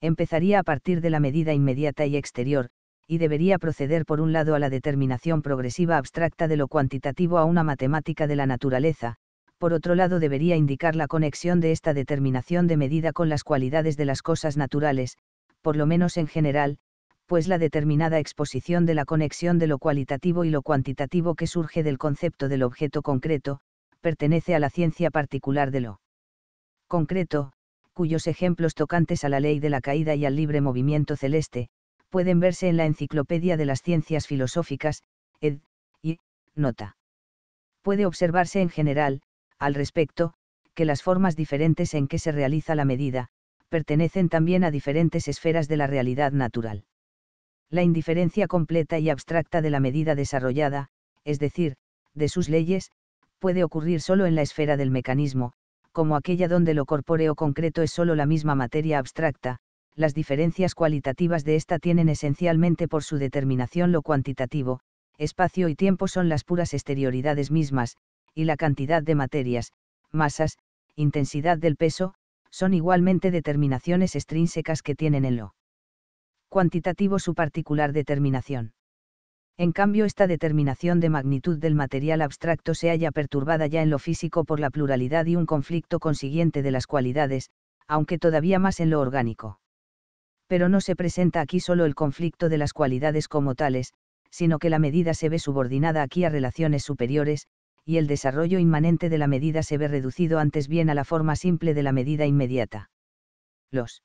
Empezaría a partir de la medida inmediata y exterior, y debería proceder por un lado a la determinación progresiva abstracta de lo cuantitativo a una matemática de la naturaleza, por otro lado debería indicar la conexión de esta determinación de medida con las cualidades de las cosas naturales, por lo menos en general, pues la determinada exposición de la conexión de lo cualitativo y lo cuantitativo que surge del concepto del objeto concreto, pertenece a la ciencia particular de lo concreto, cuyos ejemplos tocantes a la ley de la caída y al libre movimiento celeste, pueden verse en la Enciclopedia de las Ciencias Filosóficas, ed. y, nota. Puede observarse en general, al respecto, que las formas diferentes en que se realiza la medida, pertenecen también a diferentes esferas de la realidad natural. La indiferencia completa y abstracta de la medida desarrollada, es decir, de sus leyes, puede ocurrir solo en la esfera del mecanismo, como aquella donde lo corpóreo concreto es solo la misma materia abstracta, las diferencias cualitativas de esta tienen esencialmente por su determinación lo cuantitativo, espacio y tiempo son las puras exterioridades mismas, y la cantidad de materias, masas, intensidad del peso, son igualmente determinaciones extrínsecas que tienen en lo cuantitativo su particular determinación. En cambio, esta determinación de magnitud del material abstracto se halla perturbada ya en lo físico por la pluralidad y un conflicto consiguiente de las cualidades, aunque todavía más en lo orgánico pero no se presenta aquí solo el conflicto de las cualidades como tales, sino que la medida se ve subordinada aquí a relaciones superiores, y el desarrollo inmanente de la medida se ve reducido antes bien a la forma simple de la medida inmediata. Los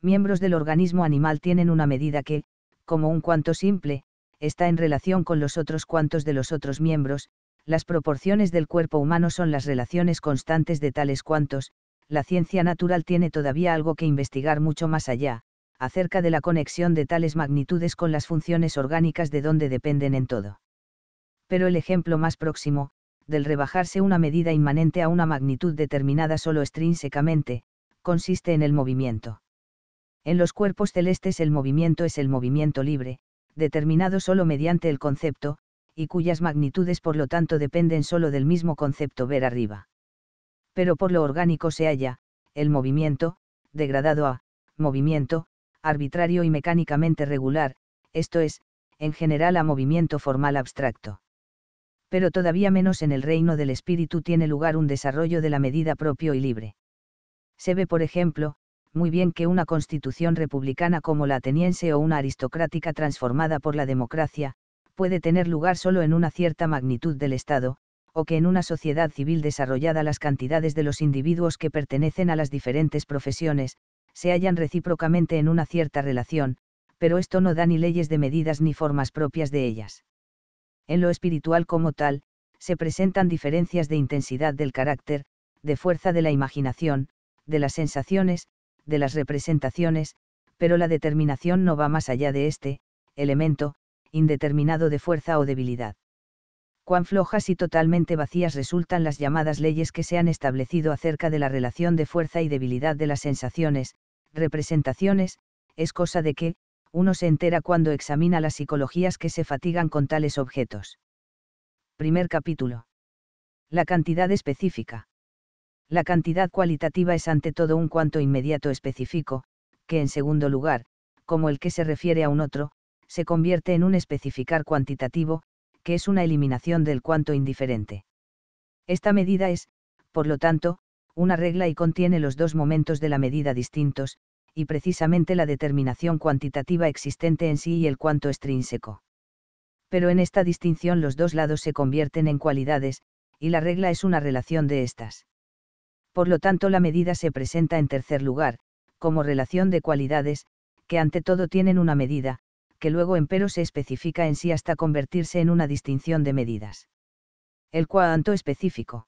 miembros del organismo animal tienen una medida que, como un cuanto simple, está en relación con los otros cuantos de los otros miembros, las proporciones del cuerpo humano son las relaciones constantes de tales cuantos, la ciencia natural tiene todavía algo que investigar mucho más allá, acerca de la conexión de tales magnitudes con las funciones orgánicas de donde dependen en todo. Pero el ejemplo más próximo, del rebajarse una medida inmanente a una magnitud determinada solo extrínsecamente, consiste en el movimiento. En los cuerpos celestes el movimiento es el movimiento libre, determinado solo mediante el concepto, y cuyas magnitudes por lo tanto dependen solo del mismo concepto ver arriba. Pero por lo orgánico se halla, el movimiento, degradado a, movimiento, arbitrario y mecánicamente regular, esto es, en general a movimiento formal abstracto. Pero todavía menos en el reino del espíritu tiene lugar un desarrollo de la medida propio y libre. Se ve, por ejemplo, muy bien que una constitución republicana como la ateniense o una aristocrática transformada por la democracia, puede tener lugar solo en una cierta magnitud del Estado, o que en una sociedad civil desarrollada las cantidades de los individuos que pertenecen a las diferentes profesiones, se hallan recíprocamente en una cierta relación, pero esto no da ni leyes de medidas ni formas propias de ellas. En lo espiritual como tal, se presentan diferencias de intensidad del carácter, de fuerza de la imaginación, de las sensaciones, de las representaciones, pero la determinación no va más allá de este, elemento, indeterminado de fuerza o debilidad. Cuán flojas y totalmente vacías resultan las llamadas leyes que se han establecido acerca de la relación de fuerza y debilidad de las sensaciones, representaciones, es cosa de que, uno se entera cuando examina las psicologías que se fatigan con tales objetos. Primer capítulo. La cantidad específica. La cantidad cualitativa es ante todo un cuanto inmediato específico, que en segundo lugar, como el que se refiere a un otro, se convierte en un especificar cuantitativo, que es una eliminación del cuanto indiferente. Esta medida es, por lo tanto, una regla y contiene los dos momentos de la medida distintos, y precisamente la determinación cuantitativa existente en sí y el cuanto extrínseco. Pero en esta distinción los dos lados se convierten en cualidades, y la regla es una relación de estas. Por lo tanto, la medida se presenta en tercer lugar, como relación de cualidades, que ante todo tienen una medida, que luego empero se especifica en sí hasta convertirse en una distinción de medidas. El cuanto específico.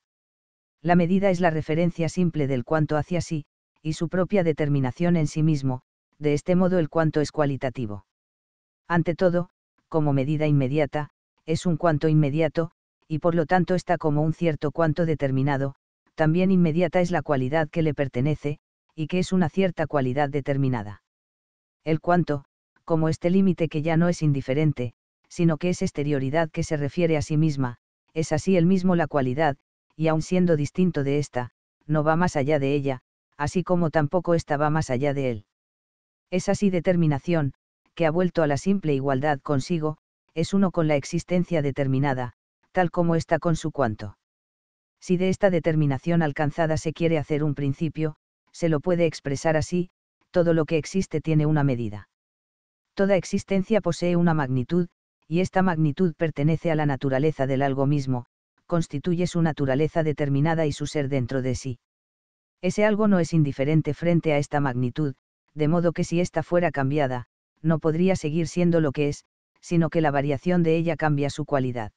La medida es la referencia simple del cuanto hacia sí, y su propia determinación en sí mismo, de este modo el cuanto es cualitativo. Ante todo, como medida inmediata, es un cuanto inmediato, y por lo tanto está como un cierto cuanto determinado, también inmediata es la cualidad que le pertenece, y que es una cierta cualidad determinada. El cuanto, como este límite que ya no es indiferente, sino que es exterioridad que se refiere a sí misma, es así el mismo la cualidad, y aun siendo distinto de esta, no va más allá de ella, así como tampoco ésta va más allá de él. Es así determinación, que ha vuelto a la simple igualdad consigo, es uno con la existencia determinada, tal como está con su cuanto. Si de esta determinación alcanzada se quiere hacer un principio, se lo puede expresar así, todo lo que existe tiene una medida. Toda existencia posee una magnitud, y esta magnitud pertenece a la naturaleza del algo mismo, constituye su naturaleza determinada y su ser dentro de sí. Ese algo no es indiferente frente a esta magnitud, de modo que si ésta fuera cambiada, no podría seguir siendo lo que es, sino que la variación de ella cambia su cualidad.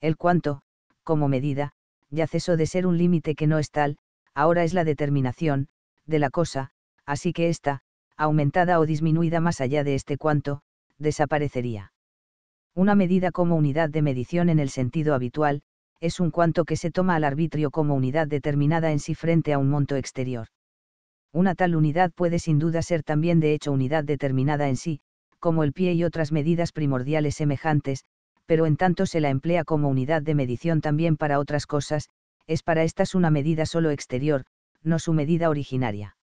El cuanto, como medida, ya cesó de ser un límite que no es tal, ahora es la determinación, de la cosa, así que ésta, aumentada o disminuida más allá de este cuanto, desaparecería. Una medida como unidad de medición en el sentido habitual, es un cuanto que se toma al arbitrio como unidad determinada en sí frente a un monto exterior. Una tal unidad puede sin duda ser también de hecho unidad determinada en sí, como el pie y otras medidas primordiales semejantes, pero en tanto se la emplea como unidad de medición también para otras cosas, es para estas una medida solo exterior, no su medida originaria.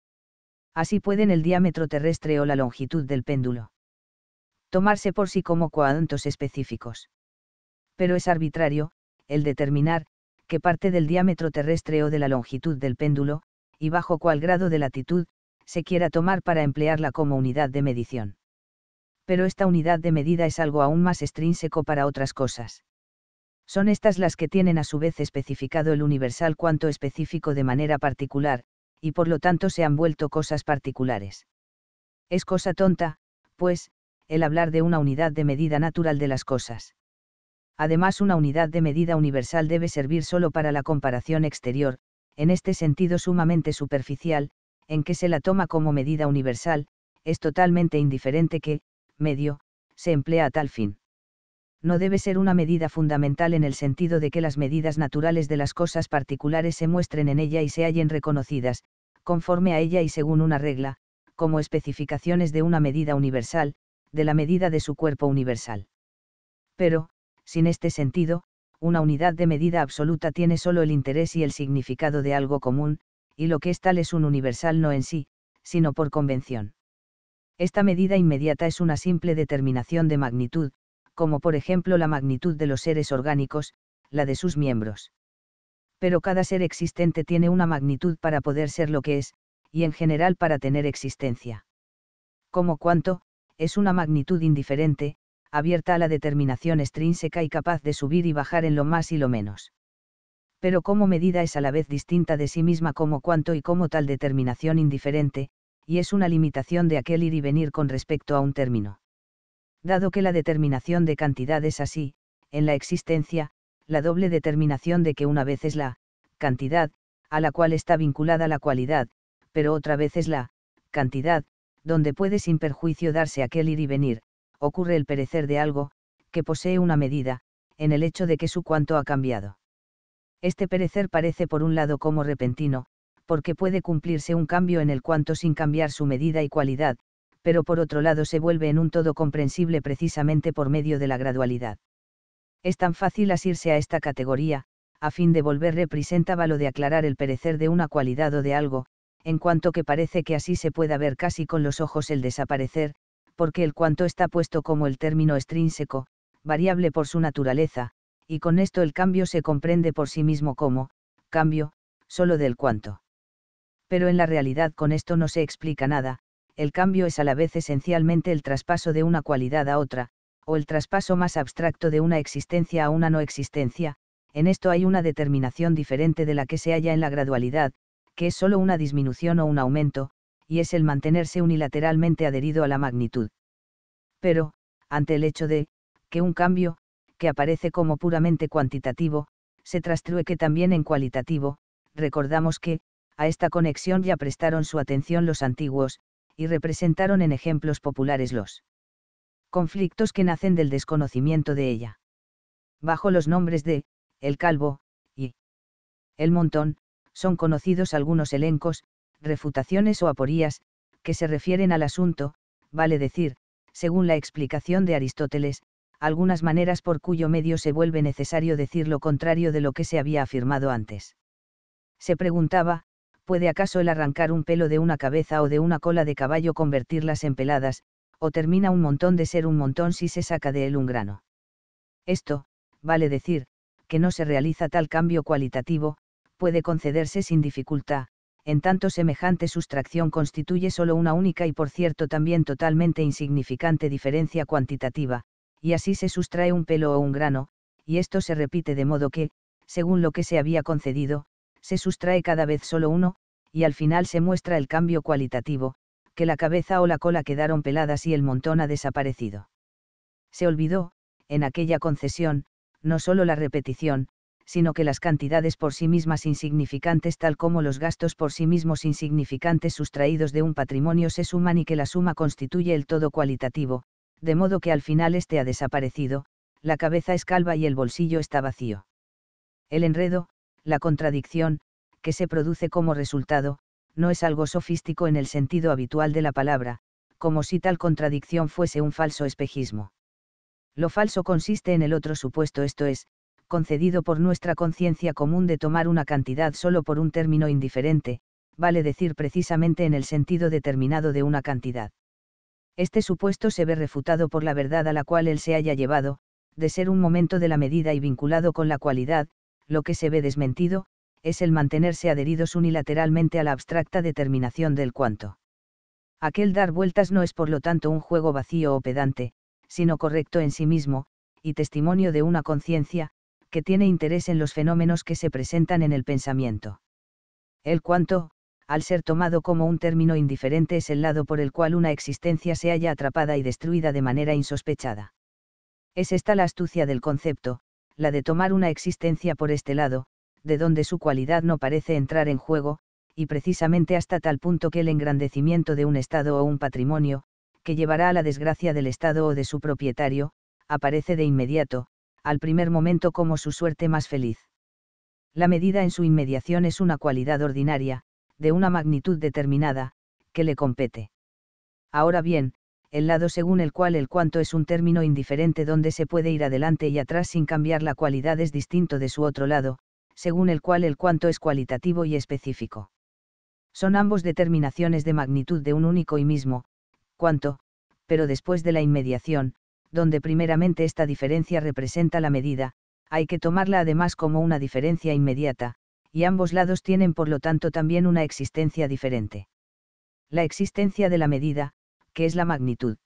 Así pueden el diámetro terrestre o la longitud del péndulo tomarse por sí como cuantos específicos. Pero es arbitrario, el determinar, qué parte del diámetro terrestre o de la longitud del péndulo, y bajo cuál grado de latitud, se quiera tomar para emplearla como unidad de medición. Pero esta unidad de medida es algo aún más extrínseco para otras cosas. Son estas las que tienen a su vez especificado el universal cuanto específico de manera particular, y por lo tanto se han vuelto cosas particulares. Es cosa tonta, pues, el hablar de una unidad de medida natural de las cosas. Además, una unidad de medida universal debe servir solo para la comparación exterior, en este sentido sumamente superficial, en que se la toma como medida universal, es totalmente indiferente que, medio, se emplea a tal fin. No debe ser una medida fundamental en el sentido de que las medidas naturales de las cosas particulares se muestren en ella y se hallen reconocidas, conforme a ella y según una regla, como especificaciones de una medida universal, de la medida de su cuerpo universal. Pero, sin este sentido, una unidad de medida absoluta tiene solo el interés y el significado de algo común, y lo que es tal es un universal no en sí, sino por convención. Esta medida inmediata es una simple determinación de magnitud, como por ejemplo la magnitud de los seres orgánicos, la de sus miembros. Pero cada ser existente tiene una magnitud para poder ser lo que es, y en general para tener existencia. Como cuanto, es una magnitud indiferente, abierta a la determinación extrínseca y capaz de subir y bajar en lo más y lo menos. Pero como medida es a la vez distinta de sí misma como cuanto y como tal determinación indiferente, y es una limitación de aquel ir y venir con respecto a un término. Dado que la determinación de cantidad es así, en la existencia, la doble determinación de que una vez es la cantidad, a la cual está vinculada la cualidad, pero otra vez es la cantidad, donde puede sin perjuicio darse aquel ir y venir, ocurre el perecer de algo, que posee una medida, en el hecho de que su cuanto ha cambiado. Este perecer parece por un lado como repentino, porque puede cumplirse un cambio en el cuanto sin cambiar su medida y cualidad, pero por otro lado se vuelve en un todo comprensible precisamente por medio de la gradualidad. Es tan fácil asirse a esta categoría, a fin de volver representaba lo de aclarar el perecer de una cualidad o de algo, en cuanto que parece que así se pueda ver casi con los ojos el desaparecer, porque el cuanto está puesto como el término extrínseco, variable por su naturaleza, y con esto el cambio se comprende por sí mismo como, cambio, solo del cuanto. Pero en la realidad con esto no se explica nada, el cambio es a la vez esencialmente el traspaso de una cualidad a otra, o el traspaso más abstracto de una existencia a una no existencia, en esto hay una determinación diferente de la que se halla en la gradualidad, que es solo una disminución o un aumento, y es el mantenerse unilateralmente adherido a la magnitud. Pero, ante el hecho de, que un cambio, que aparece como puramente cuantitativo, se trastrueque también en cualitativo, recordamos que, a esta conexión ya prestaron su atención los antiguos, y representaron en ejemplos populares los conflictos que nacen del desconocimiento de ella. Bajo los nombres de, el calvo, y el montón, son conocidos algunos elencos, refutaciones o aporías, que se refieren al asunto, vale decir, según la explicación de Aristóteles, algunas maneras por cuyo medio se vuelve necesario decir lo contrario de lo que se había afirmado antes. Se preguntaba, ¿puede acaso el arrancar un pelo de una cabeza o de una cola de caballo convertirlas en peladas, o termina un montón de ser un montón si se saca de él un grano? Esto, vale decir, que no se realiza tal cambio cualitativo, puede concederse sin dificultad, en tanto semejante sustracción constituye solo una única y por cierto también totalmente insignificante diferencia cuantitativa, y así se sustrae un pelo o un grano, y esto se repite de modo que, según lo que se había concedido, se sustrae cada vez solo uno, y al final se muestra el cambio cualitativo, que la cabeza o la cola quedaron peladas y el montón ha desaparecido. Se olvidó, en aquella concesión, no solo la repetición, sino que las cantidades por sí mismas insignificantes tal como los gastos por sí mismos insignificantes sustraídos de un patrimonio se suman y que la suma constituye el todo cualitativo, de modo que al final este ha desaparecido, la cabeza es calva y el bolsillo está vacío. El enredo, la contradicción, que se produce como resultado, no es algo sofístico en el sentido habitual de la palabra, como si tal contradicción fuese un falso espejismo. Lo falso consiste en el otro supuesto, esto es, concedido por nuestra conciencia común de tomar una cantidad solo por un término indiferente, vale decir precisamente en el sentido determinado de una cantidad. Este supuesto se ve refutado por la verdad a la cual él se haya llevado, de ser un momento de la medida y vinculado con la cualidad, lo que se ve desmentido, es el mantenerse adheridos unilateralmente a la abstracta determinación del cuanto. Aquel dar vueltas no es por lo tanto un juego vacío o pedante, sino correcto en sí mismo, y testimonio de una conciencia, que tiene interés en los fenómenos que se presentan en el pensamiento. El cuanto, al ser tomado como un término indiferente, es el lado por el cual una existencia se halla atrapada y destruida de manera insospechada. Es esta la astucia del concepto, la de tomar una existencia por este lado, de donde su cualidad no parece entrar en juego, y precisamente hasta tal punto que el engrandecimiento de un Estado o un patrimonio, que llevará a la desgracia del Estado o de su propietario, aparece de inmediato, al primer momento como su suerte más feliz. La medida en su inmediación es una cualidad ordinaria, de una magnitud determinada, que le compete. Ahora bien, el lado según el cual el cuanto es un término indiferente donde se puede ir adelante y atrás sin cambiar la cualidad es distinto de su otro lado, según el cual el cuanto es cualitativo y específico. Son ambos determinaciones de magnitud de un único y mismo, cuanto, pero después de la inmediación, donde primeramente esta diferencia representa la medida, hay que tomarla además como una diferencia inmediata, y ambos lados tienen por lo tanto también una existencia diferente. La existencia de la medida, que es la magnitud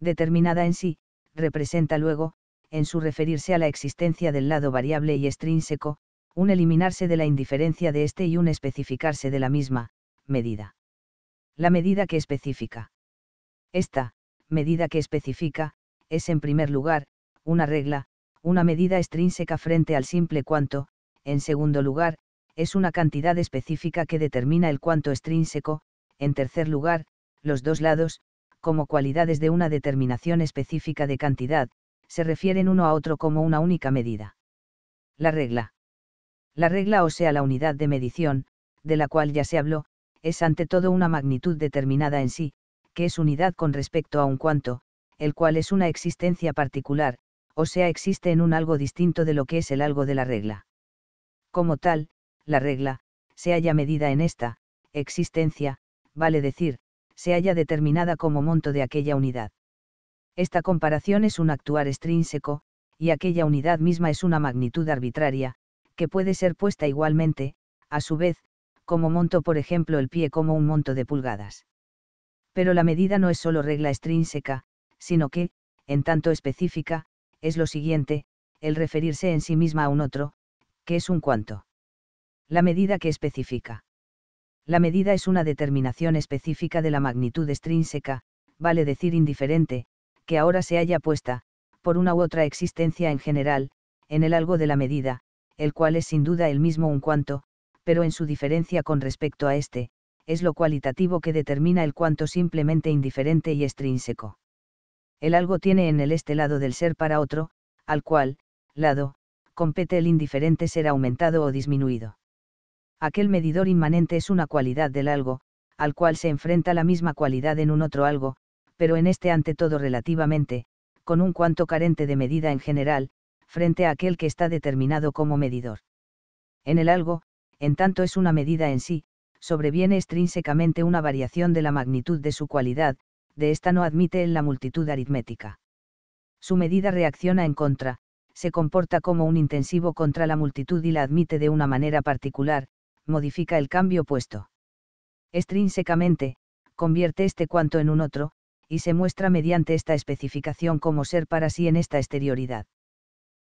determinada en sí, representa luego, en su referirse a la existencia del lado variable y extrínseco, un eliminarse de la indiferencia de éste y un especificarse de la misma, medida. La medida que especifica. Esta, medida que especifica, es en primer lugar, una regla, una medida extrínseca frente al simple cuanto, en segundo lugar, es una cantidad específica que determina el cuanto extrínseco, en tercer lugar, los dos lados, como cualidades de una determinación específica de cantidad, se refieren uno a otro como una única medida. La regla. La regla o sea la unidad de medición, de la cual ya se habló, es ante todo una magnitud determinada en sí, que es unidad con respecto a un cuanto, el cual es una existencia particular, o sea existe en un algo distinto de lo que es el algo de la regla. Como tal, la regla, se halla medida en esta, existencia, vale decir, se halla determinada como monto de aquella unidad. Esta comparación es un actuar extrínseco, y aquella unidad misma es una magnitud arbitraria, que puede ser puesta igualmente, a su vez, como monto por ejemplo el pie como un monto de pulgadas. Pero la medida no es solo regla extrínseca, sino que, en tanto específica, es lo siguiente, el referirse en sí misma a un otro, que es un cuanto. La medida que especifica. La medida es una determinación específica de la magnitud extrínseca, vale decir indiferente, que ahora se haya puesta, por una u otra existencia en general, en el algo de la medida, el cual es sin duda el mismo un cuanto, pero en su diferencia con respecto a este, es lo cualitativo que determina el cuanto simplemente indiferente y extrínseco el algo tiene en el este lado del ser para otro, al cual, lado, compete el indiferente ser aumentado o disminuido. Aquel medidor inmanente es una cualidad del algo, al cual se enfrenta la misma cualidad en un otro algo, pero en este ante todo relativamente, con un cuanto carente de medida en general, frente a aquel que está determinado como medidor. En el algo, en tanto es una medida en sí, sobreviene extrínsecamente una variación de la magnitud de su cualidad, de esta no admite en la multitud aritmética. Su medida reacciona en contra, se comporta como un intensivo contra la multitud y la admite de una manera particular, modifica el cambio puesto. Extrínsecamente, convierte este cuanto en un otro, y se muestra mediante esta especificación como ser para sí en esta exterioridad.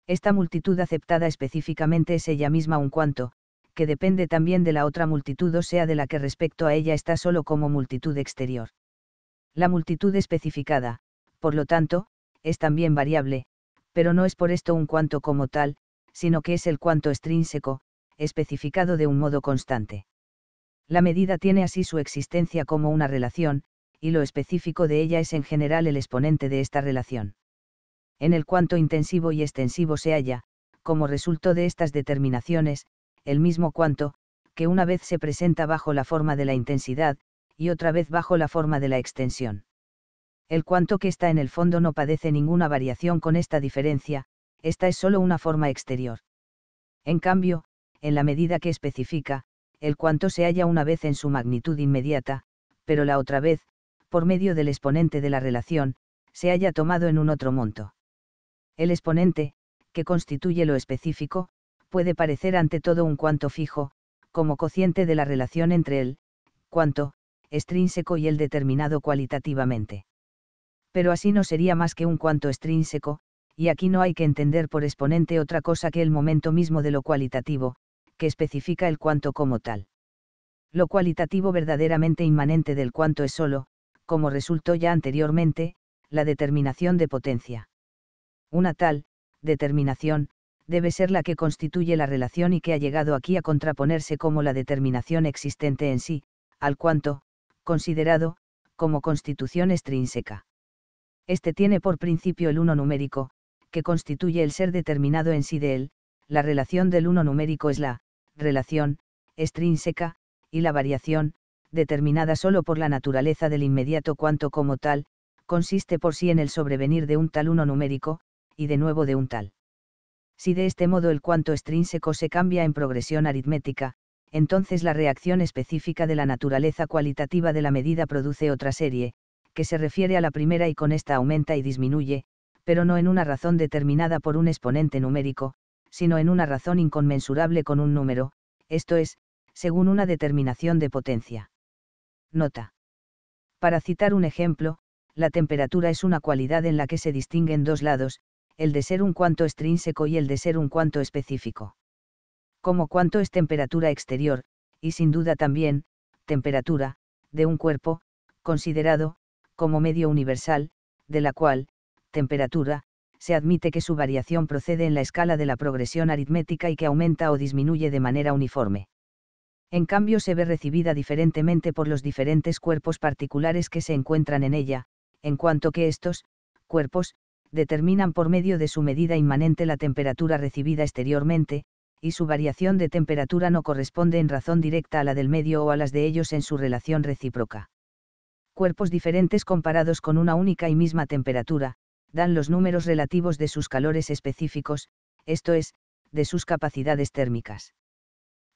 Esta multitud aceptada específicamente es ella misma un cuanto, que depende también de la otra multitud o sea de la que respecto a ella está solo como multitud exterior. La multitud especificada, por lo tanto, es también variable, pero no es por esto un cuanto como tal, sino que es el cuanto extrínseco, especificado de un modo constante. La medida tiene así su existencia como una relación, y lo específico de ella es en general el exponente de esta relación. En el cuanto intensivo y extensivo se halla, como resultado de estas determinaciones, el mismo cuanto, que una vez se presenta bajo la forma de la intensidad, y otra vez bajo la forma de la extensión. El cuanto que está en el fondo no padece ninguna variación con esta diferencia, esta es solo una forma exterior. En cambio, en la medida que especifica, el cuanto se halla una vez en su magnitud inmediata, pero la otra vez, por medio del exponente de la relación, se haya tomado en un otro monto. El exponente, que constituye lo específico, puede parecer ante todo un cuanto fijo, como cociente de la relación entre el cuanto extrínseco y el determinado cualitativamente. Pero así no sería más que un cuanto extrínseco, y aquí no hay que entender por exponente otra cosa que el momento mismo de lo cualitativo, que especifica el cuanto como tal. Lo cualitativo verdaderamente inmanente del cuanto es solo, como resultó ya anteriormente, la determinación de potencia. Una tal, determinación, debe ser la que constituye la relación y que ha llegado aquí a contraponerse como la determinación existente en sí, al cuanto, considerado, como constitución extrínseca. Este tiene por principio el uno numérico, que constituye el ser determinado en sí de él, la relación del uno numérico es la, relación, extrínseca, y la variación, determinada sólo por la naturaleza del inmediato cuanto como tal, consiste por sí en el sobrevenir de un tal uno numérico, y de nuevo de un tal. Si de este modo el cuanto extrínseco se cambia en progresión aritmética, entonces la reacción específica de la naturaleza cualitativa de la medida produce otra serie, que se refiere a la primera y con esta aumenta y disminuye, pero no en una razón determinada por un exponente numérico, sino en una razón inconmensurable con un número, esto es, según una determinación de potencia. Nota. Para citar un ejemplo, la temperatura es una cualidad en la que se distinguen dos lados, el de ser un cuanto extrínseco y el de ser un cuanto específico como cuánto es temperatura exterior, y sin duda también, temperatura, de un cuerpo, considerado, como medio universal, de la cual, temperatura, se admite que su variación procede en la escala de la progresión aritmética y que aumenta o disminuye de manera uniforme. En cambio se ve recibida diferentemente por los diferentes cuerpos particulares que se encuentran en ella, en cuanto que estos, cuerpos, determinan por medio de su medida inmanente la temperatura recibida exteriormente, y su variación de temperatura no corresponde en razón directa a la del medio o a las de ellos en su relación recíproca. Cuerpos diferentes comparados con una única y misma temperatura, dan los números relativos de sus calores específicos, esto es, de sus capacidades térmicas.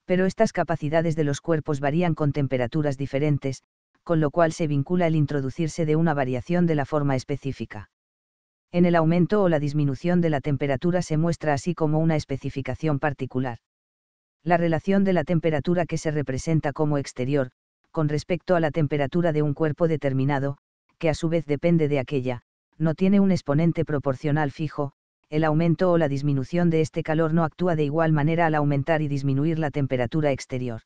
Pero estas capacidades de los cuerpos varían con temperaturas diferentes, con lo cual se vincula el introducirse de una variación de la forma específica en el aumento o la disminución de la temperatura se muestra así como una especificación particular. La relación de la temperatura que se representa como exterior, con respecto a la temperatura de un cuerpo determinado, que a su vez depende de aquella, no tiene un exponente proporcional fijo, el aumento o la disminución de este calor no actúa de igual manera al aumentar y disminuir la temperatura exterior.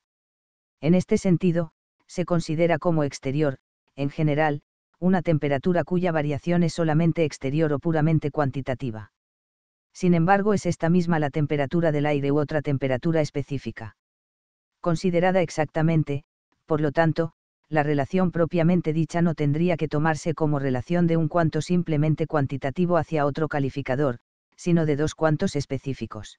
En este sentido, se considera como exterior, en general, una temperatura cuya variación es solamente exterior o puramente cuantitativa. Sin embargo, es esta misma la temperatura del aire u otra temperatura específica. Considerada exactamente, por lo tanto, la relación propiamente dicha no tendría que tomarse como relación de un cuanto simplemente cuantitativo hacia otro calificador, sino de dos cuantos específicos.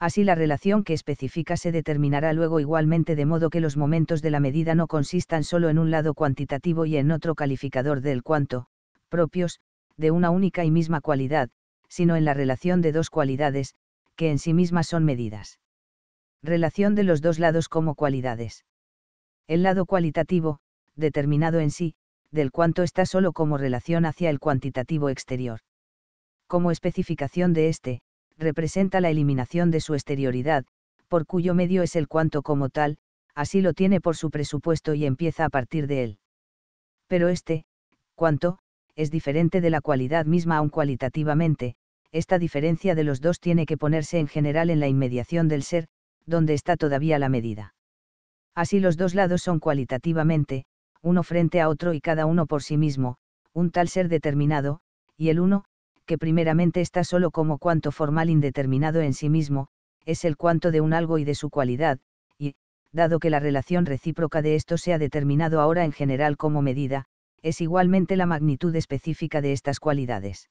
Así la relación que especifica se determinará luego igualmente de modo que los momentos de la medida no consistan solo en un lado cuantitativo y en otro calificador del cuanto, propios, de una única y misma cualidad, sino en la relación de dos cualidades, que en sí mismas son medidas. Relación de los dos lados como cualidades. El lado cualitativo, determinado en sí, del cuanto está solo como relación hacia el cuantitativo exterior. Como especificación de este, representa la eliminación de su exterioridad, por cuyo medio es el cuanto como tal, así lo tiene por su presupuesto y empieza a partir de él. Pero este, cuanto, es diferente de la cualidad misma aun cualitativamente, esta diferencia de los dos tiene que ponerse en general en la inmediación del ser, donde está todavía la medida. Así los dos lados son cualitativamente, uno frente a otro y cada uno por sí mismo, un tal ser determinado, y el uno, que primeramente está solo como cuanto formal indeterminado en sí mismo, es el cuanto de un algo y de su cualidad, y, dado que la relación recíproca de esto se ha determinado ahora en general como medida, es igualmente la magnitud específica de estas cualidades.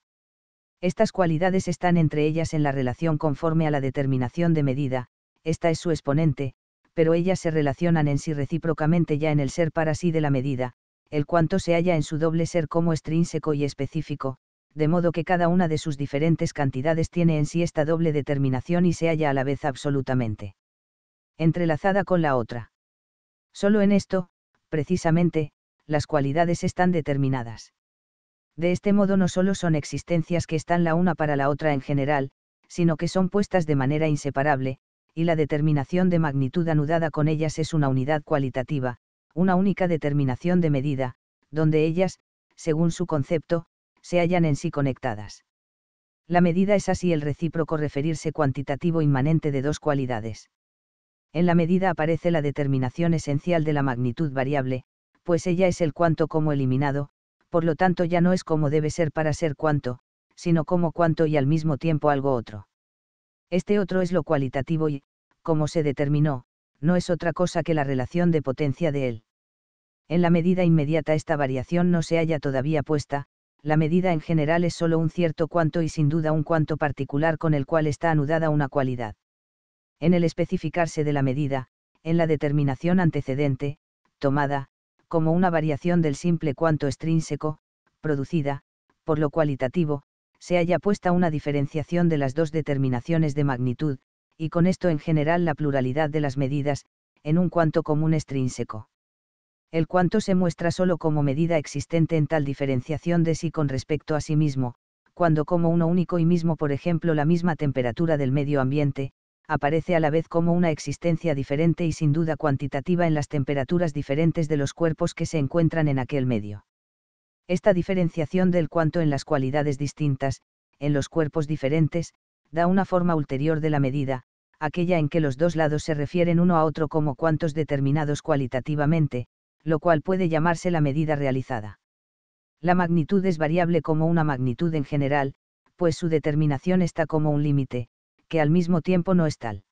Estas cualidades están entre ellas en la relación conforme a la determinación de medida, esta es su exponente, pero ellas se relacionan en sí recíprocamente ya en el ser para sí de la medida, el cuanto se halla en su doble ser como extrínseco y específico, de modo que cada una de sus diferentes cantidades tiene en sí esta doble determinación y se halla a la vez absolutamente entrelazada con la otra. Solo en esto, precisamente, las cualidades están determinadas. De este modo no solo son existencias que están la una para la otra en general, sino que son puestas de manera inseparable, y la determinación de magnitud anudada con ellas es una unidad cualitativa, una única determinación de medida, donde ellas, según su concepto, se hallan en sí conectadas. La medida es así el recíproco referirse cuantitativo inmanente de dos cualidades. En la medida aparece la determinación esencial de la magnitud variable, pues ella es el cuanto como eliminado, por lo tanto ya no es como debe ser para ser cuanto, sino como cuánto y al mismo tiempo algo otro. Este otro es lo cualitativo y, como se determinó, no es otra cosa que la relación de potencia de él. En la medida inmediata esta variación no se halla todavía puesta, la medida en general es sólo un cierto cuanto y sin duda un cuanto particular con el cual está anudada una cualidad. En el especificarse de la medida, en la determinación antecedente, tomada, como una variación del simple cuanto extrínseco, producida, por lo cualitativo, se haya puesta una diferenciación de las dos determinaciones de magnitud, y con esto en general la pluralidad de las medidas, en un cuanto común extrínseco el cuanto se muestra solo como medida existente en tal diferenciación de sí con respecto a sí mismo, cuando como uno único y mismo por ejemplo la misma temperatura del medio ambiente, aparece a la vez como una existencia diferente y sin duda cuantitativa en las temperaturas diferentes de los cuerpos que se encuentran en aquel medio. Esta diferenciación del cuanto en las cualidades distintas, en los cuerpos diferentes, da una forma ulterior de la medida, aquella en que los dos lados se refieren uno a otro como cuantos determinados cualitativamente, lo cual puede llamarse la medida realizada. La magnitud es variable como una magnitud en general, pues su determinación está como un límite, que al mismo tiempo no es tal.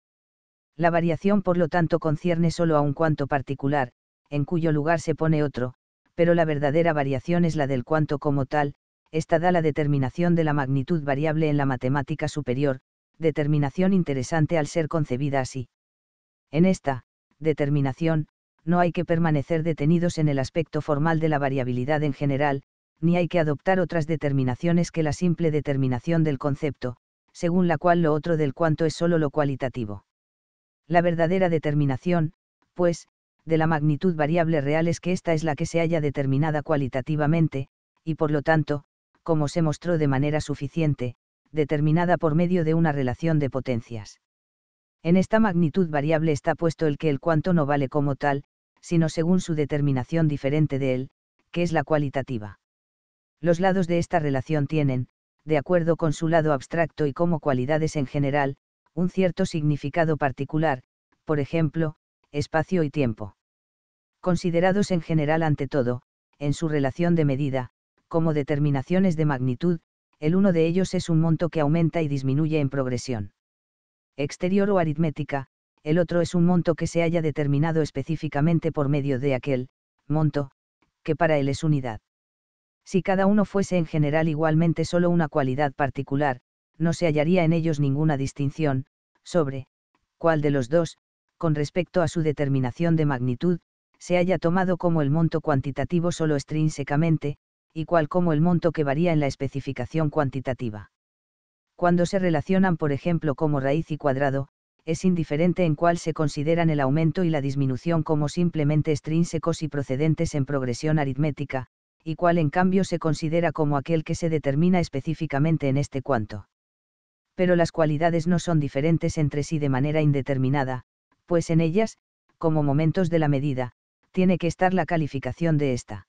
La variación por lo tanto concierne solo a un cuanto particular, en cuyo lugar se pone otro, pero la verdadera variación es la del cuanto como tal, esta da la determinación de la magnitud variable en la matemática superior, determinación interesante al ser concebida así. En esta, determinación, no hay que permanecer detenidos en el aspecto formal de la variabilidad en general, ni hay que adoptar otras determinaciones que la simple determinación del concepto, según la cual lo otro del cuanto es sólo lo cualitativo. La verdadera determinación, pues, de la magnitud variable real es que esta es la que se haya determinada cualitativamente, y por lo tanto, como se mostró de manera suficiente, determinada por medio de una relación de potencias. En esta magnitud variable está puesto el que el cuanto no vale como tal, sino según su determinación diferente de él, que es la cualitativa. Los lados de esta relación tienen, de acuerdo con su lado abstracto y como cualidades en general, un cierto significado particular, por ejemplo, espacio y tiempo. Considerados en general ante todo, en su relación de medida, como determinaciones de magnitud, el uno de ellos es un monto que aumenta y disminuye en progresión. Exterior o aritmética, el otro es un monto que se haya determinado específicamente por medio de aquel, monto, que para él es unidad. Si cada uno fuese en general igualmente solo una cualidad particular, no se hallaría en ellos ninguna distinción, sobre, cuál de los dos, con respecto a su determinación de magnitud, se haya tomado como el monto cuantitativo solo extrínsecamente, y cuál como el monto que varía en la especificación cuantitativa. Cuando se relacionan, por ejemplo, como raíz y cuadrado, es indiferente en cuál se consideran el aumento y la disminución como simplemente extrínsecos y procedentes en progresión aritmética, y cuál en cambio se considera como aquel que se determina específicamente en este cuanto. Pero las cualidades no son diferentes entre sí de manera indeterminada, pues en ellas, como momentos de la medida, tiene que estar la calificación de ésta.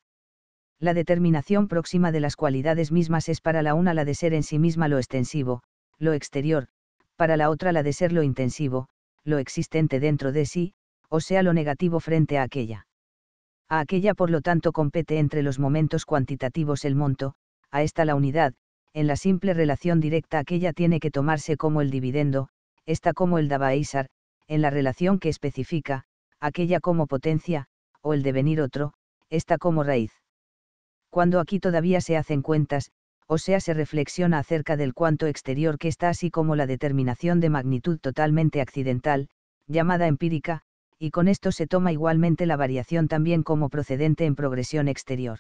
La determinación próxima de las cualidades mismas es para la una la de ser en sí misma lo extensivo, lo exterior, para la otra la de ser lo intensivo, lo existente dentro de sí, o sea lo negativo frente a aquella. A aquella por lo tanto compete entre los momentos cuantitativos el monto, a esta la unidad, en la simple relación directa aquella tiene que tomarse como el dividendo, esta como el dabaisar, en la relación que especifica, aquella como potencia, o el devenir otro, esta como raíz. Cuando aquí todavía se hacen cuentas, o sea se reflexiona acerca del cuanto exterior que está así como la determinación de magnitud totalmente accidental, llamada empírica, y con esto se toma igualmente la variación también como procedente en progresión exterior.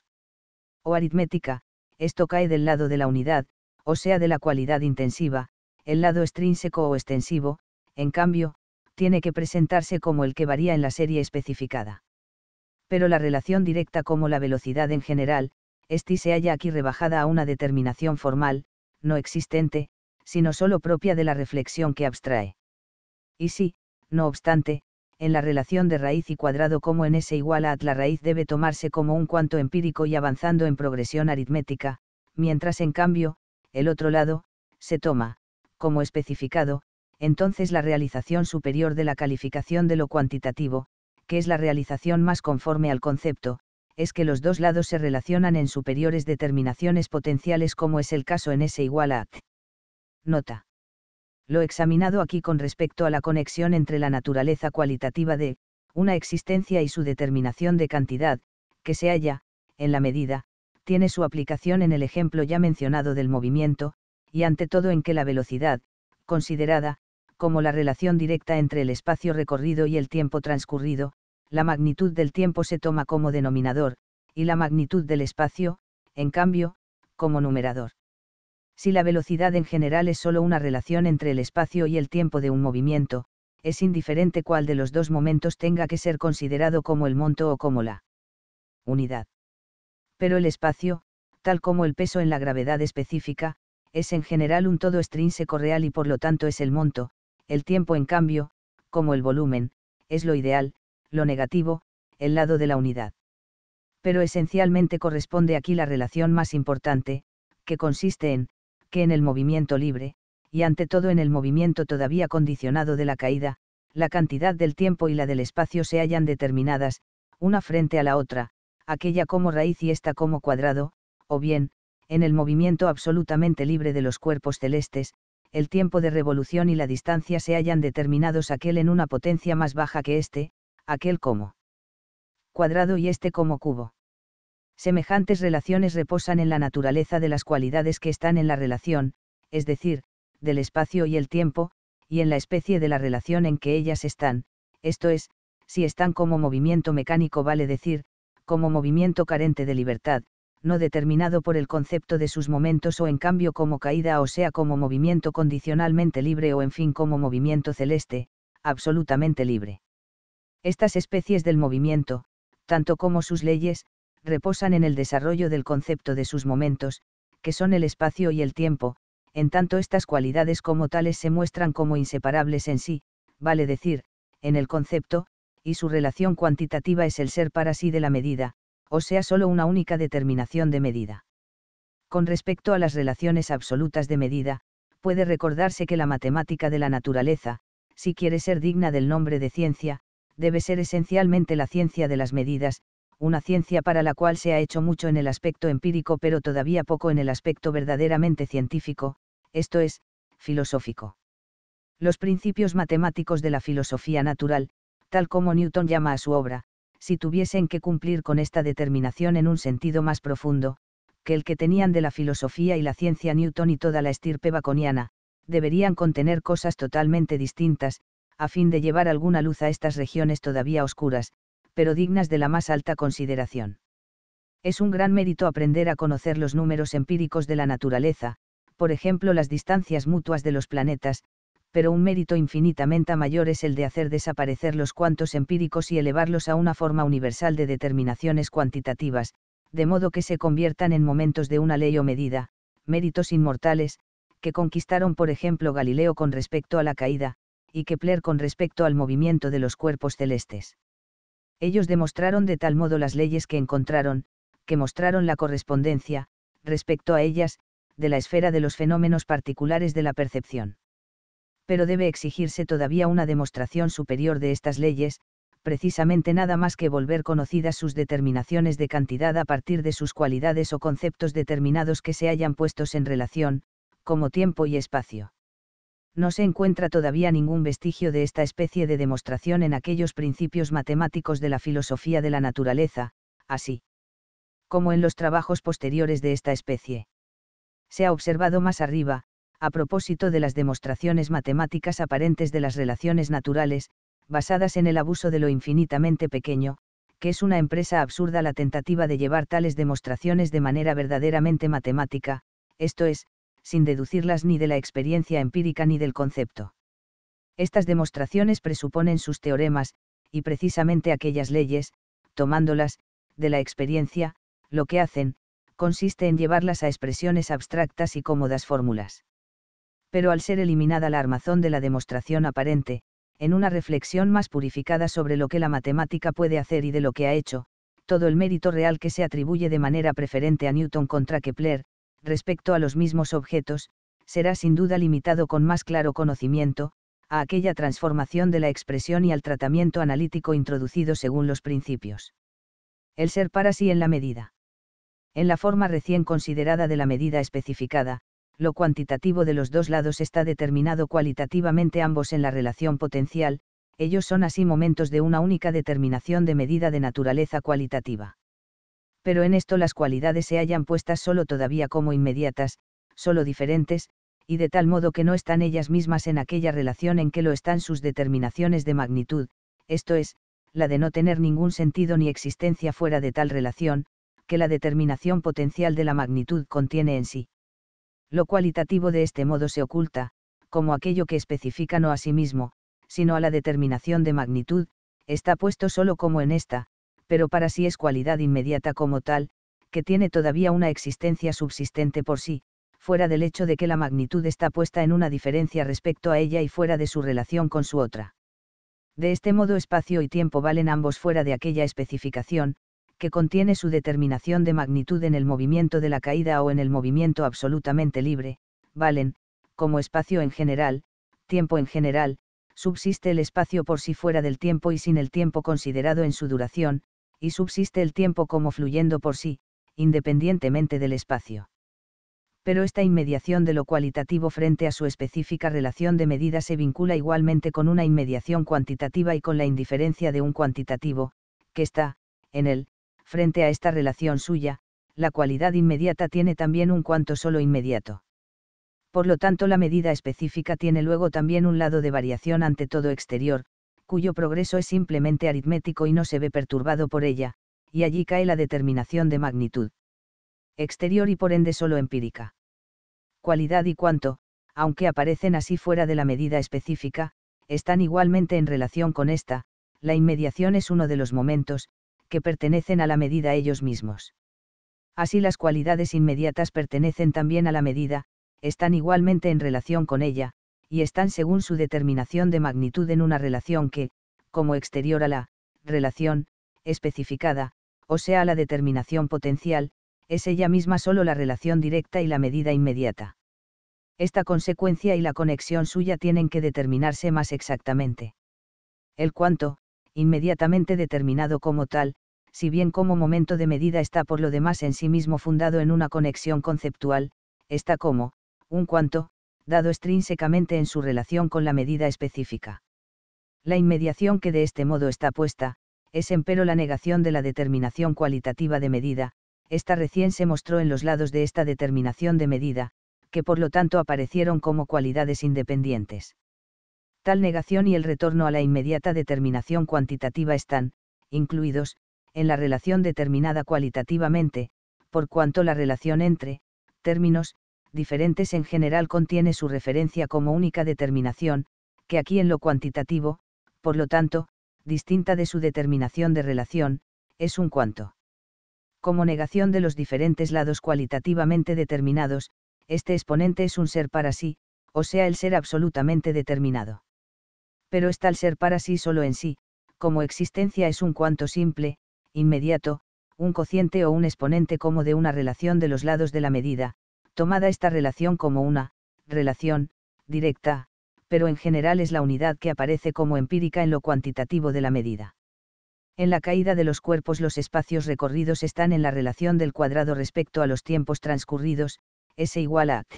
O aritmética, esto cae del lado de la unidad, o sea de la cualidad intensiva, el lado extrínseco o extensivo, en cambio, tiene que presentarse como el que varía en la serie especificada. Pero la relación directa como la velocidad en general, esti se halla aquí rebajada a una determinación formal, no existente, sino sólo propia de la reflexión que abstrae. Y si, no obstante, en la relación de raíz y cuadrado como en S igual a at la raíz debe tomarse como un cuanto empírico y avanzando en progresión aritmética, mientras en cambio, el otro lado, se toma, como especificado, entonces la realización superior de la calificación de lo cuantitativo, que es la realización más conforme al concepto, es que los dos lados se relacionan en superiores determinaciones potenciales como es el caso en S igual a T. Nota. Lo examinado aquí con respecto a la conexión entre la naturaleza cualitativa de una existencia y su determinación de cantidad, que se halla, en la medida, tiene su aplicación en el ejemplo ya mencionado del movimiento, y ante todo en que la velocidad, considerada, como la relación directa entre el espacio recorrido y el tiempo transcurrido, la magnitud del tiempo se toma como denominador, y la magnitud del espacio, en cambio, como numerador. Si la velocidad en general es solo una relación entre el espacio y el tiempo de un movimiento, es indiferente cuál de los dos momentos tenga que ser considerado como el monto o como la unidad. Pero el espacio, tal como el peso en la gravedad específica, es en general un todo extrínseco real y por lo tanto es el monto, el tiempo en cambio, como el volumen, es lo ideal, lo negativo, el lado de la unidad. Pero esencialmente corresponde aquí la relación más importante, que consiste en, que en el movimiento libre, y ante todo en el movimiento todavía condicionado de la caída, la cantidad del tiempo y la del espacio se hayan determinadas, una frente a la otra, aquella como raíz y esta como cuadrado, o bien, en el movimiento absolutamente libre de los cuerpos celestes, el tiempo de revolución y la distancia se hayan determinados aquel en una potencia más baja que éste, aquel como cuadrado y este como cubo. Semejantes relaciones reposan en la naturaleza de las cualidades que están en la relación, es decir, del espacio y el tiempo, y en la especie de la relación en que ellas están, esto es, si están como movimiento mecánico vale decir, como movimiento carente de libertad, no determinado por el concepto de sus momentos o en cambio como caída o sea como movimiento condicionalmente libre o en fin como movimiento celeste, absolutamente libre. Estas especies del movimiento, tanto como sus leyes, reposan en el desarrollo del concepto de sus momentos, que son el espacio y el tiempo, en tanto estas cualidades como tales se muestran como inseparables en sí, vale decir, en el concepto, y su relación cuantitativa es el ser para sí de la medida, o sea, sólo una única determinación de medida. Con respecto a las relaciones absolutas de medida, puede recordarse que la matemática de la naturaleza, si quiere ser digna del nombre de ciencia, debe ser esencialmente la ciencia de las medidas, una ciencia para la cual se ha hecho mucho en el aspecto empírico pero todavía poco en el aspecto verdaderamente científico, esto es, filosófico. Los principios matemáticos de la filosofía natural, tal como Newton llama a su obra, si tuviesen que cumplir con esta determinación en un sentido más profundo, que el que tenían de la filosofía y la ciencia Newton y toda la estirpe baconiana, deberían contener cosas totalmente distintas, a fin de llevar alguna luz a estas regiones todavía oscuras, pero dignas de la más alta consideración. Es un gran mérito aprender a conocer los números empíricos de la naturaleza, por ejemplo las distancias mutuas de los planetas, pero un mérito infinitamente mayor es el de hacer desaparecer los cuantos empíricos y elevarlos a una forma universal de determinaciones cuantitativas, de modo que se conviertan en momentos de una ley o medida, méritos inmortales, que conquistaron por ejemplo Galileo con respecto a la caída, y Kepler con respecto al movimiento de los cuerpos celestes. Ellos demostraron de tal modo las leyes que encontraron, que mostraron la correspondencia, respecto a ellas, de la esfera de los fenómenos particulares de la percepción. Pero debe exigirse todavía una demostración superior de estas leyes, precisamente nada más que volver conocidas sus determinaciones de cantidad a partir de sus cualidades o conceptos determinados que se hayan puestos en relación, como tiempo y espacio no se encuentra todavía ningún vestigio de esta especie de demostración en aquellos principios matemáticos de la filosofía de la naturaleza, así como en los trabajos posteriores de esta especie. Se ha observado más arriba, a propósito de las demostraciones matemáticas aparentes de las relaciones naturales, basadas en el abuso de lo infinitamente pequeño, que es una empresa absurda la tentativa de llevar tales demostraciones de manera verdaderamente matemática, esto es, sin deducirlas ni de la experiencia empírica ni del concepto. Estas demostraciones presuponen sus teoremas, y precisamente aquellas leyes, tomándolas, de la experiencia, lo que hacen, consiste en llevarlas a expresiones abstractas y cómodas fórmulas. Pero al ser eliminada la armazón de la demostración aparente, en una reflexión más purificada sobre lo que la matemática puede hacer y de lo que ha hecho, todo el mérito real que se atribuye de manera preferente a Newton contra Kepler, respecto a los mismos objetos, será sin duda limitado con más claro conocimiento, a aquella transformación de la expresión y al tratamiento analítico introducido según los principios. El ser para sí en la medida. En la forma recién considerada de la medida especificada, lo cuantitativo de los dos lados está determinado cualitativamente ambos en la relación potencial, ellos son así momentos de una única determinación de medida de naturaleza cualitativa pero en esto las cualidades se hallan puestas solo todavía como inmediatas, solo diferentes, y de tal modo que no están ellas mismas en aquella relación en que lo están sus determinaciones de magnitud, esto es, la de no tener ningún sentido ni existencia fuera de tal relación, que la determinación potencial de la magnitud contiene en sí. Lo cualitativo de este modo se oculta, como aquello que especifica no a sí mismo, sino a la determinación de magnitud, está puesto solo como en esta, pero para sí es cualidad inmediata como tal, que tiene todavía una existencia subsistente por sí, fuera del hecho de que la magnitud está puesta en una diferencia respecto a ella y fuera de su relación con su otra. De este modo espacio y tiempo valen ambos fuera de aquella especificación, que contiene su determinación de magnitud en el movimiento de la caída o en el movimiento absolutamente libre, valen, como espacio en general, tiempo en general, subsiste el espacio por sí fuera del tiempo y sin el tiempo considerado en su duración, y subsiste el tiempo como fluyendo por sí, independientemente del espacio. Pero esta inmediación de lo cualitativo frente a su específica relación de medida se vincula igualmente con una inmediación cuantitativa y con la indiferencia de un cuantitativo, que está, en él, frente a esta relación suya, la cualidad inmediata tiene también un cuanto solo inmediato. Por lo tanto, la medida específica tiene luego también un lado de variación ante todo exterior, cuyo progreso es simplemente aritmético y no se ve perturbado por ella, y allí cae la determinación de magnitud. Exterior y por ende solo empírica. Cualidad y cuanto, aunque aparecen así fuera de la medida específica, están igualmente en relación con esta, la inmediación es uno de los momentos, que pertenecen a la medida ellos mismos. Así las cualidades inmediatas pertenecen también a la medida, están igualmente en relación con ella, y están según su determinación de magnitud en una relación que, como exterior a la relación especificada, o sea, la determinación potencial, es ella misma solo la relación directa y la medida inmediata. Esta consecuencia y la conexión suya tienen que determinarse más exactamente. El cuanto, inmediatamente determinado como tal, si bien como momento de medida está por lo demás en sí mismo fundado en una conexión conceptual, está como, un cuanto, dado extrínsecamente en su relación con la medida específica. La inmediación que de este modo está puesta, es empero la negación de la determinación cualitativa de medida, esta recién se mostró en los lados de esta determinación de medida, que por lo tanto aparecieron como cualidades independientes. Tal negación y el retorno a la inmediata determinación cuantitativa están, incluidos, en la relación determinada cualitativamente, por cuanto la relación entre, términos, diferentes en general contiene su referencia como única determinación, que aquí en lo cuantitativo, por lo tanto, distinta de su determinación de relación, es un cuanto. Como negación de los diferentes lados cualitativamente determinados, este exponente es un ser para sí, o sea, el ser absolutamente determinado. Pero está el ser para sí solo en sí, como existencia es un cuanto simple, inmediato, un cociente o un exponente como de una relación de los lados de la medida, tomada esta relación como una relación directa, pero en general es la unidad que aparece como empírica en lo cuantitativo de la medida. En la caída de los cuerpos los espacios recorridos están en la relación del cuadrado respecto a los tiempos transcurridos, S igual a T.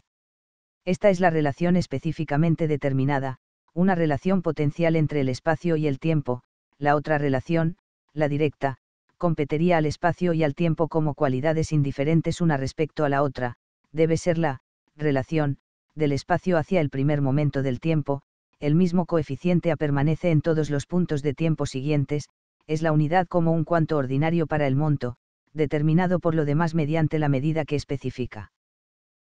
Esta es la relación específicamente determinada, una relación potencial entre el espacio y el tiempo, la otra relación, la directa, competería al espacio y al tiempo como cualidades indiferentes una respecto a la otra, debe ser la relación del espacio hacia el primer momento del tiempo, el mismo coeficiente a permanece en todos los puntos de tiempo siguientes, es la unidad como un cuanto ordinario para el monto, determinado por lo demás mediante la medida que especifica.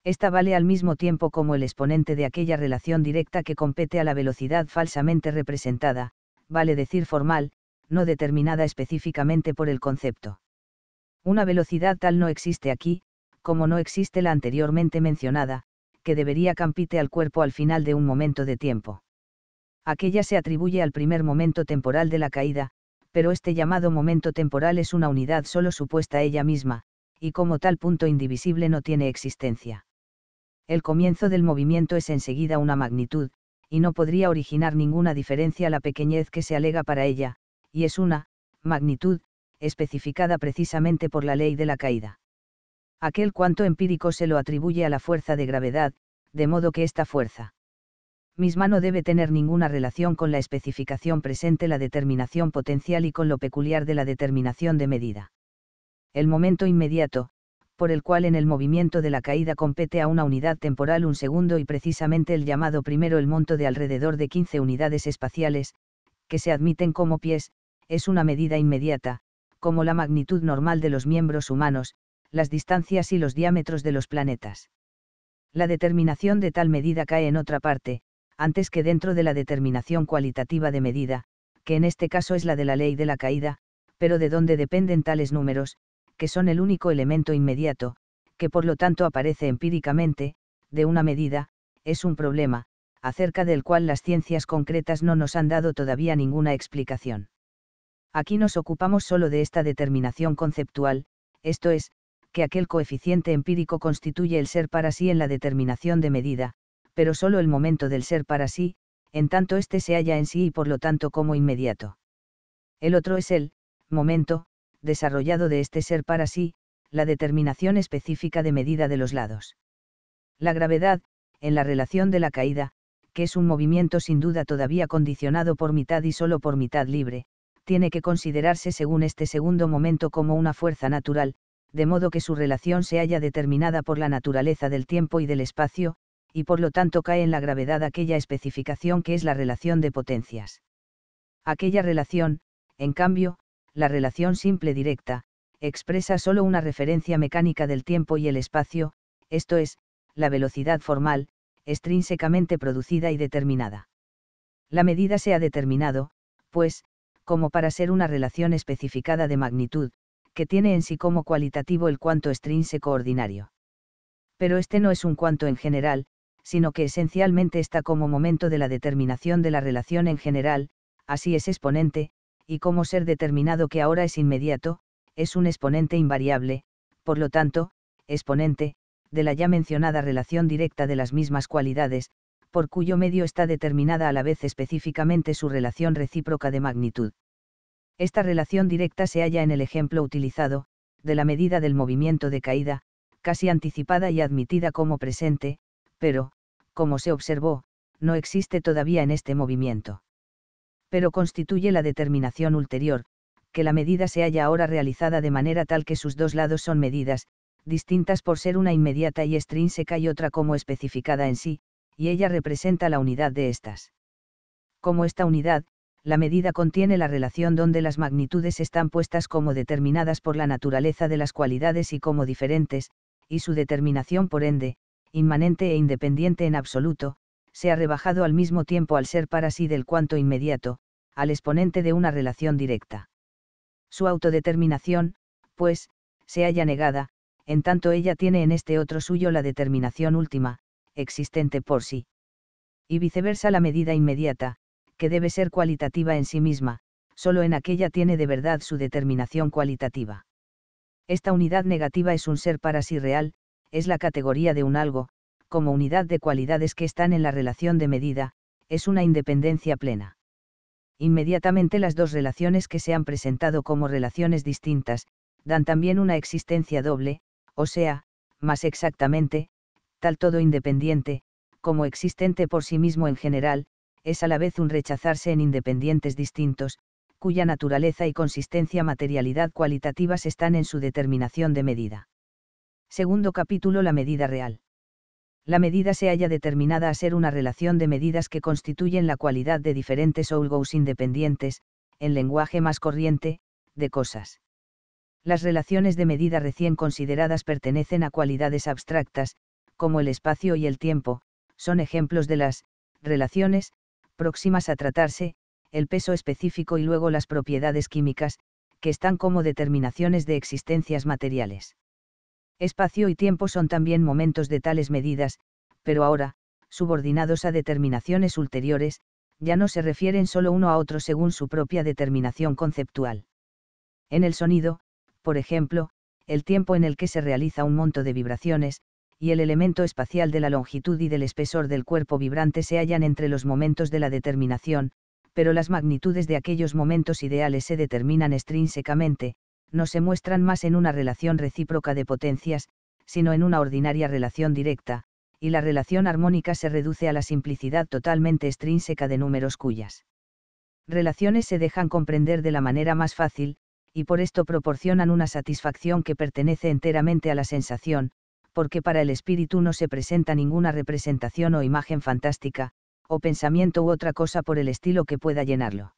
Esta vale al mismo tiempo como el exponente de aquella relación directa que compete a la velocidad falsamente representada, vale decir formal, no determinada específicamente por el concepto. Una velocidad tal no existe aquí, como no existe la anteriormente mencionada, que debería campite al cuerpo al final de un momento de tiempo. Aquella se atribuye al primer momento temporal de la caída, pero este llamado momento temporal es una unidad solo supuesta ella misma, y como tal punto indivisible no tiene existencia. El comienzo del movimiento es enseguida una magnitud, y no podría originar ninguna diferencia la pequeñez que se alega para ella, y es una, magnitud, especificada precisamente por la ley de la caída aquel cuanto empírico se lo atribuye a la fuerza de gravedad, de modo que esta fuerza misma no debe tener ninguna relación con la especificación presente, la determinación potencial y con lo peculiar de la determinación de medida. El momento inmediato, por el cual en el movimiento de la caída compete a una unidad temporal un segundo y precisamente el llamado primero el monto de alrededor de 15 unidades espaciales, que se admiten como pies, es una medida inmediata, como la magnitud normal de los miembros humanos, las distancias y los diámetros de los planetas. La determinación de tal medida cae en otra parte, antes que dentro de la determinación cualitativa de medida, que en este caso es la de la ley de la caída, pero de donde dependen tales números, que son el único elemento inmediato, que por lo tanto aparece empíricamente, de una medida, es un problema, acerca del cual las ciencias concretas no nos han dado todavía ninguna explicación. Aquí nos ocupamos solo de esta determinación conceptual, esto es, que aquel coeficiente empírico constituye el ser para sí en la determinación de medida, pero sólo el momento del ser para sí, en tanto éste se halla en sí y por lo tanto como inmediato. El otro es el momento, desarrollado de este ser para sí, la determinación específica de medida de los lados. La gravedad, en la relación de la caída, que es un movimiento sin duda todavía condicionado por mitad y solo por mitad libre, tiene que considerarse según este segundo momento como una fuerza natural, de modo que su relación se haya determinada por la naturaleza del tiempo y del espacio, y por lo tanto cae en la gravedad aquella especificación que es la relación de potencias. Aquella relación, en cambio, la relación simple directa, expresa sólo una referencia mecánica del tiempo y el espacio, esto es, la velocidad formal, extrínsecamente producida y determinada. La medida se ha determinado, pues, como para ser una relación especificada de magnitud, que tiene en sí como cualitativo el cuanto extrínseco ordinario. Pero este no es un cuanto en general, sino que esencialmente está como momento de la determinación de la relación en general, así es exponente, y como ser determinado que ahora es inmediato, es un exponente invariable, por lo tanto, exponente, de la ya mencionada relación directa de las mismas cualidades, por cuyo medio está determinada a la vez específicamente su relación recíproca de magnitud. Esta relación directa se halla en el ejemplo utilizado, de la medida del movimiento de caída, casi anticipada y admitida como presente, pero, como se observó, no existe todavía en este movimiento. Pero constituye la determinación ulterior, que la medida se halla ahora realizada de manera tal que sus dos lados son medidas, distintas por ser una inmediata y extrínseca y otra como especificada en sí, y ella representa la unidad de estas. Como esta unidad, la medida contiene la relación donde las magnitudes están puestas como determinadas por la naturaleza de las cualidades y como diferentes, y su determinación por ende, inmanente e independiente en absoluto, se ha rebajado al mismo tiempo al ser para sí del cuanto inmediato, al exponente de una relación directa. Su autodeterminación, pues, se halla negada, en tanto ella tiene en este otro suyo la determinación última, existente por sí. Y viceversa la medida inmediata, que debe ser cualitativa en sí misma, solo en aquella tiene de verdad su determinación cualitativa. Esta unidad negativa es un ser para sí real, es la categoría de un algo, como unidad de cualidades que están en la relación de medida, es una independencia plena. Inmediatamente las dos relaciones que se han presentado como relaciones distintas, dan también una existencia doble, o sea, más exactamente, tal todo independiente, como existente por sí mismo en general, es a la vez un rechazarse en independientes distintos, cuya naturaleza y consistencia materialidad cualitativas están en su determinación de medida. Segundo capítulo La medida real. La medida se halla determinada a ser una relación de medidas que constituyen la cualidad de diferentes oulgous independientes, en lenguaje más corriente, de cosas. Las relaciones de medida recién consideradas pertenecen a cualidades abstractas, como el espacio y el tiempo, son ejemplos de las relaciones próximas a tratarse, el peso específico y luego las propiedades químicas, que están como determinaciones de existencias materiales. Espacio y tiempo son también momentos de tales medidas, pero ahora, subordinados a determinaciones ulteriores, ya no se refieren solo uno a otro según su propia determinación conceptual. En el sonido, por ejemplo, el tiempo en el que se realiza un monto de vibraciones, y el elemento espacial de la longitud y del espesor del cuerpo vibrante se hallan entre los momentos de la determinación, pero las magnitudes de aquellos momentos ideales se determinan extrínsecamente, no se muestran más en una relación recíproca de potencias, sino en una ordinaria relación directa, y la relación armónica se reduce a la simplicidad totalmente extrínseca de números cuyas relaciones se dejan comprender de la manera más fácil, y por esto proporcionan una satisfacción que pertenece enteramente a la sensación, porque para el espíritu no se presenta ninguna representación o imagen fantástica, o pensamiento u otra cosa por el estilo que pueda llenarlo.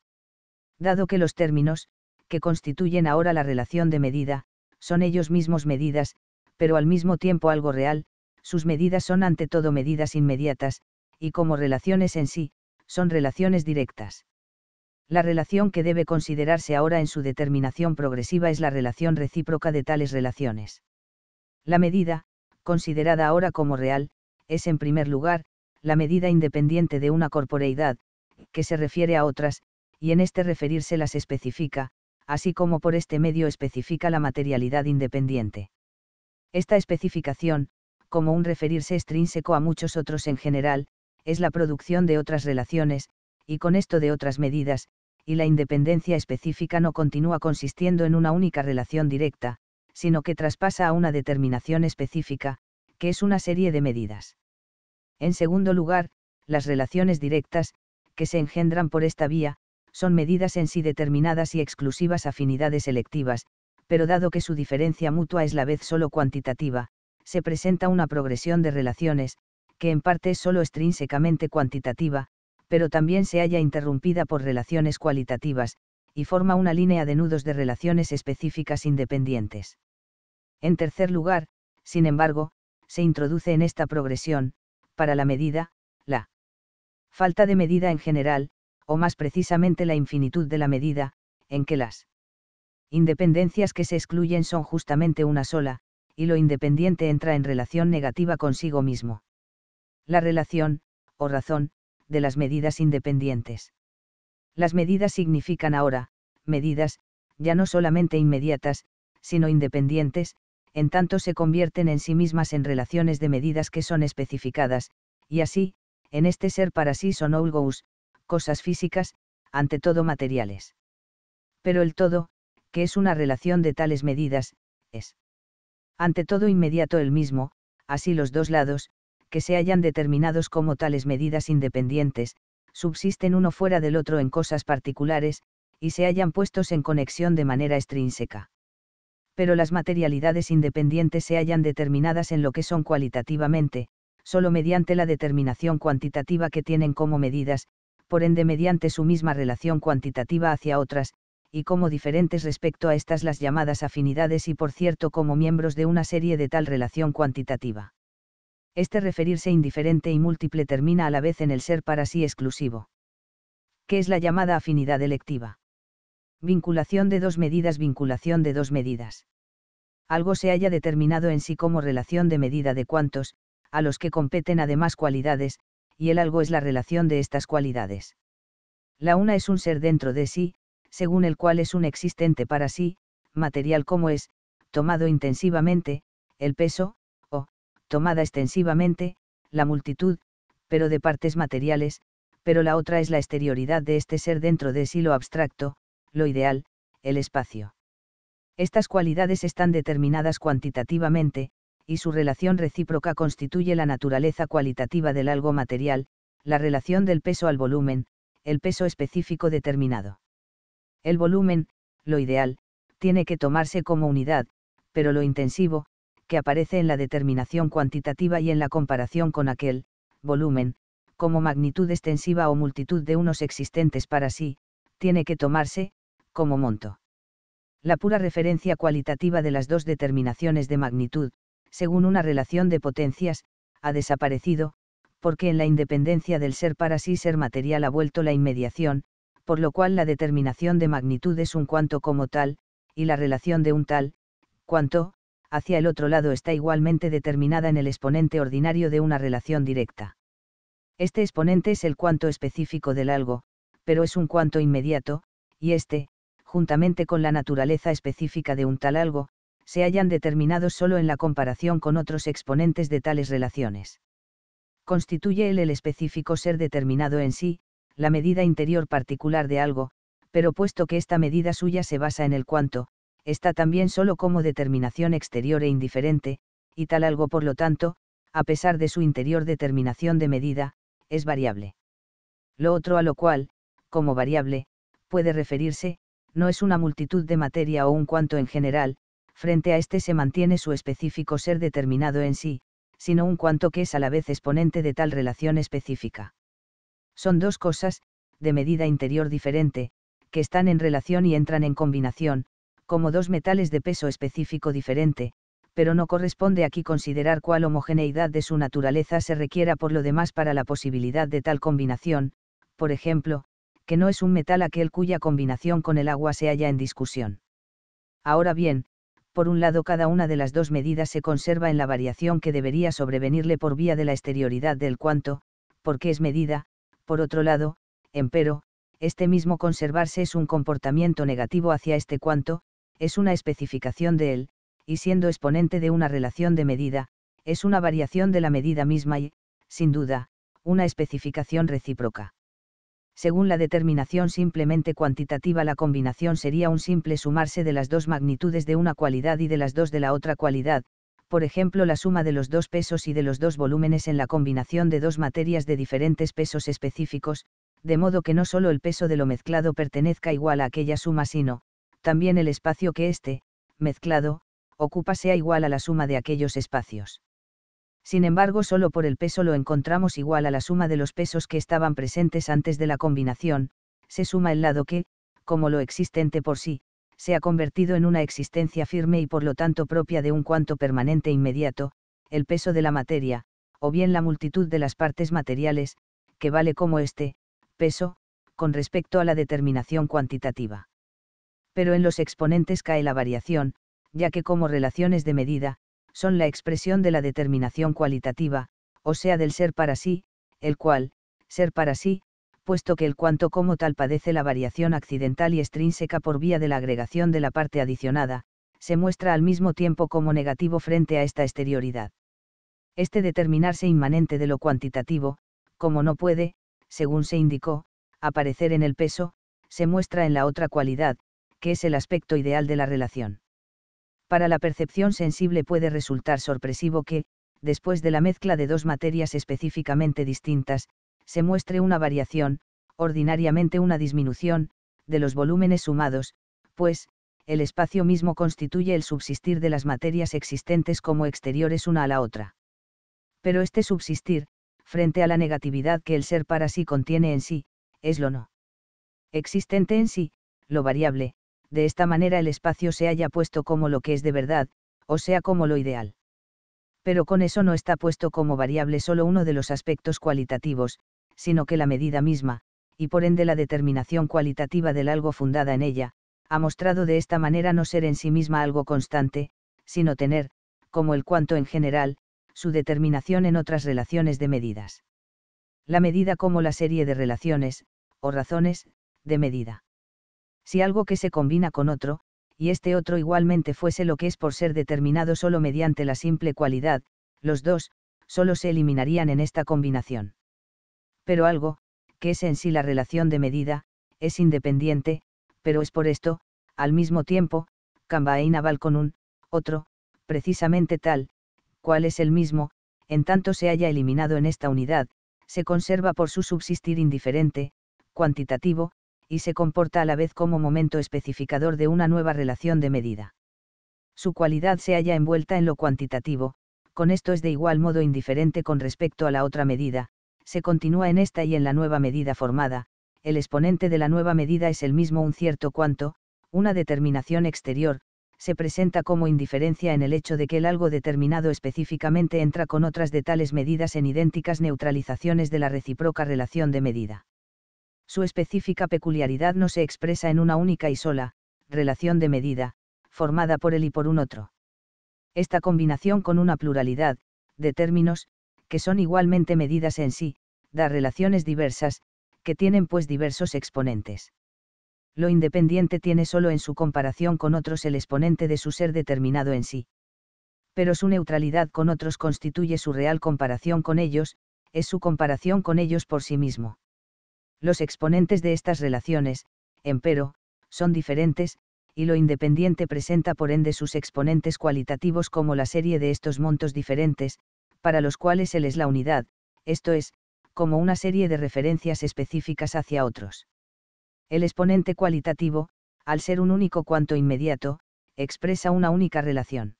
Dado que los términos, que constituyen ahora la relación de medida, son ellos mismos medidas, pero al mismo tiempo algo real, sus medidas son ante todo medidas inmediatas, y como relaciones en sí, son relaciones directas. La relación que debe considerarse ahora en su determinación progresiva es la relación recíproca de tales relaciones. La medida, considerada ahora como real, es en primer lugar, la medida independiente de una corporeidad, que se refiere a otras, y en este referirse las especifica, así como por este medio especifica la materialidad independiente. Esta especificación, como un referirse extrínseco a muchos otros en general, es la producción de otras relaciones, y con esto de otras medidas, y la independencia específica no continúa consistiendo en una única relación directa, sino que traspasa a una determinación específica, que es una serie de medidas. En segundo lugar, las relaciones directas, que se engendran por esta vía, son medidas en sí determinadas y exclusivas afinidades selectivas, pero dado que su diferencia mutua es la vez solo cuantitativa, se presenta una progresión de relaciones, que en parte es solo extrínsecamente cuantitativa, pero también se halla interrumpida por relaciones cualitativas, y forma una línea de nudos de relaciones específicas independientes. En tercer lugar, sin embargo, se introduce en esta progresión, para la medida, la falta de medida en general, o más precisamente la infinitud de la medida, en que las independencias que se excluyen son justamente una sola, y lo independiente entra en relación negativa consigo mismo. La relación, o razón, de las medidas independientes. Las medidas significan ahora, medidas, ya no solamente inmediatas, sino independientes, en tanto se convierten en sí mismas en relaciones de medidas que son especificadas, y así, en este ser para sí son all cosas físicas, ante todo materiales. Pero el todo, que es una relación de tales medidas, es ante todo inmediato el mismo, así los dos lados, que se hayan determinados como tales medidas independientes, subsisten uno fuera del otro en cosas particulares, y se hayan puestos en conexión de manera extrínseca pero las materialidades independientes se hallan determinadas en lo que son cualitativamente, solo mediante la determinación cuantitativa que tienen como medidas, por ende mediante su misma relación cuantitativa hacia otras, y como diferentes respecto a estas las llamadas afinidades y por cierto como miembros de una serie de tal relación cuantitativa. Este referirse indiferente y múltiple termina a la vez en el ser para sí exclusivo. ¿Qué es la llamada afinidad electiva? vinculación de dos medidas, vinculación de dos medidas. Algo se haya determinado en sí como relación de medida de cuantos, a los que competen además cualidades, y el algo es la relación de estas cualidades. La una es un ser dentro de sí, según el cual es un existente para sí, material como es, tomado intensivamente, el peso, o, tomada extensivamente, la multitud, pero de partes materiales, pero la otra es la exterioridad de este ser dentro de sí lo abstracto, lo ideal, el espacio. Estas cualidades están determinadas cuantitativamente, y su relación recíproca constituye la naturaleza cualitativa del algo material, la relación del peso al volumen, el peso específico determinado. El volumen, lo ideal, tiene que tomarse como unidad, pero lo intensivo, que aparece en la determinación cuantitativa y en la comparación con aquel, volumen, como magnitud extensiva o multitud de unos existentes para sí, tiene que tomarse, como monto. La pura referencia cualitativa de las dos determinaciones de magnitud, según una relación de potencias, ha desaparecido, porque en la independencia del ser para sí ser material ha vuelto la inmediación, por lo cual la determinación de magnitud es un cuanto como tal, y la relación de un tal, cuanto, hacia el otro lado está igualmente determinada en el exponente ordinario de una relación directa. Este exponente es el cuanto específico del algo, pero es un cuanto inmediato, y este, juntamente con la naturaleza específica de un tal algo, se hallan determinados solo en la comparación con otros exponentes de tales relaciones. Constituye él el específico ser determinado en sí, la medida interior particular de algo, pero puesto que esta medida suya se basa en el cuanto, está también solo como determinación exterior e indiferente, y tal algo por lo tanto, a pesar de su interior determinación de medida, es variable. Lo otro a lo cual, como variable, puede referirse, no es una multitud de materia o un cuanto en general, frente a este se mantiene su específico ser determinado en sí, sino un cuanto que es a la vez exponente de tal relación específica. Son dos cosas, de medida interior diferente, que están en relación y entran en combinación, como dos metales de peso específico diferente, pero no corresponde aquí considerar cuál homogeneidad de su naturaleza se requiera por lo demás para la posibilidad de tal combinación, por ejemplo, que no es un metal aquel cuya combinación con el agua se halla en discusión. Ahora bien, por un lado cada una de las dos medidas se conserva en la variación que debería sobrevenirle por vía de la exterioridad del cuanto, porque es medida, por otro lado, empero, este mismo conservarse es un comportamiento negativo hacia este cuanto, es una especificación de él, y siendo exponente de una relación de medida, es una variación de la medida misma y, sin duda, una especificación recíproca según la determinación simplemente cuantitativa la combinación sería un simple sumarse de las dos magnitudes de una cualidad y de las dos de la otra cualidad, por ejemplo la suma de los dos pesos y de los dos volúmenes en la combinación de dos materias de diferentes pesos específicos, de modo que no solo el peso de lo mezclado pertenezca igual a aquella suma sino, también el espacio que éste, mezclado, ocupa sea igual a la suma de aquellos espacios sin embargo solo por el peso lo encontramos igual a la suma de los pesos que estaban presentes antes de la combinación, se suma el lado que, como lo existente por sí, se ha convertido en una existencia firme y por lo tanto propia de un cuanto permanente e inmediato, el peso de la materia, o bien la multitud de las partes materiales, que vale como este, peso, con respecto a la determinación cuantitativa. Pero en los exponentes cae la variación, ya que como relaciones de medida, son la expresión de la determinación cualitativa, o sea del ser para sí, el cual, ser para sí, puesto que el cuanto como tal padece la variación accidental y extrínseca por vía de la agregación de la parte adicionada, se muestra al mismo tiempo como negativo frente a esta exterioridad. Este determinarse inmanente de lo cuantitativo, como no puede, según se indicó, aparecer en el peso, se muestra en la otra cualidad, que es el aspecto ideal de la relación para la percepción sensible puede resultar sorpresivo que, después de la mezcla de dos materias específicamente distintas, se muestre una variación, ordinariamente una disminución, de los volúmenes sumados, pues, el espacio mismo constituye el subsistir de las materias existentes como exteriores una a la otra. Pero este subsistir, frente a la negatividad que el ser para sí contiene en sí, es lo no existente en sí, lo variable, de esta manera el espacio se haya puesto como lo que es de verdad, o sea como lo ideal. Pero con eso no está puesto como variable solo uno de los aspectos cualitativos, sino que la medida misma, y por ende la determinación cualitativa del algo fundada en ella, ha mostrado de esta manera no ser en sí misma algo constante, sino tener, como el cuanto en general, su determinación en otras relaciones de medidas. La medida como la serie de relaciones, o razones, de medida si algo que se combina con otro, y este otro igualmente fuese lo que es por ser determinado solo mediante la simple cualidad, los dos, solo se eliminarían en esta combinación. Pero algo, que es en sí la relación de medida, es independiente, pero es por esto, al mismo tiempo, Cambae con un, otro, precisamente tal, cual es el mismo, en tanto se haya eliminado en esta unidad, se conserva por su subsistir indiferente, cuantitativo, y se comporta a la vez como momento especificador de una nueva relación de medida. Su cualidad se halla envuelta en lo cuantitativo, con esto es de igual modo indiferente con respecto a la otra medida, se continúa en esta y en la nueva medida formada, el exponente de la nueva medida es el mismo un cierto cuanto, una determinación exterior, se presenta como indiferencia en el hecho de que el algo determinado específicamente entra con otras de tales medidas en idénticas neutralizaciones de la recíproca relación de medida. Su específica peculiaridad no se expresa en una única y sola, relación de medida, formada por él y por un otro. Esta combinación con una pluralidad, de términos, que son igualmente medidas en sí, da relaciones diversas, que tienen pues diversos exponentes. Lo independiente tiene solo en su comparación con otros el exponente de su ser determinado en sí. Pero su neutralidad con otros constituye su real comparación con ellos, es su comparación con ellos por sí mismo. Los exponentes de estas relaciones, empero, son diferentes, y lo independiente presenta por ende sus exponentes cualitativos como la serie de estos montos diferentes, para los cuales él es la unidad, esto es, como una serie de referencias específicas hacia otros. El exponente cualitativo, al ser un único cuanto inmediato, expresa una única relación.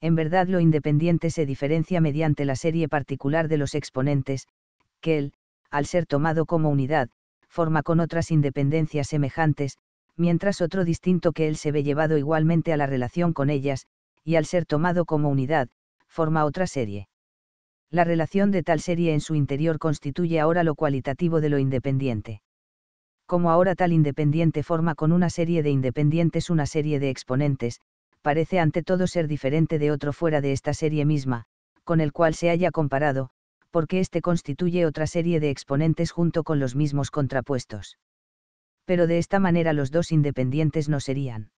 En verdad lo independiente se diferencia mediante la serie particular de los exponentes, que él, al ser tomado como unidad, forma con otras independencias semejantes, mientras otro distinto que él se ve llevado igualmente a la relación con ellas, y al ser tomado como unidad, forma otra serie. La relación de tal serie en su interior constituye ahora lo cualitativo de lo independiente. Como ahora tal independiente forma con una serie de independientes una serie de exponentes, parece ante todo ser diferente de otro fuera de esta serie misma, con el cual se haya comparado, porque éste constituye otra serie de exponentes junto con los mismos contrapuestos. Pero de esta manera los dos independientes no serían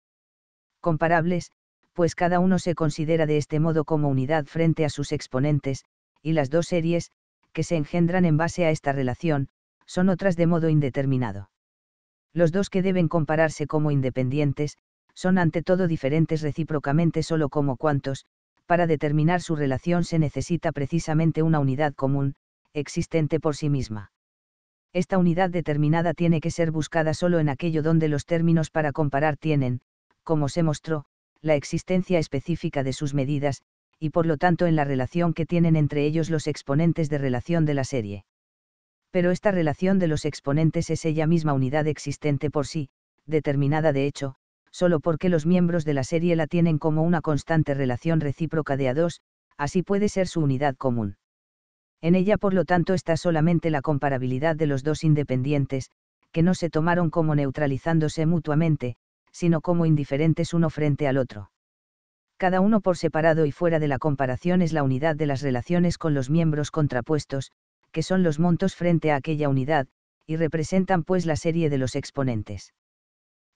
comparables, pues cada uno se considera de este modo como unidad frente a sus exponentes, y las dos series, que se engendran en base a esta relación, son otras de modo indeterminado. Los dos que deben compararse como independientes, son ante todo diferentes recíprocamente solo como cuantos, para determinar su relación se necesita precisamente una unidad común, existente por sí misma. Esta unidad determinada tiene que ser buscada solo en aquello donde los términos para comparar tienen, como se mostró, la existencia específica de sus medidas, y por lo tanto en la relación que tienen entre ellos los exponentes de relación de la serie. Pero esta relación de los exponentes es ella misma unidad existente por sí, determinada de hecho, solo porque los miembros de la serie la tienen como una constante relación recíproca de a dos, así puede ser su unidad común. En ella por lo tanto está solamente la comparabilidad de los dos independientes, que no se tomaron como neutralizándose mutuamente, sino como indiferentes uno frente al otro. Cada uno por separado y fuera de la comparación es la unidad de las relaciones con los miembros contrapuestos, que son los montos frente a aquella unidad, y representan pues la serie de los exponentes.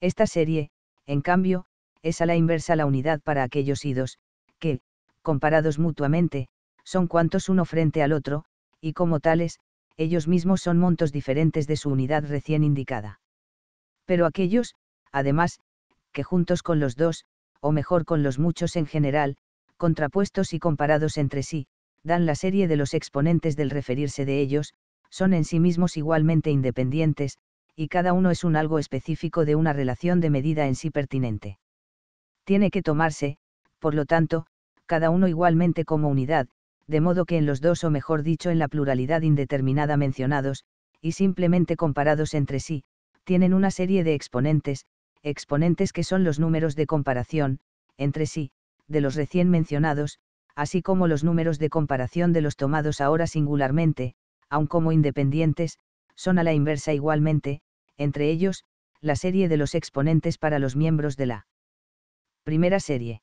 Esta serie, en cambio, es a la inversa la unidad para aquellos idos, que, comparados mutuamente, son cuantos uno frente al otro, y como tales, ellos mismos son montos diferentes de su unidad recién indicada. Pero aquellos, además, que juntos con los dos, o mejor con los muchos en general, contrapuestos y comparados entre sí, dan la serie de los exponentes del referirse de ellos, son en sí mismos igualmente independientes, y cada uno es un algo específico de una relación de medida en sí pertinente. Tiene que tomarse, por lo tanto, cada uno igualmente como unidad, de modo que en los dos o mejor dicho en la pluralidad indeterminada mencionados, y simplemente comparados entre sí, tienen una serie de exponentes, exponentes que son los números de comparación, entre sí, de los recién mencionados, así como los números de comparación de los tomados ahora singularmente, aun como independientes, son a la inversa igualmente, entre ellos, la serie de los exponentes para los miembros de la primera serie.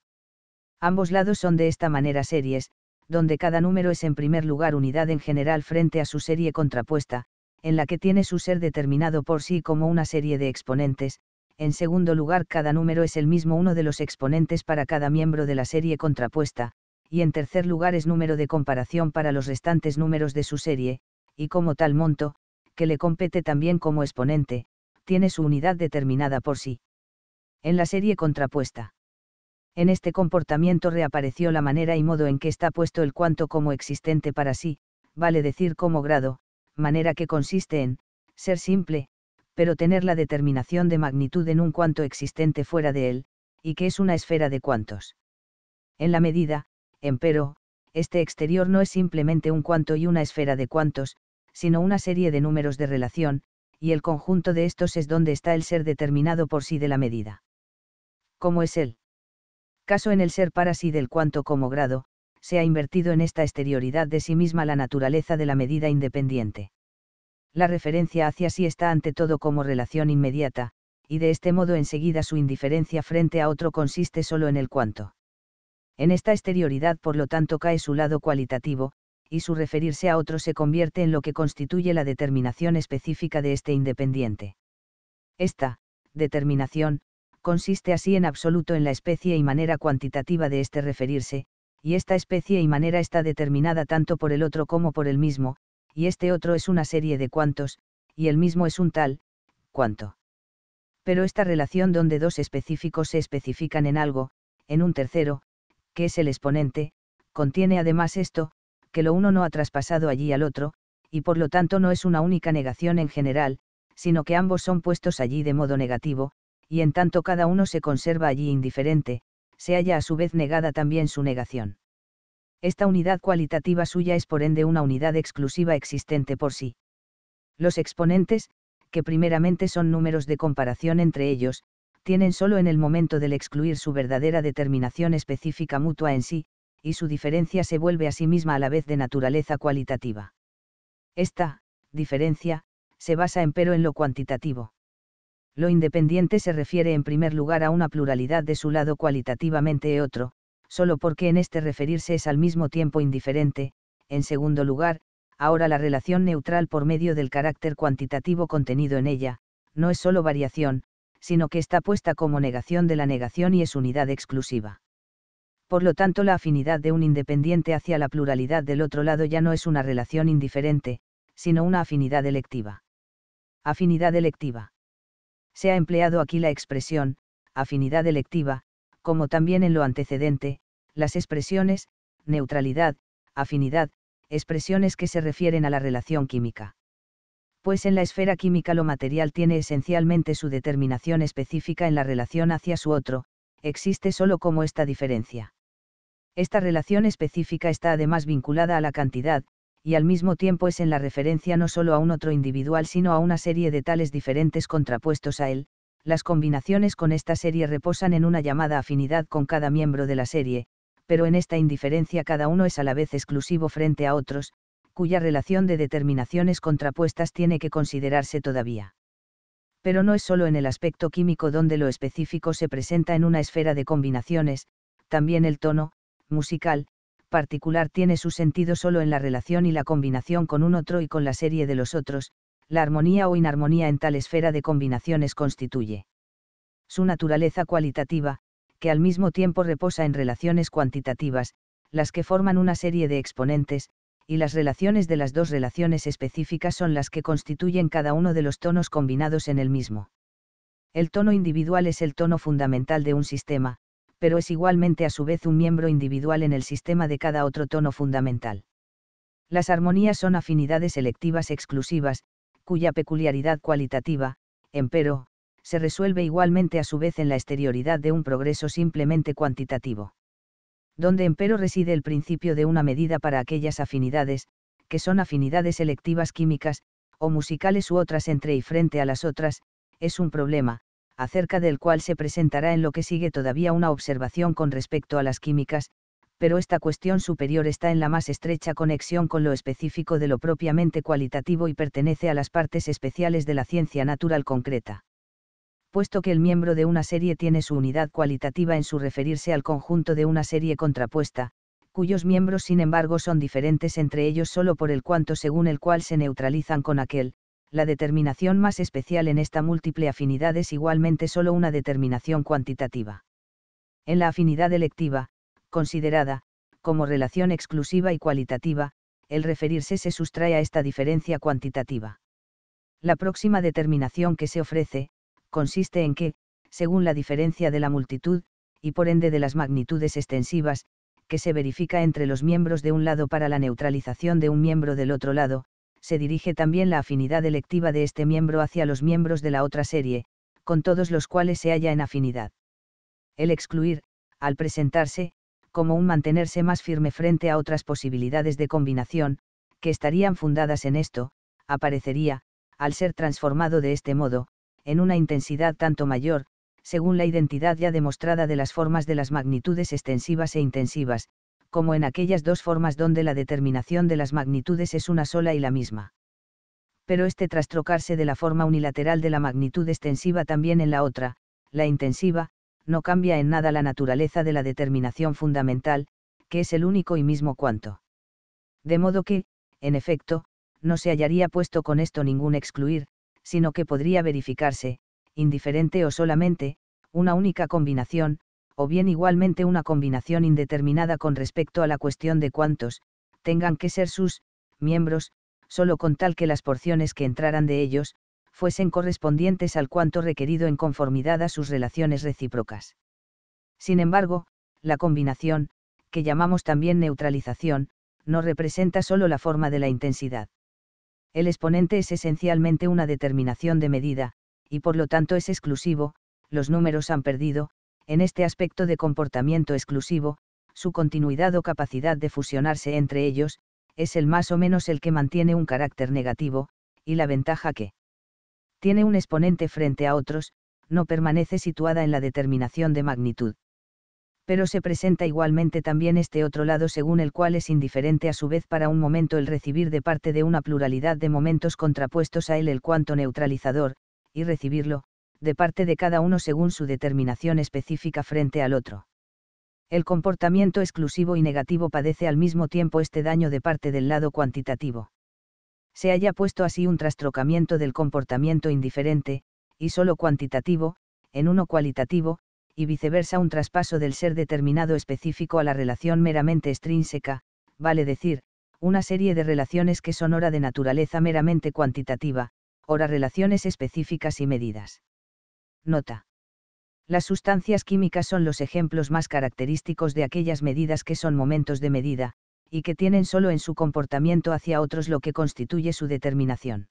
Ambos lados son de esta manera series, donde cada número es en primer lugar unidad en general frente a su serie contrapuesta, en la que tiene su ser determinado por sí como una serie de exponentes, en segundo lugar cada número es el mismo uno de los exponentes para cada miembro de la serie contrapuesta, y en tercer lugar es número de comparación para los restantes números de su serie, y como tal monto, que le compete también como exponente, tiene su unidad determinada por sí. En la serie contrapuesta. En este comportamiento reapareció la manera y modo en que está puesto el cuanto como existente para sí, vale decir como grado, manera que consiste en, ser simple, pero tener la determinación de magnitud en un cuanto existente fuera de él, y que es una esfera de cuantos. En la medida, empero, este exterior no es simplemente un cuanto y una esfera de cuantos, sino una serie de números de relación, y el conjunto de estos es donde está el ser determinado por sí de la medida. ¿Cómo es él? Caso en el ser para sí del cuanto como grado, se ha invertido en esta exterioridad de sí misma la naturaleza de la medida independiente. La referencia hacia sí está ante todo como relación inmediata, y de este modo enseguida su indiferencia frente a otro consiste solo en el cuanto. En esta exterioridad por lo tanto cae su lado cualitativo, y su referirse a otro se convierte en lo que constituye la determinación específica de este independiente. Esta, determinación, consiste así en absoluto en la especie y manera cuantitativa de este referirse, y esta especie y manera está determinada tanto por el otro como por el mismo, y este otro es una serie de cuantos, y el mismo es un tal, cuanto. Pero esta relación donde dos específicos se especifican en algo, en un tercero, que es el exponente, contiene además esto, que lo uno no ha traspasado allí al otro, y por lo tanto no es una única negación en general, sino que ambos son puestos allí de modo negativo, y en tanto cada uno se conserva allí indiferente, se halla a su vez negada también su negación. Esta unidad cualitativa suya es por ende una unidad exclusiva existente por sí. Los exponentes, que primeramente son números de comparación entre ellos, tienen solo en el momento del excluir su verdadera determinación específica mutua en sí, y su diferencia se vuelve a sí misma a la vez de naturaleza cualitativa. Esta, diferencia, se basa empero en lo cuantitativo. Lo independiente se refiere en primer lugar a una pluralidad de su lado cualitativamente e otro, solo porque en este referirse es al mismo tiempo indiferente, en segundo lugar, ahora la relación neutral por medio del carácter cuantitativo contenido en ella, no es solo variación, sino que está puesta como negación de la negación y es unidad exclusiva por lo tanto la afinidad de un independiente hacia la pluralidad del otro lado ya no es una relación indiferente, sino una afinidad electiva. Afinidad electiva. Se ha empleado aquí la expresión, afinidad electiva, como también en lo antecedente, las expresiones, neutralidad, afinidad, expresiones que se refieren a la relación química. Pues en la esfera química lo material tiene esencialmente su determinación específica en la relación hacia su otro, existe solo como esta diferencia. Esta relación específica está además vinculada a la cantidad, y al mismo tiempo es en la referencia no solo a un otro individual sino a una serie de tales diferentes contrapuestos a él, las combinaciones con esta serie reposan en una llamada afinidad con cada miembro de la serie, pero en esta indiferencia cada uno es a la vez exclusivo frente a otros, cuya relación de determinaciones contrapuestas tiene que considerarse todavía. Pero no es solo en el aspecto químico donde lo específico se presenta en una esfera de combinaciones, también el tono, musical, particular tiene su sentido solo en la relación y la combinación con un otro y con la serie de los otros, la armonía o inarmonía en tal esfera de combinaciones constituye. Su naturaleza cualitativa, que al mismo tiempo reposa en relaciones cuantitativas, las que forman una serie de exponentes, y las relaciones de las dos relaciones específicas son las que constituyen cada uno de los tonos combinados en el mismo. El tono individual es el tono fundamental de un sistema, pero es igualmente a su vez un miembro individual en el sistema de cada otro tono fundamental. Las armonías son afinidades selectivas exclusivas, cuya peculiaridad cualitativa, empero, se resuelve igualmente a su vez en la exterioridad de un progreso simplemente cuantitativo. Donde empero reside el principio de una medida para aquellas afinidades, que son afinidades selectivas químicas, o musicales u otras entre y frente a las otras, es un problema, acerca del cual se presentará en lo que sigue todavía una observación con respecto a las químicas, pero esta cuestión superior está en la más estrecha conexión con lo específico de lo propiamente cualitativo y pertenece a las partes especiales de la ciencia natural concreta. Puesto que el miembro de una serie tiene su unidad cualitativa en su referirse al conjunto de una serie contrapuesta, cuyos miembros sin embargo son diferentes entre ellos solo por el cuanto según el cual se neutralizan con aquel, la determinación más especial en esta múltiple afinidad es igualmente solo una determinación cuantitativa. En la afinidad electiva, considerada, como relación exclusiva y cualitativa, el referirse se sustrae a esta diferencia cuantitativa. La próxima determinación que se ofrece, consiste en que, según la diferencia de la multitud, y por ende de las magnitudes extensivas, que se verifica entre los miembros de un lado para la neutralización de un miembro del otro lado, se dirige también la afinidad electiva de este miembro hacia los miembros de la otra serie, con todos los cuales se halla en afinidad. El excluir, al presentarse, como un mantenerse más firme frente a otras posibilidades de combinación, que estarían fundadas en esto, aparecería, al ser transformado de este modo, en una intensidad tanto mayor, según la identidad ya demostrada de las formas de las magnitudes extensivas e intensivas, como en aquellas dos formas donde la determinación de las magnitudes es una sola y la misma. Pero este trastrocarse de la forma unilateral de la magnitud extensiva también en la otra, la intensiva, no cambia en nada la naturaleza de la determinación fundamental, que es el único y mismo cuanto. De modo que, en efecto, no se hallaría puesto con esto ningún excluir, sino que podría verificarse, indiferente o solamente, una única combinación, o bien igualmente una combinación indeterminada con respecto a la cuestión de cuántos, tengan que ser sus, miembros, solo con tal que las porciones que entraran de ellos, fuesen correspondientes al cuanto requerido en conformidad a sus relaciones recíprocas. Sin embargo, la combinación, que llamamos también neutralización, no representa solo la forma de la intensidad. El exponente es esencialmente una determinación de medida, y por lo tanto es exclusivo, los números han perdido, en este aspecto de comportamiento exclusivo, su continuidad o capacidad de fusionarse entre ellos, es el más o menos el que mantiene un carácter negativo, y la ventaja que tiene un exponente frente a otros, no permanece situada en la determinación de magnitud. Pero se presenta igualmente también este otro lado según el cual es indiferente a su vez para un momento el recibir de parte de una pluralidad de momentos contrapuestos a él el cuanto neutralizador, y recibirlo, de parte de cada uno según su determinación específica frente al otro. El comportamiento exclusivo y negativo padece al mismo tiempo este daño de parte del lado cuantitativo. Se haya puesto así un trastrocamiento del comportamiento indiferente, y solo cuantitativo, en uno cualitativo, y viceversa un traspaso del ser determinado específico a la relación meramente extrínseca, vale decir, una serie de relaciones que son hora de naturaleza meramente cuantitativa, hora relaciones específicas y medidas. Nota. Las sustancias químicas son los ejemplos más característicos de aquellas medidas que son momentos de medida, y que tienen solo en su comportamiento hacia otros lo que constituye su determinación.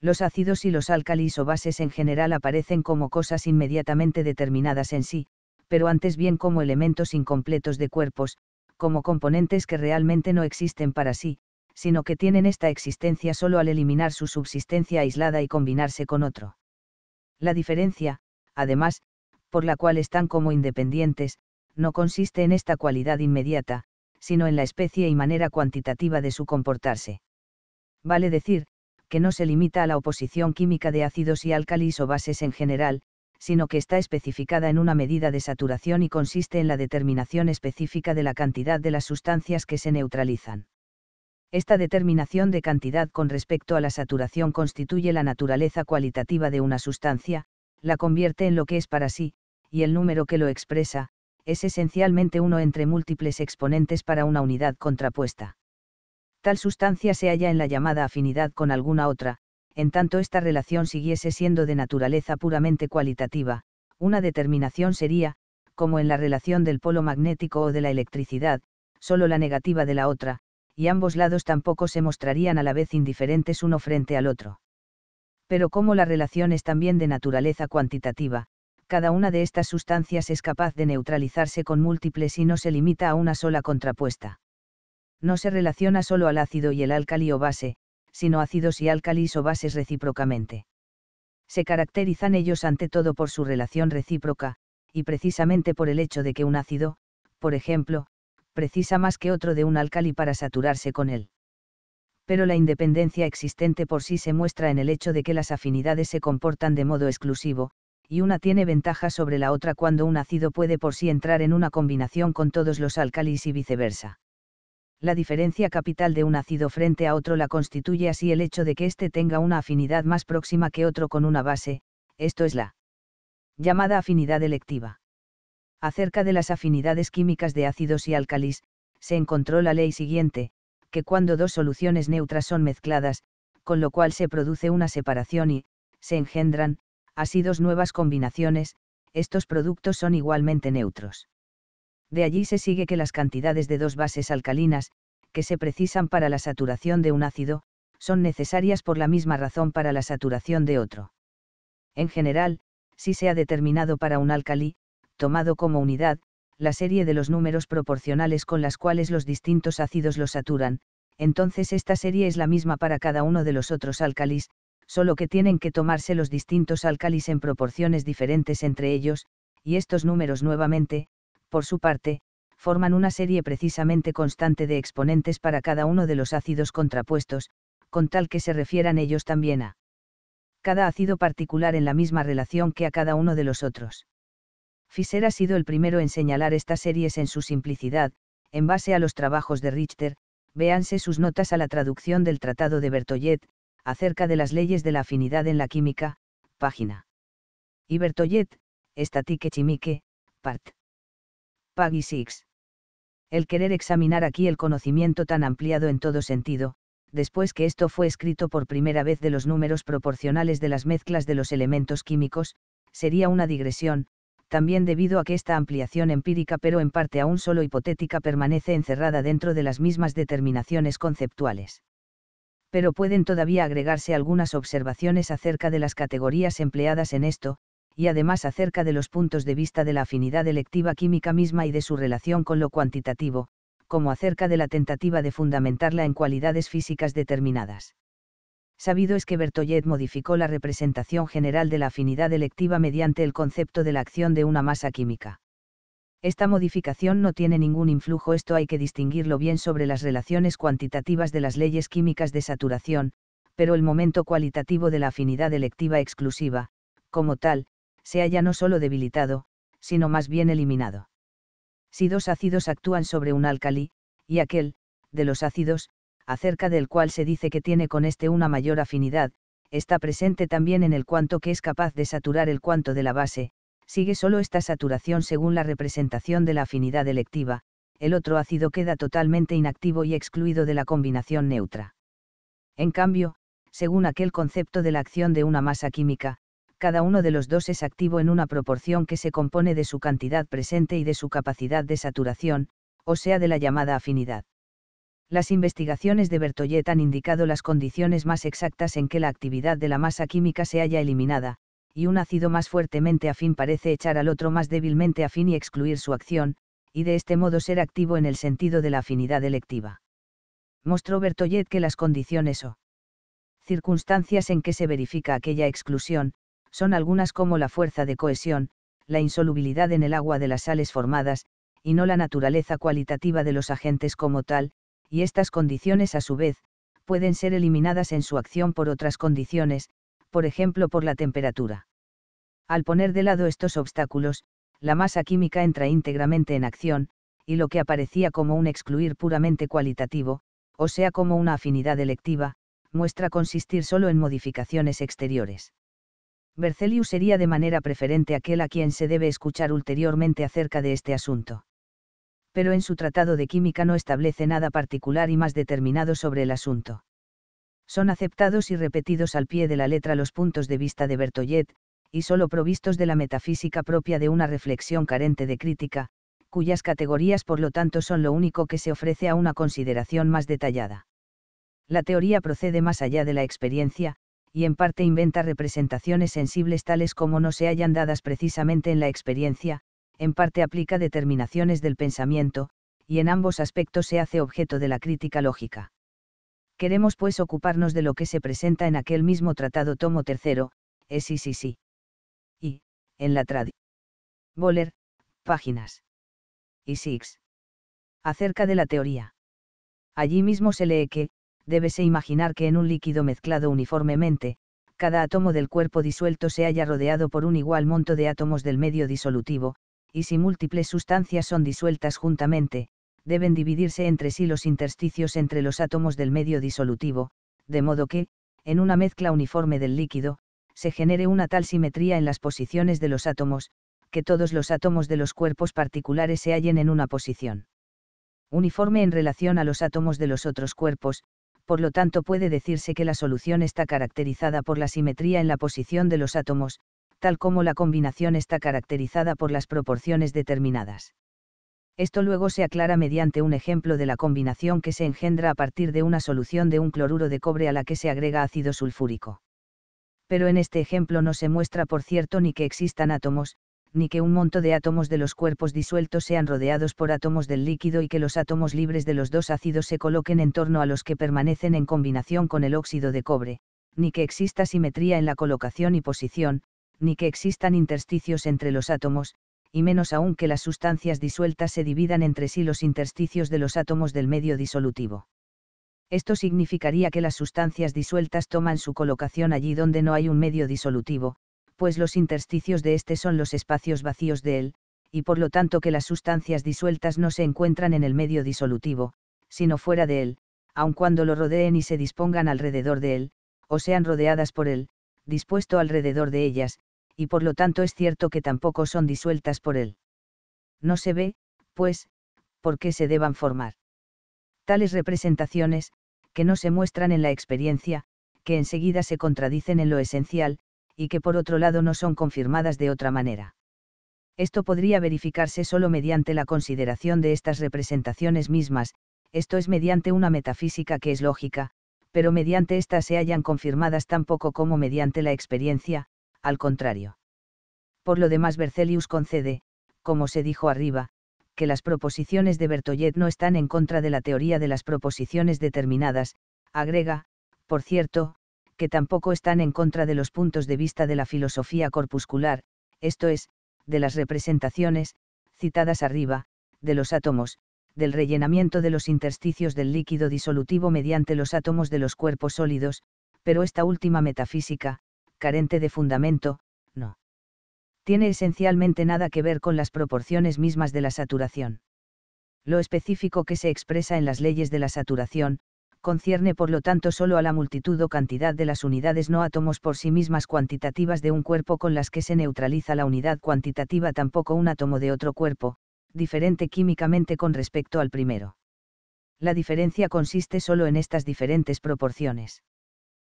Los ácidos y los álcalis o bases en general aparecen como cosas inmediatamente determinadas en sí, pero antes bien como elementos incompletos de cuerpos, como componentes que realmente no existen para sí, sino que tienen esta existencia solo al eliminar su subsistencia aislada y combinarse con otro. La diferencia, además, por la cual están como independientes, no consiste en esta cualidad inmediata, sino en la especie y manera cuantitativa de su comportarse. Vale decir, que no se limita a la oposición química de ácidos y álcalis o bases en general, sino que está especificada en una medida de saturación y consiste en la determinación específica de la cantidad de las sustancias que se neutralizan. Esta determinación de cantidad con respecto a la saturación constituye la naturaleza cualitativa de una sustancia, la convierte en lo que es para sí, y el número que lo expresa, es esencialmente uno entre múltiples exponentes para una unidad contrapuesta. Tal sustancia se halla en la llamada afinidad con alguna otra, en tanto esta relación siguiese siendo de naturaleza puramente cualitativa, una determinación sería, como en la relación del polo magnético o de la electricidad, sólo la negativa de la otra, y ambos lados tampoco se mostrarían a la vez indiferentes uno frente al otro. Pero como la relación es también de naturaleza cuantitativa, cada una de estas sustancias es capaz de neutralizarse con múltiples y no se limita a una sola contrapuesta. No se relaciona solo al ácido y el álcali o base, sino ácidos y álcalis o bases recíprocamente. Se caracterizan ellos ante todo por su relación recíproca, y precisamente por el hecho de que un ácido, por ejemplo, precisa más que otro de un álcali para saturarse con él. Pero la independencia existente por sí se muestra en el hecho de que las afinidades se comportan de modo exclusivo, y una tiene ventaja sobre la otra cuando un ácido puede por sí entrar en una combinación con todos los álcalis y viceversa. La diferencia capital de un ácido frente a otro la constituye así el hecho de que éste tenga una afinidad más próxima que otro con una base, esto es la llamada afinidad electiva acerca de las afinidades químicas de ácidos y álcalis, se encontró la ley siguiente, que cuando dos soluciones neutras son mezcladas, con lo cual se produce una separación y, se engendran, así dos nuevas combinaciones, estos productos son igualmente neutros. De allí se sigue que las cantidades de dos bases alcalinas, que se precisan para la saturación de un ácido, son necesarias por la misma razón para la saturación de otro. En general, si se ha determinado para un álcali, tomado como unidad, la serie de los números proporcionales con las cuales los distintos ácidos los saturan, entonces esta serie es la misma para cada uno de los otros álcalis, solo que tienen que tomarse los distintos álcalis en proporciones diferentes entre ellos, y estos números nuevamente, por su parte, forman una serie precisamente constante de exponentes para cada uno de los ácidos contrapuestos, con tal que se refieran ellos también a cada ácido particular en la misma relación que a cada uno de los otros. Fischer ha sido el primero en señalar estas series en su simplicidad, en base a los trabajos de Richter, véanse sus notas a la traducción del Tratado de Bertollet, acerca de las leyes de la afinidad en la química, página. Y Bertollet, Estatique Chimique, part. Pagi 6. El querer examinar aquí el conocimiento tan ampliado en todo sentido, después que esto fue escrito por primera vez de los números proporcionales de las mezclas de los elementos químicos, sería una digresión, también debido a que esta ampliación empírica pero en parte aún solo hipotética permanece encerrada dentro de las mismas determinaciones conceptuales. Pero pueden todavía agregarse algunas observaciones acerca de las categorías empleadas en esto, y además acerca de los puntos de vista de la afinidad electiva química misma y de su relación con lo cuantitativo, como acerca de la tentativa de fundamentarla en cualidades físicas determinadas sabido es que Bertollet modificó la representación general de la afinidad electiva mediante el concepto de la acción de una masa química. Esta modificación no tiene ningún influjo, esto hay que distinguirlo bien sobre las relaciones cuantitativas de las leyes químicas de saturación, pero el momento cualitativo de la afinidad electiva exclusiva, como tal, se halla no solo debilitado, sino más bien eliminado. Si dos ácidos actúan sobre un álcali, y aquel, de los ácidos, acerca del cual se dice que tiene con este una mayor afinidad, está presente también en el cuanto que es capaz de saturar el cuanto de la base, sigue solo esta saturación según la representación de la afinidad electiva, el otro ácido queda totalmente inactivo y excluido de la combinación neutra. En cambio, según aquel concepto de la acción de una masa química, cada uno de los dos es activo en una proporción que se compone de su cantidad presente y de su capacidad de saturación, o sea de la llamada afinidad las investigaciones de Bertollet han indicado las condiciones más exactas en que la actividad de la masa química se haya eliminada, y un ácido más fuertemente afín parece echar al otro más débilmente afín y excluir su acción, y de este modo ser activo en el sentido de la afinidad electiva. Mostró Bertollet que las condiciones o circunstancias en que se verifica aquella exclusión, son algunas como la fuerza de cohesión, la insolubilidad en el agua de las sales formadas, y no la naturaleza cualitativa de los agentes como tal, y estas condiciones a su vez, pueden ser eliminadas en su acción por otras condiciones, por ejemplo por la temperatura. Al poner de lado estos obstáculos, la masa química entra íntegramente en acción, y lo que aparecía como un excluir puramente cualitativo, o sea como una afinidad electiva, muestra consistir solo en modificaciones exteriores. Berzelius sería de manera preferente aquel a quien se debe escuchar ulteriormente acerca de este asunto pero en su tratado de química no establece nada particular y más determinado sobre el asunto. Son aceptados y repetidos al pie de la letra los puntos de vista de Bertollet, y solo provistos de la metafísica propia de una reflexión carente de crítica, cuyas categorías por lo tanto son lo único que se ofrece a una consideración más detallada. La teoría procede más allá de la experiencia, y en parte inventa representaciones sensibles tales como no se hallan dadas precisamente en la experiencia, en parte aplica determinaciones del pensamiento, y en ambos aspectos se hace objeto de la crítica lógica. Queremos pues ocuparnos de lo que se presenta en aquel mismo tratado tomo tercero, es sí sí sí. Y, en la trad. Boller, páginas. Y 6. Acerca de la teoría. Allí mismo se lee que, débese imaginar que en un líquido mezclado uniformemente, cada átomo del cuerpo disuelto se haya rodeado por un igual monto de átomos del medio disolutivo, y si múltiples sustancias son disueltas juntamente, deben dividirse entre sí los intersticios entre los átomos del medio disolutivo, de modo que, en una mezcla uniforme del líquido, se genere una tal simetría en las posiciones de los átomos, que todos los átomos de los cuerpos particulares se hallen en una posición uniforme en relación a los átomos de los otros cuerpos, por lo tanto puede decirse que la solución está caracterizada por la simetría en la posición de los átomos, tal como la combinación está caracterizada por las proporciones determinadas. Esto luego se aclara mediante un ejemplo de la combinación que se engendra a partir de una solución de un cloruro de cobre a la que se agrega ácido sulfúrico. Pero en este ejemplo no se muestra por cierto ni que existan átomos, ni que un monto de átomos de los cuerpos disueltos sean rodeados por átomos del líquido y que los átomos libres de los dos ácidos se coloquen en torno a los que permanecen en combinación con el óxido de cobre, ni que exista simetría en la colocación y posición, ni que existan intersticios entre los átomos, y menos aún que las sustancias disueltas se dividan entre sí los intersticios de los átomos del medio disolutivo. Esto significaría que las sustancias disueltas toman su colocación allí donde no hay un medio disolutivo, pues los intersticios de éste son los espacios vacíos de él, y por lo tanto que las sustancias disueltas no se encuentran en el medio disolutivo, sino fuera de él, aun cuando lo rodeen y se dispongan alrededor de él, o sean rodeadas por él, dispuesto alrededor de ellas, y por lo tanto es cierto que tampoco son disueltas por él. No se ve, pues, por qué se deban formar. Tales representaciones, que no se muestran en la experiencia, que enseguida se contradicen en lo esencial, y que por otro lado no son confirmadas de otra manera. Esto podría verificarse solo mediante la consideración de estas representaciones mismas, esto es mediante una metafísica que es lógica, pero mediante ésta se hayan confirmadas tan poco como mediante la experiencia, al contrario. Por lo demás, Bercelius concede, como se dijo arriba, que las proposiciones de Bertollet no están en contra de la teoría de las proposiciones determinadas, agrega, por cierto, que tampoco están en contra de los puntos de vista de la filosofía corpuscular, esto es, de las representaciones, citadas arriba, de los átomos, del rellenamiento de los intersticios del líquido disolutivo mediante los átomos de los cuerpos sólidos, pero esta última metafísica, carente de fundamento, no. Tiene esencialmente nada que ver con las proporciones mismas de la saturación. Lo específico que se expresa en las leyes de la saturación, concierne por lo tanto solo a la multitud o cantidad de las unidades no átomos por sí mismas cuantitativas de un cuerpo con las que se neutraliza la unidad cuantitativa tampoco un átomo de otro cuerpo, diferente químicamente con respecto al primero. La diferencia consiste solo en estas diferentes proporciones.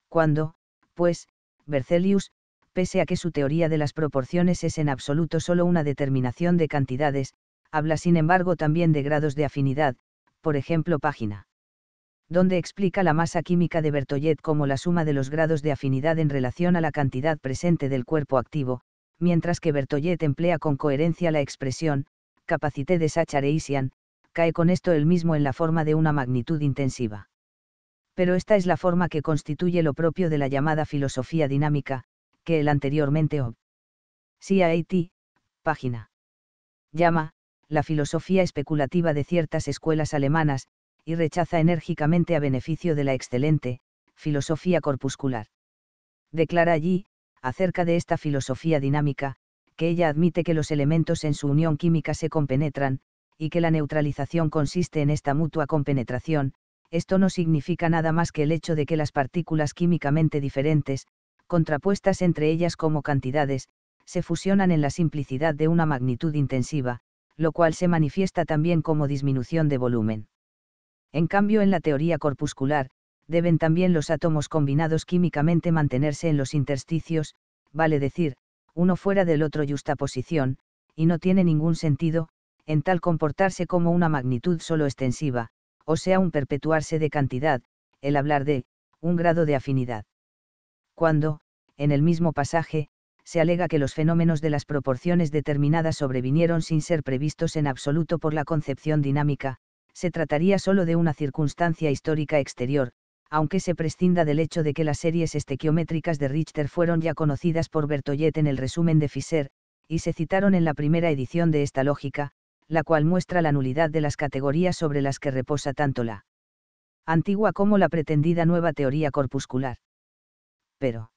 Cuando, pues, Berzelius, pese a que su teoría de las proporciones es en absoluto solo una determinación de cantidades, habla sin embargo también de grados de afinidad, por ejemplo página donde explica la masa química de Bertollet como la suma de los grados de afinidad en relación a la cantidad presente del cuerpo activo, mientras que Bertollet emplea con coherencia la expresión, capacité de Sachareisian, cae con esto el mismo en la forma de una magnitud intensiva pero esta es la forma que constituye lo propio de la llamada filosofía dinámica, que el anteriormente ob. CIT, e página. Llama, la filosofía especulativa de ciertas escuelas alemanas, y rechaza enérgicamente a beneficio de la excelente, filosofía corpuscular. Declara allí, acerca de esta filosofía dinámica, que ella admite que los elementos en su unión química se compenetran, y que la neutralización consiste en esta mutua compenetración, esto no significa nada más que el hecho de que las partículas químicamente diferentes, contrapuestas entre ellas como cantidades, se fusionan en la simplicidad de una magnitud intensiva, lo cual se manifiesta también como disminución de volumen. En cambio, en la teoría corpuscular, deben también los átomos combinados químicamente mantenerse en los intersticios, vale decir, uno fuera del otro posición, y no tiene ningún sentido, en tal comportarse como una magnitud solo extensiva, o sea un perpetuarse de cantidad, el hablar de, un grado de afinidad. Cuando, en el mismo pasaje, se alega que los fenómenos de las proporciones determinadas sobrevinieron sin ser previstos en absoluto por la concepción dinámica, se trataría solo de una circunstancia histórica exterior, aunque se prescinda del hecho de que las series estequiométricas de Richter fueron ya conocidas por Bertollet en el resumen de Fischer, y se citaron en la primera edición de esta lógica, la cual muestra la nulidad de las categorías sobre las que reposa tanto la antigua como la pretendida nueva teoría corpuscular. Pero.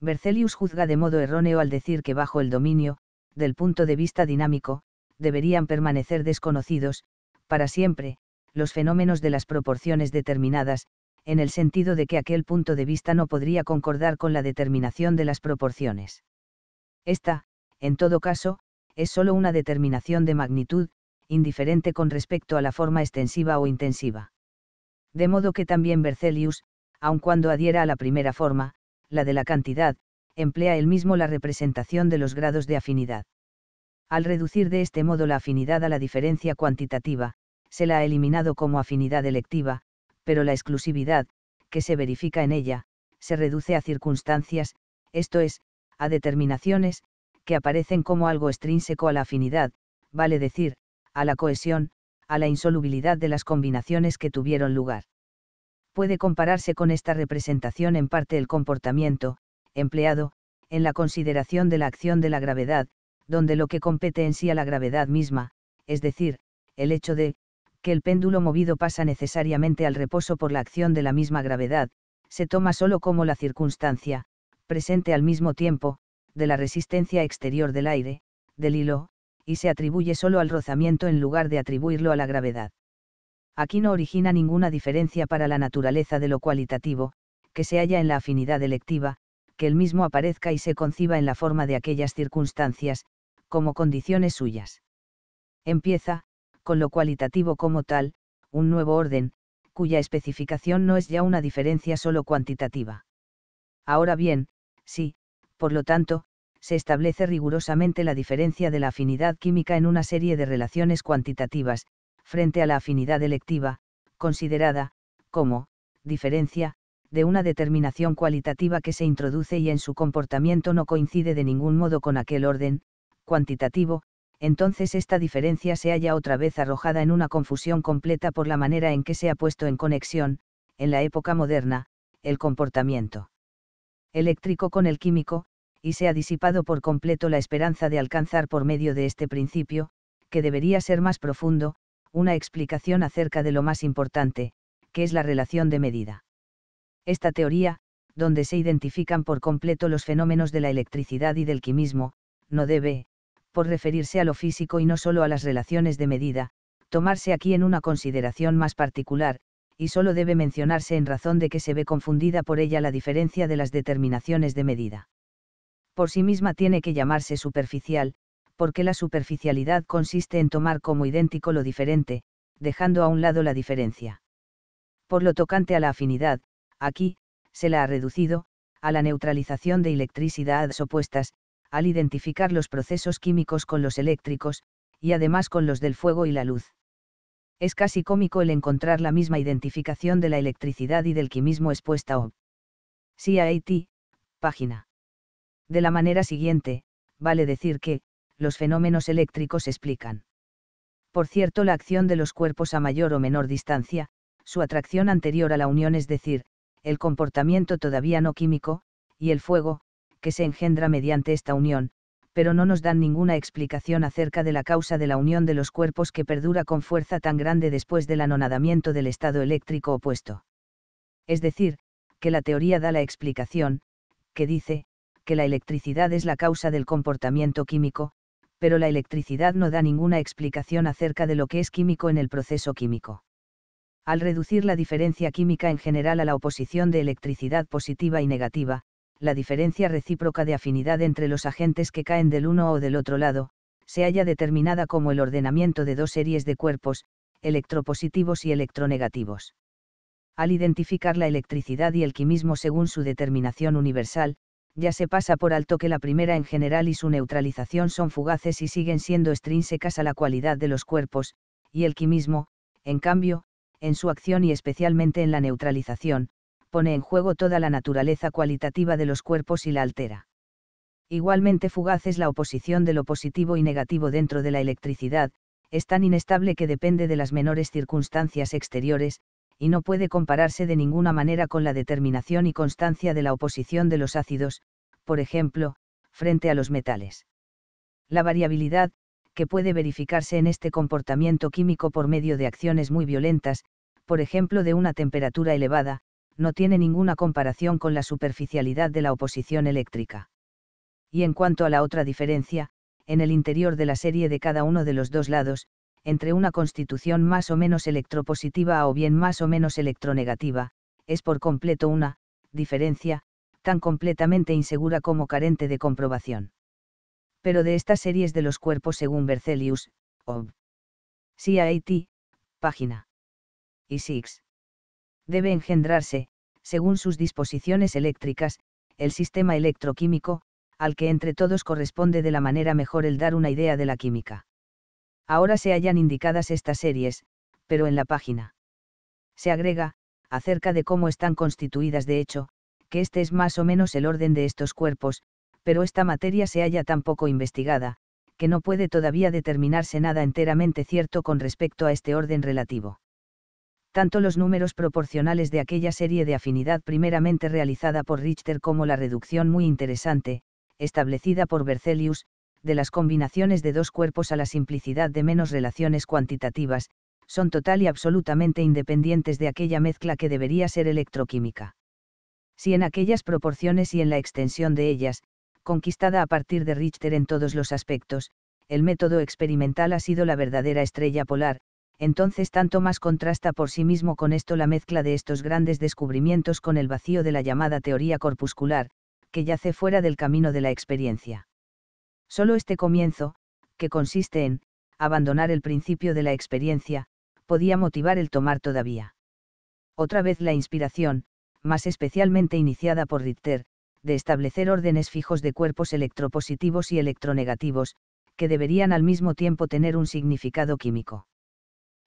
Bercelius juzga de modo erróneo al decir que bajo el dominio, del punto de vista dinámico, deberían permanecer desconocidos, para siempre, los fenómenos de las proporciones determinadas, en el sentido de que aquel punto de vista no podría concordar con la determinación de las proporciones. Esta, en todo caso, es sólo una determinación de magnitud, indiferente con respecto a la forma extensiva o intensiva. De modo que también Bercelius, aun cuando adhiera a la primera forma, la de la cantidad, emplea él mismo la representación de los grados de afinidad. Al reducir de este modo la afinidad a la diferencia cuantitativa, se la ha eliminado como afinidad electiva, pero la exclusividad, que se verifica en ella, se reduce a circunstancias, esto es, a determinaciones, que aparecen como algo extrínseco a la afinidad, vale decir, a la cohesión, a la insolubilidad de las combinaciones que tuvieron lugar. Puede compararse con esta representación en parte el comportamiento, empleado, en la consideración de la acción de la gravedad, donde lo que compete en sí a la gravedad misma, es decir, el hecho de, que el péndulo movido pasa necesariamente al reposo por la acción de la misma gravedad, se toma solo como la circunstancia, presente al mismo tiempo, de la resistencia exterior del aire, del hilo, y se atribuye solo al rozamiento en lugar de atribuirlo a la gravedad. Aquí no origina ninguna diferencia para la naturaleza de lo cualitativo, que se halla en la afinidad electiva, que el mismo aparezca y se conciba en la forma de aquellas circunstancias, como condiciones suyas. Empieza, con lo cualitativo como tal, un nuevo orden, cuya especificación no es ya una diferencia solo cuantitativa. Ahora bien, sí, por lo tanto, se establece rigurosamente la diferencia de la afinidad química en una serie de relaciones cuantitativas, frente a la afinidad electiva, considerada, como, diferencia, de una determinación cualitativa que se introduce y en su comportamiento no coincide de ningún modo con aquel orden, cuantitativo, entonces esta diferencia se halla otra vez arrojada en una confusión completa por la manera en que se ha puesto en conexión, en la época moderna, el comportamiento eléctrico con el químico, y se ha disipado por completo la esperanza de alcanzar por medio de este principio, que debería ser más profundo, una explicación acerca de lo más importante, que es la relación de medida. Esta teoría, donde se identifican por completo los fenómenos de la electricidad y del quimismo, no debe, por referirse a lo físico y no solo a las relaciones de medida, tomarse aquí en una consideración más particular, y solo debe mencionarse en razón de que se ve confundida por ella la diferencia de las determinaciones de medida. Por sí misma tiene que llamarse superficial, porque la superficialidad consiste en tomar como idéntico lo diferente, dejando a un lado la diferencia. Por lo tocante a la afinidad, aquí, se la ha reducido, a la neutralización de electricidades opuestas, al identificar los procesos químicos con los eléctricos, y además con los del fuego y la luz es casi cómico el encontrar la misma identificación de la electricidad y del quimismo expuesta o CIT, e página. De la manera siguiente, vale decir que, los fenómenos eléctricos explican. Por cierto, la acción de los cuerpos a mayor o menor distancia, su atracción anterior a la unión, es decir, el comportamiento todavía no químico, y el fuego, que se engendra mediante esta unión, pero no nos dan ninguna explicación acerca de la causa de la unión de los cuerpos que perdura con fuerza tan grande después del anonadamiento del estado eléctrico opuesto. Es decir, que la teoría da la explicación, que dice, que la electricidad es la causa del comportamiento químico, pero la electricidad no da ninguna explicación acerca de lo que es químico en el proceso químico. Al reducir la diferencia química en general a la oposición de electricidad positiva y negativa, la diferencia recíproca de afinidad entre los agentes que caen del uno o del otro lado, se halla determinada como el ordenamiento de dos series de cuerpos, electropositivos y electronegativos. Al identificar la electricidad y el quimismo según su determinación universal, ya se pasa por alto que la primera en general y su neutralización son fugaces y siguen siendo extrínsecas a la cualidad de los cuerpos, y el quimismo, en cambio, en su acción y especialmente en la neutralización, pone en juego toda la naturaleza cualitativa de los cuerpos y la altera. Igualmente fugaz es la oposición de lo positivo y negativo dentro de la electricidad, es tan inestable que depende de las menores circunstancias exteriores, y no puede compararse de ninguna manera con la determinación y constancia de la oposición de los ácidos, por ejemplo, frente a los metales. La variabilidad, que puede verificarse en este comportamiento químico por medio de acciones muy violentas, por ejemplo de una temperatura elevada, no tiene ninguna comparación con la superficialidad de la oposición eléctrica. Y en cuanto a la otra diferencia, en el interior de la serie de cada uno de los dos lados, entre una constitución más o menos electropositiva o bien más o menos electronegativa, es por completo una, diferencia, tan completamente insegura como carente de comprobación. Pero de estas series de los cuerpos según Bercelius, Ob. CIT, página. Y 6 debe engendrarse, según sus disposiciones eléctricas, el sistema electroquímico, al que entre todos corresponde de la manera mejor el dar una idea de la química. Ahora se hallan indicadas estas series, pero en la página. Se agrega, acerca de cómo están constituidas de hecho, que este es más o menos el orden de estos cuerpos, pero esta materia se halla tan poco investigada, que no puede todavía determinarse nada enteramente cierto con respecto a este orden relativo tanto los números proporcionales de aquella serie de afinidad primeramente realizada por Richter como la reducción muy interesante, establecida por Berzelius, de las combinaciones de dos cuerpos a la simplicidad de menos relaciones cuantitativas, son total y absolutamente independientes de aquella mezcla que debería ser electroquímica. Si en aquellas proporciones y en la extensión de ellas, conquistada a partir de Richter en todos los aspectos, el método experimental ha sido la verdadera estrella polar, entonces tanto más contrasta por sí mismo con esto la mezcla de estos grandes descubrimientos con el vacío de la llamada teoría corpuscular, que yace fuera del camino de la experiencia. Solo este comienzo, que consiste en, abandonar el principio de la experiencia, podía motivar el tomar todavía. Otra vez la inspiración, más especialmente iniciada por Richter, de establecer órdenes fijos de cuerpos electropositivos y electronegativos, que deberían al mismo tiempo tener un significado químico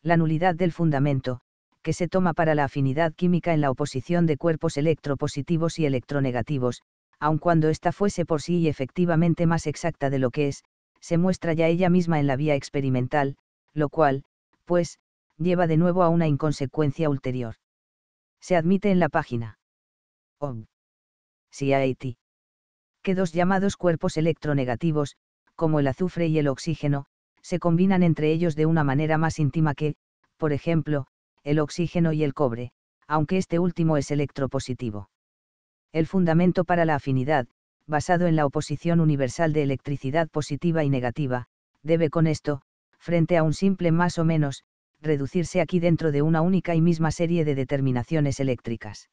la nulidad del fundamento, que se toma para la afinidad química en la oposición de cuerpos electropositivos y electronegativos, aun cuando ésta fuese por sí y efectivamente más exacta de lo que es, se muestra ya ella misma en la vía experimental, lo cual, pues, lleva de nuevo a una inconsecuencia ulterior. Se admite en la página. OV. CIT e Que dos llamados cuerpos electronegativos, como el azufre y el oxígeno, se combinan entre ellos de una manera más íntima que, por ejemplo, el oxígeno y el cobre, aunque este último es electropositivo. El fundamento para la afinidad, basado en la oposición universal de electricidad positiva y negativa, debe con esto, frente a un simple más o menos, reducirse aquí dentro de una única y misma serie de determinaciones eléctricas.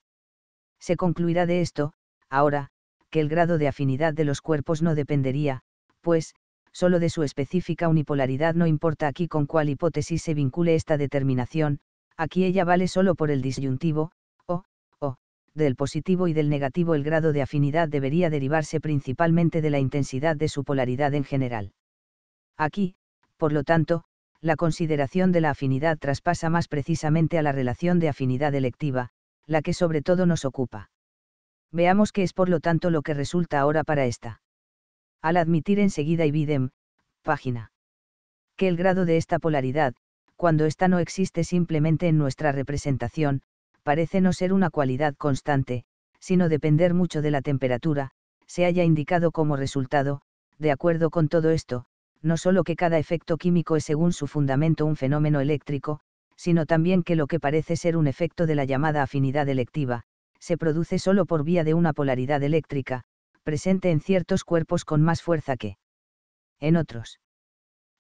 Se concluirá de esto, ahora, que el grado de afinidad de los cuerpos no dependería, pues, sólo de su específica unipolaridad no importa aquí con cuál hipótesis se vincule esta determinación, aquí ella vale solo por el disyuntivo, o, o, del positivo y del negativo el grado de afinidad debería derivarse principalmente de la intensidad de su polaridad en general. Aquí, por lo tanto, la consideración de la afinidad traspasa más precisamente a la relación de afinidad electiva, la que sobre todo nos ocupa. Veamos qué es por lo tanto lo que resulta ahora para esta al admitir enseguida Ibidem, página. Que el grado de esta polaridad, cuando ésta no existe simplemente en nuestra representación, parece no ser una cualidad constante, sino depender mucho de la temperatura, se haya indicado como resultado, de acuerdo con todo esto, no solo que cada efecto químico es según su fundamento un fenómeno eléctrico, sino también que lo que parece ser un efecto de la llamada afinidad electiva, se produce solo por vía de una polaridad eléctrica, presente en ciertos cuerpos con más fuerza que en otros.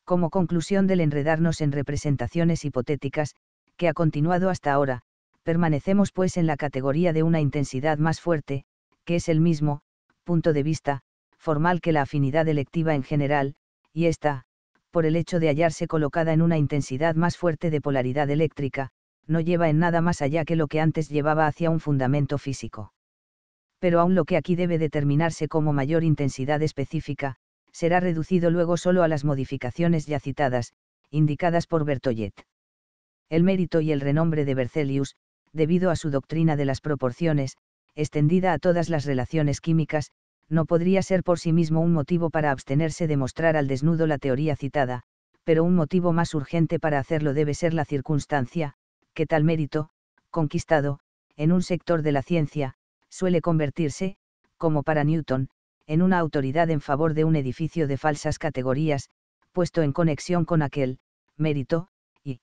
Como conclusión del enredarnos en representaciones hipotéticas, que ha continuado hasta ahora, permanecemos pues en la categoría de una intensidad más fuerte, que es el mismo, punto de vista, formal que la afinidad electiva en general, y esta, por el hecho de hallarse colocada en una intensidad más fuerte de polaridad eléctrica, no lleva en nada más allá que lo que antes llevaba hacia un fundamento físico pero aún lo que aquí debe determinarse como mayor intensidad específica, será reducido luego solo a las modificaciones ya citadas, indicadas por Bertollet. El mérito y el renombre de Berzelius, debido a su doctrina de las proporciones, extendida a todas las relaciones químicas, no podría ser por sí mismo un motivo para abstenerse de mostrar al desnudo la teoría citada, pero un motivo más urgente para hacerlo debe ser la circunstancia, que tal mérito, conquistado, en un sector de la ciencia, suele convertirse, como para Newton, en una autoridad en favor de un edificio de falsas categorías, puesto en conexión con aquel, mérito, y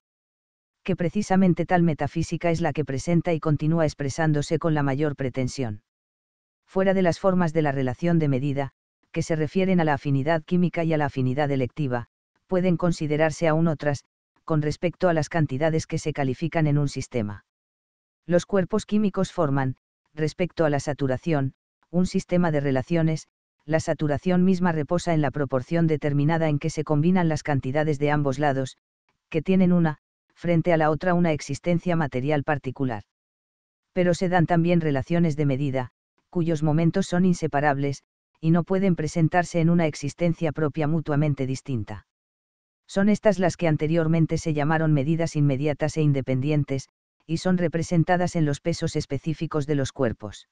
que precisamente tal metafísica es la que presenta y continúa expresándose con la mayor pretensión. Fuera de las formas de la relación de medida, que se refieren a la afinidad química y a la afinidad electiva, pueden considerarse aún otras, con respecto a las cantidades que se califican en un sistema. Los cuerpos químicos forman, Respecto a la saturación, un sistema de relaciones, la saturación misma reposa en la proporción determinada en que se combinan las cantidades de ambos lados, que tienen una, frente a la otra una existencia material particular. Pero se dan también relaciones de medida, cuyos momentos son inseparables, y no pueden presentarse en una existencia propia mutuamente distinta. Son estas las que anteriormente se llamaron medidas inmediatas e independientes, y son representadas en los pesos específicos de los cuerpos.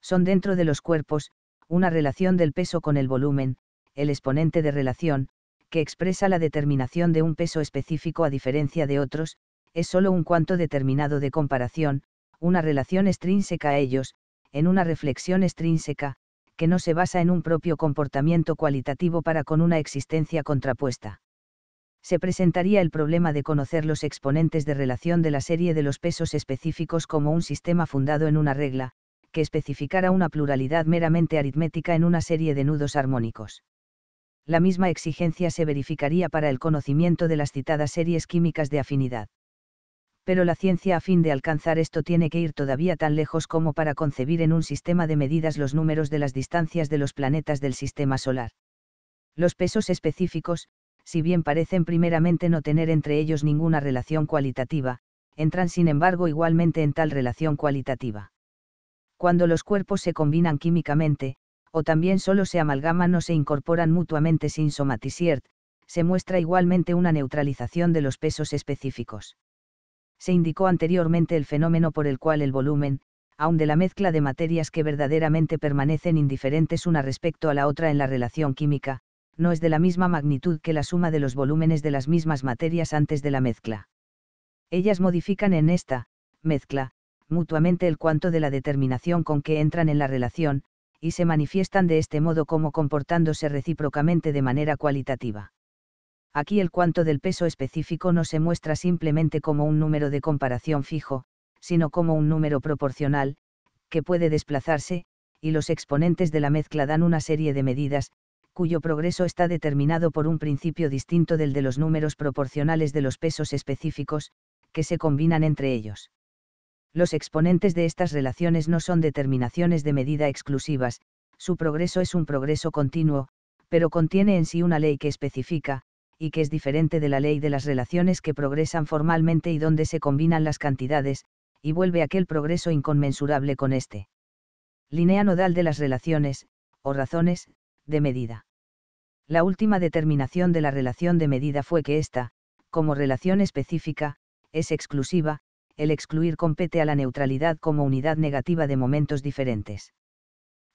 Son dentro de los cuerpos, una relación del peso con el volumen, el exponente de relación, que expresa la determinación de un peso específico a diferencia de otros, es sólo un cuanto determinado de comparación, una relación extrínseca a ellos, en una reflexión extrínseca, que no se basa en un propio comportamiento cualitativo para con una existencia contrapuesta se presentaría el problema de conocer los exponentes de relación de la serie de los pesos específicos como un sistema fundado en una regla, que especificara una pluralidad meramente aritmética en una serie de nudos armónicos. La misma exigencia se verificaría para el conocimiento de las citadas series químicas de afinidad. Pero la ciencia a fin de alcanzar esto tiene que ir todavía tan lejos como para concebir en un sistema de medidas los números de las distancias de los planetas del sistema solar. Los pesos específicos, si bien parecen primeramente no tener entre ellos ninguna relación cualitativa, entran sin embargo igualmente en tal relación cualitativa. Cuando los cuerpos se combinan químicamente, o también solo se amalgaman o se incorporan mutuamente sin somatisiert, se muestra igualmente una neutralización de los pesos específicos. Se indicó anteriormente el fenómeno por el cual el volumen, aun de la mezcla de materias que verdaderamente permanecen indiferentes una respecto a la otra en la relación química, no es de la misma magnitud que la suma de los volúmenes de las mismas materias antes de la mezcla. Ellas modifican en esta, mezcla, mutuamente el cuanto de la determinación con que entran en la relación, y se manifiestan de este modo como comportándose recíprocamente de manera cualitativa. Aquí el cuanto del peso específico no se muestra simplemente como un número de comparación fijo, sino como un número proporcional, que puede desplazarse, y los exponentes de la mezcla dan una serie de medidas, cuyo progreso está determinado por un principio distinto del de los números proporcionales de los pesos específicos, que se combinan entre ellos. Los exponentes de estas relaciones no son determinaciones de medida exclusivas, su progreso es un progreso continuo, pero contiene en sí una ley que especifica, y que es diferente de la ley de las relaciones que progresan formalmente y donde se combinan las cantidades, y vuelve aquel progreso inconmensurable con este. Línea nodal de las relaciones, o razones, de medida. La última determinación de la relación de medida fue que ésta, como relación específica, es exclusiva, el excluir compete a la neutralidad como unidad negativa de momentos diferentes.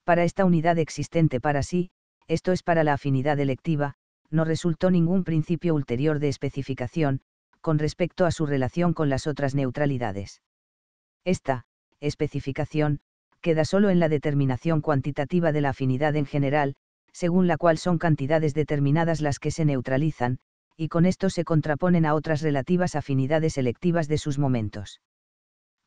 Para esta unidad existente para sí, esto es para la afinidad electiva, no resultó ningún principio ulterior de especificación, con respecto a su relación con las otras neutralidades. Esta, especificación, queda solo en la determinación cuantitativa de la afinidad en general, según la cual son cantidades determinadas las que se neutralizan, y con esto se contraponen a otras relativas afinidades selectivas de sus momentos.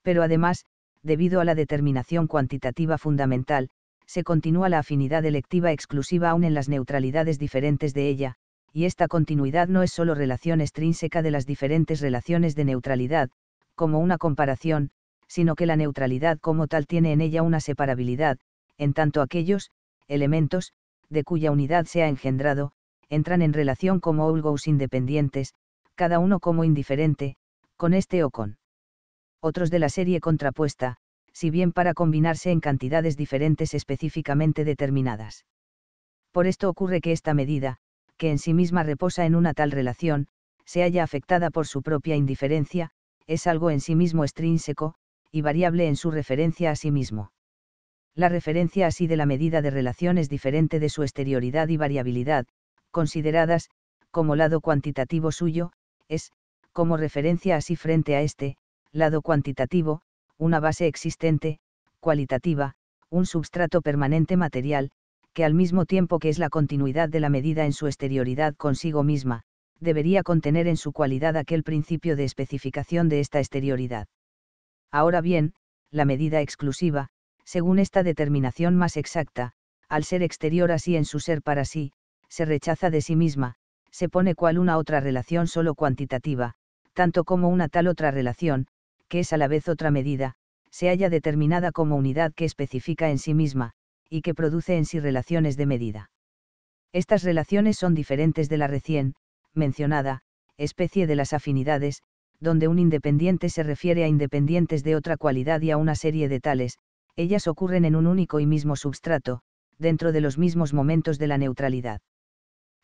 Pero además, debido a la determinación cuantitativa fundamental, se continúa la afinidad electiva exclusiva aún en las neutralidades diferentes de ella, y esta continuidad no es sólo relación extrínseca de las diferentes relaciones de neutralidad, como una comparación, sino que la neutralidad como tal tiene en ella una separabilidad, en tanto aquellos, elementos, de cuya unidad se ha engendrado, entran en relación como olgos independientes, cada uno como indiferente, con este o con otros de la serie contrapuesta, si bien para combinarse en cantidades diferentes específicamente determinadas. Por esto ocurre que esta medida, que en sí misma reposa en una tal relación, se haya afectada por su propia indiferencia, es algo en sí mismo extrínseco, y variable en su referencia a sí mismo la referencia así de la medida de relación es diferente de su exterioridad y variabilidad, consideradas, como lado cuantitativo suyo, es, como referencia así frente a este, lado cuantitativo, una base existente, cualitativa, un substrato permanente material, que al mismo tiempo que es la continuidad de la medida en su exterioridad consigo misma, debería contener en su cualidad aquel principio de especificación de esta exterioridad. Ahora bien, la medida exclusiva, según esta determinación más exacta, al ser exterior así en su ser para sí, se rechaza de sí misma, se pone cual una otra relación solo cuantitativa, tanto como una tal otra relación, que es a la vez otra medida, se halla determinada como unidad que especifica en sí misma, y que produce en sí relaciones de medida. Estas relaciones son diferentes de la recién, mencionada, especie de las afinidades, donde un independiente se refiere a independientes de otra cualidad y a una serie de tales, ellas ocurren en un único y mismo substrato, dentro de los mismos momentos de la neutralidad.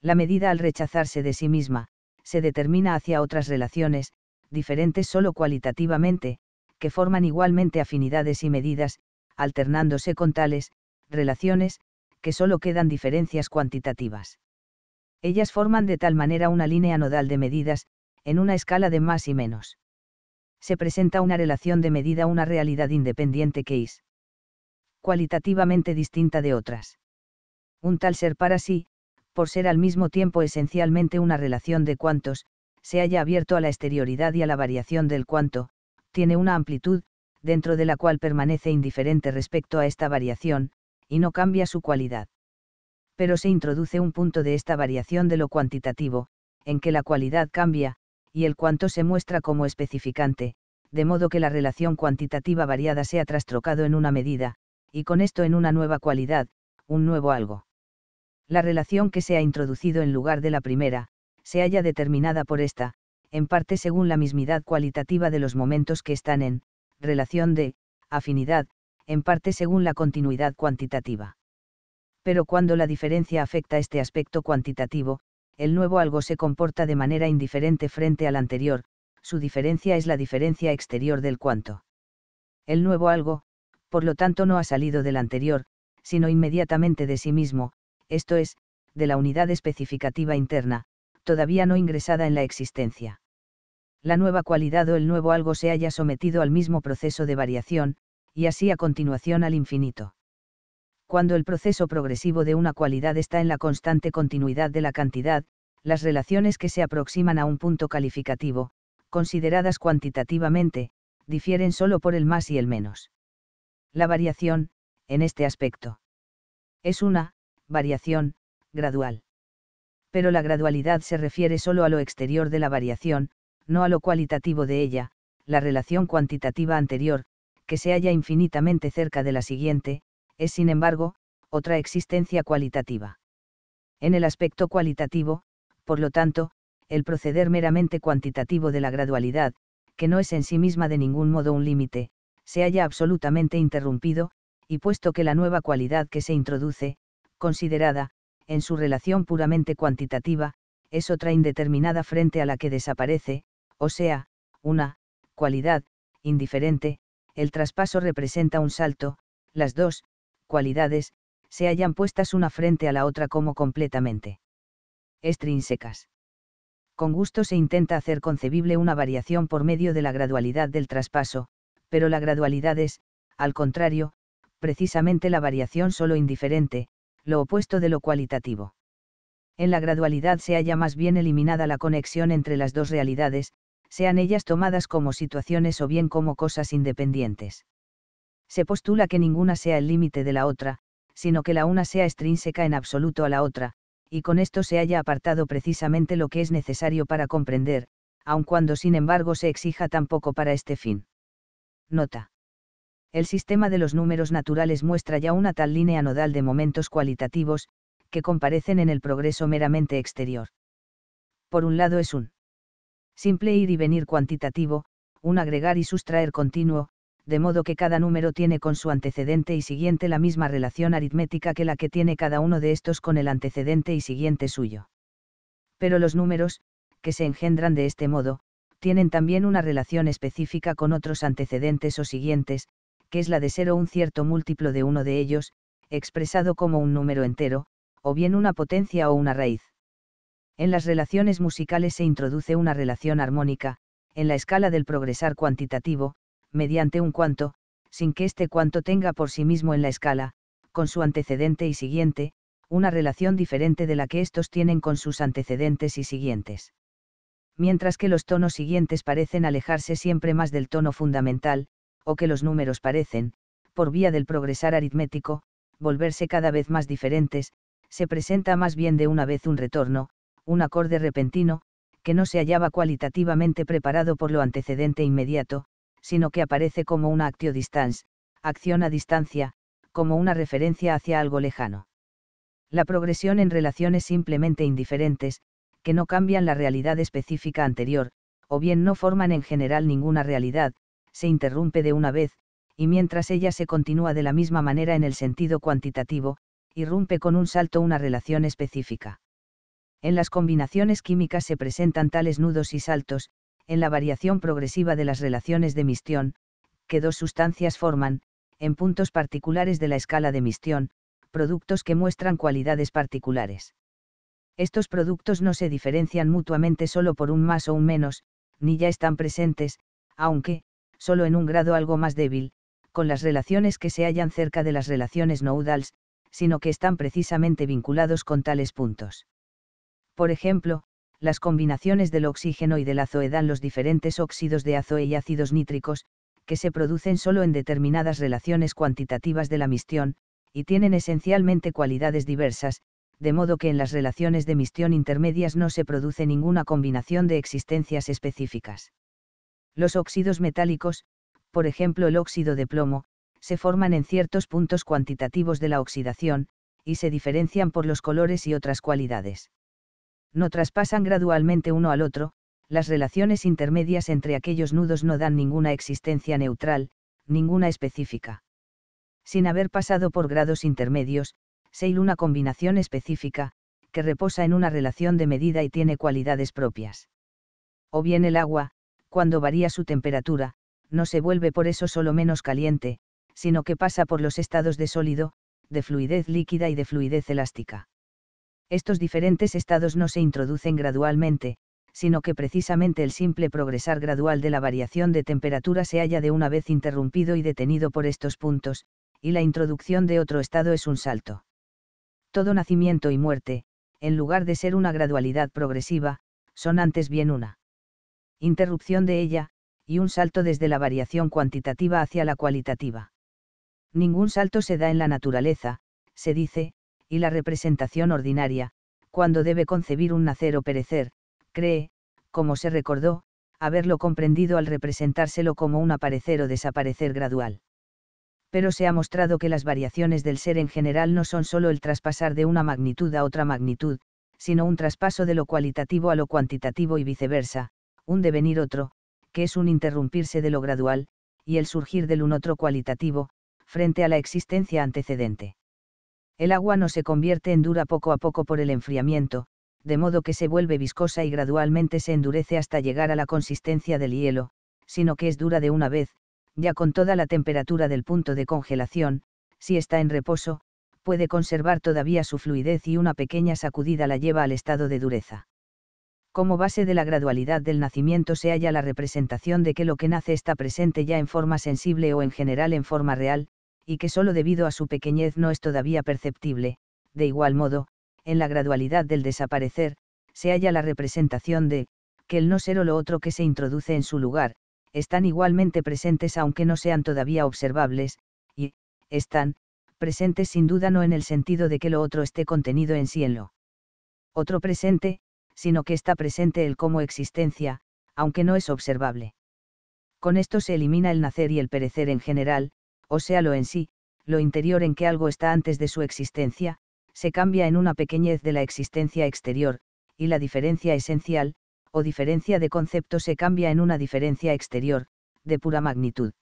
La medida al rechazarse de sí misma, se determina hacia otras relaciones, diferentes solo cualitativamente, que forman igualmente afinidades y medidas, alternándose con tales, relaciones, que solo quedan diferencias cuantitativas. Ellas forman de tal manera una línea nodal de medidas, en una escala de más y menos. Se presenta una relación de medida una realidad independiente que es cualitativamente distinta de otras. Un tal ser para sí, por ser al mismo tiempo esencialmente una relación de cuantos, se haya abierto a la exterioridad y a la variación del cuanto, tiene una amplitud, dentro de la cual permanece indiferente respecto a esta variación, y no cambia su cualidad. Pero se introduce un punto de esta variación de lo cuantitativo, en que la cualidad cambia, y el cuanto se muestra como especificante, de modo que la relación cuantitativa variada sea trastrocado en una medida, y con esto en una nueva cualidad, un nuevo algo. La relación que se ha introducido en lugar de la primera, se halla determinada por esta, en parte según la mismidad cualitativa de los momentos que están en relación de afinidad, en parte según la continuidad cuantitativa. Pero cuando la diferencia afecta este aspecto cuantitativo, el nuevo algo se comporta de manera indiferente frente al anterior, su diferencia es la diferencia exterior del cuanto. El nuevo algo, por lo tanto no ha salido del anterior, sino inmediatamente de sí mismo, esto es, de la unidad especificativa interna, todavía no ingresada en la existencia. La nueva cualidad o el nuevo algo se haya sometido al mismo proceso de variación, y así a continuación al infinito. Cuando el proceso progresivo de una cualidad está en la constante continuidad de la cantidad, las relaciones que se aproximan a un punto calificativo, consideradas cuantitativamente, difieren solo por el más y el menos. La variación, en este aspecto, es una variación gradual. Pero la gradualidad se refiere solo a lo exterior de la variación, no a lo cualitativo de ella, la relación cuantitativa anterior, que se halla infinitamente cerca de la siguiente, es sin embargo, otra existencia cualitativa. En el aspecto cualitativo, por lo tanto, el proceder meramente cuantitativo de la gradualidad, que no es en sí misma de ningún modo un límite, se haya absolutamente interrumpido, y puesto que la nueva cualidad que se introduce, considerada, en su relación puramente cuantitativa, es otra indeterminada frente a la que desaparece, o sea, una, cualidad, indiferente, el traspaso representa un salto, las dos, cualidades, se hayan puestas una frente a la otra como completamente extrínsecas. Con gusto se intenta hacer concebible una variación por medio de la gradualidad del traspaso, pero la gradualidad es, al contrario, precisamente la variación solo indiferente, lo opuesto de lo cualitativo. En la gradualidad se halla más bien eliminada la conexión entre las dos realidades, sean ellas tomadas como situaciones o bien como cosas independientes. Se postula que ninguna sea el límite de la otra, sino que la una sea extrínseca en absoluto a la otra, y con esto se haya apartado precisamente lo que es necesario para comprender, aun cuando sin embargo se exija tampoco para este fin. Nota. El sistema de los números naturales muestra ya una tal línea nodal de momentos cualitativos, que comparecen en el progreso meramente exterior. Por un lado es un simple ir y venir cuantitativo, un agregar y sustraer continuo, de modo que cada número tiene con su antecedente y siguiente la misma relación aritmética que la que tiene cada uno de estos con el antecedente y siguiente suyo. Pero los números, que se engendran de este modo, tienen también una relación específica con otros antecedentes o siguientes, que es la de ser o un cierto múltiplo de uno de ellos, expresado como un número entero, o bien una potencia o una raíz. En las relaciones musicales se introduce una relación armónica, en la escala del progresar cuantitativo, mediante un cuanto, sin que este cuanto tenga por sí mismo en la escala, con su antecedente y siguiente, una relación diferente de la que estos tienen con sus antecedentes y siguientes mientras que los tonos siguientes parecen alejarse siempre más del tono fundamental, o que los números parecen, por vía del progresar aritmético, volverse cada vez más diferentes, se presenta más bien de una vez un retorno, un acorde repentino, que no se hallaba cualitativamente preparado por lo antecedente inmediato, sino que aparece como una actio distance, acción a distancia, como una referencia hacia algo lejano. La progresión en relaciones simplemente indiferentes, que no cambian la realidad específica anterior, o bien no forman en general ninguna realidad, se interrumpe de una vez, y mientras ella se continúa de la misma manera en el sentido cuantitativo, irrumpe con un salto una relación específica. En las combinaciones químicas se presentan tales nudos y saltos, en la variación progresiva de las relaciones de mistión, que dos sustancias forman, en puntos particulares de la escala de mistión, productos que muestran cualidades particulares. Estos productos no se diferencian mutuamente solo por un más o un menos, ni ya están presentes, aunque, solo en un grado algo más débil, con las relaciones que se hallan cerca de las relaciones noudals, sino que están precisamente vinculados con tales puntos. Por ejemplo, las combinaciones del oxígeno y del azoe dan los diferentes óxidos de azoe y ácidos nítricos, que se producen solo en determinadas relaciones cuantitativas de la mistión, y tienen esencialmente cualidades diversas, de modo que en las relaciones de mistión intermedias no se produce ninguna combinación de existencias específicas. Los óxidos metálicos, por ejemplo el óxido de plomo, se forman en ciertos puntos cuantitativos de la oxidación, y se diferencian por los colores y otras cualidades. No traspasan gradualmente uno al otro, las relaciones intermedias entre aquellos nudos no dan ninguna existencia neutral, ninguna específica. Sin haber pasado por grados intermedios, Seil una combinación específica, que reposa en una relación de medida y tiene cualidades propias. O bien el agua, cuando varía su temperatura, no se vuelve por eso solo menos caliente, sino que pasa por los estados de sólido, de fluidez líquida y de fluidez elástica. Estos diferentes estados no se introducen gradualmente, sino que precisamente el simple progresar gradual de la variación de temperatura se halla de una vez interrumpido y detenido por estos puntos, y la introducción de otro estado es un salto todo nacimiento y muerte, en lugar de ser una gradualidad progresiva, son antes bien una interrupción de ella, y un salto desde la variación cuantitativa hacia la cualitativa. Ningún salto se da en la naturaleza, se dice, y la representación ordinaria, cuando debe concebir un nacer o perecer, cree, como se recordó, haberlo comprendido al representárselo como un aparecer o desaparecer gradual pero se ha mostrado que las variaciones del ser en general no son sólo el traspasar de una magnitud a otra magnitud, sino un traspaso de lo cualitativo a lo cuantitativo y viceversa, un devenir otro, que es un interrumpirse de lo gradual, y el surgir del un otro cualitativo, frente a la existencia antecedente. El agua no se convierte en dura poco a poco por el enfriamiento, de modo que se vuelve viscosa y gradualmente se endurece hasta llegar a la consistencia del hielo, sino que es dura de una vez, ya con toda la temperatura del punto de congelación, si está en reposo, puede conservar todavía su fluidez y una pequeña sacudida la lleva al estado de dureza. Como base de la gradualidad del nacimiento se halla la representación de que lo que nace está presente ya en forma sensible o en general en forma real, y que solo debido a su pequeñez no es todavía perceptible, de igual modo, en la gradualidad del desaparecer, se halla la representación de, que el no ser o lo otro que se introduce en su lugar, están igualmente presentes aunque no sean todavía observables, y, están, presentes sin duda no en el sentido de que lo otro esté contenido en sí en lo otro presente, sino que está presente el como existencia, aunque no es observable. Con esto se elimina el nacer y el perecer en general, o sea lo en sí, lo interior en que algo está antes de su existencia, se cambia en una pequeñez de la existencia exterior, y la diferencia esencial, o diferencia de concepto se cambia en una diferencia exterior, de pura magnitud.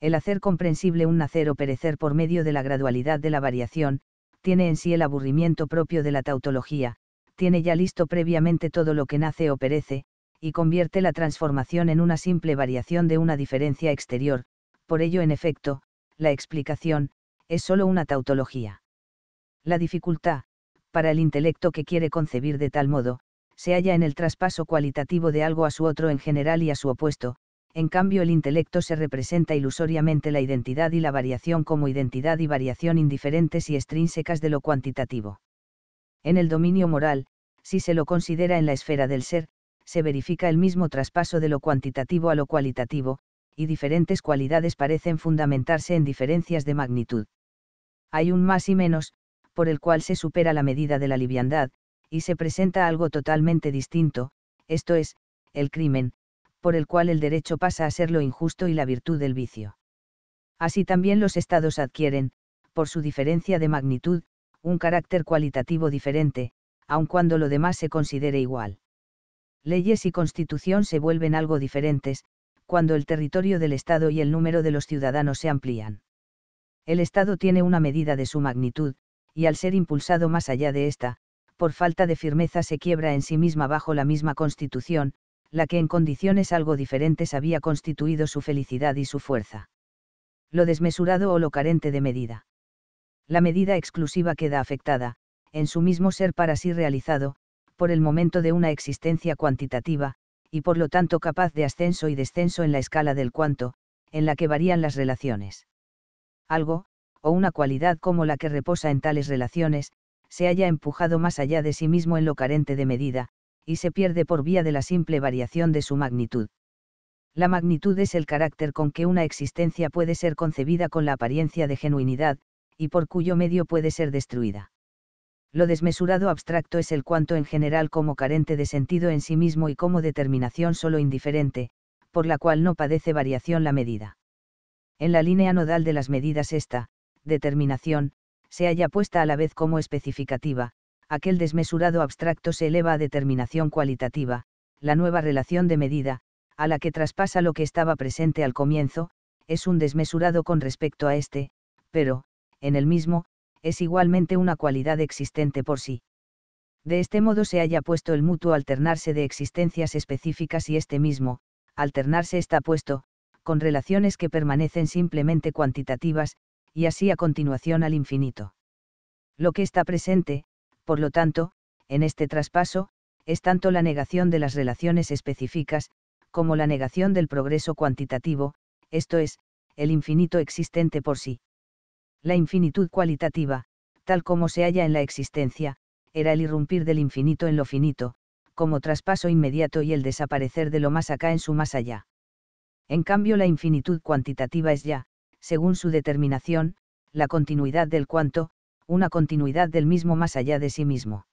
El hacer comprensible un nacer o perecer por medio de la gradualidad de la variación, tiene en sí el aburrimiento propio de la tautología, tiene ya listo previamente todo lo que nace o perece, y convierte la transformación en una simple variación de una diferencia exterior, por ello en efecto, la explicación, es sólo una tautología. La dificultad, para el intelecto que quiere concebir de tal modo, se halla en el traspaso cualitativo de algo a su otro en general y a su opuesto, en cambio el intelecto se representa ilusoriamente la identidad y la variación como identidad y variación indiferentes y extrínsecas de lo cuantitativo. En el dominio moral, si se lo considera en la esfera del ser, se verifica el mismo traspaso de lo cuantitativo a lo cualitativo, y diferentes cualidades parecen fundamentarse en diferencias de magnitud. Hay un más y menos, por el cual se supera la medida de la liviandad, y se presenta algo totalmente distinto, esto es, el crimen, por el cual el derecho pasa a ser lo injusto y la virtud del vicio. Así también los estados adquieren, por su diferencia de magnitud, un carácter cualitativo diferente, aun cuando lo demás se considere igual. Leyes y constitución se vuelven algo diferentes, cuando el territorio del Estado y el número de los ciudadanos se amplían. El Estado tiene una medida de su magnitud, y al ser impulsado más allá de esta por falta de firmeza se quiebra en sí misma bajo la misma constitución, la que en condiciones algo diferentes había constituido su felicidad y su fuerza. Lo desmesurado o lo carente de medida. La medida exclusiva queda afectada, en su mismo ser para sí realizado, por el momento de una existencia cuantitativa, y por lo tanto capaz de ascenso y descenso en la escala del cuanto, en la que varían las relaciones. Algo, o una cualidad como la que reposa en tales relaciones, se haya empujado más allá de sí mismo en lo carente de medida, y se pierde por vía de la simple variación de su magnitud. La magnitud es el carácter con que una existencia puede ser concebida con la apariencia de genuinidad, y por cuyo medio puede ser destruida. Lo desmesurado abstracto es el cuanto en general como carente de sentido en sí mismo y como determinación solo indiferente, por la cual no padece variación la medida. En la línea nodal de las medidas esta, determinación, se haya puesta a la vez como especificativa, aquel desmesurado abstracto se eleva a determinación cualitativa, la nueva relación de medida, a la que traspasa lo que estaba presente al comienzo, es un desmesurado con respecto a este, pero, en el mismo, es igualmente una cualidad existente por sí. De este modo se haya puesto el mutuo alternarse de existencias específicas y este mismo, alternarse está puesto, con relaciones que permanecen simplemente cuantitativas, y así a continuación al infinito. Lo que está presente, por lo tanto, en este traspaso, es tanto la negación de las relaciones específicas, como la negación del progreso cuantitativo, esto es, el infinito existente por sí. La infinitud cualitativa, tal como se halla en la existencia, era el irrumpir del infinito en lo finito, como traspaso inmediato y el desaparecer de lo más acá en su más allá. En cambio la infinitud cuantitativa es ya, según su determinación, la continuidad del cuanto, una continuidad del mismo más allá de sí mismo.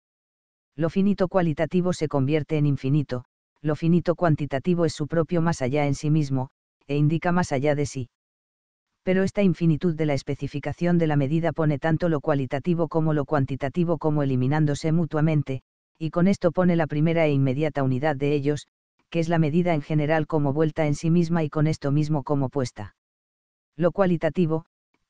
Lo finito cualitativo se convierte en infinito, lo finito cuantitativo es su propio más allá en sí mismo, e indica más allá de sí. Pero esta infinitud de la especificación de la medida pone tanto lo cualitativo como lo cuantitativo como eliminándose mutuamente, y con esto pone la primera e inmediata unidad de ellos, que es la medida en general como vuelta en sí misma y con esto mismo como puesta. Lo cualitativo,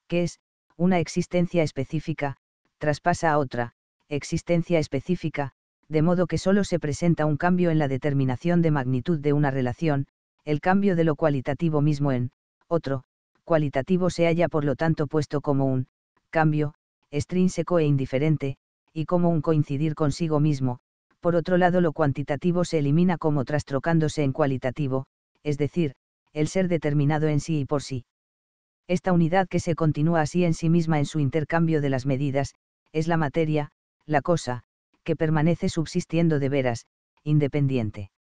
que es, una existencia específica, traspasa a otra, existencia específica, de modo que solo se presenta un cambio en la determinación de magnitud de una relación, el cambio de lo cualitativo mismo en, otro, cualitativo se halla por lo tanto puesto como un, cambio, extrínseco e indiferente, y como un coincidir consigo mismo, por otro lado lo cuantitativo se elimina como trastrocándose en cualitativo, es decir, el ser determinado en sí y por sí. Esta unidad que se continúa así en sí misma en su intercambio de las medidas, es la materia, la cosa, que permanece subsistiendo de veras, independiente.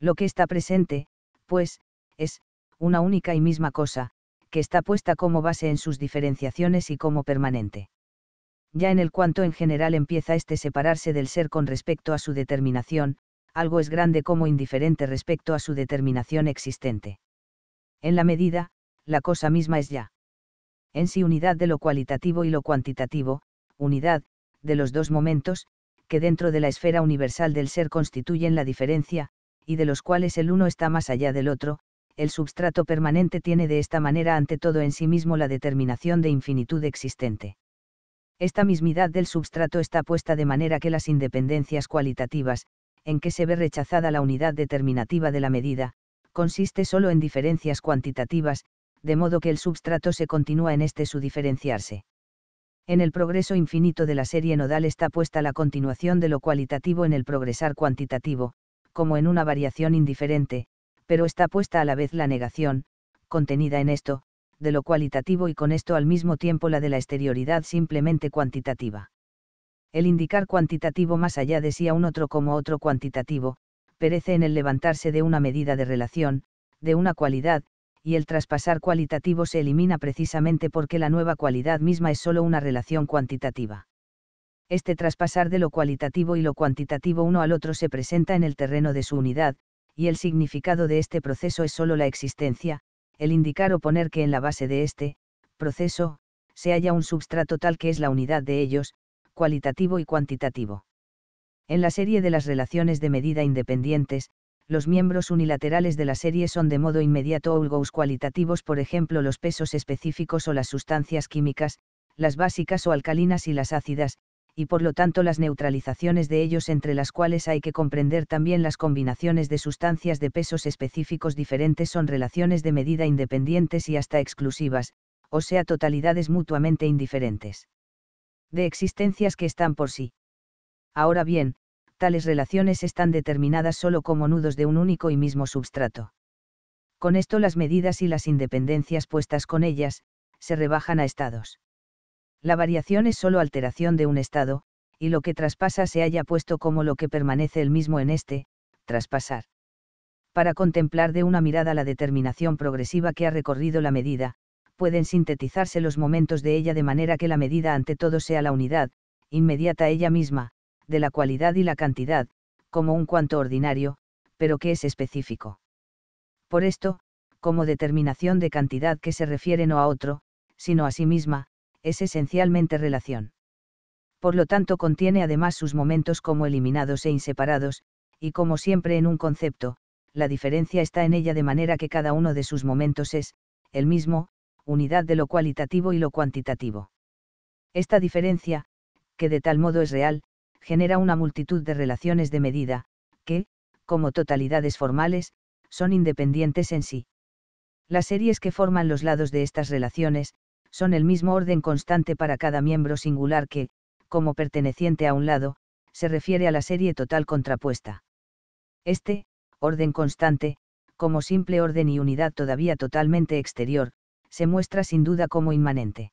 Lo que está presente, pues, es, una única y misma cosa, que está puesta como base en sus diferenciaciones y como permanente. Ya en el cuanto en general empieza este separarse del ser con respecto a su determinación, algo es grande como indiferente respecto a su determinación existente. En la medida, la cosa misma es ya. En sí unidad de lo cualitativo y lo cuantitativo, unidad, de los dos momentos, que dentro de la esfera universal del ser constituyen la diferencia, y de los cuales el uno está más allá del otro, el substrato permanente tiene de esta manera ante todo en sí mismo la determinación de infinitud existente. Esta mismidad del substrato está puesta de manera que las independencias cualitativas, en que se ve rechazada la unidad determinativa de la medida, consiste solo en diferencias cuantitativas, de modo que el substrato se continúa en este su diferenciarse. En el progreso infinito de la serie nodal está puesta la continuación de lo cualitativo en el progresar cuantitativo, como en una variación indiferente, pero está puesta a la vez la negación, contenida en esto, de lo cualitativo y con esto al mismo tiempo la de la exterioridad simplemente cuantitativa. El indicar cuantitativo más allá de sí a un otro como otro cuantitativo, perece en el levantarse de una medida de relación, de una cualidad, y el traspasar cualitativo se elimina precisamente porque la nueva cualidad misma es solo una relación cuantitativa. Este traspasar de lo cualitativo y lo cuantitativo uno al otro se presenta en el terreno de su unidad, y el significado de este proceso es sólo la existencia, el indicar o poner que en la base de este proceso se halla un substrato tal que es la unidad de ellos, cualitativo y cuantitativo. En la serie de las relaciones de medida independientes, los miembros unilaterales de la serie son de modo inmediato outgoes cualitativos, por ejemplo, los pesos específicos o las sustancias químicas, las básicas o alcalinas y las ácidas, y por lo tanto las neutralizaciones de ellos entre las cuales hay que comprender también las combinaciones de sustancias de pesos específicos diferentes son relaciones de medida independientes y hasta exclusivas, o sea totalidades mutuamente indiferentes. De existencias que están por sí. Ahora bien, tales relaciones están determinadas solo como nudos de un único y mismo substrato. Con esto las medidas y las independencias puestas con ellas, se rebajan a estados. La variación es solo alteración de un estado, y lo que traspasa se haya puesto como lo que permanece el mismo en este, traspasar. Para contemplar de una mirada la determinación progresiva que ha recorrido la medida, pueden sintetizarse los momentos de ella de manera que la medida ante todo sea la unidad, inmediata ella misma, de la cualidad y la cantidad, como un cuanto ordinario, pero que es específico. Por esto, como determinación de cantidad que se refiere no a otro, sino a sí misma, es esencialmente relación. Por lo tanto contiene además sus momentos como eliminados e inseparados, y como siempre en un concepto, la diferencia está en ella de manera que cada uno de sus momentos es, el mismo, unidad de lo cualitativo y lo cuantitativo. Esta diferencia, que de tal modo es real, genera una multitud de relaciones de medida, que, como totalidades formales, son independientes en sí. Las series que forman los lados de estas relaciones, son el mismo orden constante para cada miembro singular que, como perteneciente a un lado, se refiere a la serie total contrapuesta. Este, orden constante, como simple orden y unidad todavía totalmente exterior, se muestra sin duda como inmanente.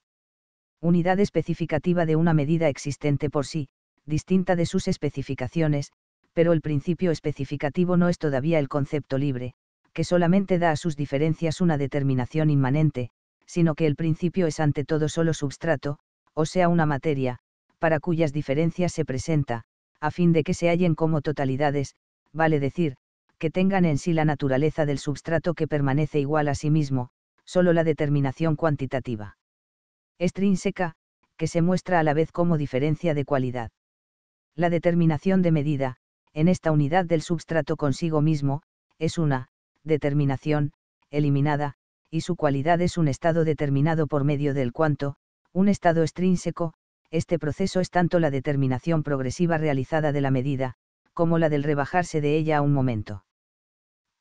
Unidad especificativa de una medida existente por sí, distinta de sus especificaciones, pero el principio especificativo no es todavía el concepto libre, que solamente da a sus diferencias una determinación inmanente, sino que el principio es ante todo solo substrato, o sea una materia, para cuyas diferencias se presenta, a fin de que se hallen como totalidades, vale decir, que tengan en sí la naturaleza del substrato que permanece igual a sí mismo, solo la determinación cuantitativa. Extrínseca, que se muestra a la vez como diferencia de cualidad. La determinación de medida, en esta unidad del substrato consigo mismo, es una, determinación, eliminada, y su cualidad es un estado determinado por medio del cuanto, un estado extrínseco, este proceso es tanto la determinación progresiva realizada de la medida, como la del rebajarse de ella a un momento.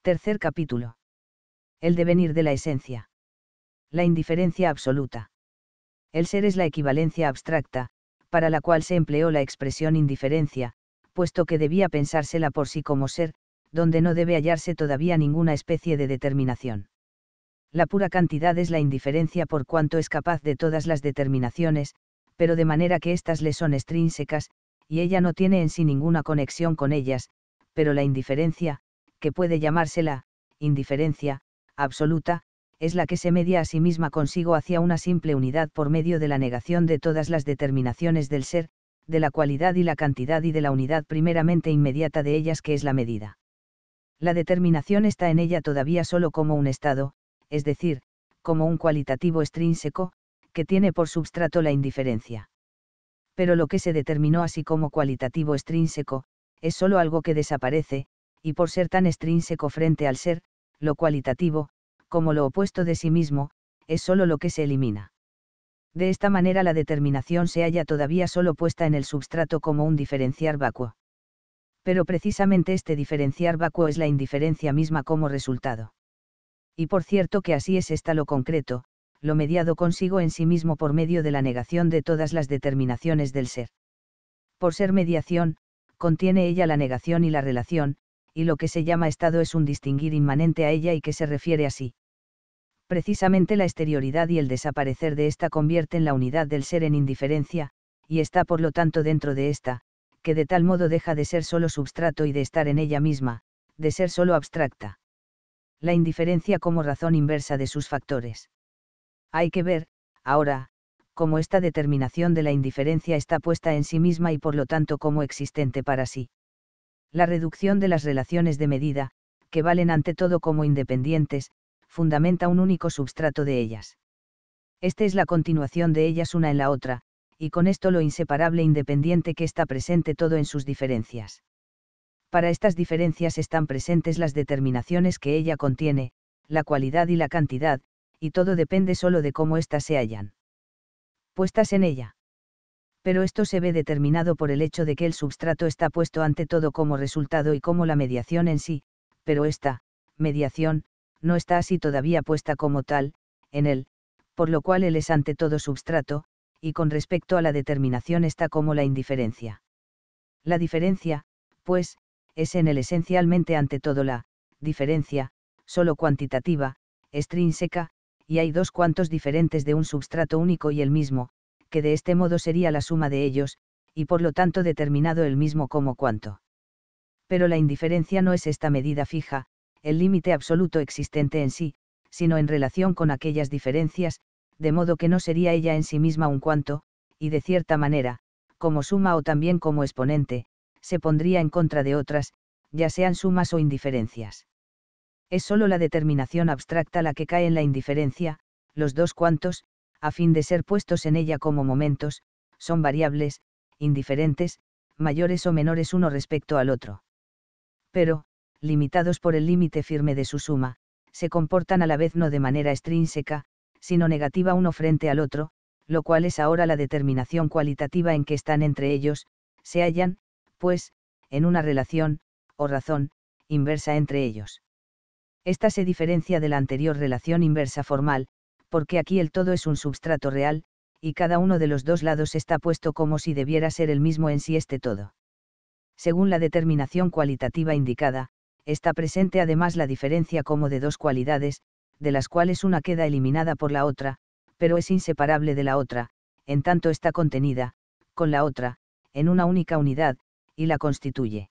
Tercer capítulo. El devenir de la esencia. La indiferencia absoluta. El ser es la equivalencia abstracta, para la cual se empleó la expresión indiferencia, puesto que debía pensársela por sí como ser, donde no debe hallarse todavía ninguna especie de determinación. La pura cantidad es la indiferencia por cuanto es capaz de todas las determinaciones, pero de manera que éstas le son extrínsecas, y ella no tiene en sí ninguna conexión con ellas, pero la indiferencia, que puede llamársela, indiferencia, absoluta, es la que se media a sí misma consigo hacia una simple unidad por medio de la negación de todas las determinaciones del ser, de la cualidad y la cantidad y de la unidad primeramente inmediata de ellas que es la medida. La determinación está en ella todavía solo como un estado, es decir, como un cualitativo extrínseco, que tiene por substrato la indiferencia. Pero lo que se determinó así como cualitativo extrínseco, es solo algo que desaparece, y por ser tan extrínseco frente al ser, lo cualitativo, como lo opuesto de sí mismo, es sólo lo que se elimina. De esta manera la determinación se halla todavía solo puesta en el substrato como un diferenciar vacuo. Pero precisamente este diferenciar vacuo es la indiferencia misma como resultado. Y por cierto que así es esta lo concreto, lo mediado consigo en sí mismo por medio de la negación de todas las determinaciones del ser. Por ser mediación, contiene ella la negación y la relación, y lo que se llama estado es un distinguir inmanente a ella y que se refiere a sí precisamente la exterioridad y el desaparecer de ésta convierten la unidad del ser en indiferencia, y está por lo tanto dentro de ésta, que de tal modo deja de ser solo substrato y de estar en ella misma, de ser solo abstracta. La indiferencia como razón inversa de sus factores. Hay que ver, ahora, cómo esta determinación de la indiferencia está puesta en sí misma y por lo tanto como existente para sí. La reducción de las relaciones de medida, que valen ante todo como independientes, fundamenta un único substrato de ellas. Esta es la continuación de ellas una en la otra, y con esto lo inseparable e independiente que está presente todo en sus diferencias. Para estas diferencias están presentes las determinaciones que ella contiene, la cualidad y la cantidad, y todo depende solo de cómo éstas se hallan. Puestas en ella. Pero esto se ve determinado por el hecho de que el substrato está puesto ante todo como resultado y como la mediación en sí, pero esta, mediación, no está así todavía puesta como tal, en él, por lo cual él es ante todo substrato, y con respecto a la determinación está como la indiferencia. La diferencia, pues, es en él esencialmente ante todo la diferencia, solo cuantitativa, extrínseca, y hay dos cuantos diferentes de un substrato único y el mismo, que de este modo sería la suma de ellos, y por lo tanto determinado el mismo como cuanto. Pero la indiferencia no es esta medida fija, el límite absoluto existente en sí, sino en relación con aquellas diferencias, de modo que no sería ella en sí misma un cuanto, y de cierta manera, como suma o también como exponente, se pondría en contra de otras, ya sean sumas o indiferencias. Es sólo la determinación abstracta la que cae en la indiferencia, los dos cuantos, a fin de ser puestos en ella como momentos, son variables, indiferentes, mayores o menores uno respecto al otro. Pero, limitados por el límite firme de su suma, se comportan a la vez no de manera extrínseca, sino negativa uno frente al otro, lo cual es ahora la determinación cualitativa en que están entre ellos, se hallan, pues, en una relación, o razón, inversa entre ellos. Esta se diferencia de la anterior relación inversa formal, porque aquí el todo es un substrato real, y cada uno de los dos lados está puesto como si debiera ser el mismo en sí este todo. Según la determinación cualitativa indicada, está presente además la diferencia como de dos cualidades, de las cuales una queda eliminada por la otra, pero es inseparable de la otra, en tanto está contenida, con la otra, en una única unidad, y la constituye.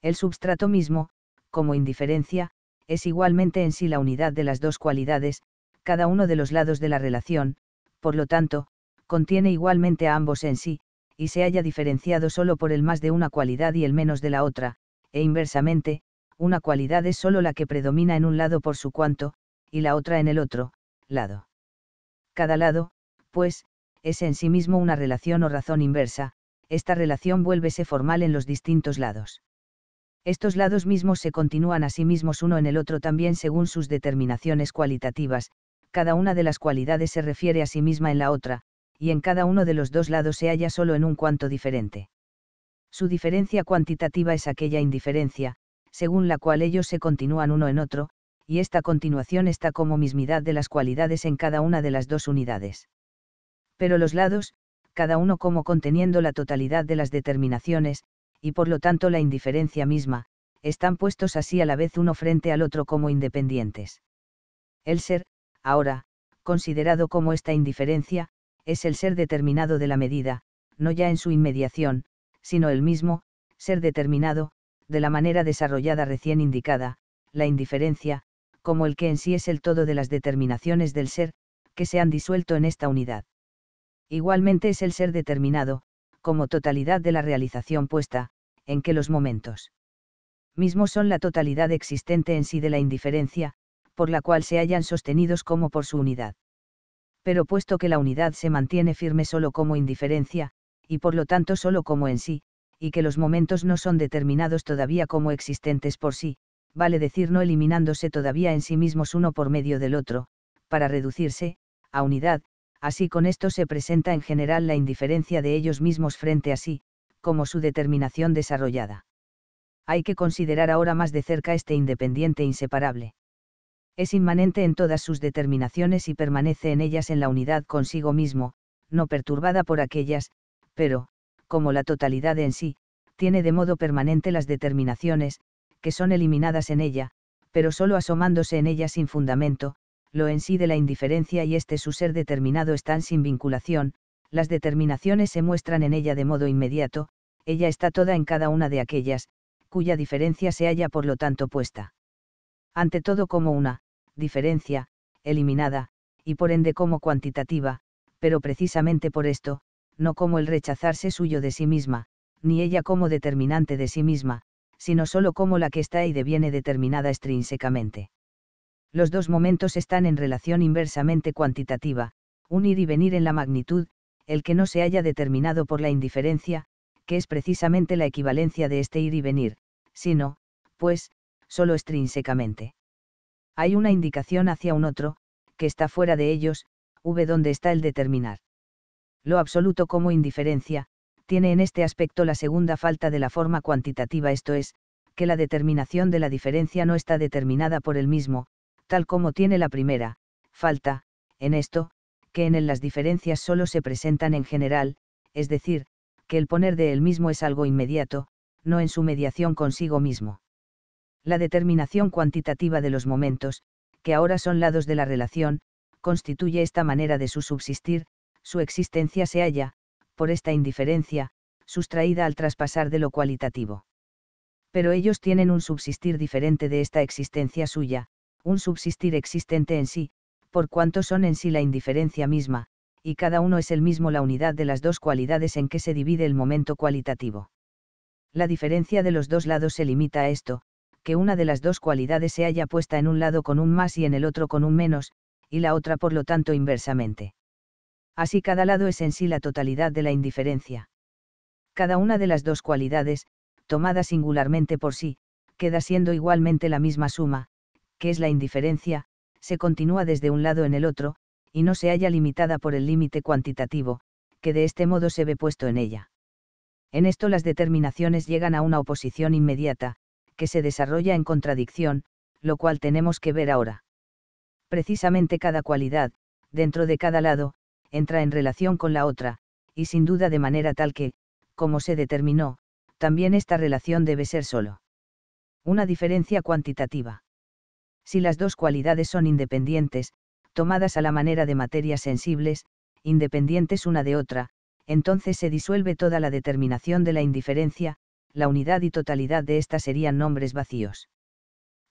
El substrato mismo, como indiferencia, es igualmente en sí la unidad de las dos cualidades, cada uno de los lados de la relación, por lo tanto, contiene igualmente a ambos en sí, y se haya diferenciado solo por el más de una cualidad y el menos de la otra, e inversamente, una cualidad es sólo la que predomina en un lado por su cuanto, y la otra en el otro, lado. Cada lado, pues, es en sí mismo una relación o razón inversa, esta relación vuélvese formal en los distintos lados. Estos lados mismos se continúan a sí mismos uno en el otro también según sus determinaciones cualitativas, cada una de las cualidades se refiere a sí misma en la otra, y en cada uno de los dos lados se halla solo en un cuanto diferente. Su diferencia cuantitativa es aquella indiferencia, según la cual ellos se continúan uno en otro, y esta continuación está como mismidad de las cualidades en cada una de las dos unidades. Pero los lados, cada uno como conteniendo la totalidad de las determinaciones, y por lo tanto la indiferencia misma, están puestos así a la vez uno frente al otro como independientes. El ser, ahora, considerado como esta indiferencia, es el ser determinado de la medida, no ya en su inmediación, sino el mismo, ser determinado, de la manera desarrollada recién indicada, la indiferencia, como el que en sí es el todo de las determinaciones del ser, que se han disuelto en esta unidad. Igualmente es el ser determinado, como totalidad de la realización puesta, en que los momentos mismos son la totalidad existente en sí de la indiferencia, por la cual se hayan sostenidos como por su unidad. Pero puesto que la unidad se mantiene firme solo como indiferencia, y por lo tanto solo como en sí, y que los momentos no son determinados todavía como existentes por sí, vale decir no eliminándose todavía en sí mismos uno por medio del otro, para reducirse, a unidad, así con esto se presenta en general la indiferencia de ellos mismos frente a sí, como su determinación desarrollada. Hay que considerar ahora más de cerca este independiente inseparable. Es inmanente en todas sus determinaciones y permanece en ellas en la unidad consigo mismo, no perturbada por aquellas, pero, como la totalidad en sí, tiene de modo permanente las determinaciones, que son eliminadas en ella, pero solo asomándose en ella sin fundamento, lo en sí de la indiferencia y este su ser determinado están sin vinculación, las determinaciones se muestran en ella de modo inmediato, ella está toda en cada una de aquellas, cuya diferencia se halla por lo tanto puesta. Ante todo como una, diferencia, eliminada, y por ende como cuantitativa, pero precisamente por esto, no como el rechazarse suyo de sí misma, ni ella como determinante de sí misma, sino sólo como la que está y deviene determinada extrínsecamente. Los dos momentos están en relación inversamente cuantitativa, un ir y venir en la magnitud, el que no se haya determinado por la indiferencia, que es precisamente la equivalencia de este ir y venir, sino, pues, sólo extrínsecamente. Hay una indicación hacia un otro, que está fuera de ellos, v donde está el determinar lo absoluto como indiferencia, tiene en este aspecto la segunda falta de la forma cuantitativa, esto es, que la determinación de la diferencia no está determinada por el mismo, tal como tiene la primera, falta, en esto, que en él las diferencias solo se presentan en general, es decir, que el poner de él mismo es algo inmediato, no en su mediación consigo mismo. La determinación cuantitativa de los momentos, que ahora son lados de la relación, constituye esta manera de su subsistir, su existencia se halla, por esta indiferencia, sustraída al traspasar de lo cualitativo. Pero ellos tienen un subsistir diferente de esta existencia suya, un subsistir existente en sí, por cuanto son en sí la indiferencia misma, y cada uno es el mismo la unidad de las dos cualidades en que se divide el momento cualitativo. La diferencia de los dos lados se limita a esto, que una de las dos cualidades se haya puesta en un lado con un más y en el otro con un menos, y la otra por lo tanto inversamente. Así cada lado es en sí la totalidad de la indiferencia. Cada una de las dos cualidades, tomada singularmente por sí, queda siendo igualmente la misma suma, que es la indiferencia, se continúa desde un lado en el otro, y no se halla limitada por el límite cuantitativo, que de este modo se ve puesto en ella. En esto las determinaciones llegan a una oposición inmediata, que se desarrolla en contradicción, lo cual tenemos que ver ahora. Precisamente cada cualidad, dentro de cada lado, entra en relación con la otra, y sin duda de manera tal que, como se determinó, también esta relación debe ser solo. Una diferencia cuantitativa. Si las dos cualidades son independientes, tomadas a la manera de materias sensibles, independientes una de otra, entonces se disuelve toda la determinación de la indiferencia, la unidad y totalidad de ésta serían nombres vacíos.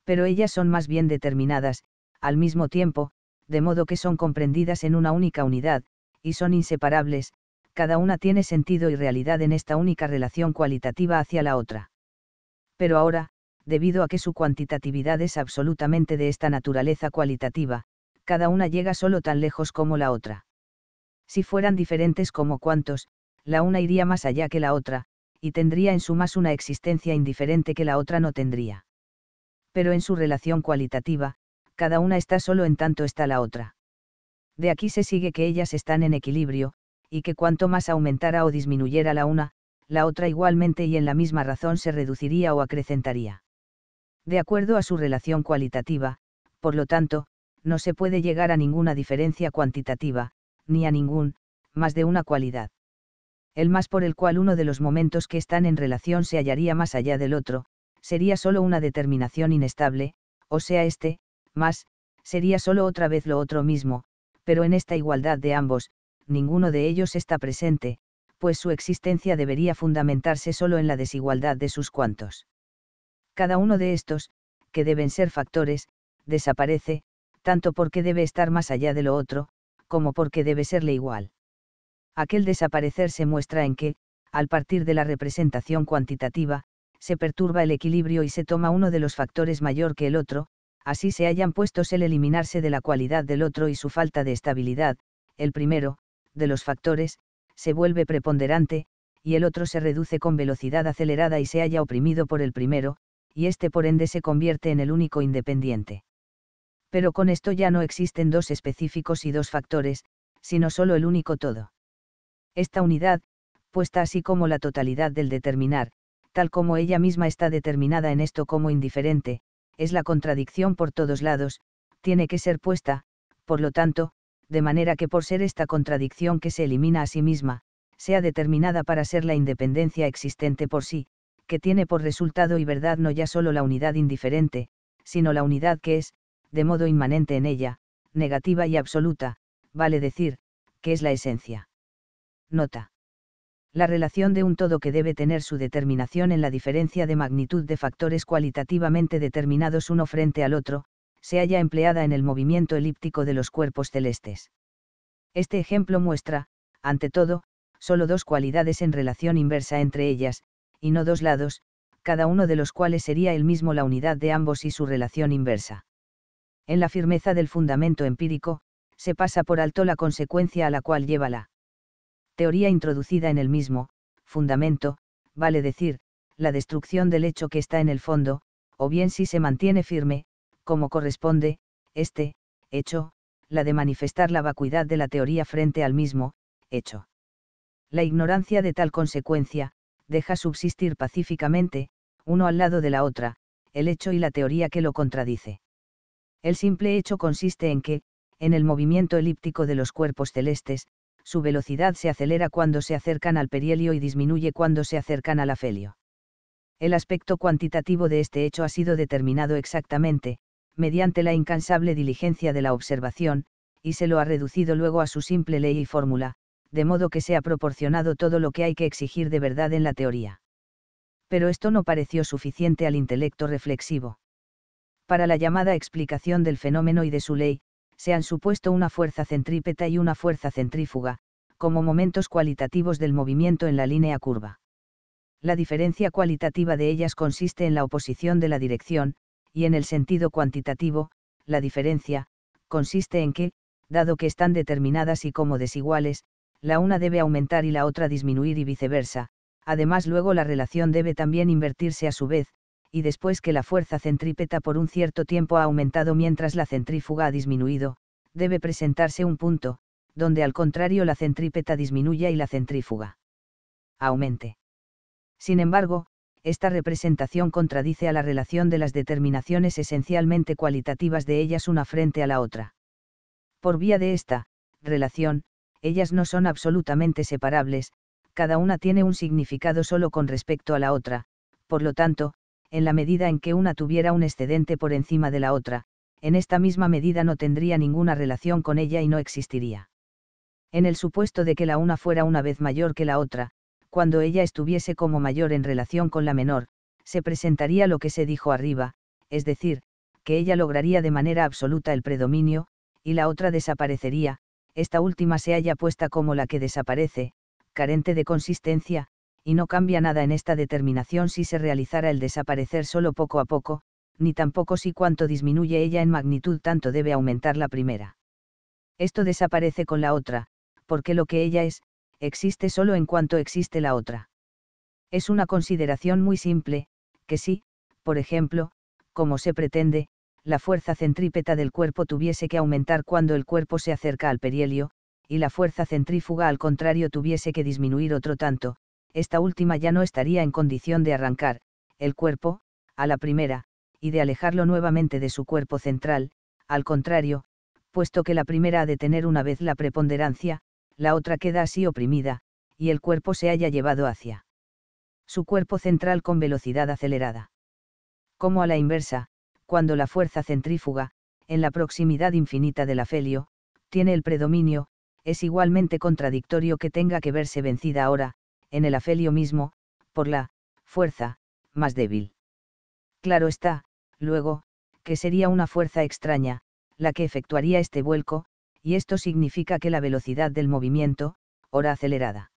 Pero ellas son más bien determinadas, al mismo tiempo, de modo que son comprendidas en una única unidad, y son inseparables, cada una tiene sentido y realidad en esta única relación cualitativa hacia la otra. Pero ahora, debido a que su cuantitatividad es absolutamente de esta naturaleza cualitativa, cada una llega solo tan lejos como la otra. Si fueran diferentes como cuantos, la una iría más allá que la otra, y tendría en su más una existencia indiferente que la otra no tendría. Pero en su relación cualitativa, cada una está solo en tanto está la otra. De aquí se sigue que ellas están en equilibrio, y que cuanto más aumentara o disminuyera la una, la otra igualmente y en la misma razón se reduciría o acrecentaría. De acuerdo a su relación cualitativa, por lo tanto, no se puede llegar a ninguna diferencia cuantitativa, ni a ningún, más de una cualidad. El más por el cual uno de los momentos que están en relación se hallaría más allá del otro, sería solo una determinación inestable, o sea, este, más, sería solo otra vez lo otro mismo, pero en esta igualdad de ambos, ninguno de ellos está presente, pues su existencia debería fundamentarse solo en la desigualdad de sus cuantos. Cada uno de estos, que deben ser factores, desaparece, tanto porque debe estar más allá de lo otro, como porque debe serle igual. Aquel desaparecer se muestra en que, al partir de la representación cuantitativa, se perturba el equilibrio y se toma uno de los factores mayor que el otro, así se hayan puestos el eliminarse de la cualidad del otro y su falta de estabilidad, el primero, de los factores, se vuelve preponderante, y el otro se reduce con velocidad acelerada y se haya oprimido por el primero, y este por ende se convierte en el único independiente. Pero con esto ya no existen dos específicos y dos factores, sino solo el único todo. Esta unidad, puesta así como la totalidad del determinar, tal como ella misma está determinada en esto como indiferente, es la contradicción por todos lados, tiene que ser puesta, por lo tanto, de manera que por ser esta contradicción que se elimina a sí misma, sea determinada para ser la independencia existente por sí, que tiene por resultado y verdad no ya solo la unidad indiferente, sino la unidad que es, de modo inmanente en ella, negativa y absoluta, vale decir, que es la esencia. Nota la relación de un todo que debe tener su determinación en la diferencia de magnitud de factores cualitativamente determinados uno frente al otro, se halla empleada en el movimiento elíptico de los cuerpos celestes. Este ejemplo muestra, ante todo, solo dos cualidades en relación inversa entre ellas, y no dos lados, cada uno de los cuales sería el mismo la unidad de ambos y su relación inversa. En la firmeza del fundamento empírico, se pasa por alto la consecuencia a la cual lleva la teoría introducida en el mismo, fundamento, vale decir, la destrucción del hecho que está en el fondo, o bien si se mantiene firme, como corresponde, este, hecho, la de manifestar la vacuidad de la teoría frente al mismo, hecho. La ignorancia de tal consecuencia, deja subsistir pacíficamente, uno al lado de la otra, el hecho y la teoría que lo contradice. El simple hecho consiste en que, en el movimiento elíptico de los cuerpos celestes, su velocidad se acelera cuando se acercan al perihelio y disminuye cuando se acercan al afelio. El aspecto cuantitativo de este hecho ha sido determinado exactamente, mediante la incansable diligencia de la observación, y se lo ha reducido luego a su simple ley y fórmula, de modo que se ha proporcionado todo lo que hay que exigir de verdad en la teoría. Pero esto no pareció suficiente al intelecto reflexivo. Para la llamada explicación del fenómeno y de su ley, se han supuesto una fuerza centrípeta y una fuerza centrífuga, como momentos cualitativos del movimiento en la línea curva. La diferencia cualitativa de ellas consiste en la oposición de la dirección, y en el sentido cuantitativo, la diferencia, consiste en que, dado que están determinadas y como desiguales, la una debe aumentar y la otra disminuir y viceversa, además luego la relación debe también invertirse a su vez, y después que la fuerza centrípeta por un cierto tiempo ha aumentado mientras la centrífuga ha disminuido, debe presentarse un punto, donde al contrario la centrípeta disminuya y la centrífuga aumente. Sin embargo, esta representación contradice a la relación de las determinaciones esencialmente cualitativas de ellas una frente a la otra. Por vía de esta relación, ellas no son absolutamente separables, cada una tiene un significado solo con respecto a la otra, por lo tanto, en la medida en que una tuviera un excedente por encima de la otra, en esta misma medida no tendría ninguna relación con ella y no existiría. En el supuesto de que la una fuera una vez mayor que la otra, cuando ella estuviese como mayor en relación con la menor, se presentaría lo que se dijo arriba, es decir, que ella lograría de manera absoluta el predominio, y la otra desaparecería, esta última se halla puesta como la que desaparece, carente de consistencia, y no cambia nada en esta determinación si se realizara el desaparecer solo poco a poco, ni tampoco si cuanto disminuye ella en magnitud tanto debe aumentar la primera. Esto desaparece con la otra, porque lo que ella es, existe solo en cuanto existe la otra. Es una consideración muy simple, que si, por ejemplo, como se pretende, la fuerza centrípeta del cuerpo tuviese que aumentar cuando el cuerpo se acerca al perielio, y la fuerza centrífuga al contrario tuviese que disminuir otro tanto, esta última ya no estaría en condición de arrancar, el cuerpo, a la primera, y de alejarlo nuevamente de su cuerpo central, al contrario, puesto que la primera ha de tener una vez la preponderancia, la otra queda así oprimida, y el cuerpo se haya llevado hacia su cuerpo central con velocidad acelerada. Como a la inversa, cuando la fuerza centrífuga, en la proximidad infinita del afelio, tiene el predominio, es igualmente contradictorio que tenga que verse vencida ahora, en el afelio mismo, por la fuerza más débil. Claro está, luego, que sería una fuerza extraña, la que efectuaría este vuelco, y esto significa que la velocidad del movimiento, hora acelerada,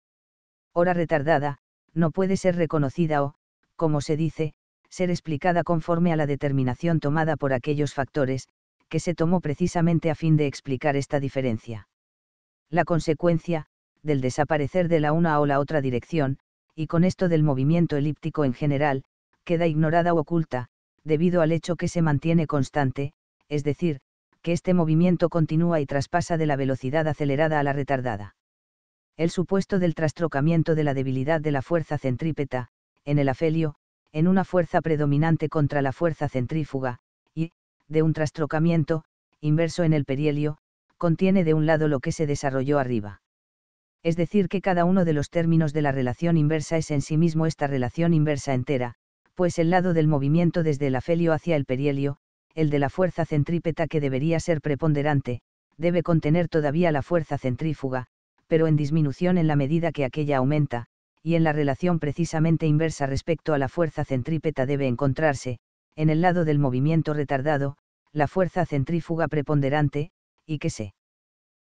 hora retardada, no puede ser reconocida o, como se dice, ser explicada conforme a la determinación tomada por aquellos factores, que se tomó precisamente a fin de explicar esta diferencia. La consecuencia, del desaparecer de la una o la otra dirección, y con esto del movimiento elíptico en general, queda ignorada o oculta, debido al hecho que se mantiene constante, es decir, que este movimiento continúa y traspasa de la velocidad acelerada a la retardada. El supuesto del trastrocamiento de la debilidad de la fuerza centrípeta, en el afelio, en una fuerza predominante contra la fuerza centrífuga, y, de un trastrocamiento, inverso en el perielio, contiene de un lado lo que se desarrolló arriba es decir, que cada uno de los términos de la relación inversa es en sí mismo esta relación inversa entera, pues el lado del movimiento desde el afelio hacia el perielio, el de la fuerza centrípeta que debería ser preponderante, debe contener todavía la fuerza centrífuga, pero en disminución en la medida que aquella aumenta, y en la relación precisamente inversa respecto a la fuerza centrípeta debe encontrarse, en el lado del movimiento retardado, la fuerza centrífuga preponderante, y que se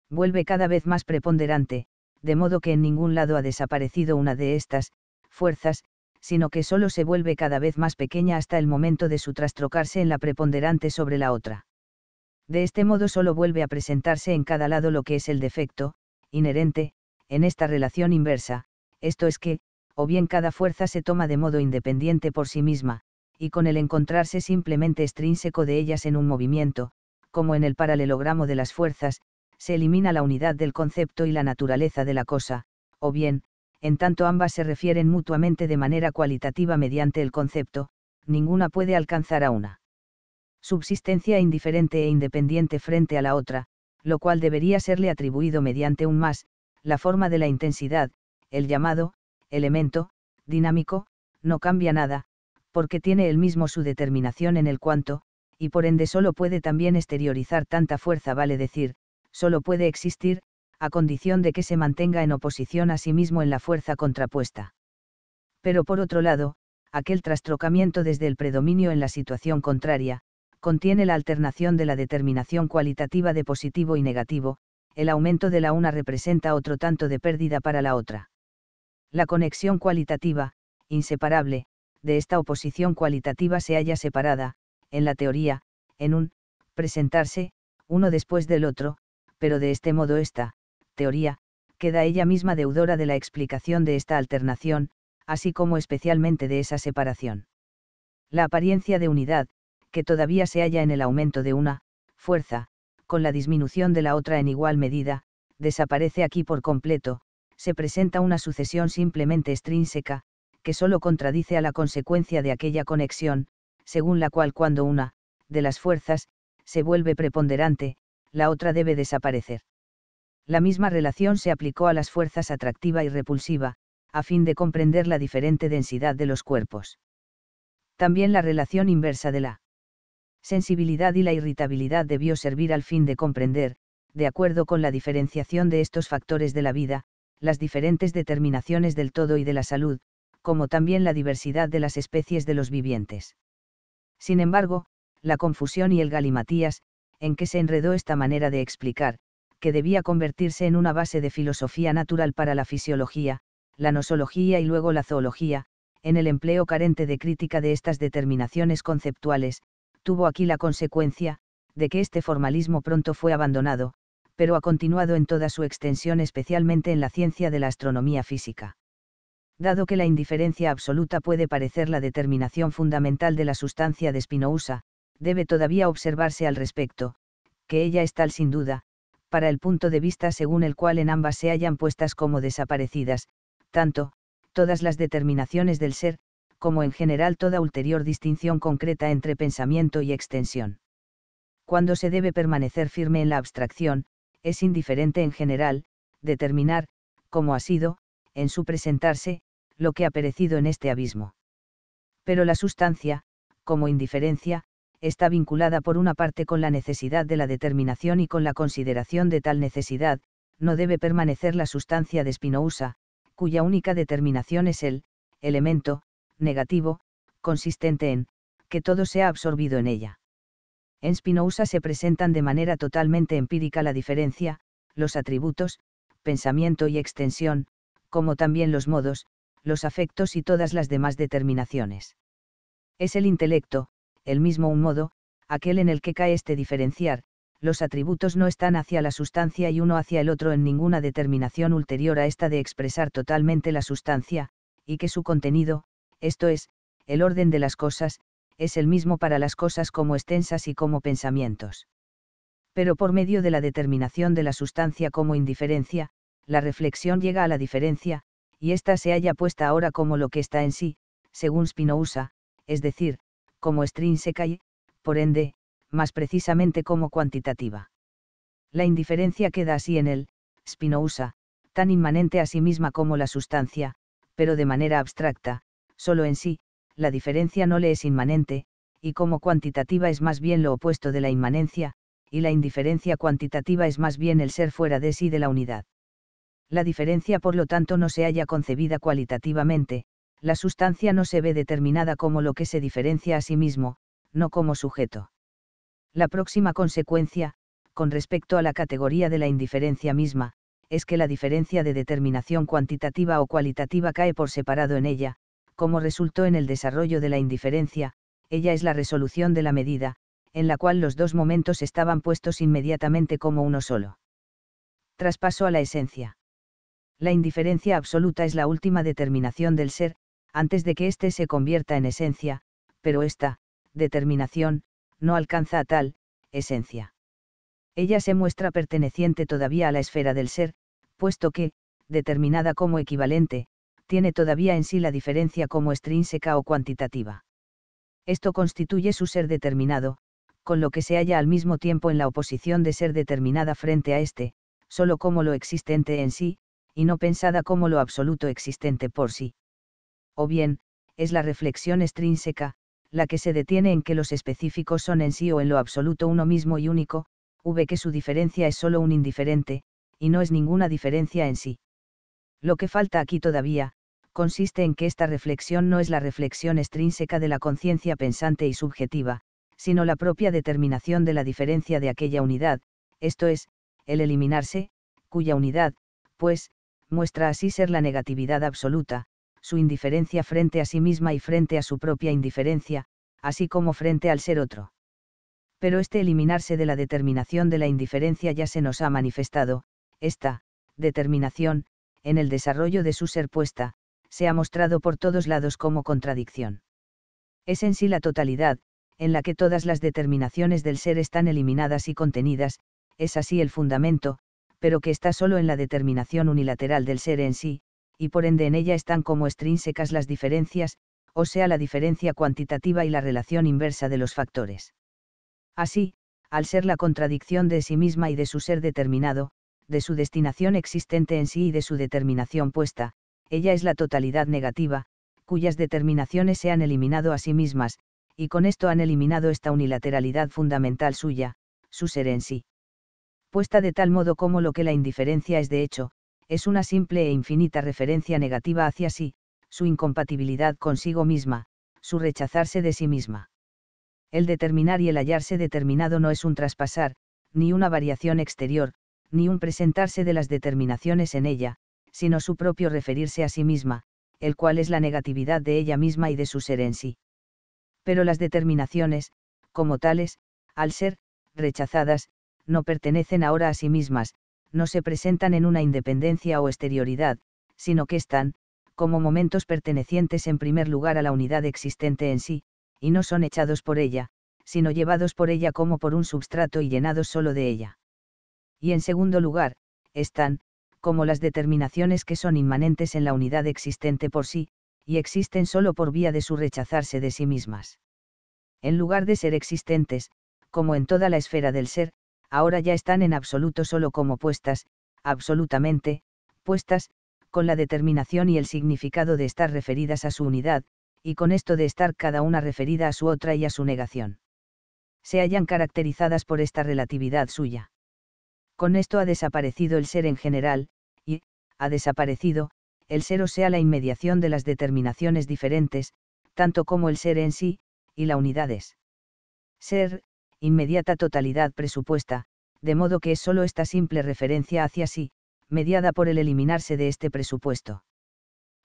vuelve cada vez más preponderante, de modo que en ningún lado ha desaparecido una de estas, fuerzas, sino que solo se vuelve cada vez más pequeña hasta el momento de su trastrocarse en la preponderante sobre la otra. De este modo solo vuelve a presentarse en cada lado lo que es el defecto, inherente, en esta relación inversa, esto es que, o bien cada fuerza se toma de modo independiente por sí misma, y con el encontrarse simplemente extrínseco de ellas en un movimiento, como en el paralelogramo de las fuerzas, se elimina la unidad del concepto y la naturaleza de la cosa, o bien, en tanto ambas se refieren mutuamente de manera cualitativa mediante el concepto, ninguna puede alcanzar a una subsistencia indiferente e independiente frente a la otra, lo cual debería serle atribuido mediante un más, la forma de la intensidad, el llamado, elemento, dinámico, no cambia nada, porque tiene el mismo su determinación en el cuanto, y por ende solo puede también exteriorizar tanta fuerza, vale decir, solo puede existir, a condición de que se mantenga en oposición a sí mismo en la fuerza contrapuesta. Pero por otro lado, aquel trastrocamiento desde el predominio en la situación contraria, contiene la alternación de la determinación cualitativa de positivo y negativo, el aumento de la una representa otro tanto de pérdida para la otra. La conexión cualitativa, inseparable, de esta oposición cualitativa se halla separada, en la teoría, en un presentarse, uno después del otro, pero de este modo esta, teoría, queda ella misma deudora de la explicación de esta alternación, así como especialmente de esa separación. La apariencia de unidad, que todavía se halla en el aumento de una, fuerza, con la disminución de la otra en igual medida, desaparece aquí por completo, se presenta una sucesión simplemente extrínseca, que solo contradice a la consecuencia de aquella conexión, según la cual cuando una, de las fuerzas, se vuelve preponderante, la otra debe desaparecer. La misma relación se aplicó a las fuerzas atractiva y repulsiva, a fin de comprender la diferente densidad de los cuerpos. También la relación inversa de la sensibilidad y la irritabilidad debió servir al fin de comprender, de acuerdo con la diferenciación de estos factores de la vida, las diferentes determinaciones del todo y de la salud, como también la diversidad de las especies de los vivientes. Sin embargo, la confusión y el galimatías, en que se enredó esta manera de explicar, que debía convertirse en una base de filosofía natural para la fisiología, la nosología y luego la zoología, en el empleo carente de crítica de estas determinaciones conceptuales, tuvo aquí la consecuencia, de que este formalismo pronto fue abandonado, pero ha continuado en toda su extensión especialmente en la ciencia de la astronomía física. Dado que la indiferencia absoluta puede parecer la determinación fundamental de la sustancia de Spinoza, debe todavía observarse al respecto, que ella es tal sin duda, para el punto de vista según el cual en ambas se hayan puestas como desaparecidas, tanto, todas las determinaciones del ser, como en general toda ulterior distinción concreta entre pensamiento y extensión. Cuando se debe permanecer firme en la abstracción, es indiferente en general, determinar, como ha sido, en su presentarse, lo que ha perecido en este abismo. Pero la sustancia, como indiferencia, está vinculada por una parte con la necesidad de la determinación y con la consideración de tal necesidad, no debe permanecer la sustancia de Spinoza, cuya única determinación es el elemento negativo, consistente en que todo sea absorbido en ella. En Spinoza se presentan de manera totalmente empírica la diferencia, los atributos, pensamiento y extensión, como también los modos, los afectos y todas las demás determinaciones. Es el intelecto, el mismo un modo, aquel en el que cae este diferenciar, los atributos no están hacia la sustancia y uno hacia el otro en ninguna determinación ulterior a esta de expresar totalmente la sustancia, y que su contenido, esto es, el orden de las cosas, es el mismo para las cosas como extensas y como pensamientos. Pero por medio de la determinación de la sustancia como indiferencia, la reflexión llega a la diferencia, y ésta se halla puesta ahora como lo que está en sí, según Spinoza, es decir, como extrínseca y, por ende, más precisamente como cuantitativa. La indiferencia queda así en él, Spinoza, tan inmanente a sí misma como la sustancia, pero de manera abstracta, solo en sí, la diferencia no le es inmanente, y como cuantitativa es más bien lo opuesto de la inmanencia, y la indiferencia cuantitativa es más bien el ser fuera de sí de la unidad. La diferencia por lo tanto no se haya concebida cualitativamente, la sustancia no se ve determinada como lo que se diferencia a sí mismo, no como sujeto. La próxima consecuencia, con respecto a la categoría de la indiferencia misma, es que la diferencia de determinación cuantitativa o cualitativa cae por separado en ella, como resultó en el desarrollo de la indiferencia, ella es la resolución de la medida, en la cual los dos momentos estaban puestos inmediatamente como uno solo. Traspaso a la esencia. La indiferencia absoluta es la última determinación del ser, antes de que éste se convierta en esencia, pero esta, determinación, no alcanza a tal, esencia. Ella se muestra perteneciente todavía a la esfera del ser, puesto que, determinada como equivalente, tiene todavía en sí la diferencia como extrínseca o cuantitativa. Esto constituye su ser determinado, con lo que se halla al mismo tiempo en la oposición de ser determinada frente a éste, solo como lo existente en sí, y no pensada como lo absoluto existente por sí o bien, es la reflexión extrínseca, la que se detiene en que los específicos son en sí o en lo absoluto uno mismo y único, v que su diferencia es solo un indiferente, y no es ninguna diferencia en sí. Lo que falta aquí todavía, consiste en que esta reflexión no es la reflexión extrínseca de la conciencia pensante y subjetiva, sino la propia determinación de la diferencia de aquella unidad, esto es, el eliminarse, cuya unidad, pues, muestra así ser la negatividad absoluta, su indiferencia frente a sí misma y frente a su propia indiferencia, así como frente al ser otro. Pero este eliminarse de la determinación de la indiferencia ya se nos ha manifestado, esta, determinación, en el desarrollo de su ser puesta, se ha mostrado por todos lados como contradicción. Es en sí la totalidad, en la que todas las determinaciones del ser están eliminadas y contenidas, es así el fundamento, pero que está solo en la determinación unilateral del ser en sí, y por ende en ella están como extrínsecas las diferencias, o sea la diferencia cuantitativa y la relación inversa de los factores. Así, al ser la contradicción de sí misma y de su ser determinado, de su destinación existente en sí y de su determinación puesta, ella es la totalidad negativa, cuyas determinaciones se han eliminado a sí mismas, y con esto han eliminado esta unilateralidad fundamental suya, su ser en sí. Puesta de tal modo como lo que la indiferencia es de hecho, es una simple e infinita referencia negativa hacia sí, su incompatibilidad consigo misma, su rechazarse de sí misma. El determinar y el hallarse determinado no es un traspasar, ni una variación exterior, ni un presentarse de las determinaciones en ella, sino su propio referirse a sí misma, el cual es la negatividad de ella misma y de su ser en sí. Pero las determinaciones, como tales, al ser rechazadas, no pertenecen ahora a sí mismas, no se presentan en una independencia o exterioridad, sino que están, como momentos pertenecientes en primer lugar a la unidad existente en sí, y no son echados por ella, sino llevados por ella como por un substrato y llenados solo de ella. Y en segundo lugar, están, como las determinaciones que son inmanentes en la unidad existente por sí, y existen solo por vía de su rechazarse de sí mismas. En lugar de ser existentes, como en toda la esfera del ser, ahora ya están en absoluto solo como puestas, absolutamente, puestas, con la determinación y el significado de estar referidas a su unidad, y con esto de estar cada una referida a su otra y a su negación. Se hallan caracterizadas por esta relatividad suya. Con esto ha desaparecido el ser en general, y, ha desaparecido, el ser o sea la inmediación de las determinaciones diferentes, tanto como el ser en sí, y la unidad es. Ser, inmediata totalidad presupuesta, de modo que es sólo esta simple referencia hacia sí, mediada por el eliminarse de este presupuesto.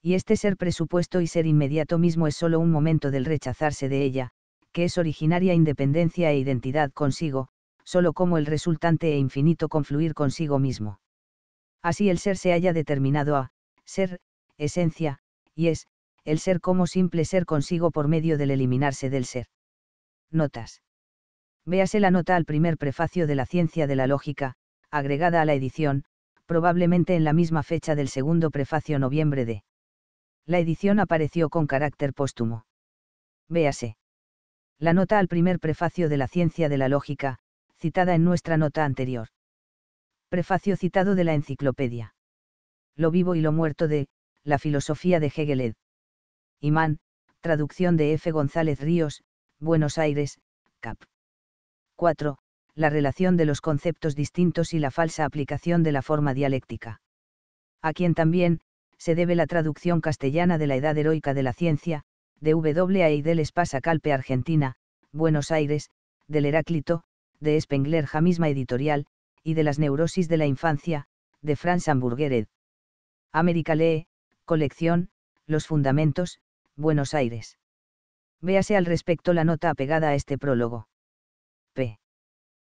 Y este ser presupuesto y ser inmediato mismo es sólo un momento del rechazarse de ella, que es originaria independencia e identidad consigo, solo como el resultante e infinito confluir consigo mismo. Así el ser se haya determinado a, ser, esencia, y es, el ser como simple ser consigo por medio del eliminarse del ser. Notas. Véase la nota al primer prefacio de la Ciencia de la Lógica, agregada a la edición, probablemente en la misma fecha del segundo prefacio noviembre de. La edición apareció con carácter póstumo. Véase. La nota al primer prefacio de la Ciencia de la Lógica, citada en nuestra nota anterior. Prefacio citado de la enciclopedia. Lo vivo y lo muerto de, La filosofía de Hegel ed. Imán, traducción de F. González Ríos, Buenos Aires, Cap. 4. La relación de los conceptos distintos y la falsa aplicación de la forma dialéctica. A quien también, se debe la traducción castellana de la Edad Heroica de la Ciencia, de W.A. y del Espasa Calpe Argentina, Buenos Aires, del Heráclito, de Spengler Jamisma editorial, y de las neurosis de la infancia, de Franz Hamburger ed. América lee, colección, Los Fundamentos, Buenos Aires. Véase al respecto la nota apegada a este prólogo.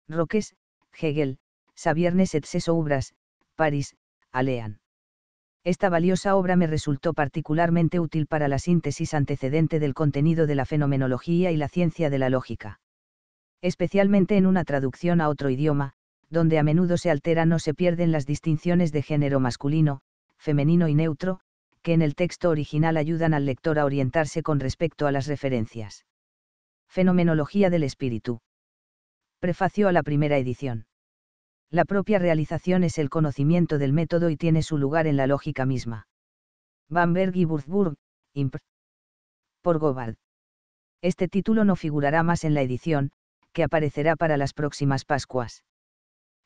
Roques, Hegel, Saviernes et ses obras, París, Alean. Esta valiosa obra me resultó particularmente útil para la síntesis antecedente del contenido de la fenomenología y la ciencia de la lógica. Especialmente en una traducción a otro idioma, donde a menudo se alteran o se pierden las distinciones de género masculino, femenino y neutro, que en el texto original ayudan al lector a orientarse con respecto a las referencias. Fenomenología del espíritu prefacio a la primera edición. La propia realización es el conocimiento del método y tiene su lugar en la lógica misma. Bamberg y Würzburg, Impr. Por Gobald. Este título no figurará más en la edición, que aparecerá para las próximas Pascuas.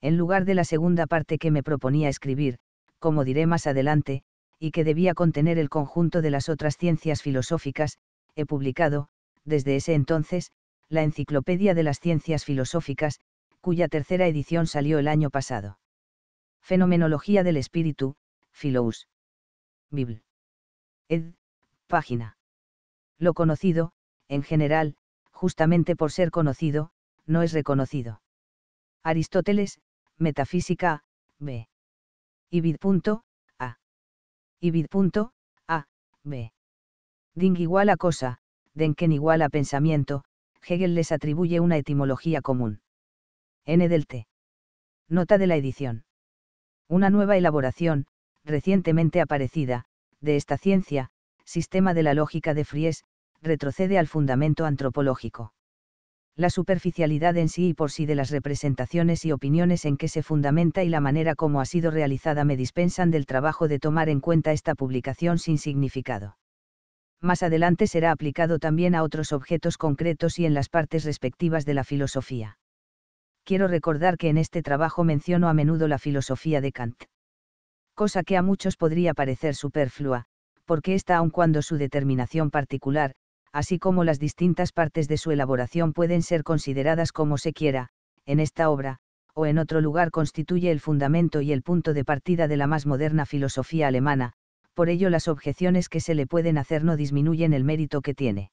En lugar de la segunda parte que me proponía escribir, como diré más adelante, y que debía contener el conjunto de las otras ciencias filosóficas, he publicado, desde ese entonces, la Enciclopedia de las Ciencias Filosóficas, cuya tercera edición salió el año pasado. Fenomenología del Espíritu, Philous. Bibl. Ed. Página. Lo conocido, en general, justamente por ser conocido, no es reconocido. Aristóteles, Metafísica, B. A. Ibid. A. B. Ding igual a cosa, Denken igual a pensamiento, Hegel les atribuye una etimología común. N del T. Nota de la edición. Una nueva elaboración, recientemente aparecida, de esta ciencia, sistema de la lógica de Fries, retrocede al fundamento antropológico. La superficialidad en sí y por sí de las representaciones y opiniones en que se fundamenta y la manera como ha sido realizada me dispensan del trabajo de tomar en cuenta esta publicación sin significado más adelante será aplicado también a otros objetos concretos y en las partes respectivas de la filosofía. Quiero recordar que en este trabajo menciono a menudo la filosofía de Kant. Cosa que a muchos podría parecer superflua, porque esta aun cuando su determinación particular, así como las distintas partes de su elaboración pueden ser consideradas como se quiera, en esta obra, o en otro lugar constituye el fundamento y el punto de partida de la más moderna filosofía alemana, por ello las objeciones que se le pueden hacer no disminuyen el mérito que tiene.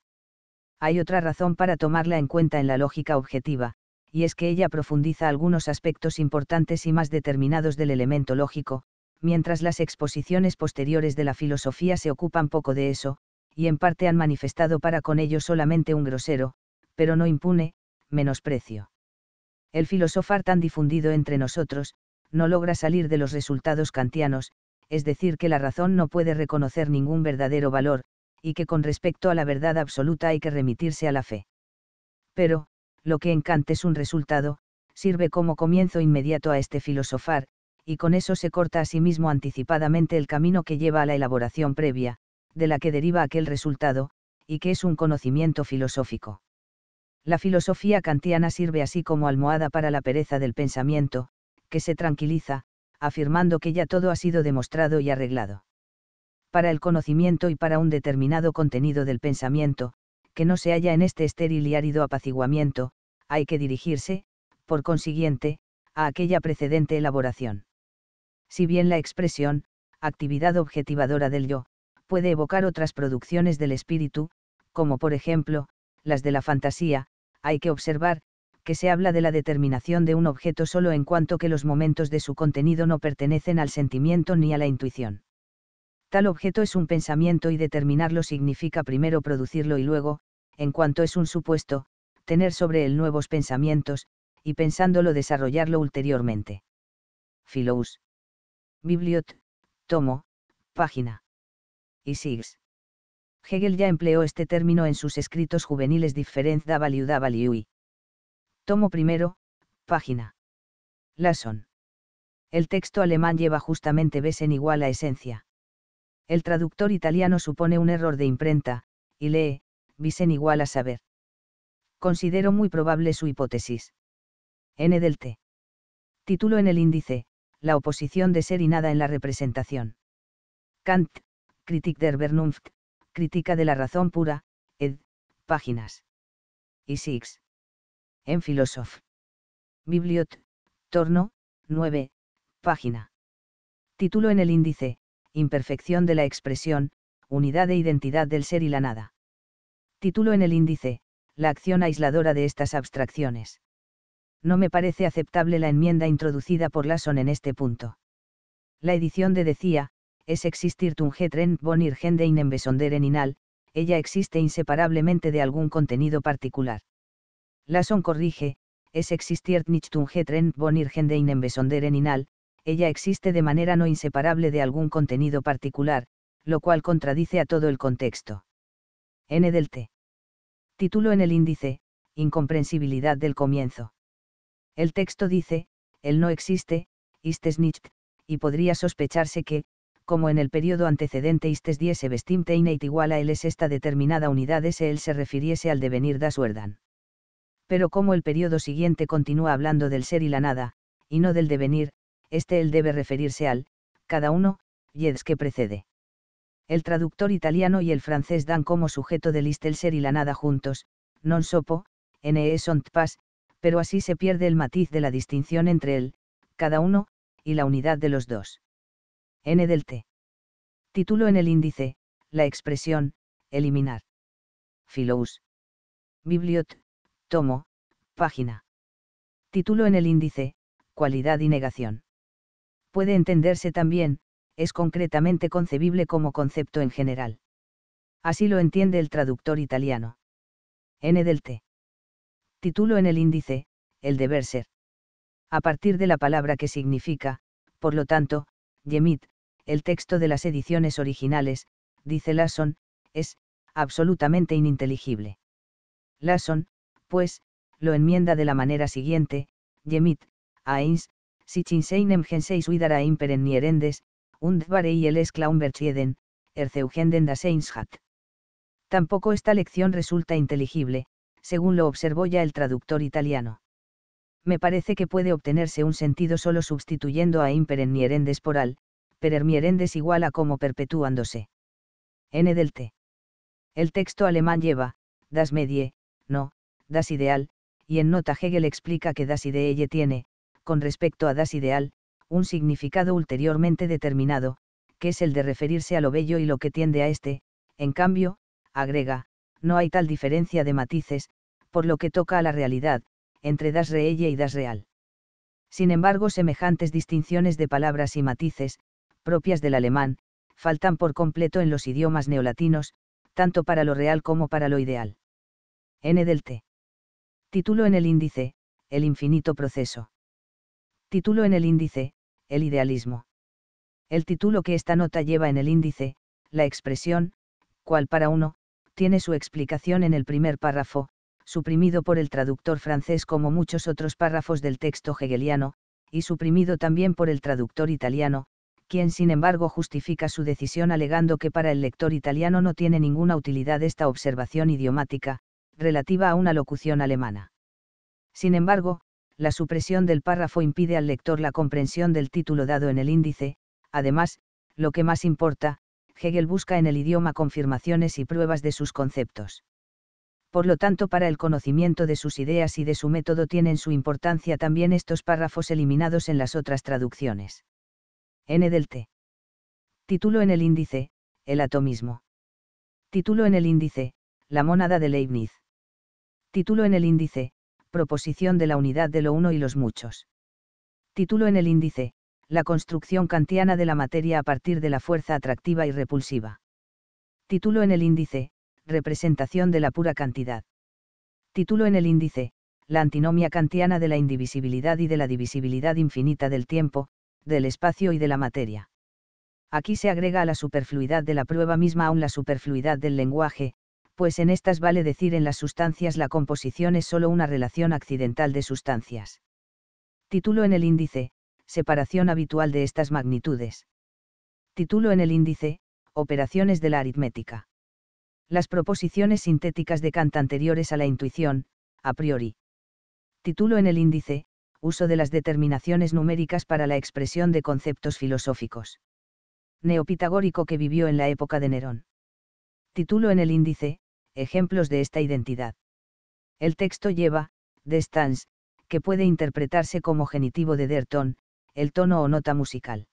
Hay otra razón para tomarla en cuenta en la lógica objetiva, y es que ella profundiza algunos aspectos importantes y más determinados del elemento lógico, mientras las exposiciones posteriores de la filosofía se ocupan poco de eso, y en parte han manifestado para con ello solamente un grosero, pero no impune, menosprecio. El filosofar tan difundido entre nosotros, no logra salir de los resultados kantianos, es decir, que la razón no puede reconocer ningún verdadero valor, y que con respecto a la verdad absoluta hay que remitirse a la fe. Pero, lo que en Kant es un resultado, sirve como comienzo inmediato a este filosofar, y con eso se corta a sí mismo anticipadamente el camino que lleva a la elaboración previa, de la que deriva aquel resultado, y que es un conocimiento filosófico. La filosofía kantiana sirve así como almohada para la pereza del pensamiento, que se tranquiliza, afirmando que ya todo ha sido demostrado y arreglado. Para el conocimiento y para un determinado contenido del pensamiento, que no se halla en este estéril y árido apaciguamiento, hay que dirigirse, por consiguiente, a aquella precedente elaboración. Si bien la expresión, actividad objetivadora del yo, puede evocar otras producciones del espíritu, como por ejemplo, las de la fantasía, hay que observar, que se habla de la determinación de un objeto solo en cuanto que los momentos de su contenido no pertenecen al sentimiento ni a la intuición. Tal objeto es un pensamiento y determinarlo significa primero producirlo y luego, en cuanto es un supuesto, tener sobre él nuevos pensamientos, y pensándolo desarrollarlo ulteriormente. Philous. Bibliot. Tomo. Página. Y Sigs. Hegel ya empleó este término en sus escritos juveniles Differenz Tomo primero, página. Lasson. El texto alemán lleva justamente besen igual a esencia. El traductor italiano supone un error de imprenta, y lee, bisen igual a saber. Considero muy probable su hipótesis. N del T. Título en el índice, La oposición de ser y nada en la representación. Kant, Kritik der Vernunft, Crítica de la razón pura, ed, páginas. Y Six en Philosoph. Bibliot, torno, 9, página. Título en el índice, Imperfección de la expresión, unidad e identidad del ser y la nada. Título en el índice, la acción aisladora de estas abstracciones. No me parece aceptable la enmienda introducida por Lasson en este punto. La edición de decía, es existir tungetren von irgen de besonderen inal, ella existe inseparablemente de algún contenido particular. Lasson corrige, es existiert nicht getrennt von irgendeinem besonderen inal, ella existe de manera no inseparable de algún contenido particular, lo cual contradice a todo el contexto. N del T. Título en el índice, Incomprensibilidad del comienzo. El texto dice, él no existe, istes nicht, y podría sospecharse que, como en el periodo antecedente istes diese bestimmt igual a él es esta determinada unidad ese él se refiriese al devenir dasuerdan pero como el periodo siguiente continúa hablando del ser y la nada, y no del devenir, este él debe referirse al, cada uno, y es que precede. El traductor italiano y el francés dan como sujeto de list el ser y la nada juntos, non sopo, ne e sont pas, pero así se pierde el matiz de la distinción entre el, cada uno, y la unidad de los dos. N del T. Título en el índice, la expresión, eliminar. Philos. Bibliot, Tomo, página. Título en el índice, cualidad y negación. Puede entenderse también, es concretamente concebible como concepto en general. Así lo entiende el traductor italiano. N del T. Título en el índice, el deber ser. A partir de la palabra que significa, por lo tanto, Yemit, el texto de las ediciones originales, dice Lasson, es, absolutamente ininteligible. Lasson, pues, lo enmienda de la manera siguiente, Yemit, Ains, si seinem genseis uidara nierendes, und y el esklaumberchieden, erzeugenden das hat». Tampoco esta lección resulta inteligible, según lo observó ya el traductor italiano. Me parece que puede obtenerse un sentido solo sustituyendo a nierendes por al, mierendes» igual a como perpetuándose. N del T. El texto alemán lleva, das medie, no, das ideal, y en nota Hegel explica que das ideelle tiene, con respecto a das ideal, un significado ulteriormente determinado, que es el de referirse a lo bello y lo que tiende a este, en cambio, agrega, no hay tal diferencia de matices, por lo que toca a la realidad, entre das reelle y das real. Sin embargo, semejantes distinciones de palabras y matices, propias del alemán, faltan por completo en los idiomas neolatinos, tanto para lo real como para lo ideal. N del T. Título en el índice, El infinito proceso. Título en el índice, El idealismo. El título que esta nota lleva en el índice, la expresión, cual para uno, tiene su explicación en el primer párrafo, suprimido por el traductor francés como muchos otros párrafos del texto hegeliano, y suprimido también por el traductor italiano, quien sin embargo justifica su decisión alegando que para el lector italiano no tiene ninguna utilidad esta observación idiomática, relativa a una locución alemana. Sin embargo, la supresión del párrafo impide al lector la comprensión del título dado en el índice, además, lo que más importa, Hegel busca en el idioma confirmaciones y pruebas de sus conceptos. Por lo tanto, para el conocimiento de sus ideas y de su método tienen su importancia también estos párrafos eliminados en las otras traducciones. N del T. Título en el índice, el atomismo. Título en el índice, la mónada de Leibniz. Título en el índice, proposición de la unidad de lo uno y los muchos. Título en el índice, la construcción kantiana de la materia a partir de la fuerza atractiva y repulsiva. Título en el índice, representación de la pura cantidad. Título en el índice, la antinomia kantiana de la indivisibilidad y de la divisibilidad infinita del tiempo, del espacio y de la materia. Aquí se agrega a la superfluidad de la prueba misma aún la superfluidad del lenguaje, pues en estas vale decir en las sustancias la composición es solo una relación accidental de sustancias. Título en el índice, separación habitual de estas magnitudes. Título en el índice, operaciones de la aritmética. Las proposiciones sintéticas de Kant anteriores a la intuición, a priori. Título en el índice, uso de las determinaciones numéricas para la expresión de conceptos filosóficos. Neopitagórico que vivió en la época de Nerón. Título en el índice, ejemplos de esta identidad. El texto lleva, de Stans, que puede interpretarse como genitivo de der ton, el tono o nota musical.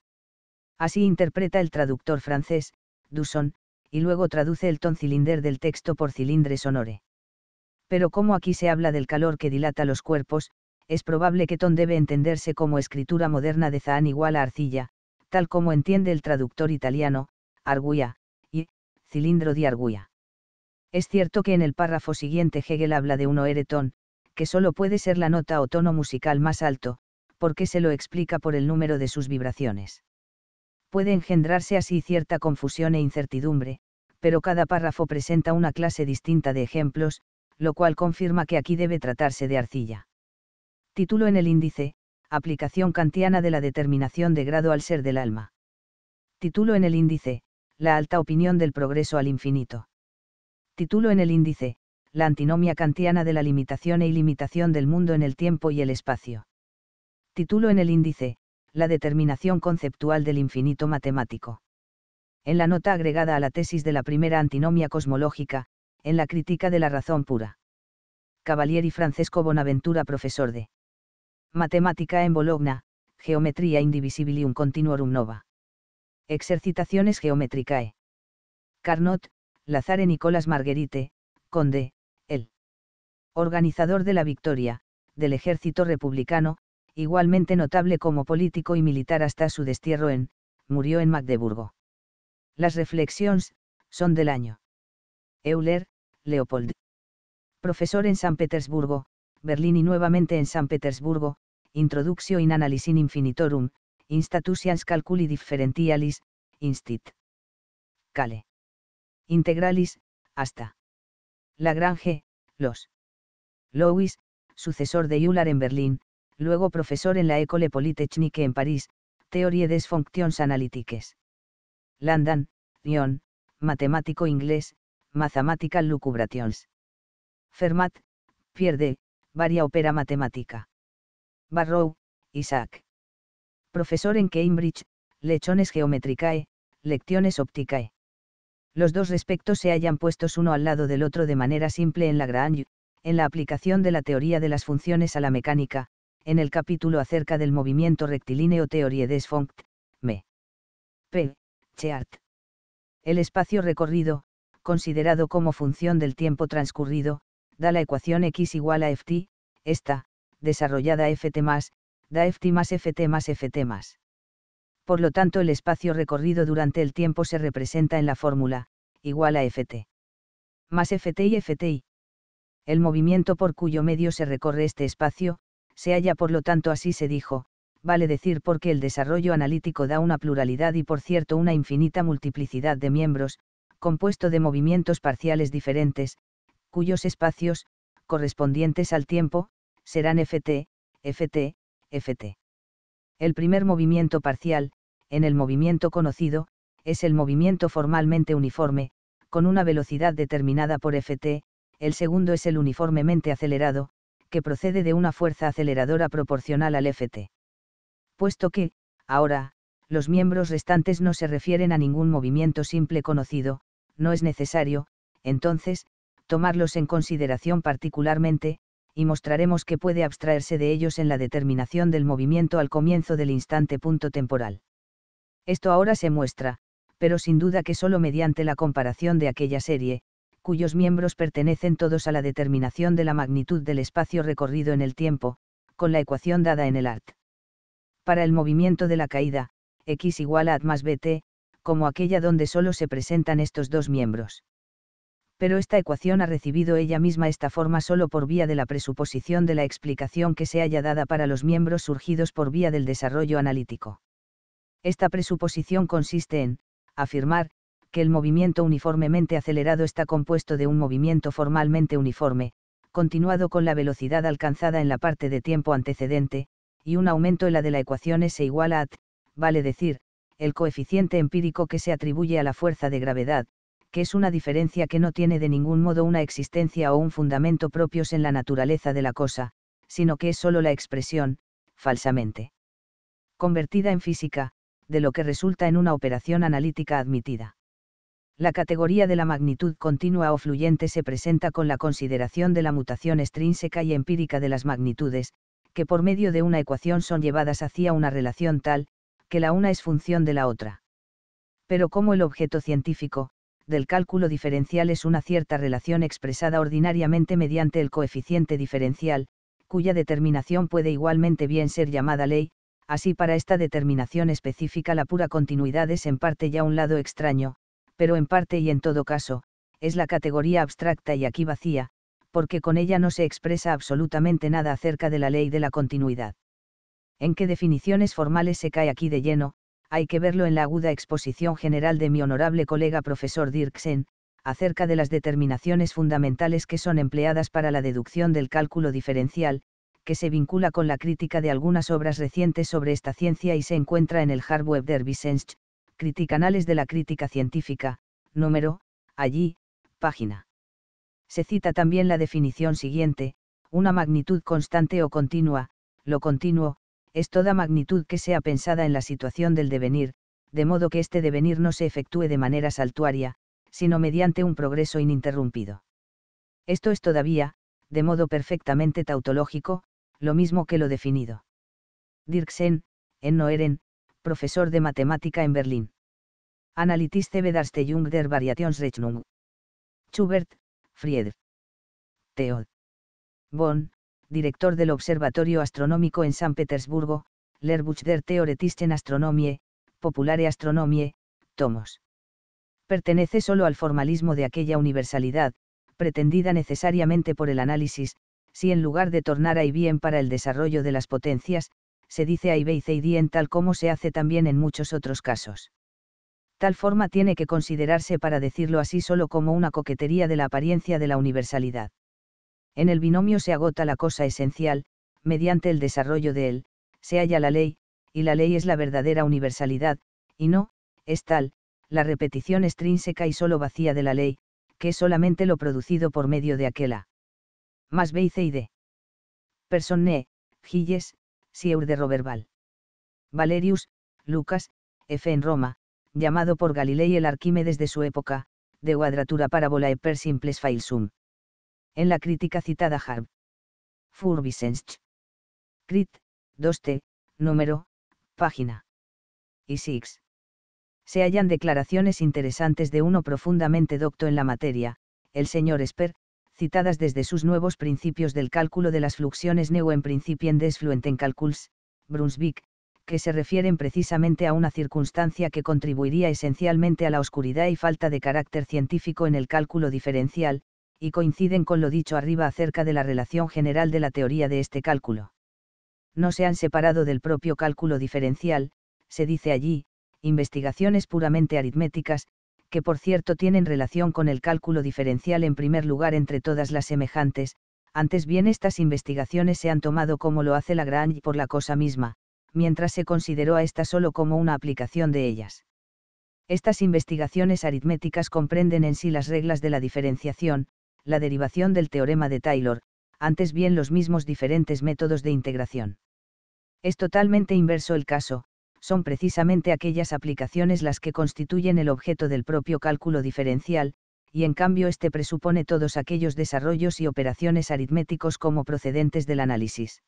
Así interpreta el traductor francés, Dusson, y luego traduce el ton cilinder del texto por cilindre sonore. Pero como aquí se habla del calor que dilata los cuerpos, es probable que ton debe entenderse como escritura moderna de "zaan" igual a arcilla, tal como entiende el traductor italiano, arguia, y cilindro di arguia. Es cierto que en el párrafo siguiente Hegel habla de un oeretón, que solo puede ser la nota o tono musical más alto, porque se lo explica por el número de sus vibraciones. Puede engendrarse así cierta confusión e incertidumbre, pero cada párrafo presenta una clase distinta de ejemplos, lo cual confirma que aquí debe tratarse de arcilla. Título en el índice, Aplicación kantiana de la determinación de grado al ser del alma. Título en el índice, La alta opinión del progreso al infinito título en el índice, la antinomia kantiana de la limitación e ilimitación del mundo en el tiempo y el espacio. Título en el índice, la determinación conceptual del infinito matemático. En la nota agregada a la tesis de la primera antinomia cosmológica, en la crítica de la razón pura. Cavalieri Francesco Bonaventura, profesor de Matemática en Bologna, Geometria Indivisibilium Continuorum Nova. Exercitaciones Geometricae. Carnot, Lazare Nicolas Marguerite, conde, el organizador de la victoria, del ejército republicano, igualmente notable como político y militar hasta su destierro en, murió en Magdeburgo. Las reflexiones, son del año. Euler, Leopold. Profesor en San Petersburgo, Berlín y nuevamente en San Petersburgo, Introductio in Analis Infinitorum, Institutions Calculi Differentialis, Instit. Cale. Integralis, hasta Lagrange, los Louis, sucesor de Euler en Berlín, luego profesor en la École Polytechnique en París, Théorie des Fonctions Analytiques. Landan, Lyon, matemático inglés, Mathematical Lucubrations. Fermat, pierde, varia opera matemática. Barrow, Isaac. Profesor en Cambridge, e, lecciones Geometricae, Lecciones Opticae los dos respectos se hayan puestos uno al lado del otro de manera simple en Lagrange, en la aplicación de la teoría de las funciones a la mecánica, en el capítulo acerca del movimiento rectilíneo Teorie des Fonctes, me. P. Cheart. El espacio recorrido, considerado como función del tiempo transcurrido, da la ecuación x igual a ft, esta, desarrollada ft más, da ft más ft más ft más por lo tanto el espacio recorrido durante el tiempo se representa en la fórmula, igual a ft. Más ft y ft. El movimiento por cuyo medio se recorre este espacio, se halla por lo tanto así se dijo, vale decir porque el desarrollo analítico da una pluralidad y por cierto una infinita multiplicidad de miembros, compuesto de movimientos parciales diferentes, cuyos espacios, correspondientes al tiempo, serán ft, ft, ft. El primer movimiento parcial, en el movimiento conocido, es el movimiento formalmente uniforme, con una velocidad determinada por ft, el segundo es el uniformemente acelerado, que procede de una fuerza aceleradora proporcional al ft. Puesto que, ahora, los miembros restantes no se refieren a ningún movimiento simple conocido, no es necesario, entonces, tomarlos en consideración particularmente, y mostraremos que puede abstraerse de ellos en la determinación del movimiento al comienzo del instante punto temporal. Esto ahora se muestra, pero sin duda que solo mediante la comparación de aquella serie, cuyos miembros pertenecen todos a la determinación de la magnitud del espacio recorrido en el tiempo, con la ecuación dada en el ART. Para el movimiento de la caída, x igual a AT más bt, como aquella donde solo se presentan estos dos miembros pero esta ecuación ha recibido ella misma esta forma solo por vía de la presuposición de la explicación que se haya dada para los miembros surgidos por vía del desarrollo analítico. Esta presuposición consiste en, afirmar, que el movimiento uniformemente acelerado está compuesto de un movimiento formalmente uniforme, continuado con la velocidad alcanzada en la parte de tiempo antecedente, y un aumento en la de la ecuación S igual a at, vale decir, el coeficiente empírico que se atribuye a la fuerza de gravedad, que es una diferencia que no tiene de ningún modo una existencia o un fundamento propios en la naturaleza de la cosa, sino que es sólo la expresión, falsamente convertida en física, de lo que resulta en una operación analítica admitida. La categoría de la magnitud continua o fluyente se presenta con la consideración de la mutación extrínseca y empírica de las magnitudes, que por medio de una ecuación son llevadas hacia una relación tal, que la una es función de la otra. Pero como el objeto científico, del cálculo diferencial es una cierta relación expresada ordinariamente mediante el coeficiente diferencial, cuya determinación puede igualmente bien ser llamada ley, así para esta determinación específica la pura continuidad es en parte ya un lado extraño, pero en parte y en todo caso, es la categoría abstracta y aquí vacía, porque con ella no se expresa absolutamente nada acerca de la ley de la continuidad. ¿En qué definiciones formales se cae aquí de lleno, hay que verlo en la aguda exposición general de mi honorable colega profesor Dirksen, acerca de las determinaciones fundamentales que son empleadas para la deducción del cálculo diferencial, que se vincula con la crítica de algunas obras recientes sobre esta ciencia y se encuentra en el Hardweb der Wissenschaft, Criticanales de la Crítica Científica, número, allí, página. Se cita también la definición siguiente, una magnitud constante o continua, lo continuo, es toda magnitud que sea pensada en la situación del devenir, de modo que este devenir no se efectúe de manera saltuaria, sino mediante un progreso ininterrumpido. Esto es todavía, de modo perfectamente tautológico, lo mismo que lo definido. Dirksen, en Noeren, profesor de matemática en Berlín. Analytische Jung der Variationsrechnung. Schubert, Friedrich. Theod. Bonn, director del Observatorio Astronómico en San Petersburgo, Lerbuch der Theoretischen Astronomie, Populare Astronomie, Tomos. Pertenece solo al formalismo de aquella universalidad, pretendida necesariamente por el análisis, si en lugar de tornar a Ibien para el desarrollo de las potencias, se dice a y tal como se hace también en muchos otros casos. Tal forma tiene que considerarse para decirlo así solo como una coquetería de la apariencia de la universalidad. En el binomio se agota la cosa esencial, mediante el desarrollo de él, se halla la ley, y la ley es la verdadera universalidad, y no, es tal, la repetición extrínseca y solo vacía de la ley, que es solamente lo producido por medio de aquella. Más B y de. y Personne, Gilles, Sieur de Roberval. Valerius, Lucas, F. en Roma, llamado por Galilei el Arquímedes de su época, de cuadratura parábola e per simples failsum en la crítica citada Harb. Furbisensch. Crit, 2T, número, página. Y 6. Se hallan declaraciones interesantes de uno profundamente docto en la materia, el señor Esper, citadas desde sus nuevos principios del cálculo de las fluxiones en principien desfluenten Fluentencalculs, Brunswick, que se refieren precisamente a una circunstancia que contribuiría esencialmente a la oscuridad y falta de carácter científico en el cálculo diferencial, y coinciden con lo dicho arriba acerca de la relación general de la teoría de este cálculo. No se han separado del propio cálculo diferencial, se dice allí, investigaciones puramente aritméticas, que por cierto tienen relación con el cálculo diferencial en primer lugar entre todas las semejantes, antes bien estas investigaciones se han tomado como lo hace Lagrange por la cosa misma, mientras se consideró a ésta solo como una aplicación de ellas. Estas investigaciones aritméticas comprenden en sí las reglas de la diferenciación, la derivación del teorema de Taylor, antes bien los mismos diferentes métodos de integración. Es totalmente inverso el caso, son precisamente aquellas aplicaciones las que constituyen el objeto del propio cálculo diferencial, y en cambio este presupone todos aquellos desarrollos y operaciones aritméticos como procedentes del análisis.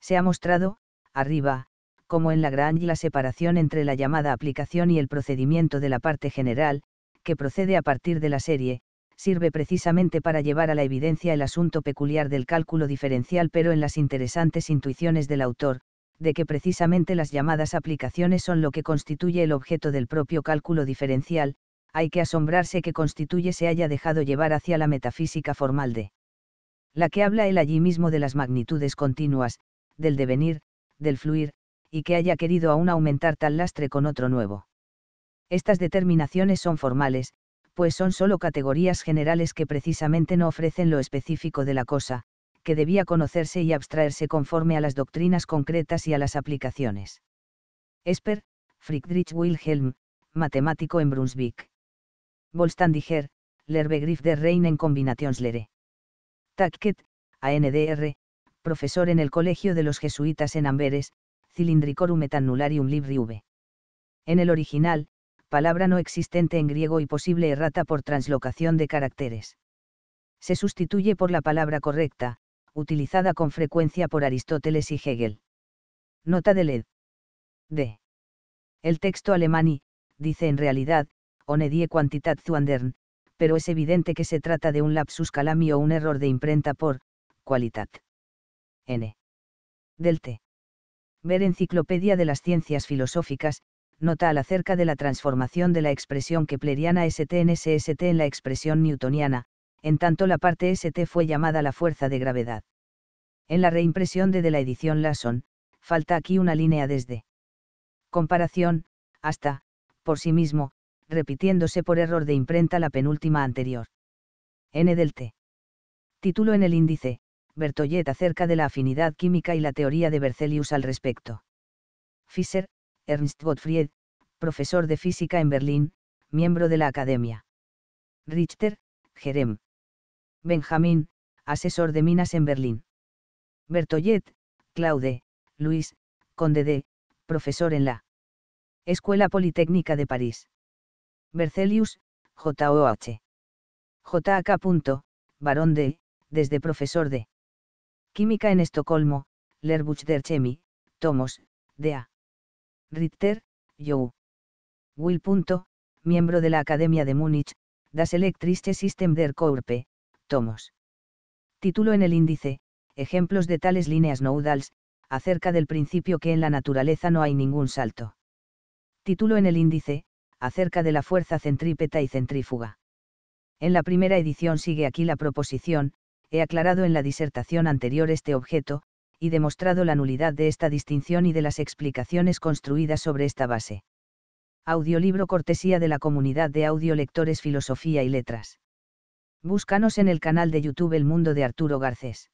Se ha mostrado, arriba, como en Lagrange la separación entre la llamada aplicación y el procedimiento de la parte general, que procede a partir de la serie, sirve precisamente para llevar a la evidencia el asunto peculiar del cálculo diferencial pero en las interesantes intuiciones del autor, de que precisamente las llamadas aplicaciones son lo que constituye el objeto del propio cálculo diferencial, hay que asombrarse que constituye se haya dejado llevar hacia la metafísica formal de la que habla él allí mismo de las magnitudes continuas, del devenir, del fluir, y que haya querido aún aumentar tal lastre con otro nuevo. Estas determinaciones son formales, pues son solo categorías generales que precisamente no ofrecen lo específico de la cosa, que debía conocerse y abstraerse conforme a las doctrinas concretas y a las aplicaciones. Esper, Friedrich Wilhelm, matemático en Brunswick. Volstandiger, Lerbegriff der reine en Takket, ANDR, profesor en el Colegio de los Jesuitas en Amberes, Cilindricorum et Annularium Libri V. En el original, palabra no existente en griego y posible errata por translocación de caracteres. Se sustituye por la palabra correcta, utilizada con frecuencia por Aristóteles y Hegel. Nota de LED. D. El texto alemán dice en realidad, onedie quantitat zuandern, pero es evidente que se trata de un lapsus calami o un error de imprenta por, qualitat. N. Del T. Ver Enciclopedia de las Ciencias Filosóficas, nota al acerca de la transformación de la expresión kepleriana ST en SST en la expresión newtoniana, en tanto la parte ST fue llamada la fuerza de gravedad. En la reimpresión de, de la edición Lasson, falta aquí una línea desde comparación, hasta, por sí mismo, repitiéndose por error de imprenta la penúltima anterior. N del T. Título en el índice, Bertollet acerca de la afinidad química y la teoría de Bercelius al respecto. Fischer, Ernst Gottfried, profesor de física en Berlín, miembro de la Academia. Richter, Jerem. Benjamín, asesor de minas en Berlín. Bertollet, Claude, Luis, conde de, profesor en la Escuela Politécnica de París. Bercelius, J.O.H. J.A.K. Barón de, desde profesor de Química en Estocolmo, Lerbuch der Chemie, Tomos, D.A. Richter, Joe. Will. miembro de la Academia de Múnich, Das Elektrische System der Kurpe, tomos. Título en el índice, ejemplos de tales líneas nodales acerca del principio que en la naturaleza no hay ningún salto. Título en el índice, acerca de la fuerza centrípeta y centrífuga. En la primera edición sigue aquí la proposición, he aclarado en la disertación anterior este objeto, y demostrado la nulidad de esta distinción y de las explicaciones construidas sobre esta base. Audiolibro cortesía de la comunidad de audiolectores Filosofía y Letras. Búscanos en el canal de YouTube El Mundo de Arturo Garcés.